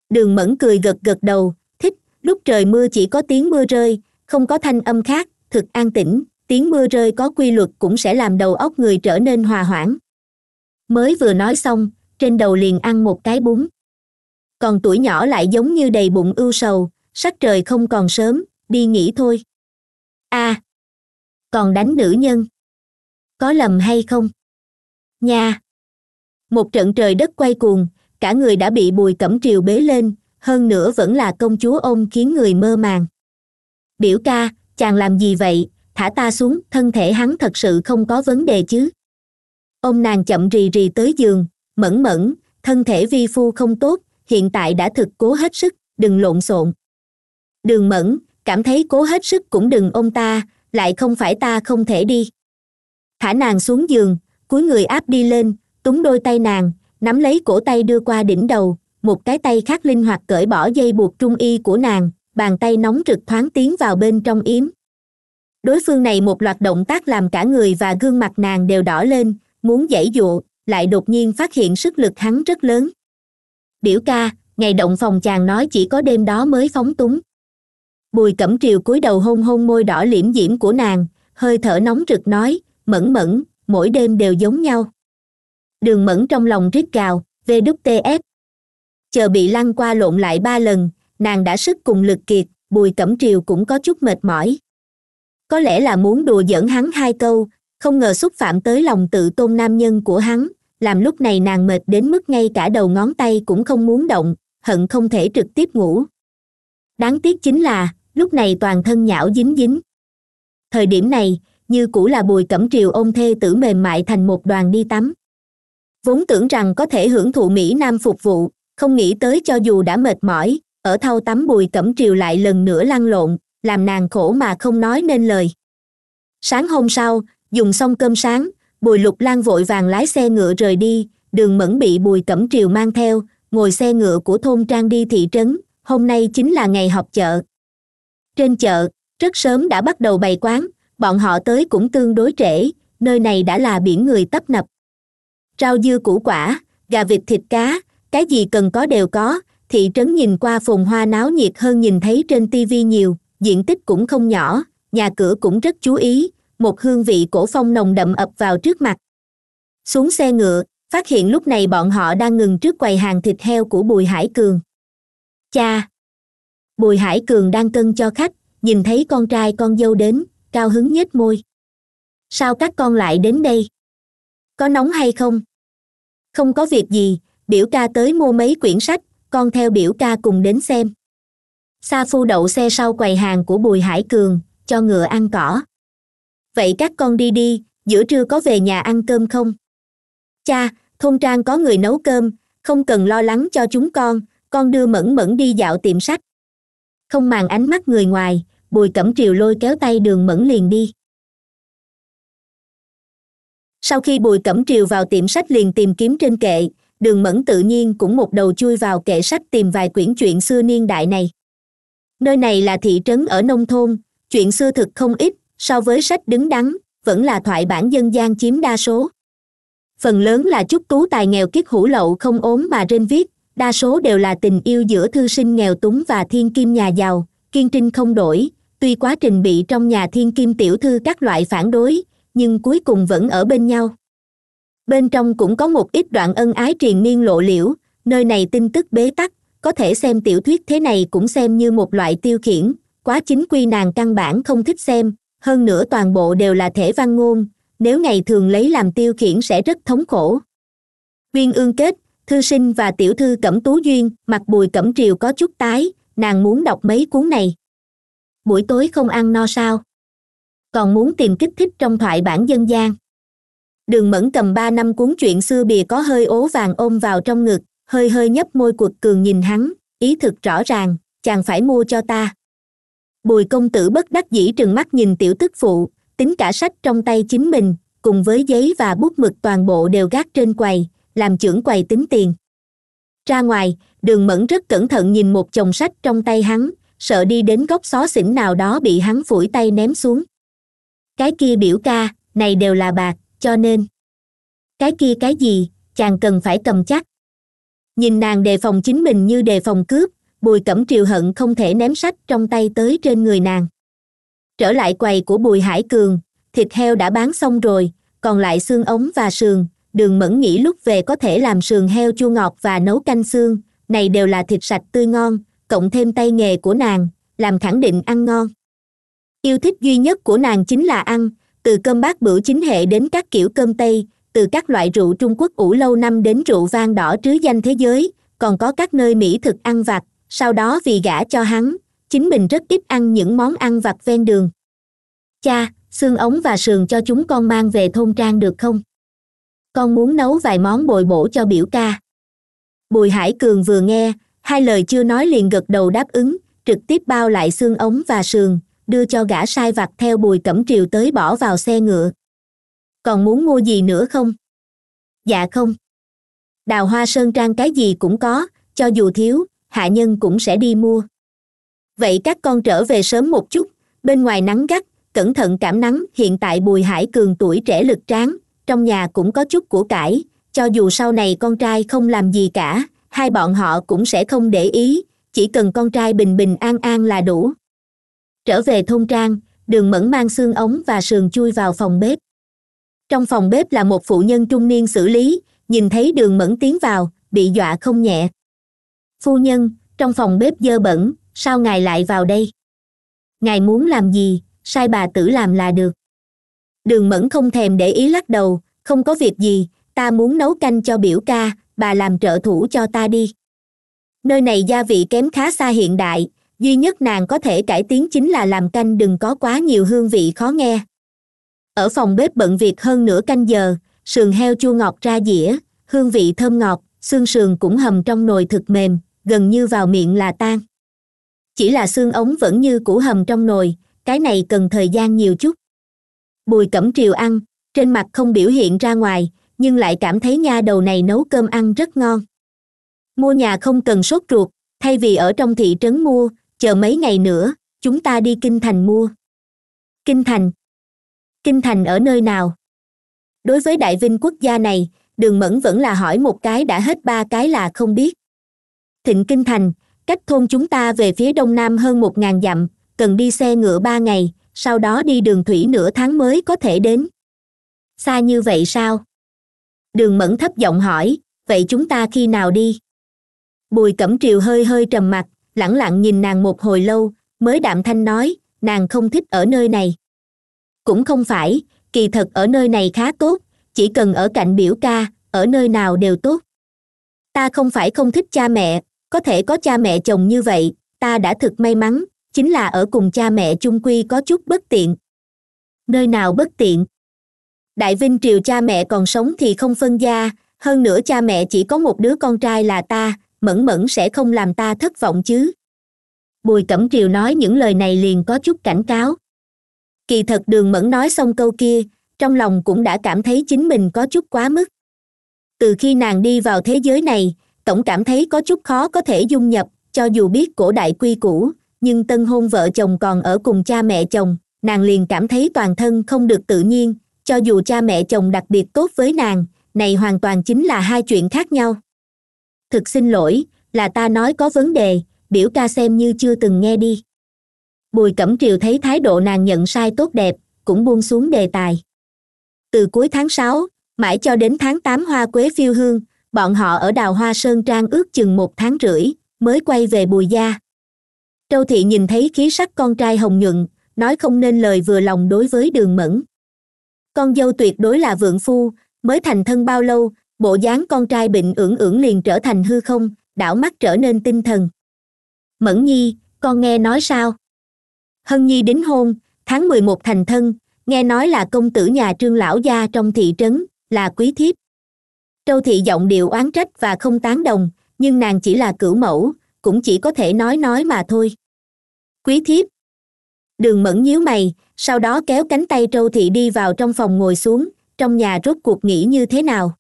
đường mẫn cười gật gật đầu thích lúc trời mưa chỉ có tiếng mưa rơi không có thanh âm khác thực an tĩnh tiếng mưa rơi có quy luật cũng sẽ làm đầu óc người trở nên hòa hoãn mới vừa nói xong trên đầu liền ăn một cái bún còn tuổi nhỏ lại giống như đầy bụng ưu sầu sắc trời không còn sớm đi nghỉ thôi a à, còn đánh nữ nhân có lầm hay không nha một trận trời đất quay cuồng cả người đã bị bùi cẩm triều bế lên hơn nữa vẫn là công chúa ông khiến người mơ màng biểu ca chàng làm gì vậy thả ta xuống thân thể hắn thật sự không có vấn đề chứ ông nàng chậm rì rì tới giường mẫn mẫn thân thể vi phu không tốt hiện tại đã thực cố hết sức đừng lộn xộn đường mẫn cảm thấy cố hết sức cũng đừng ông ta lại không phải ta không thể đi thả nàng xuống giường cuối người áp đi lên túng đôi tay nàng nắm lấy cổ tay đưa qua đỉnh đầu một cái tay khác linh hoạt cởi bỏ dây buộc trung y của nàng bàn tay nóng rực thoáng tiến vào bên trong yếm đối phương này một loạt động tác làm cả người và gương mặt nàng đều đỏ lên muốn giãy dụa lại đột nhiên phát hiện sức lực hắn rất lớn biểu ca ngày động phòng chàng nói chỉ có đêm đó mới phóng túng bùi cẩm triều cúi đầu hôn hôn môi đỏ liễm diễm của nàng hơi thở nóng rực nói mẫn mẫn mỗi đêm đều giống nhau đường mẫn trong lòng rít cào vws chờ bị lăn qua lộn lại ba lần nàng đã sức cùng lực kiệt bùi cẩm triều cũng có chút mệt mỏi có lẽ là muốn đùa giỡn hắn hai câu không ngờ xúc phạm tới lòng tự tôn nam nhân của hắn làm lúc này nàng mệt đến mức ngay cả đầu ngón tay cũng không muốn động hận không thể trực tiếp ngủ đáng tiếc chính là lúc này toàn thân nhão dính dính thời điểm này như cũ là bùi cẩm triều ôm thê tử mềm mại thành một đoàn đi tắm vốn tưởng rằng có thể hưởng thụ mỹ nam phục vụ không nghĩ tới cho dù đã mệt mỏi ở thau tắm bùi cẩm triều lại lần nữa lăn lộn làm nàng khổ mà không nói nên lời sáng hôm sau dùng xong cơm sáng bùi lục lan vội vàng lái xe ngựa rời đi đường mẫn bị bùi cẩm triều mang theo ngồi xe ngựa của thôn trang đi thị trấn hôm nay chính là ngày họp chợ trên chợ rất sớm đã bắt đầu bày quán bọn họ tới cũng tương đối trễ nơi này đã là biển người tấp nập rau dưa củ quả gà vịt thịt cá cái gì cần có đều có thị trấn nhìn qua phồn hoa náo nhiệt hơn nhìn thấy trên tivi nhiều diện tích cũng không nhỏ nhà cửa cũng rất chú ý một hương vị cổ phong nồng đậm ập vào trước mặt xuống xe ngựa phát hiện lúc này bọn họ đang ngừng trước quầy hàng thịt heo của bùi hải cường cha bùi hải cường đang cân cho khách nhìn thấy con trai con dâu đến cao hứng nhếch môi sao các con lại đến đây có nóng hay không không có việc gì biểu ca tới mua mấy quyển sách con theo biểu ca cùng đến xem sa phu đậu xe sau quầy hàng của bùi hải cường cho ngựa ăn cỏ vậy các con đi đi giữa trưa có về nhà ăn cơm không cha thôn trang có người nấu cơm không cần lo lắng cho chúng con con đưa mẫn mẫn đi dạo tiệm sách không màng ánh mắt người ngoài bùi cẩm triều lôi kéo tay đường mẫn liền đi sau khi bùi cẩm triều vào tiệm sách liền tìm kiếm trên kệ đường mẫn tự nhiên cũng một đầu chui vào kệ sách tìm vài quyển chuyện xưa niên đại này nơi này là thị trấn ở nông thôn chuyện xưa thực không ít so với sách đứng đắn vẫn là thoại bản dân gian chiếm đa số phần lớn là chút tú tài nghèo kiết hủ lậu không ốm mà trên viết đa số đều là tình yêu giữa thư sinh nghèo túng và thiên kim nhà giàu kiên trinh không đổi tuy quá trình bị trong nhà thiên kim tiểu thư các loại phản đối nhưng cuối cùng vẫn ở bên nhau bên trong cũng có một ít đoạn ân ái triền miên lộ liễu nơi này tin tức bế tắc có thể xem tiểu thuyết thế này cũng xem như một loại tiêu khiển quá chính quy nàng căn bản không thích xem hơn nữa toàn bộ đều là thể văn ngôn nếu ngày thường lấy làm tiêu khiển sẽ rất thống khổ viên ương kết thư sinh và tiểu thư cẩm tú duyên mặt bùi cẩm triều có chút tái nàng muốn đọc mấy cuốn này buổi tối không ăn no sao còn muốn tìm kích thích trong thoại bản dân gian đường mẫn cầm ba năm cuốn chuyện xưa bìa có hơi ố vàng ôm vào trong ngực hơi hơi nhấp môi cuột cường nhìn hắn ý thực rõ ràng chàng phải mua cho ta bùi công tử bất đắc dĩ trừng mắt nhìn tiểu tức phụ tính cả sách trong tay chính mình cùng với giấy và bút mực toàn bộ đều gác trên quầy làm trưởng quầy tính tiền ra ngoài đường mẫn rất cẩn thận nhìn một chồng sách trong tay hắn sợ đi đến góc xó xỉnh nào đó bị hắn phủi tay ném xuống cái kia biểu ca này đều là bạc cho nên cái kia cái gì chàng cần phải cầm chắc nhìn nàng đề phòng chính mình như đề phòng cướp bùi cẩm triều hận không thể ném sách trong tay tới trên người nàng trở lại quầy của bùi hải cường thịt heo đã bán xong rồi còn lại xương ống và sườn đường mẫn nghĩ lúc về có thể làm sườn heo chua ngọt và nấu canh xương này đều là thịt sạch tươi ngon cộng thêm tay nghề của nàng làm khẳng định ăn ngon yêu thích duy nhất của nàng chính là ăn từ cơm bát bửu chính hệ đến các kiểu cơm tây từ các loại rượu trung quốc ủ lâu năm đến rượu vang đỏ trứ danh thế giới còn có các nơi mỹ thực ăn vặt sau đó vì gả cho hắn chính mình rất ít ăn những món ăn vặt ven đường cha xương ống và sườn cho chúng con mang về thôn trang được không con muốn nấu vài món bồi bổ cho biểu ca bùi hải cường vừa nghe hai lời chưa nói liền gật đầu đáp ứng trực tiếp bao lại xương ống và sườn đưa cho gã sai vặt theo bùi cẩm triều tới bỏ vào xe ngựa còn muốn mua gì nữa không dạ không đào hoa sơn trang cái gì cũng có cho dù thiếu hạ nhân cũng sẽ đi mua vậy các con trở về sớm một chút bên ngoài nắng gắt cẩn thận cảm nắng hiện tại bùi hải cường tuổi trẻ lực tráng trong nhà cũng có chút của cải cho dù sau này con trai không làm gì cả hai bọn họ cũng sẽ không để ý chỉ cần con trai bình bình an an là đủ trở về thôn trang đường mẫn mang xương ống và sườn chui vào phòng bếp trong phòng bếp là một phụ nhân trung niên xử lý nhìn thấy đường mẫn tiến vào bị dọa không nhẹ phu nhân trong phòng bếp dơ bẩn sao ngài lại vào đây ngài muốn làm gì sai bà tử làm là được đường mẫn không thèm để ý lắc đầu không có việc gì ta muốn nấu canh cho biểu ca bà làm trợ thủ cho ta đi nơi này gia vị kém khá xa hiện đại duy nhất nàng có thể cải tiến chính là làm canh đừng có quá nhiều hương vị khó nghe ở phòng bếp bận việc hơn nửa canh giờ sườn heo chua ngọt ra dĩa hương vị thơm ngọt xương sườn cũng hầm trong nồi thực mềm gần như vào miệng là tan chỉ là xương ống vẫn như củ hầm trong nồi cái này cần thời gian nhiều chút bùi cẩm triều ăn trên mặt không biểu hiện ra ngoài nhưng lại cảm thấy nha đầu này nấu cơm ăn rất ngon mua nhà không cần sốt ruột thay vì ở trong thị trấn mua chờ mấy ngày nữa chúng ta đi kinh thành mua kinh thành kinh thành ở nơi nào đối với đại vinh quốc gia này đường mẫn vẫn là hỏi một cái đã hết ba cái là không biết thịnh kinh thành cách thôn chúng ta về phía đông nam hơn một ngàn dặm cần đi xe ngựa ba ngày sau đó đi đường thủy nửa tháng mới có thể đến xa như vậy sao đường mẫn thấp giọng hỏi vậy chúng ta khi nào đi bùi cẩm triều hơi hơi trầm mặt lẳng lặng nhìn nàng một hồi lâu mới đạm thanh nói nàng không thích ở nơi này cũng không phải kỳ thật ở nơi này khá tốt chỉ cần ở cạnh biểu ca ở nơi nào đều tốt ta không phải không thích cha mẹ có thể có cha mẹ chồng như vậy ta đã thực may mắn chính là ở cùng cha mẹ chung quy có chút bất tiện nơi nào bất tiện đại vinh triều cha mẹ còn sống thì không phân gia hơn nữa cha mẹ chỉ có một đứa con trai là ta mẫn mẫn sẽ không làm ta thất vọng chứ bùi cẩm triều nói những lời này liền có chút cảnh cáo kỳ thật đường mẫn nói xong câu kia trong lòng cũng đã cảm thấy chính mình có chút quá mức từ khi nàng đi vào thế giới này tổng cảm thấy có chút khó có thể dung nhập cho dù biết cổ đại quy củ nhưng tân hôn vợ chồng còn ở cùng cha mẹ chồng nàng liền cảm thấy toàn thân không được tự nhiên cho dù cha mẹ chồng đặc biệt tốt với nàng này hoàn toàn chính là hai chuyện khác nhau thực xin lỗi là ta nói có vấn đề biểu ca xem như chưa từng nghe đi bùi cẩm triều thấy thái độ nàng nhận sai tốt đẹp cũng buông xuống đề tài từ cuối tháng sáu mãi cho đến tháng tám hoa quế phiêu hương bọn họ ở đào hoa sơn trang ước chừng một tháng rưỡi mới quay về bùi gia châu thị nhìn thấy khí sắc con trai hồng nhuận nói không nên lời vừa lòng đối với đường mẫn con dâu tuyệt đối là vượng phu mới thành thân bao lâu bộ dáng con trai bệnh ưỡng ưỡng liền trở thành hư không đảo mắt trở nên tinh thần mẫn nhi con nghe nói sao hân nhi đính hôn tháng mười một thành thân nghe nói là công tử nhà trương lão gia trong thị trấn là quý thiếp trâu thị giọng điệu oán trách và không tán đồng nhưng nàng chỉ là cửu mẫu cũng chỉ có thể nói nói mà thôi quý thiếp đường mẫn nhíu mày sau đó kéo cánh tay trâu thị đi vào trong phòng ngồi xuống trong nhà rốt cuộc nghĩ như thế nào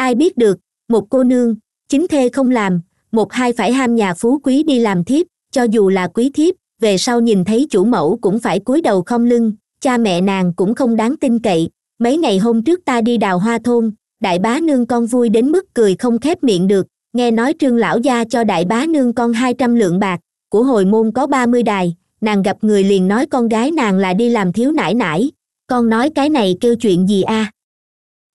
ai biết được một cô nương chính thê không làm một hai phải ham nhà phú quý đi làm thiếp cho dù là quý thiếp về sau nhìn thấy chủ mẫu cũng phải cúi đầu không lưng cha mẹ nàng cũng không đáng tin cậy mấy ngày hôm trước ta đi đào hoa thôn đại bá nương con vui đến mức cười không khép miệng được nghe nói trương lão gia cho đại bá nương con hai trăm lượng bạc của hồi môn có ba mươi đài nàng gặp người liền nói con gái nàng là đi làm thiếu nải nải con nói cái này kêu chuyện gì a à?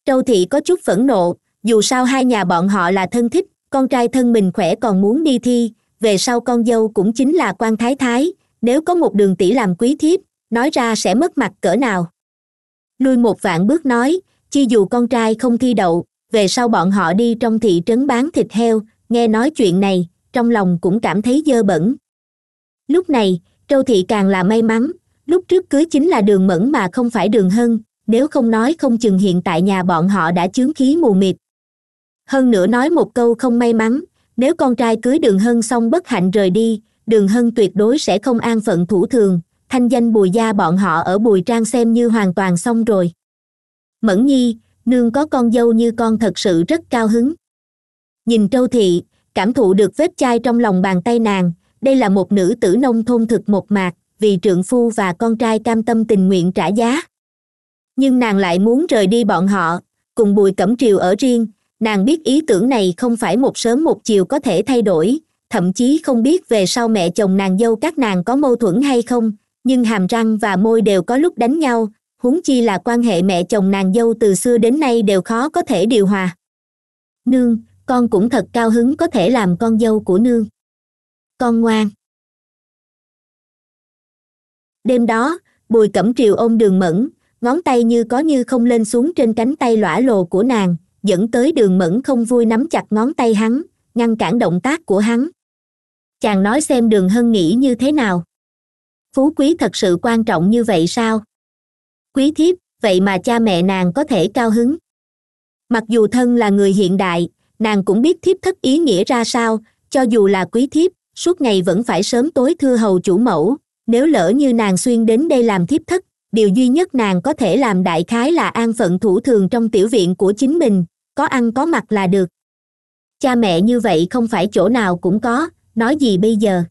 trâu thị có chút phẫn nộ dù sao hai nhà bọn họ là thân thích con trai thân mình khỏe còn muốn đi thi về sau con dâu cũng chính là quan thái thái nếu có một đường tỷ làm quý thiếp nói ra sẽ mất mặt cỡ nào lui một vạn bước nói chi dù con trai không thi đậu về sau bọn họ đi trong thị trấn bán thịt heo nghe nói chuyện này trong lòng cũng cảm thấy dơ bẩn lúc này châu thị càng là may mắn lúc trước cưới chính là đường mẫn mà không phải đường hân nếu không nói không chừng hiện tại nhà bọn họ đã chướng khí mù mịt hơn nữa nói một câu không may mắn nếu con trai cưới đường hân xong bất hạnh rời đi đường hân tuyệt đối sẽ không an phận thủ thường thanh danh bùi gia bọn họ ở bùi trang xem như hoàn toàn xong rồi mẫn nhi nương có con dâu như con thật sự rất cao hứng nhìn trâu thị cảm thụ được vết chai trong lòng bàn tay nàng đây là một nữ tử nông thôn thực một mạc vì trượng phu và con trai cam tâm tình nguyện trả giá nhưng nàng lại muốn rời đi bọn họ cùng bùi cẩm triều ở riêng nàng biết ý tưởng này không phải một sớm một chiều có thể thay đổi thậm chí không biết về sau mẹ chồng nàng dâu các nàng có mâu thuẫn hay không nhưng hàm răng và môi đều có lúc đánh nhau huống chi là quan hệ mẹ chồng nàng dâu từ xưa đến nay đều khó có thể điều hòa nương con cũng thật cao hứng có thể làm con dâu của nương con ngoan đêm đó bùi cẩm triều ôm đường mẫn ngón tay như có như không lên xuống trên cánh tay lõa lồ của nàng dẫn tới đường mẫn không vui nắm chặt ngón tay hắn ngăn cản động tác của hắn chàng nói xem đường hân nghĩ như thế nào phú quý thật sự quan trọng như vậy sao quý thiếp vậy mà cha mẹ nàng có thể cao hứng mặc dù thân là người hiện đại nàng cũng biết thiếp thất ý nghĩa ra sao cho dù là quý thiếp suốt ngày vẫn phải sớm tối thưa hầu chủ mẫu nếu lỡ như nàng xuyên đến đây làm thiếp thất điều duy nhất nàng có thể làm đại khái là an phận thủ thường trong tiểu viện của chính mình có ăn có mặc là được cha mẹ như vậy không phải chỗ nào cũng có nói gì bây giờ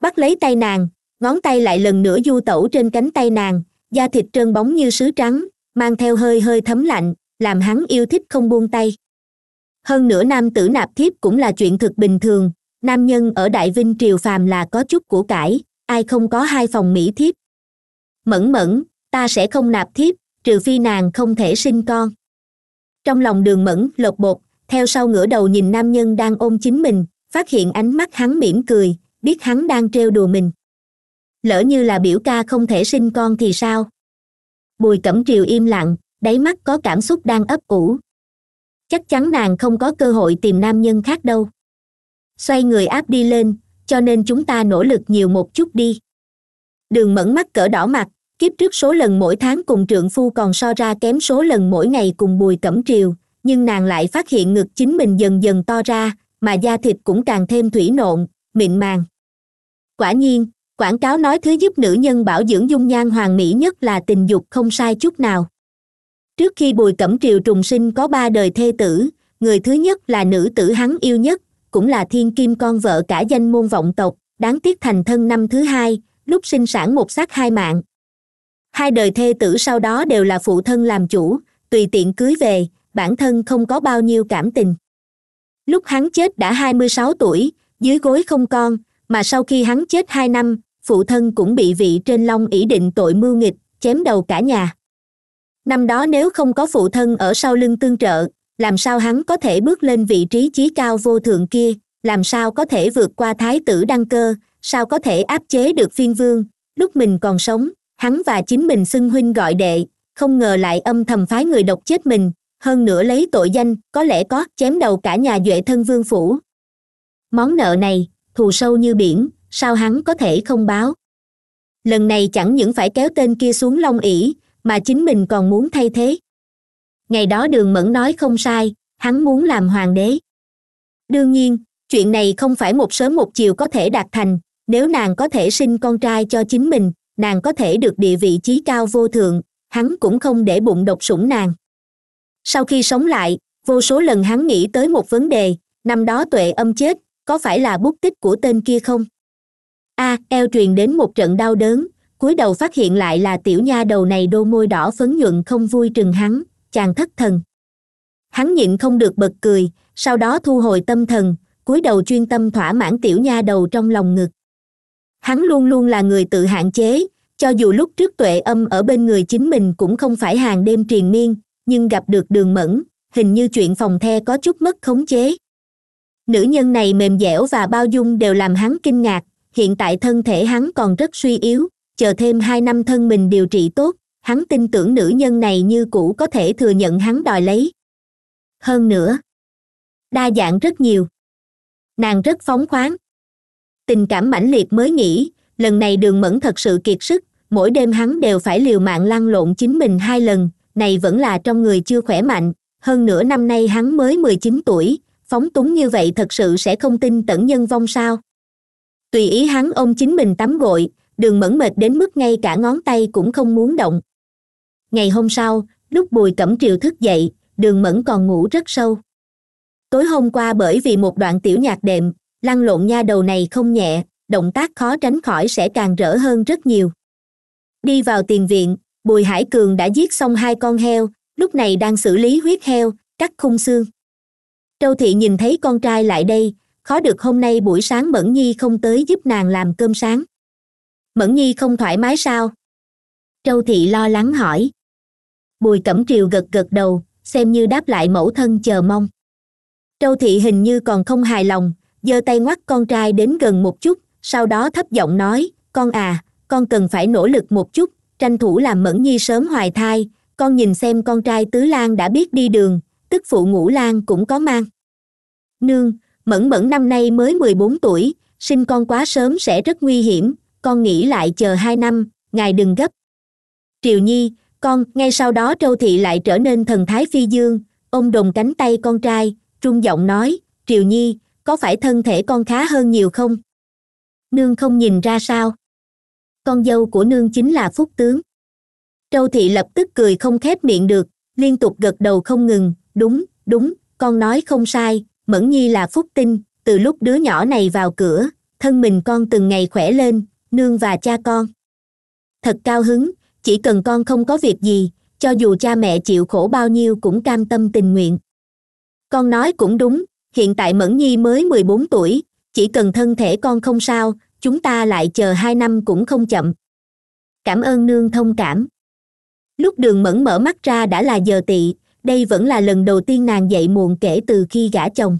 bắt lấy tay nàng ngón tay lại lần nữa du tẩu trên cánh tay nàng da thịt trơn bóng như sứ trắng mang theo hơi hơi thấm lạnh làm hắn yêu thích không buông tay hơn nữa nam tử nạp thiếp cũng là chuyện thực bình thường nam nhân ở đại vinh triều phàm là có chút của cải ai không có hai phòng mỹ thiếp mẫn mẫn ta sẽ không nạp thiếp trừ phi nàng không thể sinh con trong lòng đường mẫn lột bột theo sau ngửa đầu nhìn nam nhân đang ôm chính mình phát hiện ánh mắt hắn mỉm cười biết hắn đang trêu đùa mình lỡ như là biểu ca không thể sinh con thì sao bùi cẩm triều im lặng đáy mắt có cảm xúc đang ấp ủ chắc chắn nàng không có cơ hội tìm nam nhân khác đâu xoay người áp đi lên cho nên chúng ta nỗ lực nhiều một chút đi đường mẫn mắt cỡ đỏ mặt kiếp trước số lần mỗi tháng cùng trượng phu còn so ra kém số lần mỗi ngày cùng bùi cẩm triều nhưng nàng lại phát hiện ngực chính mình dần dần to ra mà da thịt cũng càng thêm thủy nộn mịn màng quả nhiên quảng cáo nói thứ giúp nữ nhân bảo dưỡng dung nhan hoàn mỹ nhất là tình dục không sai chút nào trước khi bùi cẩm triều trùng sinh có ba đời thê tử người thứ nhất là nữ tử hắn yêu nhất cũng là thiên kim con vợ cả danh môn vọng tộc đáng tiếc thành thân năm thứ hai lúc sinh sản một xác hai mạng hai đời thê tử sau đó đều là phụ thân làm chủ tùy tiện cưới về bản thân không có bao nhiêu cảm tình lúc hắn chết đã hai mươi sáu tuổi dưới gối không con mà sau khi hắn chết hai năm phụ thân cũng bị vị trên long ỷ định tội mưu nghịch chém đầu cả nhà năm đó nếu không có phụ thân ở sau lưng tương trợ làm sao hắn có thể bước lên vị trí chí cao vô thượng kia làm sao có thể vượt qua thái tử đăng cơ sao có thể áp chế được phiên vương lúc mình còn sống hắn và chính mình xưng huynh gọi đệ không ngờ lại âm thầm phái người độc chết mình hơn nữa lấy tội danh có lẽ có chém đầu cả nhà duệ thân vương phủ món nợ này thù sâu như biển sao hắn có thể không báo lần này chẳng những phải kéo tên kia xuống long ỉ mà chính mình còn muốn thay thế ngày đó đường mẫn nói không sai hắn muốn làm hoàng đế đương nhiên chuyện này không phải một sớm một chiều có thể đạt thành nếu nàng có thể sinh con trai cho chính mình nàng có thể được địa vị chí cao vô thượng hắn cũng không để bụng độc sủng nàng sau khi sống lại vô số lần hắn nghĩ tới một vấn đề năm đó tuệ âm chết có phải là bút tích của tên kia không a à, eo truyền đến một trận đau đớn cúi đầu phát hiện lại là tiểu nha đầu này đô môi đỏ phấn nhuận không vui trừng hắn chàng thất thần hắn nhịn không được bật cười sau đó thu hồi tâm thần cúi đầu chuyên tâm thỏa mãn tiểu nha đầu trong lòng ngực hắn luôn luôn là người tự hạn chế cho dù lúc trước tuệ âm ở bên người chính mình cũng không phải hàng đêm triền miên nhưng gặp được đường mẫn hình như chuyện phòng the có chút mất khống chế nữ nhân này mềm dẻo và bao dung đều làm hắn kinh ngạc hiện tại thân thể hắn còn rất suy yếu chờ thêm hai năm thân mình điều trị tốt hắn tin tưởng nữ nhân này như cũ có thể thừa nhận hắn đòi lấy hơn nữa đa dạng rất nhiều nàng rất phóng khoáng tình cảm mãnh liệt mới nghĩ lần này đường mẫn thật sự kiệt sức mỗi đêm hắn đều phải liều mạng lăn lộn chính mình hai lần này vẫn là trong người chưa khỏe mạnh hơn nửa năm nay hắn mới mười chín tuổi phóng túng như vậy thật sự sẽ không tin tẩn nhân vong sao tùy ý hắn ôm chính mình tắm gội đường mẫn mệt đến mức ngay cả ngón tay cũng không muốn động ngày hôm sau lúc bùi cẩm triều thức dậy đường mẫn còn ngủ rất sâu tối hôm qua bởi vì một đoạn tiểu nhạc đệm lăn lộn nha đầu này không nhẹ động tác khó tránh khỏi sẽ càng rỡ hơn rất nhiều đi vào tiền viện bùi hải cường đã giết xong hai con heo lúc này đang xử lý huyết heo cắt khung xương châu thị nhìn thấy con trai lại đây khó được hôm nay buổi sáng mẫn nhi không tới giúp nàng làm cơm sáng mẫn nhi không thoải mái sao châu thị lo lắng hỏi bùi cẩm triều gật gật đầu xem như đáp lại mẫu thân chờ mong châu thị hình như còn không hài lòng giơ tay ngoắt con trai đến gần một chút sau đó thấp giọng nói con à con cần phải nỗ lực một chút tranh thủ làm mẫn nhi sớm hoài thai con nhìn xem con trai tứ lan đã biết đi đường tức phụ ngũ lan cũng có mang nương mẫn mẫn năm nay mới mười bốn tuổi sinh con quá sớm sẽ rất nguy hiểm con nghĩ lại chờ hai năm ngài đừng gấp triều nhi con ngay sau đó trâu thị lại trở nên thần thái phi dương ông đồng cánh tay con trai trung giọng nói triều nhi có phải thân thể con khá hơn nhiều không nương không nhìn ra sao con dâu của nương chính là phúc tướng trâu thị lập tức cười không khép miệng được liên tục gật đầu không ngừng đúng đúng con nói không sai mẫn nhi là phúc tinh từ lúc đứa nhỏ này vào cửa thân mình con từng ngày khỏe lên nương và cha con thật cao hứng chỉ cần con không có việc gì cho dù cha mẹ chịu khổ bao nhiêu cũng cam tâm tình nguyện con nói cũng đúng hiện tại mẫn nhi mới mười bốn tuổi chỉ cần thân thể con không sao chúng ta lại chờ hai năm cũng không chậm cảm ơn nương thông cảm lúc đường mẫn mở mắt ra đã là giờ tị đây vẫn là lần đầu tiên nàng dậy muộn kể từ khi gả chồng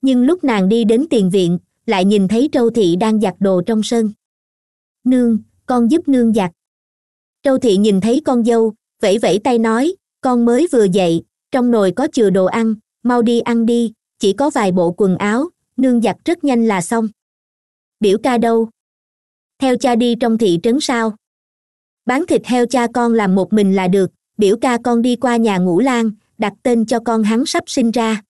nhưng lúc nàng đi đến tiền viện lại nhìn thấy trâu thị đang giặt đồ trong sân nương con giúp nương giặt trâu thị nhìn thấy con dâu vẫy vẫy tay nói con mới vừa dậy trong nồi có chừa đồ ăn mau đi ăn đi chỉ có vài bộ quần áo nương giặt rất nhanh là xong biểu ca đâu theo cha đi trong thị trấn sao bán thịt heo cha con làm một mình là được biểu ca con đi qua nhà ngũ lan đặt tên cho con hắn sắp sinh ra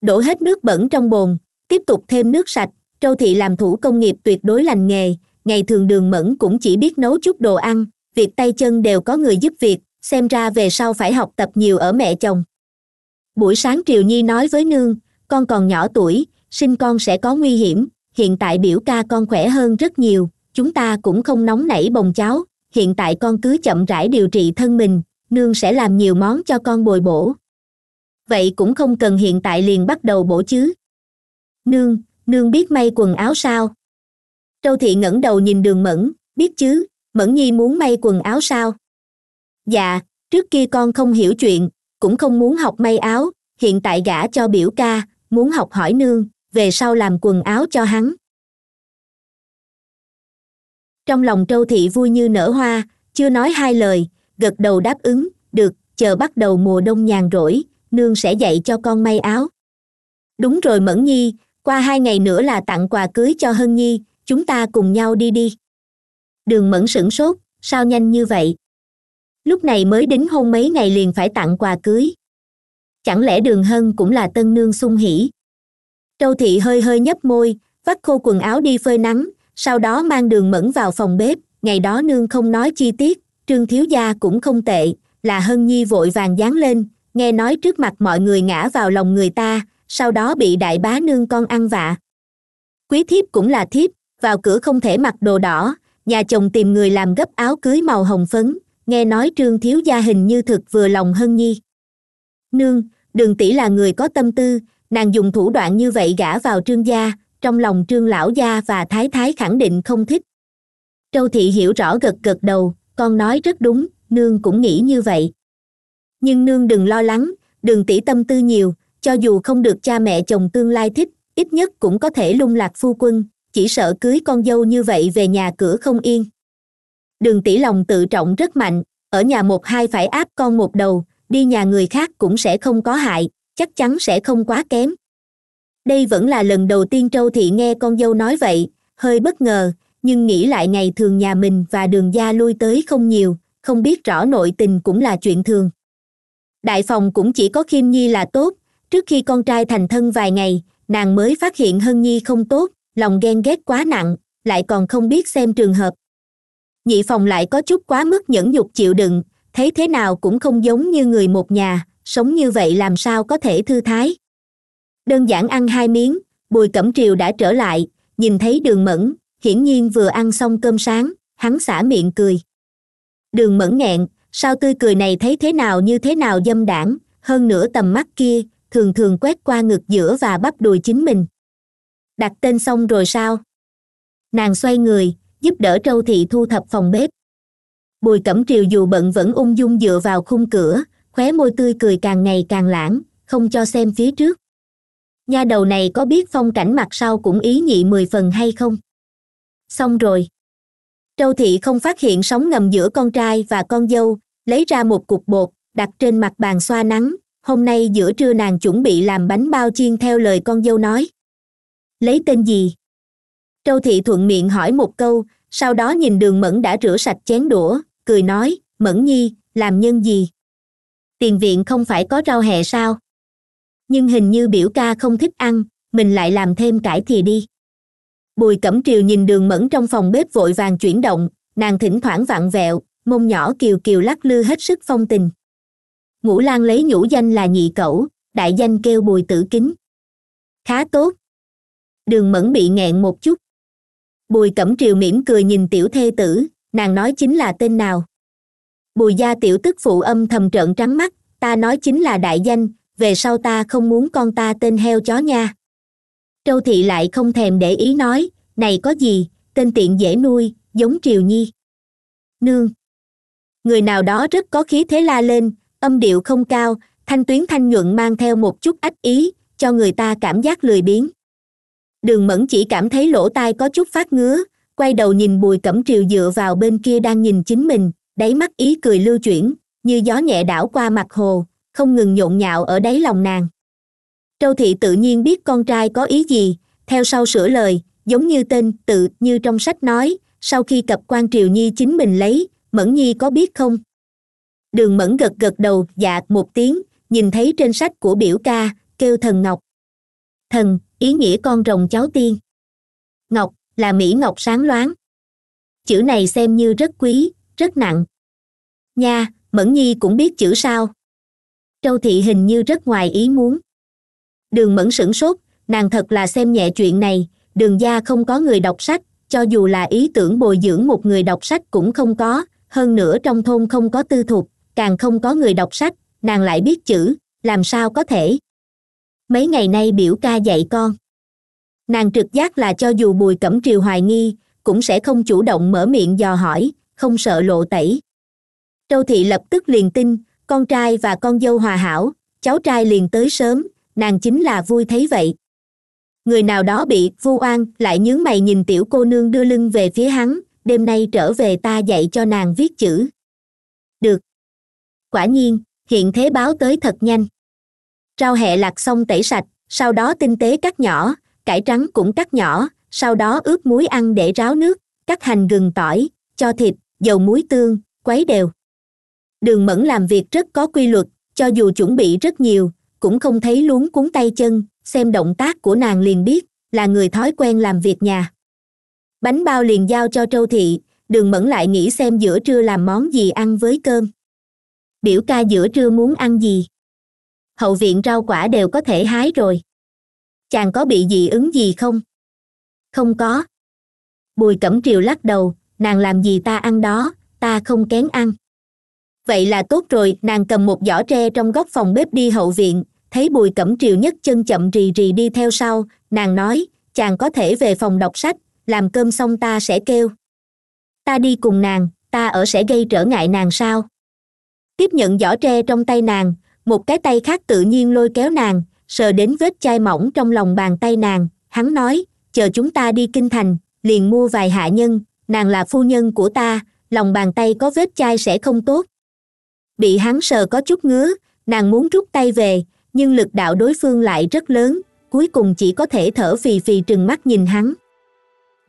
đổ hết nước bẩn trong bồn tiếp tục thêm nước sạch châu thị làm thủ công nghiệp tuyệt đối lành nghề ngày thường đường mẫn cũng chỉ biết nấu chút đồ ăn việc tay chân đều có người giúp việc xem ra về sau phải học tập nhiều ở mẹ chồng buổi sáng triều nhi nói với nương con còn nhỏ tuổi sinh con sẽ có nguy hiểm hiện tại biểu ca con khỏe hơn rất nhiều chúng ta cũng không nóng nảy bồng cháu hiện tại con cứ chậm rãi điều trị thân mình nương sẽ làm nhiều món cho con bồi bổ vậy cũng không cần hiện tại liền bắt đầu bổ chứ nương nương biết may quần áo sao trâu thị ngẩng đầu nhìn đường mẫn biết chứ mẫn nhi muốn may quần áo sao dạ trước kia con không hiểu chuyện cũng không muốn học may áo hiện tại gả cho biểu ca muốn học hỏi nương về sau làm quần áo cho hắn trong lòng trâu thị vui như nở hoa chưa nói hai lời gật đầu đáp ứng được chờ bắt đầu mùa đông nhàn rỗi nương sẽ dạy cho con may áo đúng rồi mẫn nhi qua hai ngày nữa là tặng quà cưới cho hân nhi chúng ta cùng nhau đi đi đường mẫn sửng sốt sao nhanh như vậy lúc này mới đính hôn mấy ngày liền phải tặng quà cưới chẳng lẽ đường hân cũng là tân nương sung hỉ Châu thị hơi hơi nhấp môi vắt khô quần áo đi phơi nắng sau đó mang đường mẫn vào phòng bếp ngày đó nương không nói chi tiết trương thiếu gia cũng không tệ là hân nhi vội vàng dán lên nghe nói trước mặt mọi người ngã vào lòng người ta sau đó bị đại bá nương con ăn vạ quý thiếp cũng là thiếp vào cửa không thể mặc đồ đỏ nhà chồng tìm người làm gấp áo cưới màu hồng phấn nghe nói trương thiếu gia hình như thực vừa lòng hân nhi nương đường tỷ là người có tâm tư nàng dùng thủ đoạn như vậy gả vào trương gia trong lòng trương lão gia và thái thái khẳng định không thích châu thị hiểu rõ gật gật đầu con nói rất đúng nương cũng nghĩ như vậy nhưng nương đừng lo lắng đường tỷ tâm tư nhiều cho dù không được cha mẹ chồng tương lai thích ít nhất cũng có thể lung lạc phu quân chỉ sợ cưới con dâu như vậy về nhà cửa không yên đường tỷ lòng tự trọng rất mạnh ở nhà một hai phải áp con một đầu đi nhà người khác cũng sẽ không có hại chắc chắn sẽ không quá kém đây vẫn là lần đầu tiên trâu thị nghe con dâu nói vậy hơi bất ngờ nhưng nghĩ lại ngày thường nhà mình và đường gia lui tới không nhiều không biết rõ nội tình cũng là chuyện thường đại phòng cũng chỉ có khiêm nhi là tốt trước khi con trai thành thân vài ngày nàng mới phát hiện hân nhi không tốt lòng ghen ghét quá nặng lại còn không biết xem trường hợp nhị phòng lại có chút quá mức nhẫn nhục chịu đựng thấy thế nào cũng không giống như người một nhà sống như vậy làm sao có thể thư thái đơn giản ăn hai miếng bùi cẩm triều đã trở lại nhìn thấy đường mẫn hiển nhiên vừa ăn xong cơm sáng hắn xả miệng cười đường mẫn nghẹn sao tươi cười này thấy thế nào như thế nào dâm đảng hơn nữa tầm mắt kia thường thường quét qua ngực giữa và bắp đùi chính mình đặt tên xong rồi sao nàng xoay người giúp đỡ trâu thị thu thập phòng bếp bùi cẩm triều dù bận vẫn ung dung dựa vào khung cửa khóe môi tươi cười càng ngày càng lãng không cho xem phía trước nha đầu này có biết phong cảnh mặt sau cũng ý nhị mười phần hay không xong rồi trâu thị không phát hiện sóng ngầm giữa con trai và con dâu lấy ra một cục bột đặt trên mặt bàn xoa nắng hôm nay giữa trưa nàng chuẩn bị làm bánh bao chiên theo lời con dâu nói lấy tên gì châu thị thuận miệng hỏi một câu sau đó nhìn đường mẫn đã rửa sạch chén đũa cười nói mẫn nhi làm nhân gì tiền viện không phải có rau hè sao nhưng hình như biểu ca không thích ăn mình lại làm thêm cải thì đi bùi cẩm triều nhìn đường mẫn trong phòng bếp vội vàng chuyển động nàng thỉnh thoảng vặn vẹo mông nhỏ kiều kiều lắc lư hết sức phong tình ngũ lan lấy nhũ danh là nhị cẩu đại danh kêu bùi tử kính khá tốt đường mẫn bị nghẹn một chút bùi cẩm triều mỉm cười nhìn tiểu thê tử nàng nói chính là tên nào bùi gia tiểu tức phụ âm thầm trợn trắng mắt ta nói chính là đại danh về sau ta không muốn con ta tên heo chó nha Châu thị lại không thèm để ý nói này có gì tên tiện dễ nuôi giống triều nhi nương người nào đó rất có khí thế la lên âm điệu không cao thanh tuyến thanh nhuận mang theo một chút ách ý cho người ta cảm giác lười biếng đường mẫn chỉ cảm thấy lỗ tai có chút phát ngứa quay đầu nhìn bùi cẩm triều dựa vào bên kia đang nhìn chính mình đáy mắt ý cười lưu chuyển như gió nhẹ đảo qua mặt hồ không ngừng nhộn nhạo ở đáy lòng nàng châu thị tự nhiên biết con trai có ý gì theo sau sửa lời giống như tên tự như trong sách nói sau khi cập quan triều nhi chính mình lấy mẫn nhi có biết không đường mẫn gật gật đầu dạ một tiếng nhìn thấy trên sách của biểu ca kêu thần ngọc thần ý nghĩa con rồng cháu tiên ngọc là mỹ ngọc sáng loáng chữ này xem như rất quý rất nặng nha mẫn nhi cũng biết chữ sao châu thị hình như rất ngoài ý muốn đường mẫn sửng sốt nàng thật là xem nhẹ chuyện này đường gia không có người đọc sách cho dù là ý tưởng bồi dưỡng một người đọc sách cũng không có hơn nữa trong thôn không có tư thục càng không có người đọc sách nàng lại biết chữ làm sao có thể mấy ngày nay biểu ca dạy con nàng trực giác là cho dù bùi cẩm triều hoài nghi cũng sẽ không chủ động mở miệng dò hỏi không sợ lộ tẩy châu thị lập tức liền tin con trai và con dâu hòa hảo cháu trai liền tới sớm nàng chính là vui thấy vậy người nào đó bị vu oan lại nhướng mày nhìn tiểu cô nương đưa lưng về phía hắn đêm nay trở về ta dạy cho nàng viết chữ được quả nhiên hiện thế báo tới thật nhanh rau hẹ lạc xong tẩy sạch sau đó tinh tế cắt nhỏ cải trắng cũng cắt nhỏ sau đó ướp muối ăn để ráo nước cắt hành gừng tỏi cho thịt dầu muối tương quấy đều đường mẫn làm việc rất có quy luật cho dù chuẩn bị rất nhiều cũng không thấy luống cuốn tay chân xem động tác của nàng liền biết là người thói quen làm việc nhà bánh bao liền giao cho trâu thị đường mẫn lại nghĩ xem giữa trưa làm món gì ăn với cơm biểu ca giữa trưa muốn ăn gì hậu viện rau quả đều có thể hái rồi chàng có bị dị ứng gì không không có bùi cẩm triều lắc đầu nàng làm gì ta ăn đó ta không kén ăn vậy là tốt rồi nàng cầm một giỏ tre trong góc phòng bếp đi hậu viện thấy bùi cẩm triều nhất chân chậm rì rì đi theo sau nàng nói chàng có thể về phòng đọc sách làm cơm xong ta sẽ kêu ta đi cùng nàng ta ở sẽ gây trở ngại nàng sao tiếp nhận giỏ tre trong tay nàng một cái tay khác tự nhiên lôi kéo nàng sờ đến vết chai mỏng trong lòng bàn tay nàng hắn nói chờ chúng ta đi kinh thành liền mua vài hạ nhân nàng là phu nhân của ta lòng bàn tay có vết chai sẽ không tốt bị hắn sờ có chút ngứa nàng muốn rút tay về nhưng lực đạo đối phương lại rất lớn cuối cùng chỉ có thể thở phì phì trừng mắt nhìn hắn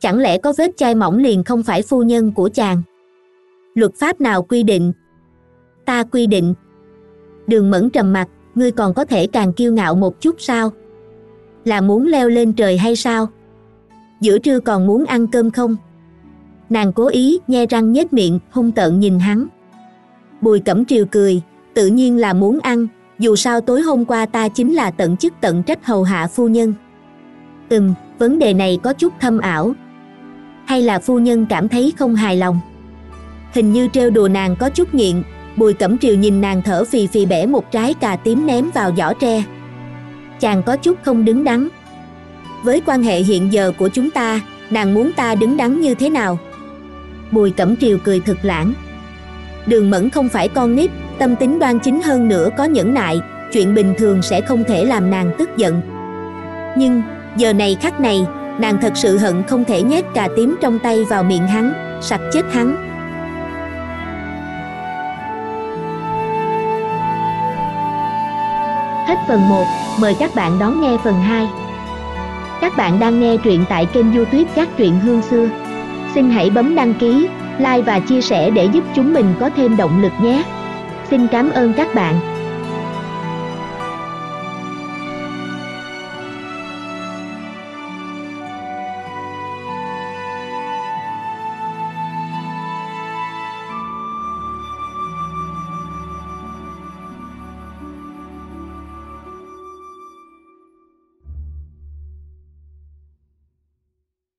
chẳng lẽ có vết chai mỏng liền không phải phu nhân của chàng luật pháp nào quy định ta quy định đường mẫn trầm mặt ngươi còn có thể càng kiêu ngạo một chút sao là muốn leo lên trời hay sao giữa trưa còn muốn ăn cơm không nàng cố ý nhe răng nhếch miệng hung tợn nhìn hắn bùi cẩm triều cười tự nhiên là muốn ăn dù sao tối hôm qua ta chính là tận chức tận trách hầu hạ phu nhân ừm vấn đề này có chút thâm ảo hay là phu nhân cảm thấy không hài lòng hình như trêu đùa nàng có chút nghiện bùi cẩm triều nhìn nàng thở phì phì bẻ một trái cà tím ném vào giỏ tre chàng có chút không đứng đắn với quan hệ hiện giờ của chúng ta nàng muốn ta đứng đắn như thế nào bùi cẩm triều cười thực lãng đường mẫn không phải con nít tâm tính đoan chính hơn nữa có nhẫn nại chuyện bình thường sẽ không thể làm nàng tức giận nhưng giờ này khắc này nàng thật sự hận không thể nhét cà tím trong tay vào miệng hắn sặc chết hắn phần 1, mời các bạn đón nghe phần 2. Các bạn đang nghe truyện tại kênh youtube các truyện hương xưa. Xin hãy bấm đăng ký, like và chia sẻ để giúp chúng mình có thêm động lực nhé. Xin cảm ơn các bạn.